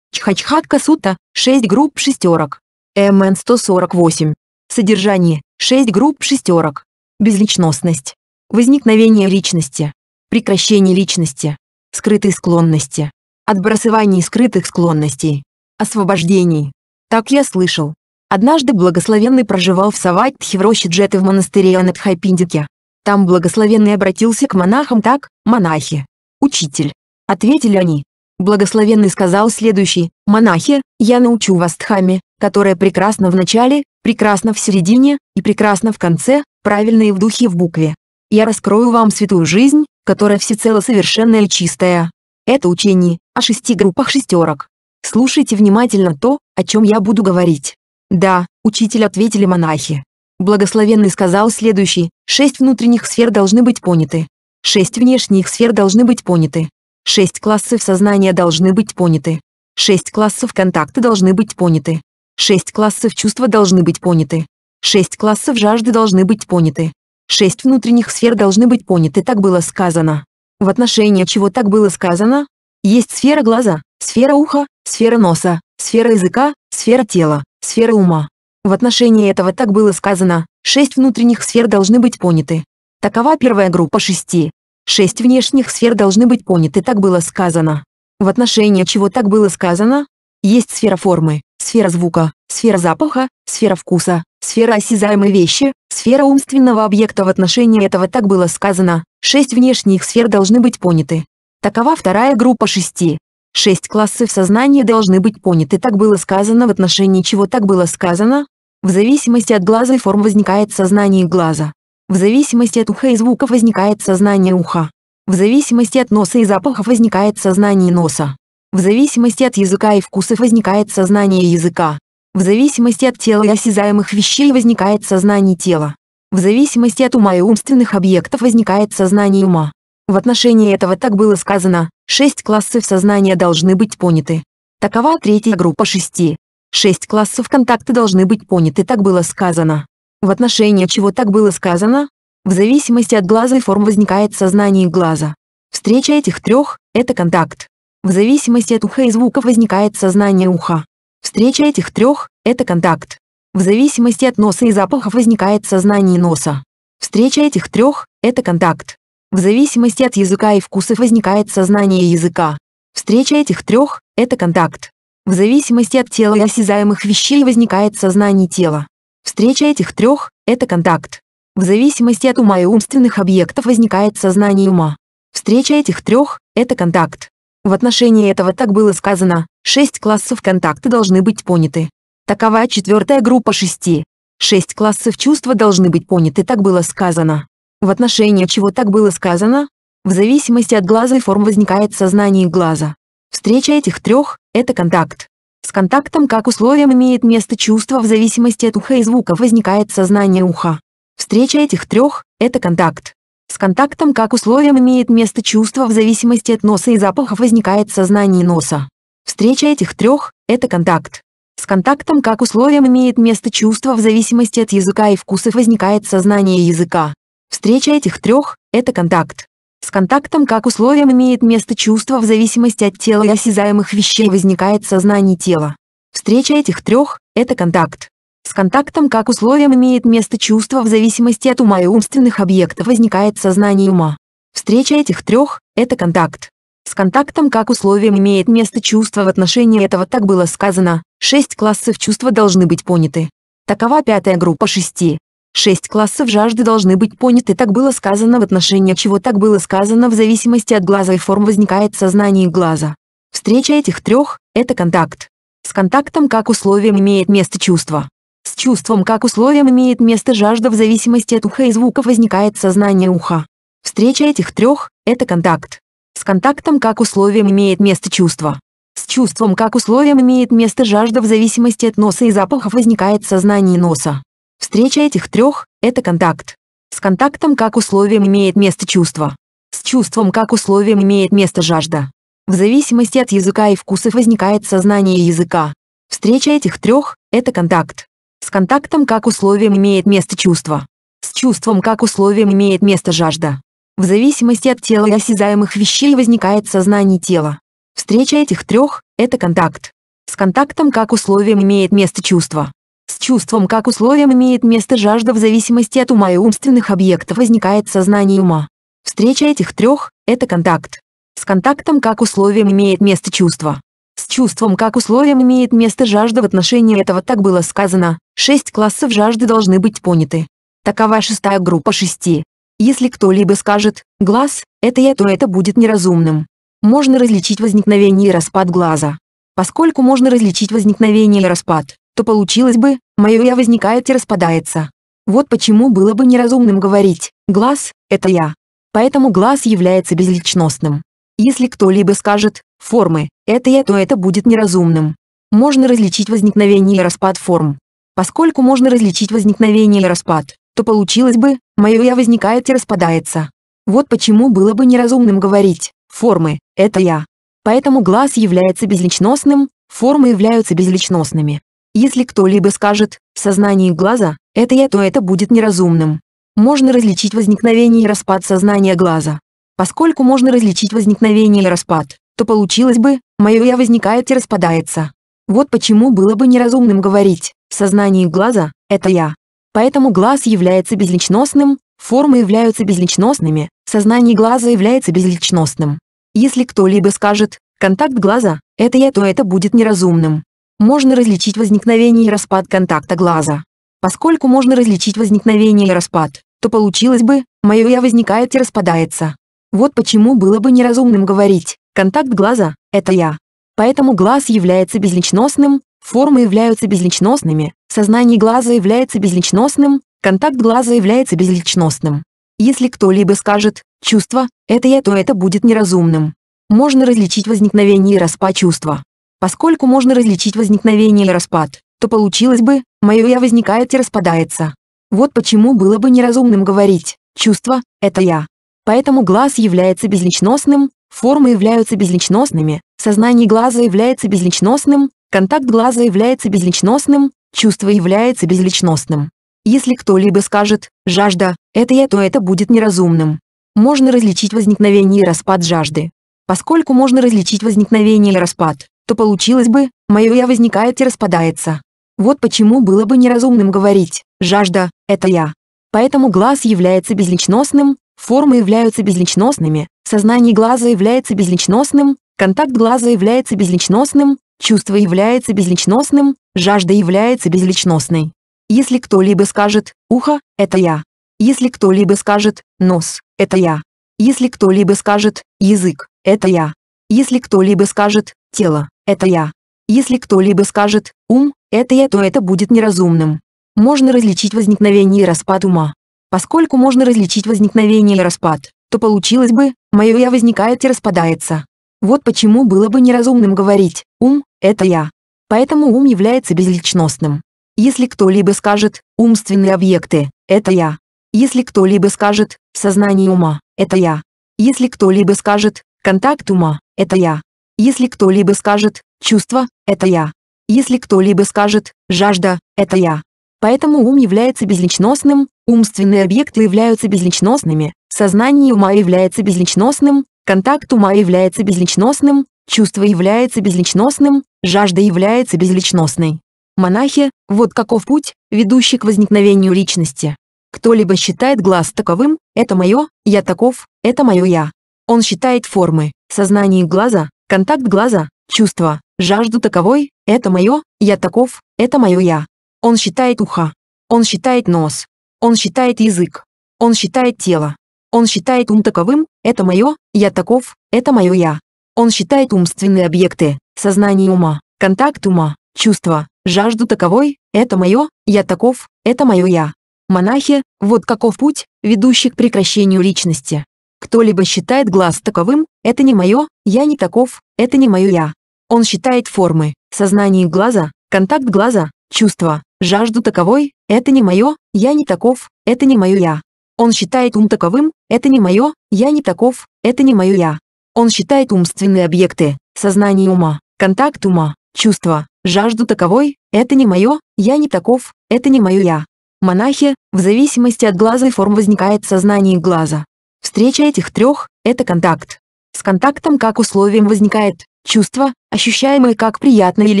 A: Чхачхатка Сута, 6 групп шестерок. МН 148. Содержание. шесть групп шестерок. Безличностность. Возникновение личности. Прекращение личности. Скрытые склонности. Отбрасывание скрытых склонностей. Освобождений. Так я слышал. Однажды благословенный проживал в Саватхе в роще Джеты в монастыре Анатхайпиндике. Там благословенный обратился к монахам так, монахи. Учитель. Ответили они, Благословенный сказал следующий, «Монахи, я научу вас дхаме, которая прекрасна в начале, прекрасна в середине и прекрасна в конце, правильно в духе в букве. Я раскрою вам святую жизнь, которая всецело совершенная и чистая. Это учение о шести группах шестерок. Слушайте внимательно то, о чем я буду говорить». «Да», — учитель ответили монахи. Благословенный сказал следующий, «Шесть внутренних сфер должны быть поняты. Шесть внешних сфер должны быть поняты. Шесть классов сознания должны быть поняты. Шесть классов контакта должны быть поняты. Шесть классов чувства должны быть поняты. Шесть классов жажды должны быть поняты. Шесть внутренних сфер должны быть поняты, так было сказано. В отношении чего так было сказано? Есть сфера глаза, сфера уха, сфера носа, сфера языка, сфера тела, сфера ума. В отношении этого так было сказано, шесть внутренних сфер должны быть поняты. Такова первая группа шести, Шесть внешних сфер должны быть поняты, так было сказано. В отношении чего так было сказано? Есть сфера формы, сфера звука, сфера запаха, сфера вкуса, сфера осязаемой вещи, сфера умственного объекта в отношении этого так было сказано, шесть внешних сфер должны быть поняты. Такова вторая группа шести. Шесть классов сознания должны быть поняты так было сказано в отношении чего так было сказано. В зависимости от глаза и форм возникает сознание глаза, в зависимости от уха и звуков возникает сознание уха. В зависимости от носа и запахов возникает сознание носа. В зависимости от языка и вкусов возникает сознание языка. В зависимости от тела и осязаемых вещей возникает сознание тела. В зависимости от ума и умственных объектов возникает сознание ума. В отношении этого так было сказано, шесть классов сознания должны быть поняты. Такова третья группа шести. Шесть классов контакта должны быть поняты, так было сказано в отношении чего так было сказано? В зависимости от глаза и форм возникает сознание глаза. Встреча этих трех – это контакт. В зависимости от уха и звука возникает сознание уха. Встреча этих трех – это контакт. В зависимости от носа и запахов возникает сознание носа. Встреча этих трех – это контакт. В зависимости от языка и вкусов возникает сознание языка. Встреча этих трех – это контакт. В зависимости от тела и осязаемых вещей возникает сознание тела. Встреча этих трех – это контакт. В зависимости от ума и умственных объектов возникает сознание ума. Встреча этих трех – это контакт. В отношении этого так было сказано, шесть классов контакта должны быть поняты. Такова четвертая группа шести. Шесть классов чувства должны быть поняты, так было сказано. В отношении чего так было сказано? В зависимости от глаза и форм возникает сознание глаза. Встреча этих трех – это контакт. С контактом как условием имеет место чувство в зависимости от уха и звука возникает сознание уха. Встреча этих трех – это контакт. С контактом как условием имеет место чувство в зависимости от носа и запахов возникает сознание носа. Встреча этих трех – это контакт. С контактом как условием имеет место чувство в зависимости от языка и вкусов возникает сознание языка. Встреча этих трех – это контакт. С контактом как условием имеет место чувство в зависимости от тела и осязаемых вещей возникает сознание тела. Встреча этих трех – это контакт. С контактом как условием имеет место чувство в зависимости от ума и умственных объектов возникает сознание ума. Встреча этих трех – это контакт. С контактом как условием имеет место чувство в отношении этого так было сказано, шесть классов чувства должны быть поняты. Такова пятая группа шести. Шесть классов жажды должны быть поняты, так было сказано в отношении чего так было сказано в зависимости от глаза и форм возникает сознание глаза. Встреча этих трех – это контакт. С контактом как условием имеет место чувство. С чувством как условием имеет место жажда в зависимости от уха и звуков возникает сознание уха. Встреча этих трех – это контакт. С контактом как условием имеет место чувство. С чувством как условием имеет место жажда в зависимости от носа и запахов возникает сознание носа. Встреча этих трех – это контакт. С контактом как условием имеет место чувство. С чувством как условием имеет место жажда. В зависимости от языка и вкусов возникает сознание языка. Встреча этих трех – это контакт. С контактом как условием имеет место чувство. С чувством как условием имеет место жажда. В зависимости от тела и осязаемых вещей возникает сознание тела. Встреча этих трех – это контакт. С контактом как условием имеет место чувство. С чувством как условием имеет место жажда в зависимости от ума и умственных объектов возникает сознание ума. Встреча этих трех – это контакт. С контактом как условием имеет место чувство. С чувством как условием имеет место жажда в отношении этого так было сказано, шесть классов жажды должны быть поняты. Такова шестая группа шести. Если кто-либо скажет «глаз» — это я, то это будет неразумным. Можно различить возникновение и распад глаза. Поскольку можно различить возникновение и распад, то получилось бы, мое «я» возникает и распадается. Вот почему было бы неразумным говорить «глаз – это я». Поэтому глаз является безличностным. Если кто-либо скажет «формы – это я», то это будет неразумным. Можно различить возникновение и распад форм. Поскольку можно различить возникновение и распад, то получилось бы «мое я» возникает и распадается. Вот почему было бы неразумным говорить «формы – это я». Поэтому глаз является безличностным, формы являются безличностными. Если кто-либо скажет «в сознании глаза» — это я, то это будет неразумным. Можно различить возникновение и распад сознания глаза. Поскольку можно различить возникновение и распад, то получилось бы «мое я возникает и распадается». Вот почему было бы неразумным говорить «в сознании глаза» — это я. Поэтому глаз является безличностным, формы являются безличностными, сознание глаза является безличностным. Если кто-либо скажет «контакт глаза» — это я, то это будет неразумным. Можно различить возникновение и распад контакта глаза. Поскольку можно различить возникновение и распад, то получилось бы, мое «я» возникает и распадается. Вот почему было бы неразумным говорить «контакт глаза – это я». Поэтому глаз является безличностным, формы являются безличностными, сознание глаза является безличностным, контакт глаза является безличностным. Если кто-либо скажет «чувство – это я», то это будет неразумным. Можно различить возникновение и распад чувства. Поскольку можно различить возникновение и распад, то получилось бы, мое «я» возникает и распадается. Вот почему было бы неразумным говорить «чувство – это я». Поэтому глаз является безличностным, формы являются безличностными, сознание глаза является безличностным, контакт глаза является безличностным, чувство является безличностным. Если кто-либо скажет «жажда – это я», то это будет неразумным. Можно различить возникновение и распад жажды. Поскольку можно различить возникновение и распад, то получилось бы, мое «я» возникает и распадается. Вот почему было бы неразумным говорить «жажда – это я». Поэтому глаз является безличностным, формы являются безличностными, сознание глаза является безличностным, контакт глаза является безличностным, чувство является безличностным, жажда является безличностной. Если кто-либо скажет «ухо» — это я. Если кто-либо скажет «нос» — это я. Если кто-либо скажет «язык» — это я. Если кто-либо скажет Тело – это я. Если кто-либо скажет «ум» – это я, то это будет неразумным. Можно различить возникновение и распад ума. Поскольку можно различить возникновение и распад, то получилось бы «мое я возникает и распадается». Вот почему было бы неразумным говорить «ум» – это я. Поэтому ум является безличностным. Если кто-либо скажет «умственные объекты» – это я. Если кто-либо скажет «сознание ума» – это я. Если кто-либо скажет «контакт ума» – это я. Если кто-либо скажет «чувство» — это я. Если кто-либо скажет «жажда» — это я. Поэтому ум является безличностным, умственные объекты являются безличностными, сознание ума является безличностным, контакт ума является безличностным, чувство является безличностным, жажда является безличностной. Монахи, вот каков путь, ведущий к возникновению личности. Кто-либо считает глаз таковым, это мое, я таков, это мое я. Он считает формы, сознание глаза, Контакт глаза, чувство, жажду таковой, это мое, я таков, это мое я. Он считает ухо. Он считает нос. Он считает язык. Он считает тело. Он считает ум таковым, это мое, я таков, это мое я. Он считает умственные объекты, сознание ума, контакт ума, чувство, жажду таковой, это мое, я таков, это мое я. Монахи, вот каков путь, ведущий к прекращению личности. Кто-либо считает глаз таковым, это не мое, я не таков, это не мое я. Он считает формы, сознание глаза, контакт глаза, чувства, жажду таковой, это не мое, я не таков, это не мое я. Он считает ум таковым, это не мое, я не таков, это не мое я. Он считает умственные объекты, сознание ума, контакт ума, чувства, жажду таковой, это не мое, я не таков, это не мое я. Монахи, в зависимости от глаза и форм возникает сознание глаза. Встреча этих трех – это контакт. С контактом как условием возникает чувство, ощущаемое как приятное или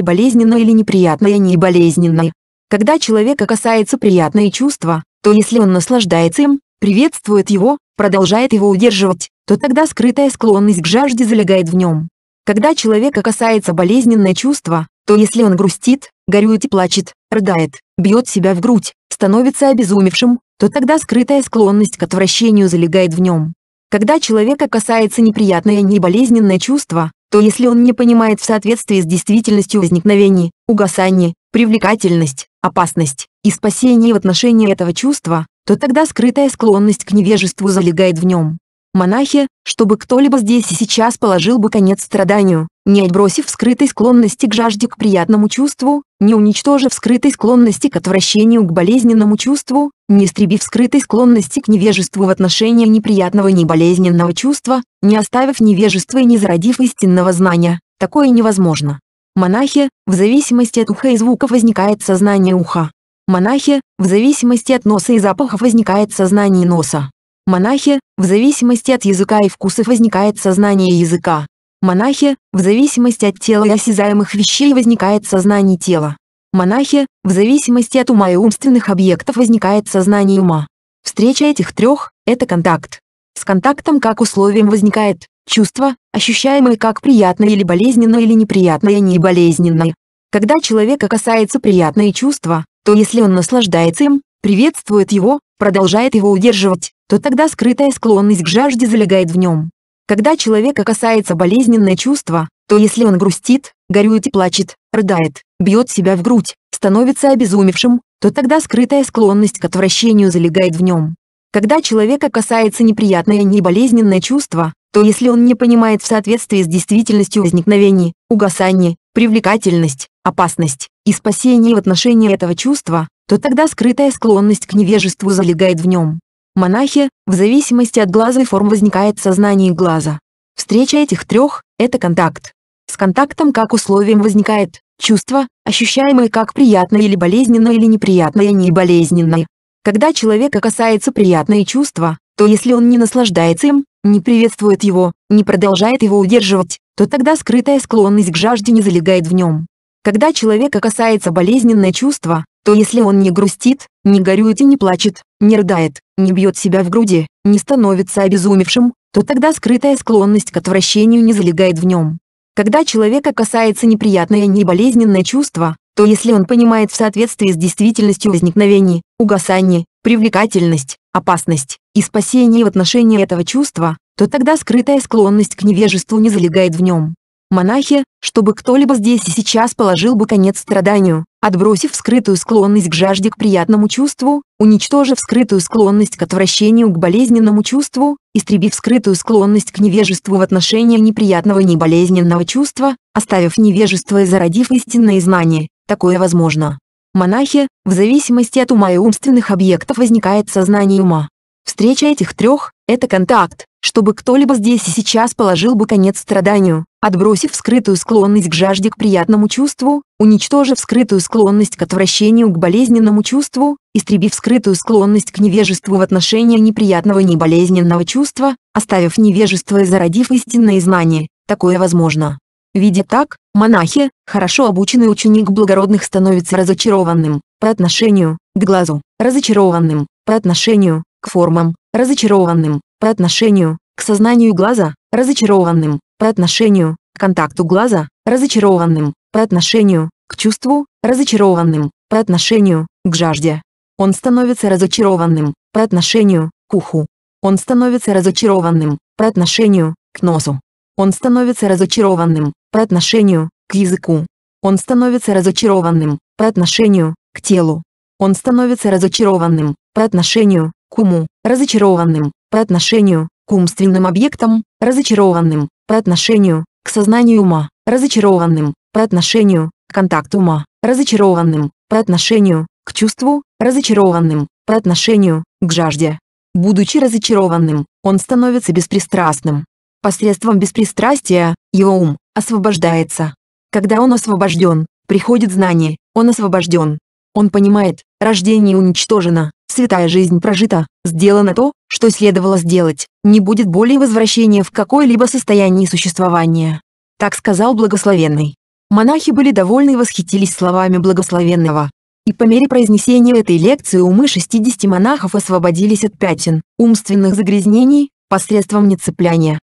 A: болезненное или неприятное не болезненное. Когда человека касается приятное чувство, то если он наслаждается им, приветствует его, продолжает его удерживать, то тогда скрытая склонность к жажде залегает в нем. Когда человека касается болезненное чувство, то если он грустит, горюет и плачет, рыдает, бьет себя в грудь, становится обезумевшим, то тогда скрытая склонность к отвращению залегает в нем. Когда человека касается неприятное и болезненное чувство, то если он не понимает в соответствии с действительностью возникновений, угасание, привлекательность, опасность и спасение в отношении этого чувства, то тогда скрытая склонность к невежеству залегает в нем. Монахи, чтобы кто-либо здесь и сейчас положил бы конец страданию, не отбросив скрытой склонности к жажде к приятному чувству, не уничтожив скрытой склонности к отвращению к болезненному чувству, не истребив скрытой склонности к невежеству в отношении неприятного и неболезненного чувства, не оставив невежества и не зародив истинного знания, такое невозможно. Монахи, в зависимости от уха и звука возникает сознание уха. Монахи, в зависимости от носа и запахов возникает сознание носа. Монахи, в зависимости от языка и вкусов возникает сознание языка. Монахи, в зависимости от тела и осязаемых вещей возникает сознание тела. Монахи, в зависимости от ума и умственных объектов возникает сознание ума. Встреча этих трех – это контакт. С контактом как условием возникает чувство, ощущаемое как приятное или болезненное или неприятное и неболезненное. Когда человека касается приятное чувство, то если он наслаждается им, приветствует его, продолжает его удерживать, то тогда скрытая склонность к жажде залегает в нем. Когда человека касается болезненное чувство, то если он грустит, горюет и плачет, рыдает, бьет себя в грудь, становится обезумевшим, то тогда скрытая склонность к отвращению залегает в нем. Когда человека касается неприятное и болезненное чувство, то если он не понимает в соответствии с действительностью возникновений, угасание, привлекательность, опасность и спасение в отношении этого чувства, то тогда скрытая склонность к невежеству залегает в нем. Монахи, в зависимости от глаза и форм возникает сознание глаза. Встреча этих трех – это контакт. С контактом как условием возникает чувство, ощущаемое как приятное или болезненное или неприятное не болезненное. Когда человека касается приятное чувство, то если он не наслаждается им, не приветствует его, не продолжает его удерживать, то тогда скрытая склонность к жажде не залегает в нем. Когда человека касается болезненное чувство, то если он не грустит, не горюет и не плачет, не рыдает, не бьет себя в груди, не становится обезумевшим, то тогда скрытая склонность к отвращению не залегает в нем. Когда человека касается неприятное и неболезненное чувство, то если он понимает в соответствии с действительностью возникновений, угасание, привлекательность, опасность и спасение в отношении этого чувства, то тогда скрытая склонность к невежеству не залегает в нем монахи, чтобы кто-либо здесь и сейчас положил бы конец страданию, отбросив скрытую склонность к жажде к приятному чувству, уничтожив скрытую склонность к отвращению к болезненному чувству, истребив скрытую склонность к невежеству в отношении неприятного и неболезненного чувства, оставив невежество и зародив истинное знание. Такое возможно. Монахи, в зависимости от ума и умственных объектов возникает сознание ума. Встреча этих трех – это контакт, чтобы кто-либо здесь и сейчас положил бы конец страданию, отбросив скрытую склонность к жажде к приятному чувству, уничтожив скрытую склонность к отвращению к болезненному чувству, истребив скрытую склонность к невежеству в отношении неприятного и болезненного чувства, оставив невежество и зародив истинное знание. Такое возможно. Видя так, монахи, хорошо обученный ученик благородных становится разочарованным, по отношению, к глазу, разочарованным, по отношению, к формам, разочарованным, по отношению, к сознанию глаза, разочарованным, по отношению, к контакту глаза, разочарованным, по отношению, к чувству, разочарованным, по отношению, к жажде. Он становится разочарованным, по отношению, к уху. Он становится разочарованным, по отношению, к носу. Он становится разочарованным, по отношению, к языку. Он становится разочарованным, по отношению, к телу. Он становится разочарованным, по отношению, к разочарованным, по отношению, к умственным объектам, разочарованным, по отношению, к сознанию ума, разочарованным, по отношению, к контакту ума, разочарованным, по отношению, к чувству, разочарованным, по отношению, к жажде. Будучи разочарованным, он становится беспристрастным. Посредством беспристрастия, его ум, освобождается. Когда он освобожден, приходит знание, он освобожден. Он понимает, рождение уничтожено, Святая жизнь прожита, сделано то, что следовало сделать, не будет более возвращения в какое-либо состояние существования. Так сказал благословенный. Монахи были довольны и восхитились словами благословенного. И по мере произнесения этой лекции умы 60 монахов освободились от пятен, умственных загрязнений, посредством нецепляния.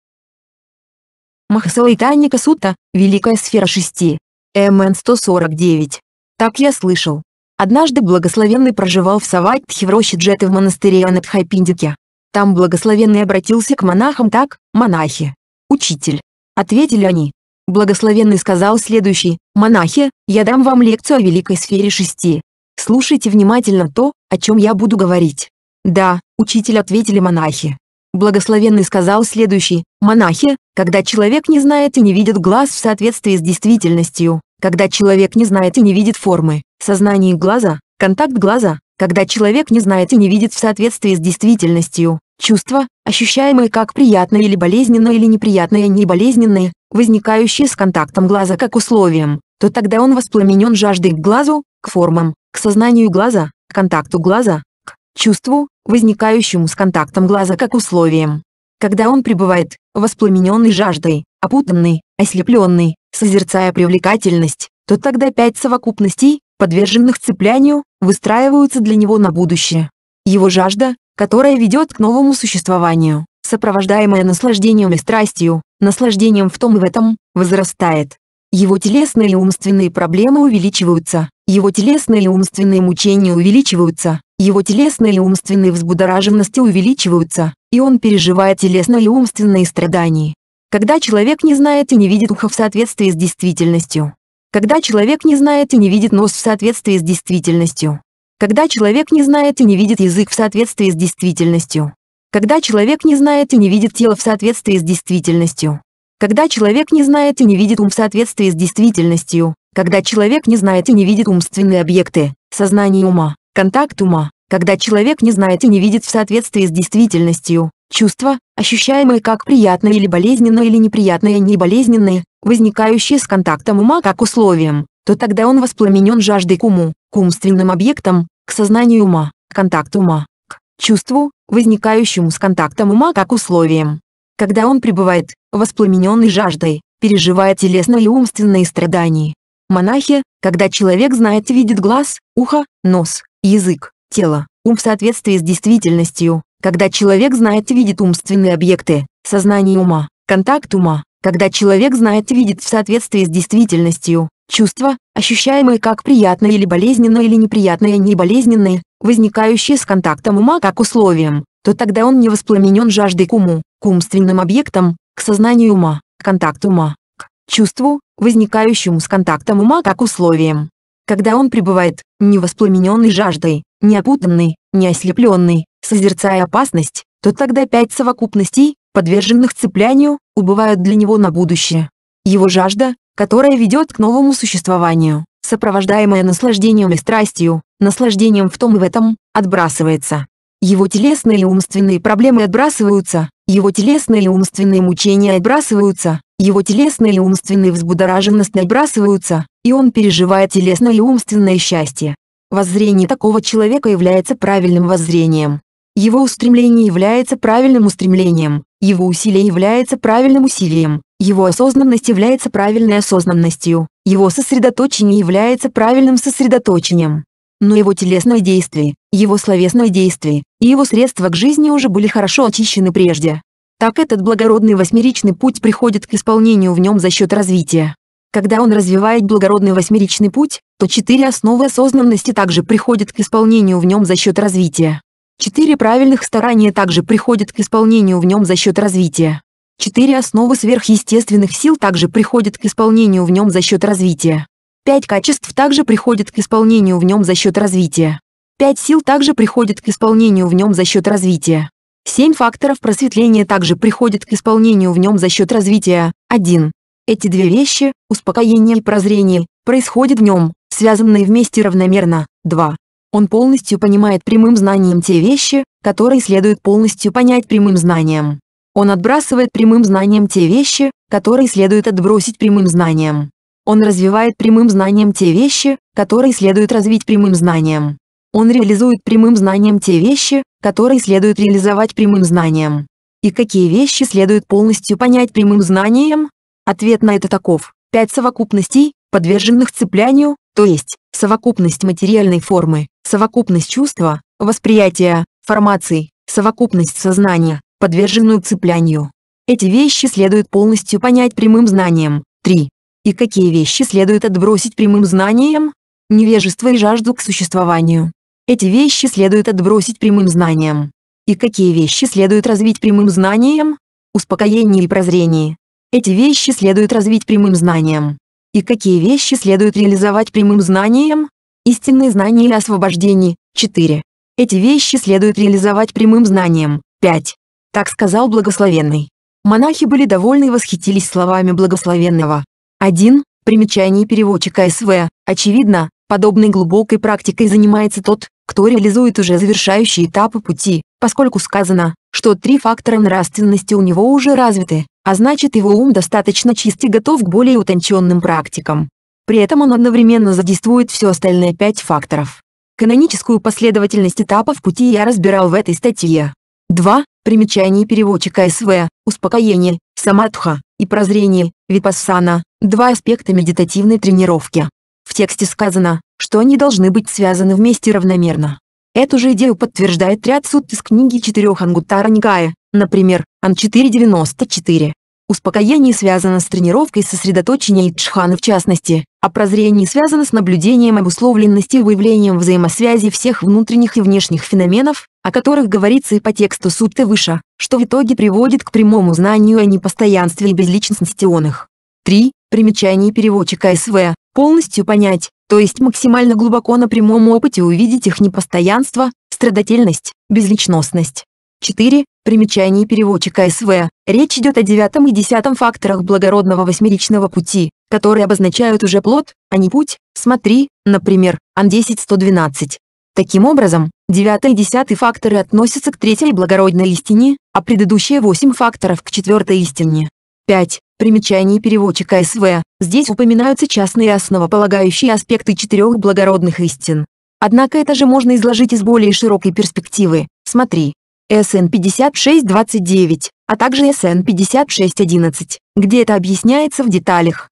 A: Махасалайтаника Сутта, Великая сфера 6. МН 149. Так я слышал. Однажды благословенный проживал в Саватхе в роще Джеты в монастыре Анатхайпиндике. Там благословенный обратился к монахам так, монахи. «Учитель», — ответили они. Благословенный сказал следующий, «Монахи, я дам вам лекцию о великой сфере шести. Слушайте внимательно то, о чем я буду говорить». «Да», — учитель ответили монахи. Благословенный сказал следующий, «Монахи, когда человек не знает и не видит глаз в соответствии с действительностью, когда человек не знает и не видит формы, сознание глаза, контакт глаза, когда человек не знает и не видит в соответствии с действительностью, чувства, ощущаемые как приятные или болезненные или неприятные и неболезненные, возникающие с контактом глаза как условием, то тогда он воспламенен жаждой к глазу, к формам, к сознанию глаза, к контакту глаза, к чувству, возникающему с контактом глаза как условием. Когда он пребывает, воспламененный жаждой, опутанный, ослепленный, созерцая привлекательность, то тогда пять совокупностей, подверженных цеплянию, выстраиваются для него на будущее. Его жажда, которая ведет к новому существованию, сопровождаемая наслаждением и страстью, наслаждением в том и в этом, возрастает. Его телесные и умственные проблемы увеличиваются, его телесные и умственные мучения увеличиваются, его телесные и умственные взбудораженности увеличиваются, и он переживает телесные и умственные страдания. Когда человек не знает и не видит ухо в соответствии с действительностью. Когда человек не знает и не видит нос в соответствии с действительностью. Когда человек не знает и не видит язык в соответствии с действительностью. Когда человек не знает и не видит тело в соответствии с действительностью. Когда человек не знает и не видит ум в соответствии с действительностью. Когда человек не знает и не видит умственные объекты, сознание ума, контакт ума. Когда человек не знает и не видит в соответствии с действительностью, Чувства, ощущаемые как приятное или болезненное или неприятное и неболезненное, возникающие с контактом ума как условием, то тогда он воспламенен жаждой к уму, к умственным объектам, к сознанию ума, к контакту ума, к чувству, возникающему с контактом ума как условием. Когда он пребывает, воспламененный жаждой, переживая телесные и умственные страдания. Монахи, когда человек знает и видит глаз, ухо, нос, язык, тело, ум в соответствии с действительностью, когда человек знает и видит умственные объекты, сознание ума, контакт ума, когда человек знает и видит в соответствии с действительностью, чувства, ощущаемые как приятные или болезненные или неприятные и неболезненные, возникающие с контактом ума как условием, то тогда он не воспламенен жаждой к уму, к умственным объектам, к сознанию ума, к контакту ума, к чувству, возникающему с контактом ума как условием. Когда он пребывает, не воспламененный жаждой, не опутанный, не ослепленный, созерцая опасность, то тогда пять совокупностей, подверженных цеплянию, убывают для него на будущее. Его жажда, которая ведет к новому существованию, сопровождаемая наслаждением и страстью, наслаждением в том и в этом, отбрасывается. Его телесные и умственные проблемы отбрасываются, его телесные и умственные мучения отбрасываются, его телесные и умственные взбудораженность отбрасываются, и он переживает телесное и умственное счастье. Воззрение такого человека является правильным воззрением. Его устремление является правильным устремлением, его усилие является правильным усилием, его осознанность является правильной осознанностью, его сосредоточение является правильным сосредоточением. Но его телесное действие, его словесное действие и его средства к жизни уже были хорошо очищены прежде. Так этот благородный восьмеричный путь приходит к исполнению в нем за счет развития. Когда он развивает благородный восьмеричный путь, то четыре основы осознанности также приходят к исполнению в нем за счет развития. Четыре правильных старания также приходят к исполнению в нем за счет развития. Четыре основы сверхъестественных сил также приходят к исполнению в нем за счет развития. Пять качеств также приходят к исполнению в нем за счет развития. Пять сил также приходят к исполнению в нем за счет развития. Семь факторов просветления также приходят к исполнению в нем за счет развития. 1. Эти две вещи, успокоение и прозрение, происходят в нем, связанные вместе равномерно. 2. Он полностью понимает прямым знанием те вещи, которые следует полностью понять прямым знанием. Он отбрасывает прямым знанием те вещи, которые следует отбросить прямым знанием. Он развивает прямым знанием те вещи, которые следует развить прямым знанием. Он реализует прямым знанием те вещи, которые следует реализовать прямым знанием. И какие вещи следует полностью понять прямым знанием? Ответ на это таков. Пять совокупностей, подверженных цеплянию, то есть совокупность материальной формы, Совокупность чувства, восприятия, формаций, совокупность сознания, подверженную цеплянию. Эти вещи следует полностью понять прямым знанием. 3. И какие вещи следует отбросить прямым знанием? Невежество и жажду к существованию. Эти вещи следует отбросить прямым знанием. И какие вещи следует развить прямым знанием? Успокоение и прозрение. Эти вещи следует развить прямым знанием. И какие вещи следует реализовать прямым знанием? истинные знания и освобождение, 4. Эти вещи следует реализовать прямым знанием, 5. Так сказал благословенный. Монахи были довольны и восхитились словами благословенного. 1. Примечание переводчика СВ. Очевидно, подобной глубокой практикой занимается тот, кто реализует уже завершающие этапы пути, поскольку сказано, что три фактора нравственности у него уже развиты, а значит его ум достаточно чист и готов к более утонченным практикам. При этом он одновременно задействует все остальные пять факторов. Каноническую последовательность этапов пути я разбирал в этой статье. 2. Примечание переводчика СВ, успокоение, самадха и прозрение, випассана, два аспекта медитативной тренировки. В тексте сказано, что они должны быть связаны вместе равномерно. Эту же идею подтверждает ряд суд из книги четырех Ангуттара Нигая, например, Ан 494. Успокоение связано с тренировкой сосредоточения и джхана в частности, а прозрение связано с наблюдением обусловленности и выявлением взаимосвязи всех внутренних и внешних феноменов, о которых говорится и по тексту сутты выше, что в итоге приводит к прямому знанию о непостоянстве и безличностности он их. 3. Примечание переводчика СВ. Полностью понять, то есть максимально глубоко на прямом опыте увидеть их непостоянство, страдательность, безличностность. 4. Примечание переводчика СВ. Речь идет о девятом и десятом факторах благородного восьмеричного пути, которые обозначают уже плод, а не путь, смотри, например, Ан-10-112. Таким образом, девятый и десятый факторы относятся к третьей благородной истине, а предыдущие восемь факторов к четвертой истине. 5. Примечание переводчика СВ. Здесь упоминаются частные основополагающие аспекты четырех благородных истин. Однако это же можно изложить из более широкой перспективы. Смотри. СН 5629, а также СН 5611, где это объясняется в деталях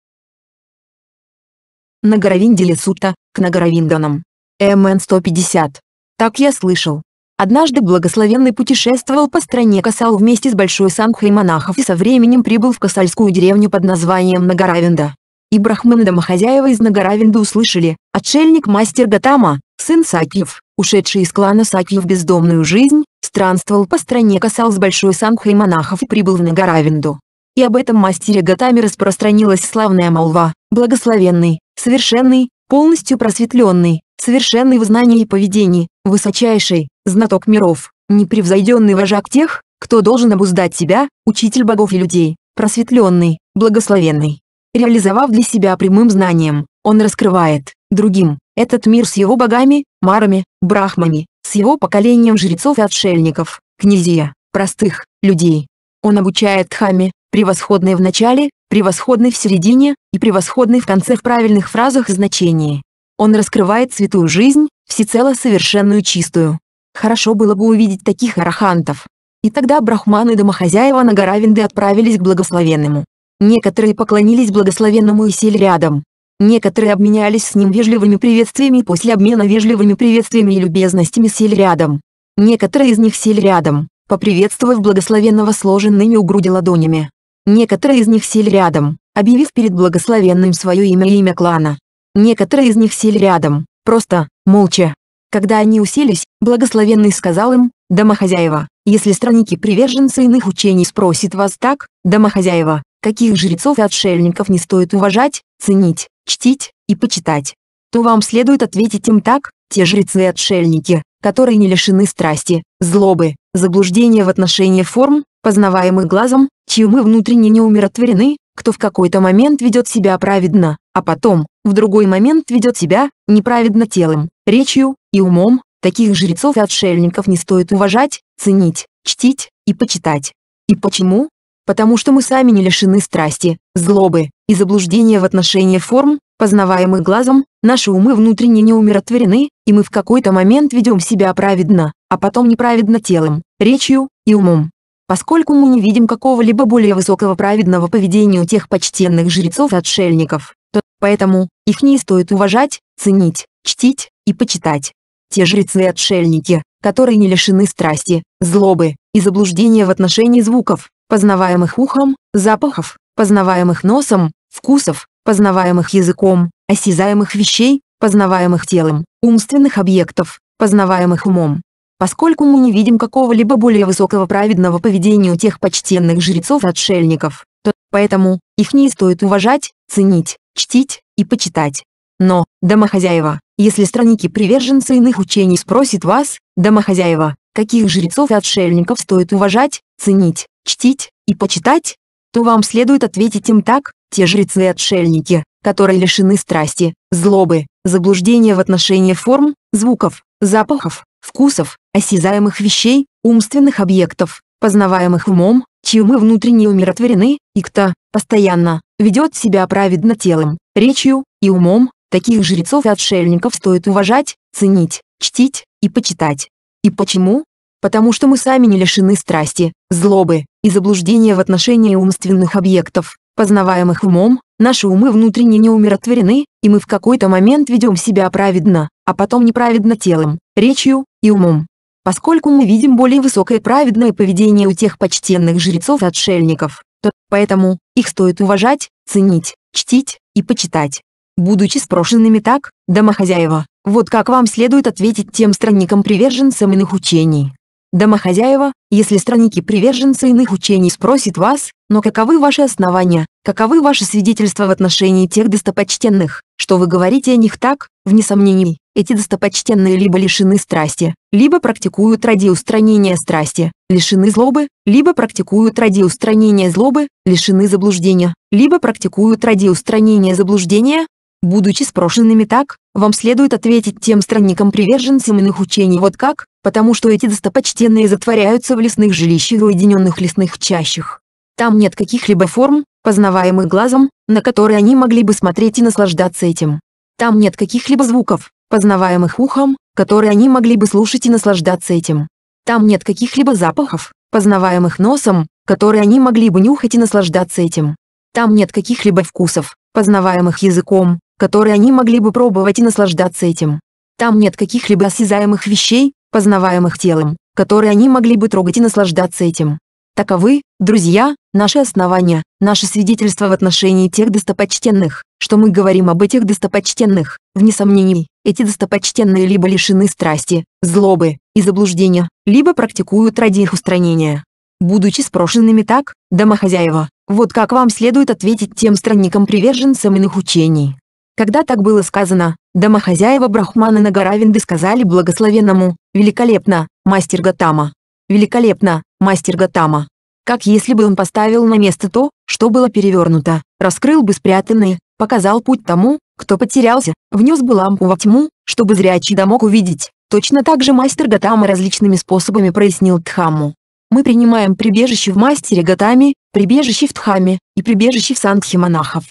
A: сута, к Нагаравинданам. МН-150. Так я слышал. Однажды благословенный путешествовал по стране Касал вместе с большой сангхой монахов и со временем прибыл в касальскую деревню под названием Нагаравинда. И брахманы домохозяева из Нагаравинда услышали, отшельник мастер Гатама, сын Сакьев, ушедший из клана Сакьев бездомную жизнь, странствовал по стране Касал с большой сангхой монахов и прибыл в Нагаравинду. И об этом мастере Гатаме распространилась славная молва, благословенный, совершенный, полностью просветленный, совершенный в знании и поведении, высочайший, знаток миров, непревзойденный вожак тех, кто должен обуздать себя, учитель богов и людей, просветленный, благословенный. Реализовав для себя прямым знанием, он раскрывает другим этот мир с его богами, марами, брахмами, с его поколением жрецов и отшельников, князья, простых, людей. Он обучает дхамме, превосходный в начале, превосходный в середине и превосходный в конце в правильных фразах и значении. Он раскрывает святую жизнь, всецело совершенную чистую. Хорошо было бы увидеть таких арахантов. И тогда брахманы домохозяева на гора Винды отправились к благословенному. Некоторые поклонились благословенному и сели рядом. Некоторые обменялись с ним вежливыми приветствиями и после обмена вежливыми приветствиями и любезностями сели рядом. Некоторые из них сели рядом, поприветствовав благословенного сложенными у груди ладонями. Некоторые из них сели рядом, объявив перед благословенным свое имя и имя клана. Некоторые из них сели рядом, просто, молча. Когда они уселись, благословенный сказал им, «Домохозяева, если странники приверженцы иных учений спросят вас так, домохозяева, каких жрецов и отшельников не стоит уважать, ценить, чтить и почитать, то вам следует ответить им так, те жрецы и отшельники, которые не лишены страсти, злобы, заблуждения в отношении форм, познаваемых глазом, чьи мы внутренне не умиротворены, кто в какой-то момент ведет себя праведно, а потом, в другой момент ведет себя неправедно телом, речью и умом, таких жрецов и отшельников не стоит уважать, ценить, чтить и почитать. И почему? Потому что мы сами не лишены страсти, злобы и заблуждения в отношении форм, познаваемых глазом, наши умы внутренне не умиротворены, и мы в какой-то момент ведем себя праведно, а потом неправедно телом, речью и умом поскольку мы не видим какого-либо более высокого праведного поведения у тех почтенных жрецов-отшельников, то, поэтому, их не стоит уважать, ценить, чтить и почитать. Те жрецы-отшельники, которые не лишены страсти, злобы и заблуждения в отношении звуков, познаваемых ухом, запахов, познаваемых носом, вкусов, познаваемых языком, осязаемых вещей, познаваемых телом, умственных объектов, познаваемых умом, поскольку мы не видим какого-либо более высокого праведного поведения у тех почтенных жрецов-отшельников, то, поэтому, их не стоит уважать, ценить, чтить и почитать. Но, домохозяева, если странники приверженцы иных учений спросят вас, домохозяева, каких жрецов отшельников стоит уважать, ценить, чтить и почитать, то вам следует ответить им так, те жрецы и отшельники, которые лишены страсти, злобы, заблуждения в отношении форм, звуков, запахов, вкусов, осязаемых вещей, умственных объектов, познаваемых умом, чьи мы внутренне умиротворены, и кто, постоянно, ведет себя праведно телом, речью и умом, таких жрецов и отшельников стоит уважать, ценить, чтить и почитать. И почему? Потому что мы сами не лишены страсти, злобы и заблуждения в отношении умственных объектов, познаваемых умом, наши умы внутренне не умиротворены, и мы в какой-то момент ведем себя праведно, а потом неправедно телом, речью и умом. Поскольку мы видим более высокое праведное поведение у тех почтенных жрецов-отшельников, то, поэтому, их стоит уважать, ценить, чтить и почитать. Будучи спрошенными так, домохозяева, вот как вам следует ответить тем странникам-приверженцам иных учений, Домохозяева, если странники приверженцы иных учений спросят вас, но каковы ваши основания, каковы ваши свидетельства в отношении тех достопочтенных, что вы говорите о них так, вне сомнений, эти достопочтенные либо лишены страсти, либо практикуют ради устранения страсти, лишены злобы, либо практикуют ради устранения злобы, лишены заблуждения, либо практикуют ради устранения заблуждения, Будучи спрошенными так, вам следует ответить тем странникам-приверженцам иных учений вот как, потому что эти достопочтенные затворяются в лесных жилищах и уединенных лесных чащах. Там нет каких-либо форм, познаваемых глазом, на которые они могли бы смотреть и наслаждаться этим. Там нет каких-либо звуков, познаваемых ухом, которые они могли бы слушать и наслаждаться этим. Там нет каких-либо запахов, познаваемых носом, которые они могли бы нюхать и наслаждаться этим. Там нет каких-либо вкусов, познаваемых языком, которые они могли бы пробовать и наслаждаться этим. Там нет каких-либо осязаемых вещей, познаваемых телом, которые они могли бы трогать и наслаждаться этим. Таковы, друзья, наши основания, наши свидетельства в отношении тех достопочтенных, что мы говорим об этих достопочтенных, вне сомнений, эти достопочтенные либо лишены страсти, злобы и заблуждения, либо практикуют ради их устранения. Будучи спрошенными так, домохозяева, вот как вам следует ответить тем странникам-приверженцам иных учений, когда так было сказано, домохозяева Брахманы на Горавинды сказали благословенному «Великолепно, мастер Гатама! Великолепно, мастер Гатама!» Как если бы он поставил на место то, что было перевернуто, раскрыл бы спрятанное, показал путь тому, кто потерялся, внес бы лампу во тьму, чтобы зрячий да мог увидеть. Точно так же мастер Гатама различными способами прояснил Дхамму. Мы принимаем прибежище в мастере Гатаме, прибежище в Дхаме и прибежище в Сандхи монахов.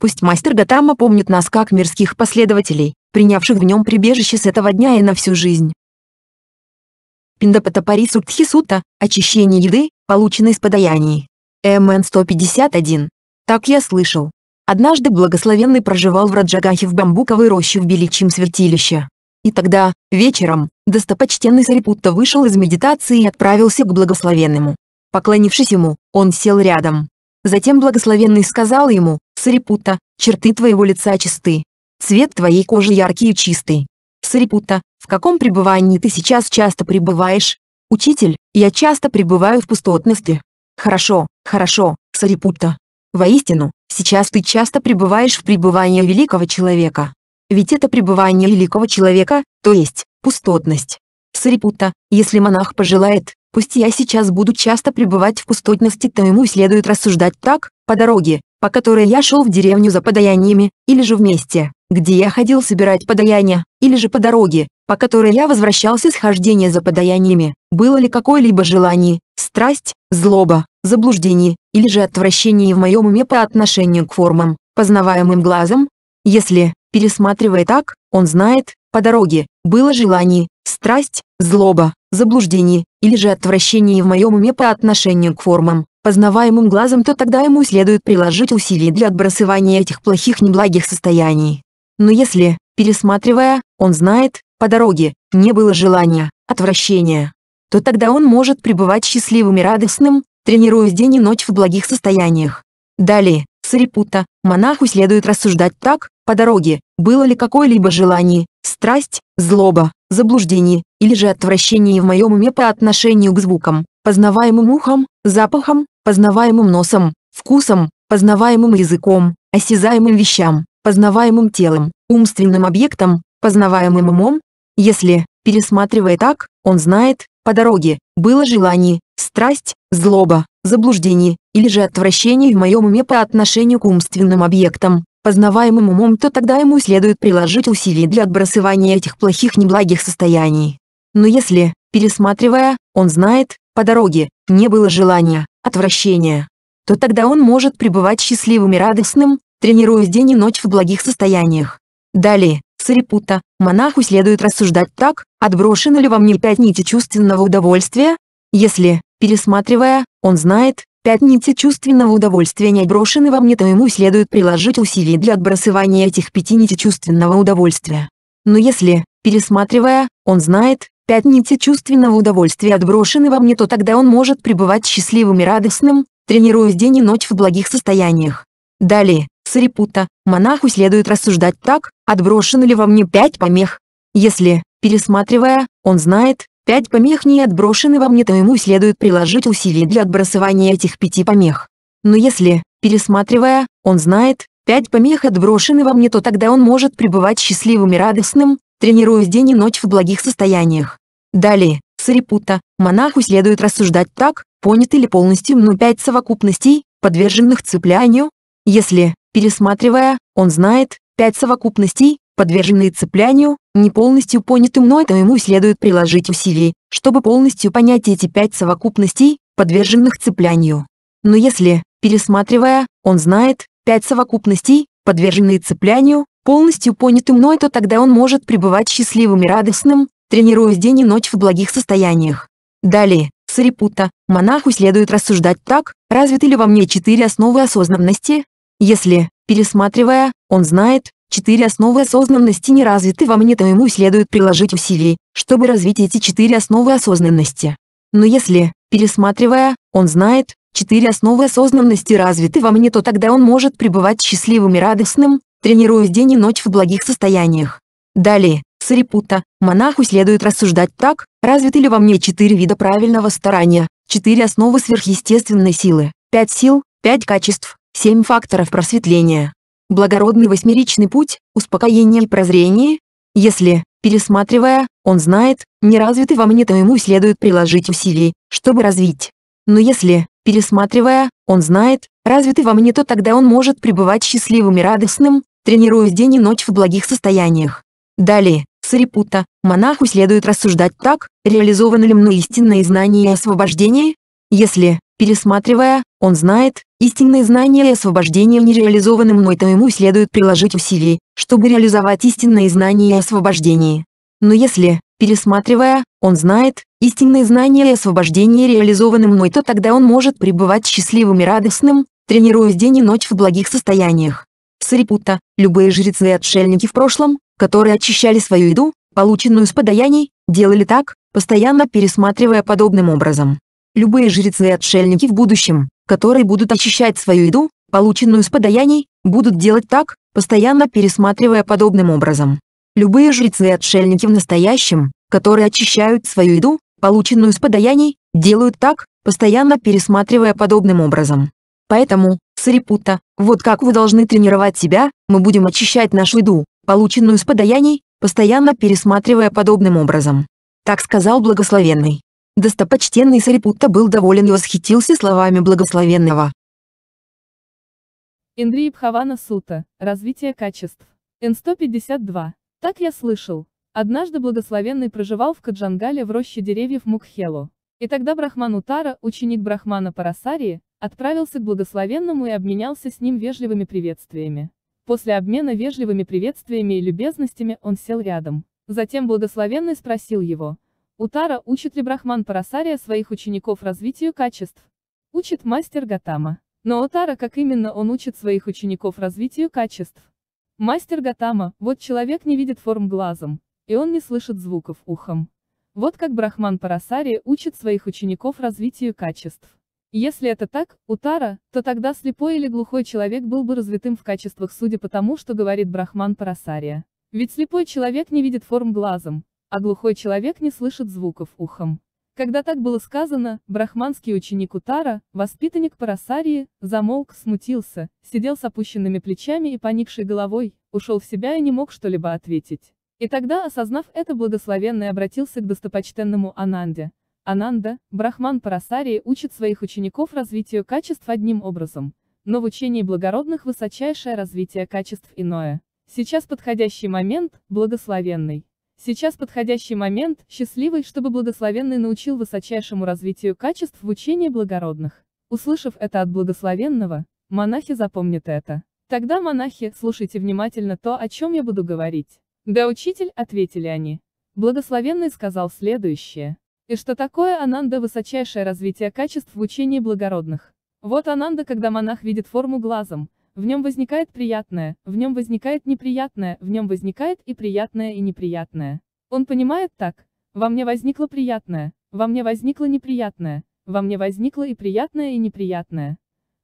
A: Пусть мастер Гатама помнит нас как мирских последователей, принявших в нем прибежище с этого дня и на всю жизнь. Пиндапатапарисуктхисута – очищение еды, полученной с подаяний. МН 151. Так я слышал. Однажды благословенный проживал в Раджагахе в бамбуковой роще в величьем святилище. И тогда, вечером, достопочтенный Сарипутта вышел из медитации и отправился к благословенному. Поклонившись ему, он сел рядом. Затем благословенный сказал ему, Сарипута, черты твоего лица чисты. Цвет твоей кожи яркий и чистый. Сарипута, в каком пребывании ты сейчас часто пребываешь? Учитель, я часто пребываю в пустотности. Хорошо, хорошо, Сарипута. Воистину, сейчас ты часто пребываешь в пребывании великого человека. Ведь это пребывание великого человека, то есть, пустотность. Сарипута, если монах пожелает, пусть я сейчас буду часто пребывать в пустотности, то ему следует рассуждать так, по дороге, по которой я шел в деревню за подаяниями, или же вместе, где я ходил собирать подаяния, или же по дороге, по которой я возвращался с хождения за подаяниями, было ли какое-либо желание, страсть, злоба, заблуждение, или же отвращение в моем уме по отношению к формам, познаваемым глазом? Если, пересматривая так, он знает, по дороге, было желание, страсть, злоба, заблуждение, или же отвращение в моем уме по отношению к формам, познаваемым глазом, то тогда ему следует приложить усилия для отбрасывания этих плохих неблагих состояний. Но если, пересматривая, он знает, по дороге, не было желания, отвращения, то тогда он может пребывать счастливым и радостным, тренируясь день и ночь в благих состояниях. Далее, Сарипута, монаху следует рассуждать так, по дороге, было ли какое-либо желание, страсть, злоба, заблуждение, или же отвращение в моем уме по отношению к звукам, познаваемым ухом, запахом, познаваемым носом, вкусом, познаваемым языком, осязаемым вещам, познаваемым телом, умственным объектом, познаваемым умом? Если, пересматривая так, он знает, по дороге, было желание, страсть, злоба, заблуждении или же отвращении в моем уме по отношению к умственным объектам, познаваемым умом, то тогда ему следует приложить усилия для отбрасывания этих плохих неблагих состояний. Но если, пересматривая, он знает, по дороге, не было желания, отвращения, то тогда он может пребывать счастливым и радостным, тренируясь день и ночь в благих состояниях. Далее, Сарипута, монаху следует рассуждать так, отброшено ли во мне пять нити чувственного удовольствия, если, Пересматривая, он знает, пять нитей чувственного удовольствия не брошены во мне, то ему следует приложить усилий для отбрасывания этих пяти нитей чувственного удовольствия. Но если, пересматривая, он знает, пять нитей чувственного удовольствия отброшены во мне, то тогда он может пребывать счастливым и радостным, тренируясь день и ночь в благих состояниях. Далее, Сарипута, монаху следует рассуждать так, отброшены ли во мне пять помех. Если, пересматривая, он знает, Пять помех не отброшены во мне, то ему следует приложить усилия для отбрасывания этих пяти помех. Но если, пересматривая, он знает, пять помех отброшены во мне, то тогда он может пребывать счастливым и радостным, тренируясь день и ночь в благих состояниях. Далее, Сарипута, монаху следует рассуждать так, понят ли полностью но пять совокупностей, подверженных цеплянию? Если, пересматривая, он знает, пять совокупностей, Подверженные цеплянию, не полностью понятым, но это ему следует приложить усилий, чтобы полностью понять эти пять совокупностей, подверженных цеплянию. Но если, пересматривая, он знает пять совокупностей, подверженные цеплянию, полностью понятым, но то тогда он может пребывать счастливым и радостным, тренируясь день и ночь в благих состояниях. Далее, Сарипута, монаху следует рассуждать так, развиты ли во мне четыре основы осознанности? Если, пересматривая, он знает Четыре основы осознанности не развиты во мне, то ему следует приложить усилий, чтобы развить эти четыре основы осознанности. Но если, пересматривая, он знает, четыре основы осознанности развиты вам не то тогда он может пребывать счастливым и радостным, тренируясь день и ночь в благих состояниях. Далее, Сарипута, монаху следует рассуждать так, развиты ли во мне четыре вида правильного старания, четыре основы сверхъестественной силы, пять сил, пять качеств, семь факторов просветления благородный восьмеричный путь, успокоение и прозрение? Если, пересматривая, он знает, неразвитый во мне, то ему следует приложить усилий, чтобы развить. Но если, пересматривая, он знает, развитый во мне, то тогда он может пребывать счастливым и радостным, тренируясь день и ночь в благих состояниях. Далее, Сарипута, монаху следует рассуждать так, реализованы ли мной истинные знания и освобождение? Если, пересматривая, он знает, Истинное знание и освобождение нереализованы мной ему следует приложить усилий, чтобы реализовать истинное знание и освобождение. Но если, пересматривая, он знает, истинное знание и освобождение реализованы мной, то тогда он может пребывать счастливым и радостным, тренируясь день и ночь в благих состояниях. Сарипута, любые жрецы и отшельники в прошлом, которые очищали свою еду, полученную с подаяний, делали так, постоянно пересматривая подобным образом. Любые жрецы и отшельники в будущем, которые будут очищать свою еду, полученную с подаяний, будут делать так, постоянно пересматривая подобным образом. Любые жрецы и отшельники в настоящем, которые очищают свою еду, полученную с подаяний, делают так, постоянно пересматривая подобным образом. Поэтому, Сарипута, вот как вы должны тренировать себя, мы будем очищать нашу еду, полученную с подаяний, постоянно пересматривая подобным образом. Так сказал благословенный. Достопочтенный Сарипутта был доволен и восхитился словами благословенного.
B: Индри Бхавана Сута. Развитие качеств. Н-152. Так я слышал. Однажды благословенный проживал в Каджангале в роще деревьев Мукхелу. И тогда Брахман Утара, ученик Брахмана Парасарии, отправился к благословенному и обменялся с ним вежливыми приветствиями. После обмена вежливыми приветствиями и любезностями он сел рядом. Затем благословенный спросил его, Утара учит ли Брахман Парасария своих учеников развитию качеств? Учит мастер Гатама. Но Утара как именно он учит своих учеников развитию качеств? Мастер Гатама, вот человек не видит форм глазом, и он не слышит звуков ухом. Вот как Брахман Парасария учит своих учеников развитию качеств. Если это так, Утара, то тогда слепой или глухой человек был бы развитым в качествах судя по тому, что говорит Брахман Парасария. Ведь слепой человек не видит форм глазом, а глухой человек не слышит звуков ухом. Когда так было сказано, брахманский ученик Утара, воспитанник Парасарии, замолк, смутился, сидел с опущенными плечами и поникшей головой, ушел в себя и не мог что-либо ответить. И тогда, осознав это, благословенный обратился к достопочтенному Ананде. Ананда, брахман Парасарии учит своих учеников развитию качеств одним образом, но в учении благородных высочайшее развитие качеств иное. Сейчас подходящий момент, благословенный. Сейчас подходящий момент, счастливый, чтобы благословенный научил высочайшему развитию качеств в учении благородных. Услышав это от благословенного, монахи запомнят это. Тогда, монахи, слушайте внимательно то, о чем я буду говорить. Да, учитель, ответили они. Благословенный сказал следующее. И что такое ананда высочайшее развитие качеств в учении благородных? Вот ананда, когда монах видит форму глазом, в нем возникает приятное, в нем возникает неприятное, в нем возникает и приятное, и неприятное. Он понимает так. Во мне возникло приятное, во мне возникло неприятное, во мне возникло и приятное, и неприятное.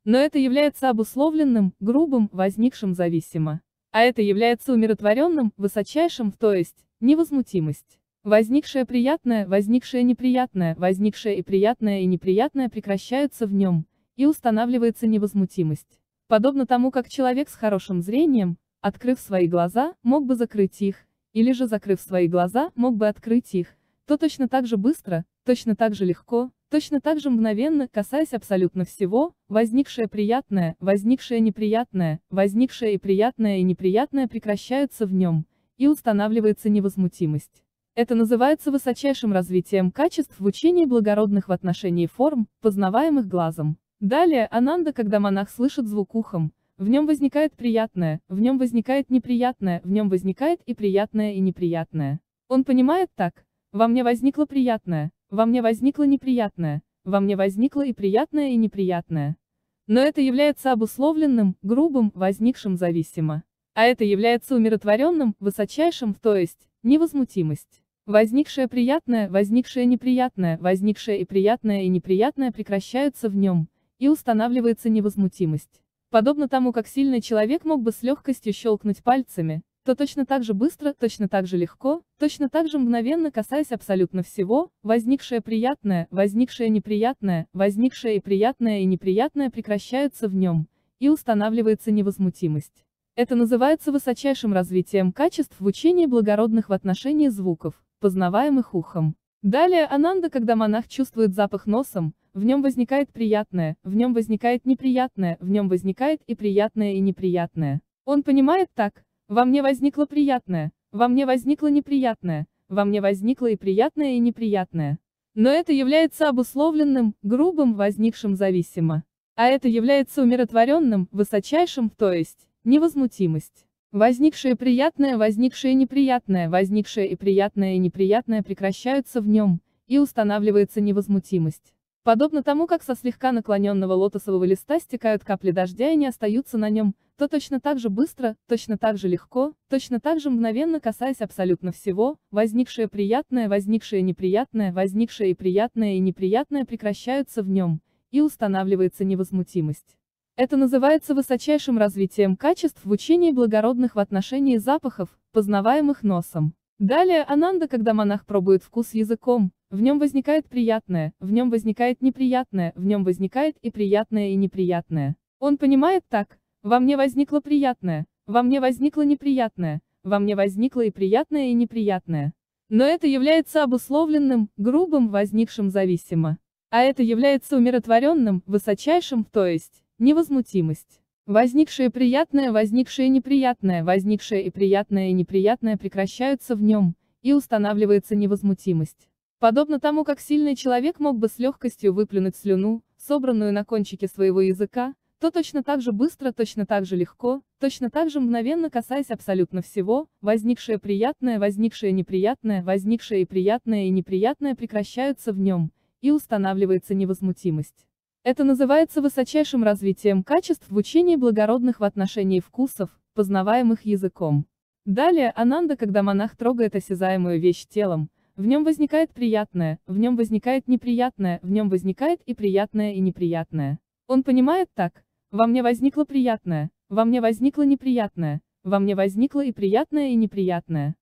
B: Но это является обусловленным, грубым, возникшим зависимо. А это является умиротворенным, высочайшим, то есть, невозмутимость. Возникшее приятное, возникшее неприятное, возникшее и приятное и неприятное прекращаются в нем, и устанавливается невозмутимость. Подобно тому, как человек с хорошим зрением, открыв свои глаза, мог бы закрыть их, или же закрыв свои глаза, мог бы открыть их, то точно так же быстро, точно так же легко, точно так же мгновенно, касаясь абсолютно всего, возникшее приятное, возникшее неприятное, возникшее и приятное и неприятное прекращаются в нем, и устанавливается невозмутимость. Это называется высочайшим развитием качеств в учении благородных в отношении форм, познаваемых глазом. Далее, Ананда, когда монах слышит звук ухом, в нем возникает приятное, в нем возникает неприятное, в нем возникает и приятное, и неприятное. Он понимает так, во мне возникло приятное, во мне возникло неприятное, во мне возникло и приятное, и неприятное. Но это является обусловленным, грубым, возникшим зависимо. А это является умиротворенным, высочайшим, то есть, невозмутимость. Возникшее приятное, возникшее неприятное, возникшее и приятное и неприятное прекращаются в нем, и устанавливается невозмутимость. Подобно тому, как сильный человек мог бы с легкостью щелкнуть пальцами, то точно так же быстро, точно так же легко, точно так же мгновенно касаясь абсолютно всего, возникшее приятное, возникшее неприятное, возникшее и приятное и неприятное прекращается в нем, и устанавливается невозмутимость. Это называется высочайшим развитием качеств в учении благородных в отношении звуков, познаваемых ухом. Далее Ананда, когда монах чувствует запах носом, в нем возникает приятное, в нем возникает неприятное, в нем возникает и приятное и неприятное. Он понимает так, во мне возникло приятное, во мне возникло неприятное, во мне возникло и приятное и неприятное. Но это является обусловленным, грубым, возникшим зависимо. А это является умиротворенным, высочайшим, то есть, невозмутимость. Возникшее приятное, возникшее неприятное, возникшее и приятное и неприятное прекращаются в нем, и устанавливается невозмутимость. Подобно тому, как со слегка наклоненного лотосового листа стекают капли дождя и не остаются на нем, то точно так же быстро, точно так же легко, точно так же мгновенно касаясь абсолютно всего, возникшее приятное, возникшее неприятное, возникшее и приятное и неприятное прекращаются в нем, и устанавливается невозмутимость. Это называется высочайшим развитием качеств в учении благородных в отношении запахов, познаваемых носом. Далее Ананда, когда монах пробует вкус языком, в нем возникает приятное, в нем возникает неприятное, в нем возникает и приятное и неприятное. Он понимает так, во мне возникло приятное, во мне возникло неприятное, во мне возникло и приятное и неприятное. Но это является обусловленным, грубым, возникшим зависимо. А это является умиротворенным, высочайшим, то есть, невозмутимость. Возникшее приятное, возникшее неприятное, возникшее и приятное и неприятное прекращаются в нем, и устанавливается невозмутимость. Подобно тому, как сильный человек мог бы с легкостью выплюнуть слюну, собранную на кончике своего языка, то точно так же быстро, точно так же легко, точно так же мгновенно касаясь абсолютно всего, возникшее приятное, возникшее неприятное, возникшее и приятное и неприятное прекращаются в нем, и устанавливается невозмутимость. Это называется высочайшим развитием качеств в учении благородных в отношении вкусов, познаваемых языком. Далее, ананда, когда монах трогает осязаемую вещь телом, в нем возникает приятное, в нем возникает неприятное, в нем возникает и приятное и неприятное. Он понимает так, во мне возникло приятное, во мне возникло неприятное, во мне возникло и приятное и неприятное.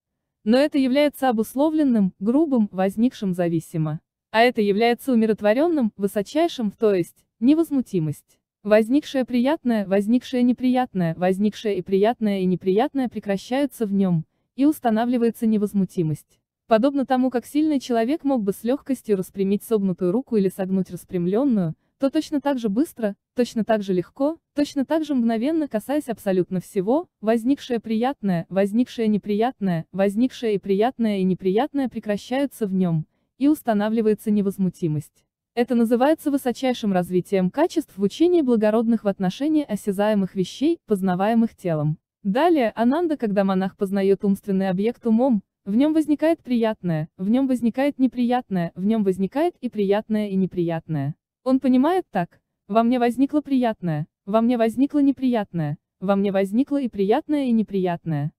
B: Но это является обусловленным, грубым, возникшим зависимо. А это является умиротворенным, высочайшим, то есть, невозмутимость. Возникшее приятное, возникшее неприятное, возникшее и приятное и неприятное прекращаются в нем, и устанавливается невозмутимость. Подобно тому, как сильный человек мог бы с легкостью распрямить согнутую руку или согнуть распрямленную, то точно так же быстро, точно так же легко, точно так же мгновенно касаясь абсолютно всего, возникшее приятное, возникшее неприятное, возникшее и приятное и неприятное прекращаются в нем, и устанавливается невозмутимость. Это называется высочайшим развитием качеств в учении благородных в отношении осязаемых вещей, познаваемых телом. Далее, ананда, когда монах познает умственный объект умом, в нем возникает приятное, в нем возникает неприятное, в нем возникает и приятное и неприятное. Он понимает так, во мне возникло приятное, во мне возникло неприятное, во мне возникло и приятное и неприятное.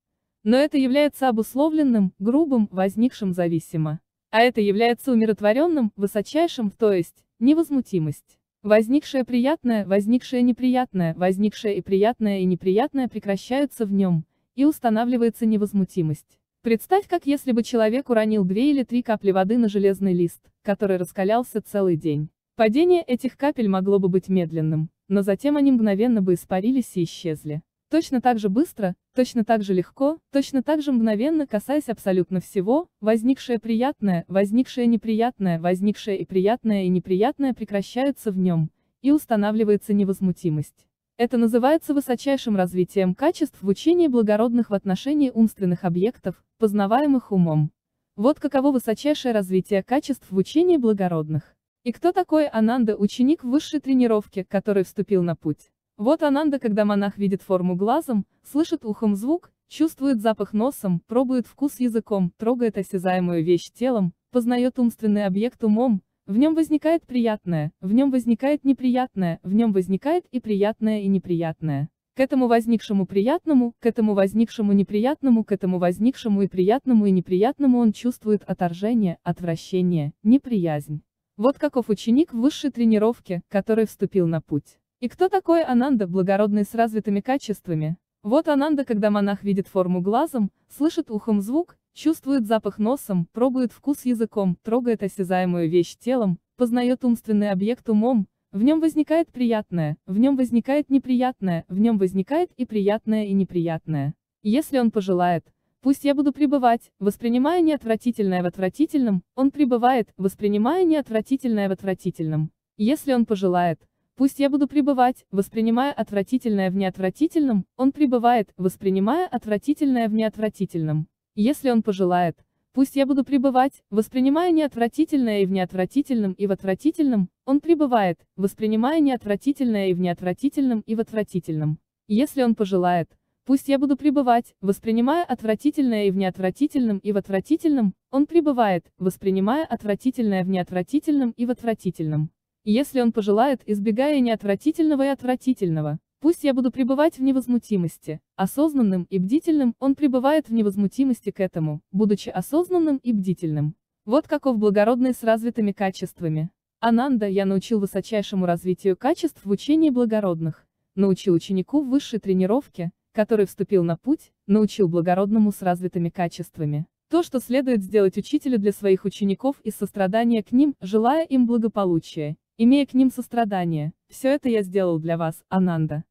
B: Но это является обусловленным, грубым, возникшим зависимо. А это является умиротворенным, высочайшим, то есть, невозмутимость. Возникшее приятное, возникшее неприятное, возникшее и приятное и неприятное прекращаются в нем, и устанавливается невозмутимость. Представь, как если бы человек уронил две или три капли воды на железный лист, который раскалялся целый день. Падение этих капель могло бы быть медленным, но затем они мгновенно бы испарились и исчезли точно так же быстро, точно так же легко, точно так же мгновенно касаясь абсолютно всего, возникшее приятное, возникшее неприятное, возникшее и приятное и неприятное прекращаются в нем, и устанавливается невозмутимость. Это называется высочайшим развитием качеств в учении благородных в отношении умственных объектов, познаваемых умом. Вот каково высочайшее развитие качеств в учении благородных. И кто такой Ананда, ученик высшей тренировки, который вступил на путь? Вот Ананда, когда монах видит форму глазом, слышит ухом звук, чувствует запах носом, пробует вкус языком, трогает осязаемую вещь телом, познает умственный объект умом, в нем возникает приятное, в нем возникает неприятное, в нем возникает и приятное и неприятное. К этому возникшему приятному, к этому возникшему неприятному, к этому возникшему и приятному и неприятному он чувствует отторжение, отвращение, неприязнь. Вот каков ученик в высшей тренировке, который вступил на путь. И кто такой Ананда, благородный с развитыми качествами? Вот Ананда, когда монах видит форму глазом, слышит ухом звук, чувствует запах носом, пробует вкус языком, трогает осязаемую вещь телом, познает умственный объект умом, в нем возникает приятное, в нем возникает неприятное, в нем возникает и приятное и неприятное. Если он пожелает, пусть я буду пребывать, воспринимая неотвратительное в отвратительном, он пребывает, воспринимая неотвратительное в отвратительном. Если он пожелает, Пусть я буду пребывать, воспринимая отвратительное в неотвратительном, он пребывает, воспринимая отвратительное в неотвратительном. Если он пожелает, пусть я буду пребывать, воспринимая неотвратительное и в неотвратительном и в отвратительном, он пребывает, воспринимая неотвратительное и в неотвратительном и в отвратительном. Если он пожелает, пусть я буду пребывать, воспринимая отвратительное и в неотвратительном и в отвратительном, он пребывает, воспринимая отвратительное в неотвратительном и в отвратительном. Если он пожелает, избегая неотвратительного и отвратительного, пусть я буду пребывать в невозмутимости, осознанным и бдительным, он пребывает в невозмутимости к этому, будучи осознанным и бдительным. Вот каков благородный с развитыми качествами. Ананда я научил высочайшему развитию качеств в учении благородных, научил ученику в высшей тренировке, который вступил на путь, научил благородному с развитыми качествами. То, что следует сделать учителю для своих учеников и сострадания к ним, желая им благополучия, имея к ним сострадание. Все это я сделал для вас, Ананда.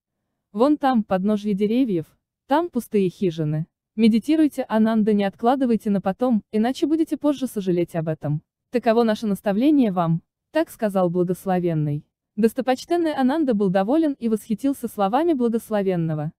B: Вон там, подножье деревьев, там пустые хижины. Медитируйте, Ананда, не откладывайте на потом, иначе будете позже сожалеть об этом. Таково наше наставление вам, так сказал благословенный. Достопочтенный Ананда был доволен и восхитился словами благословенного.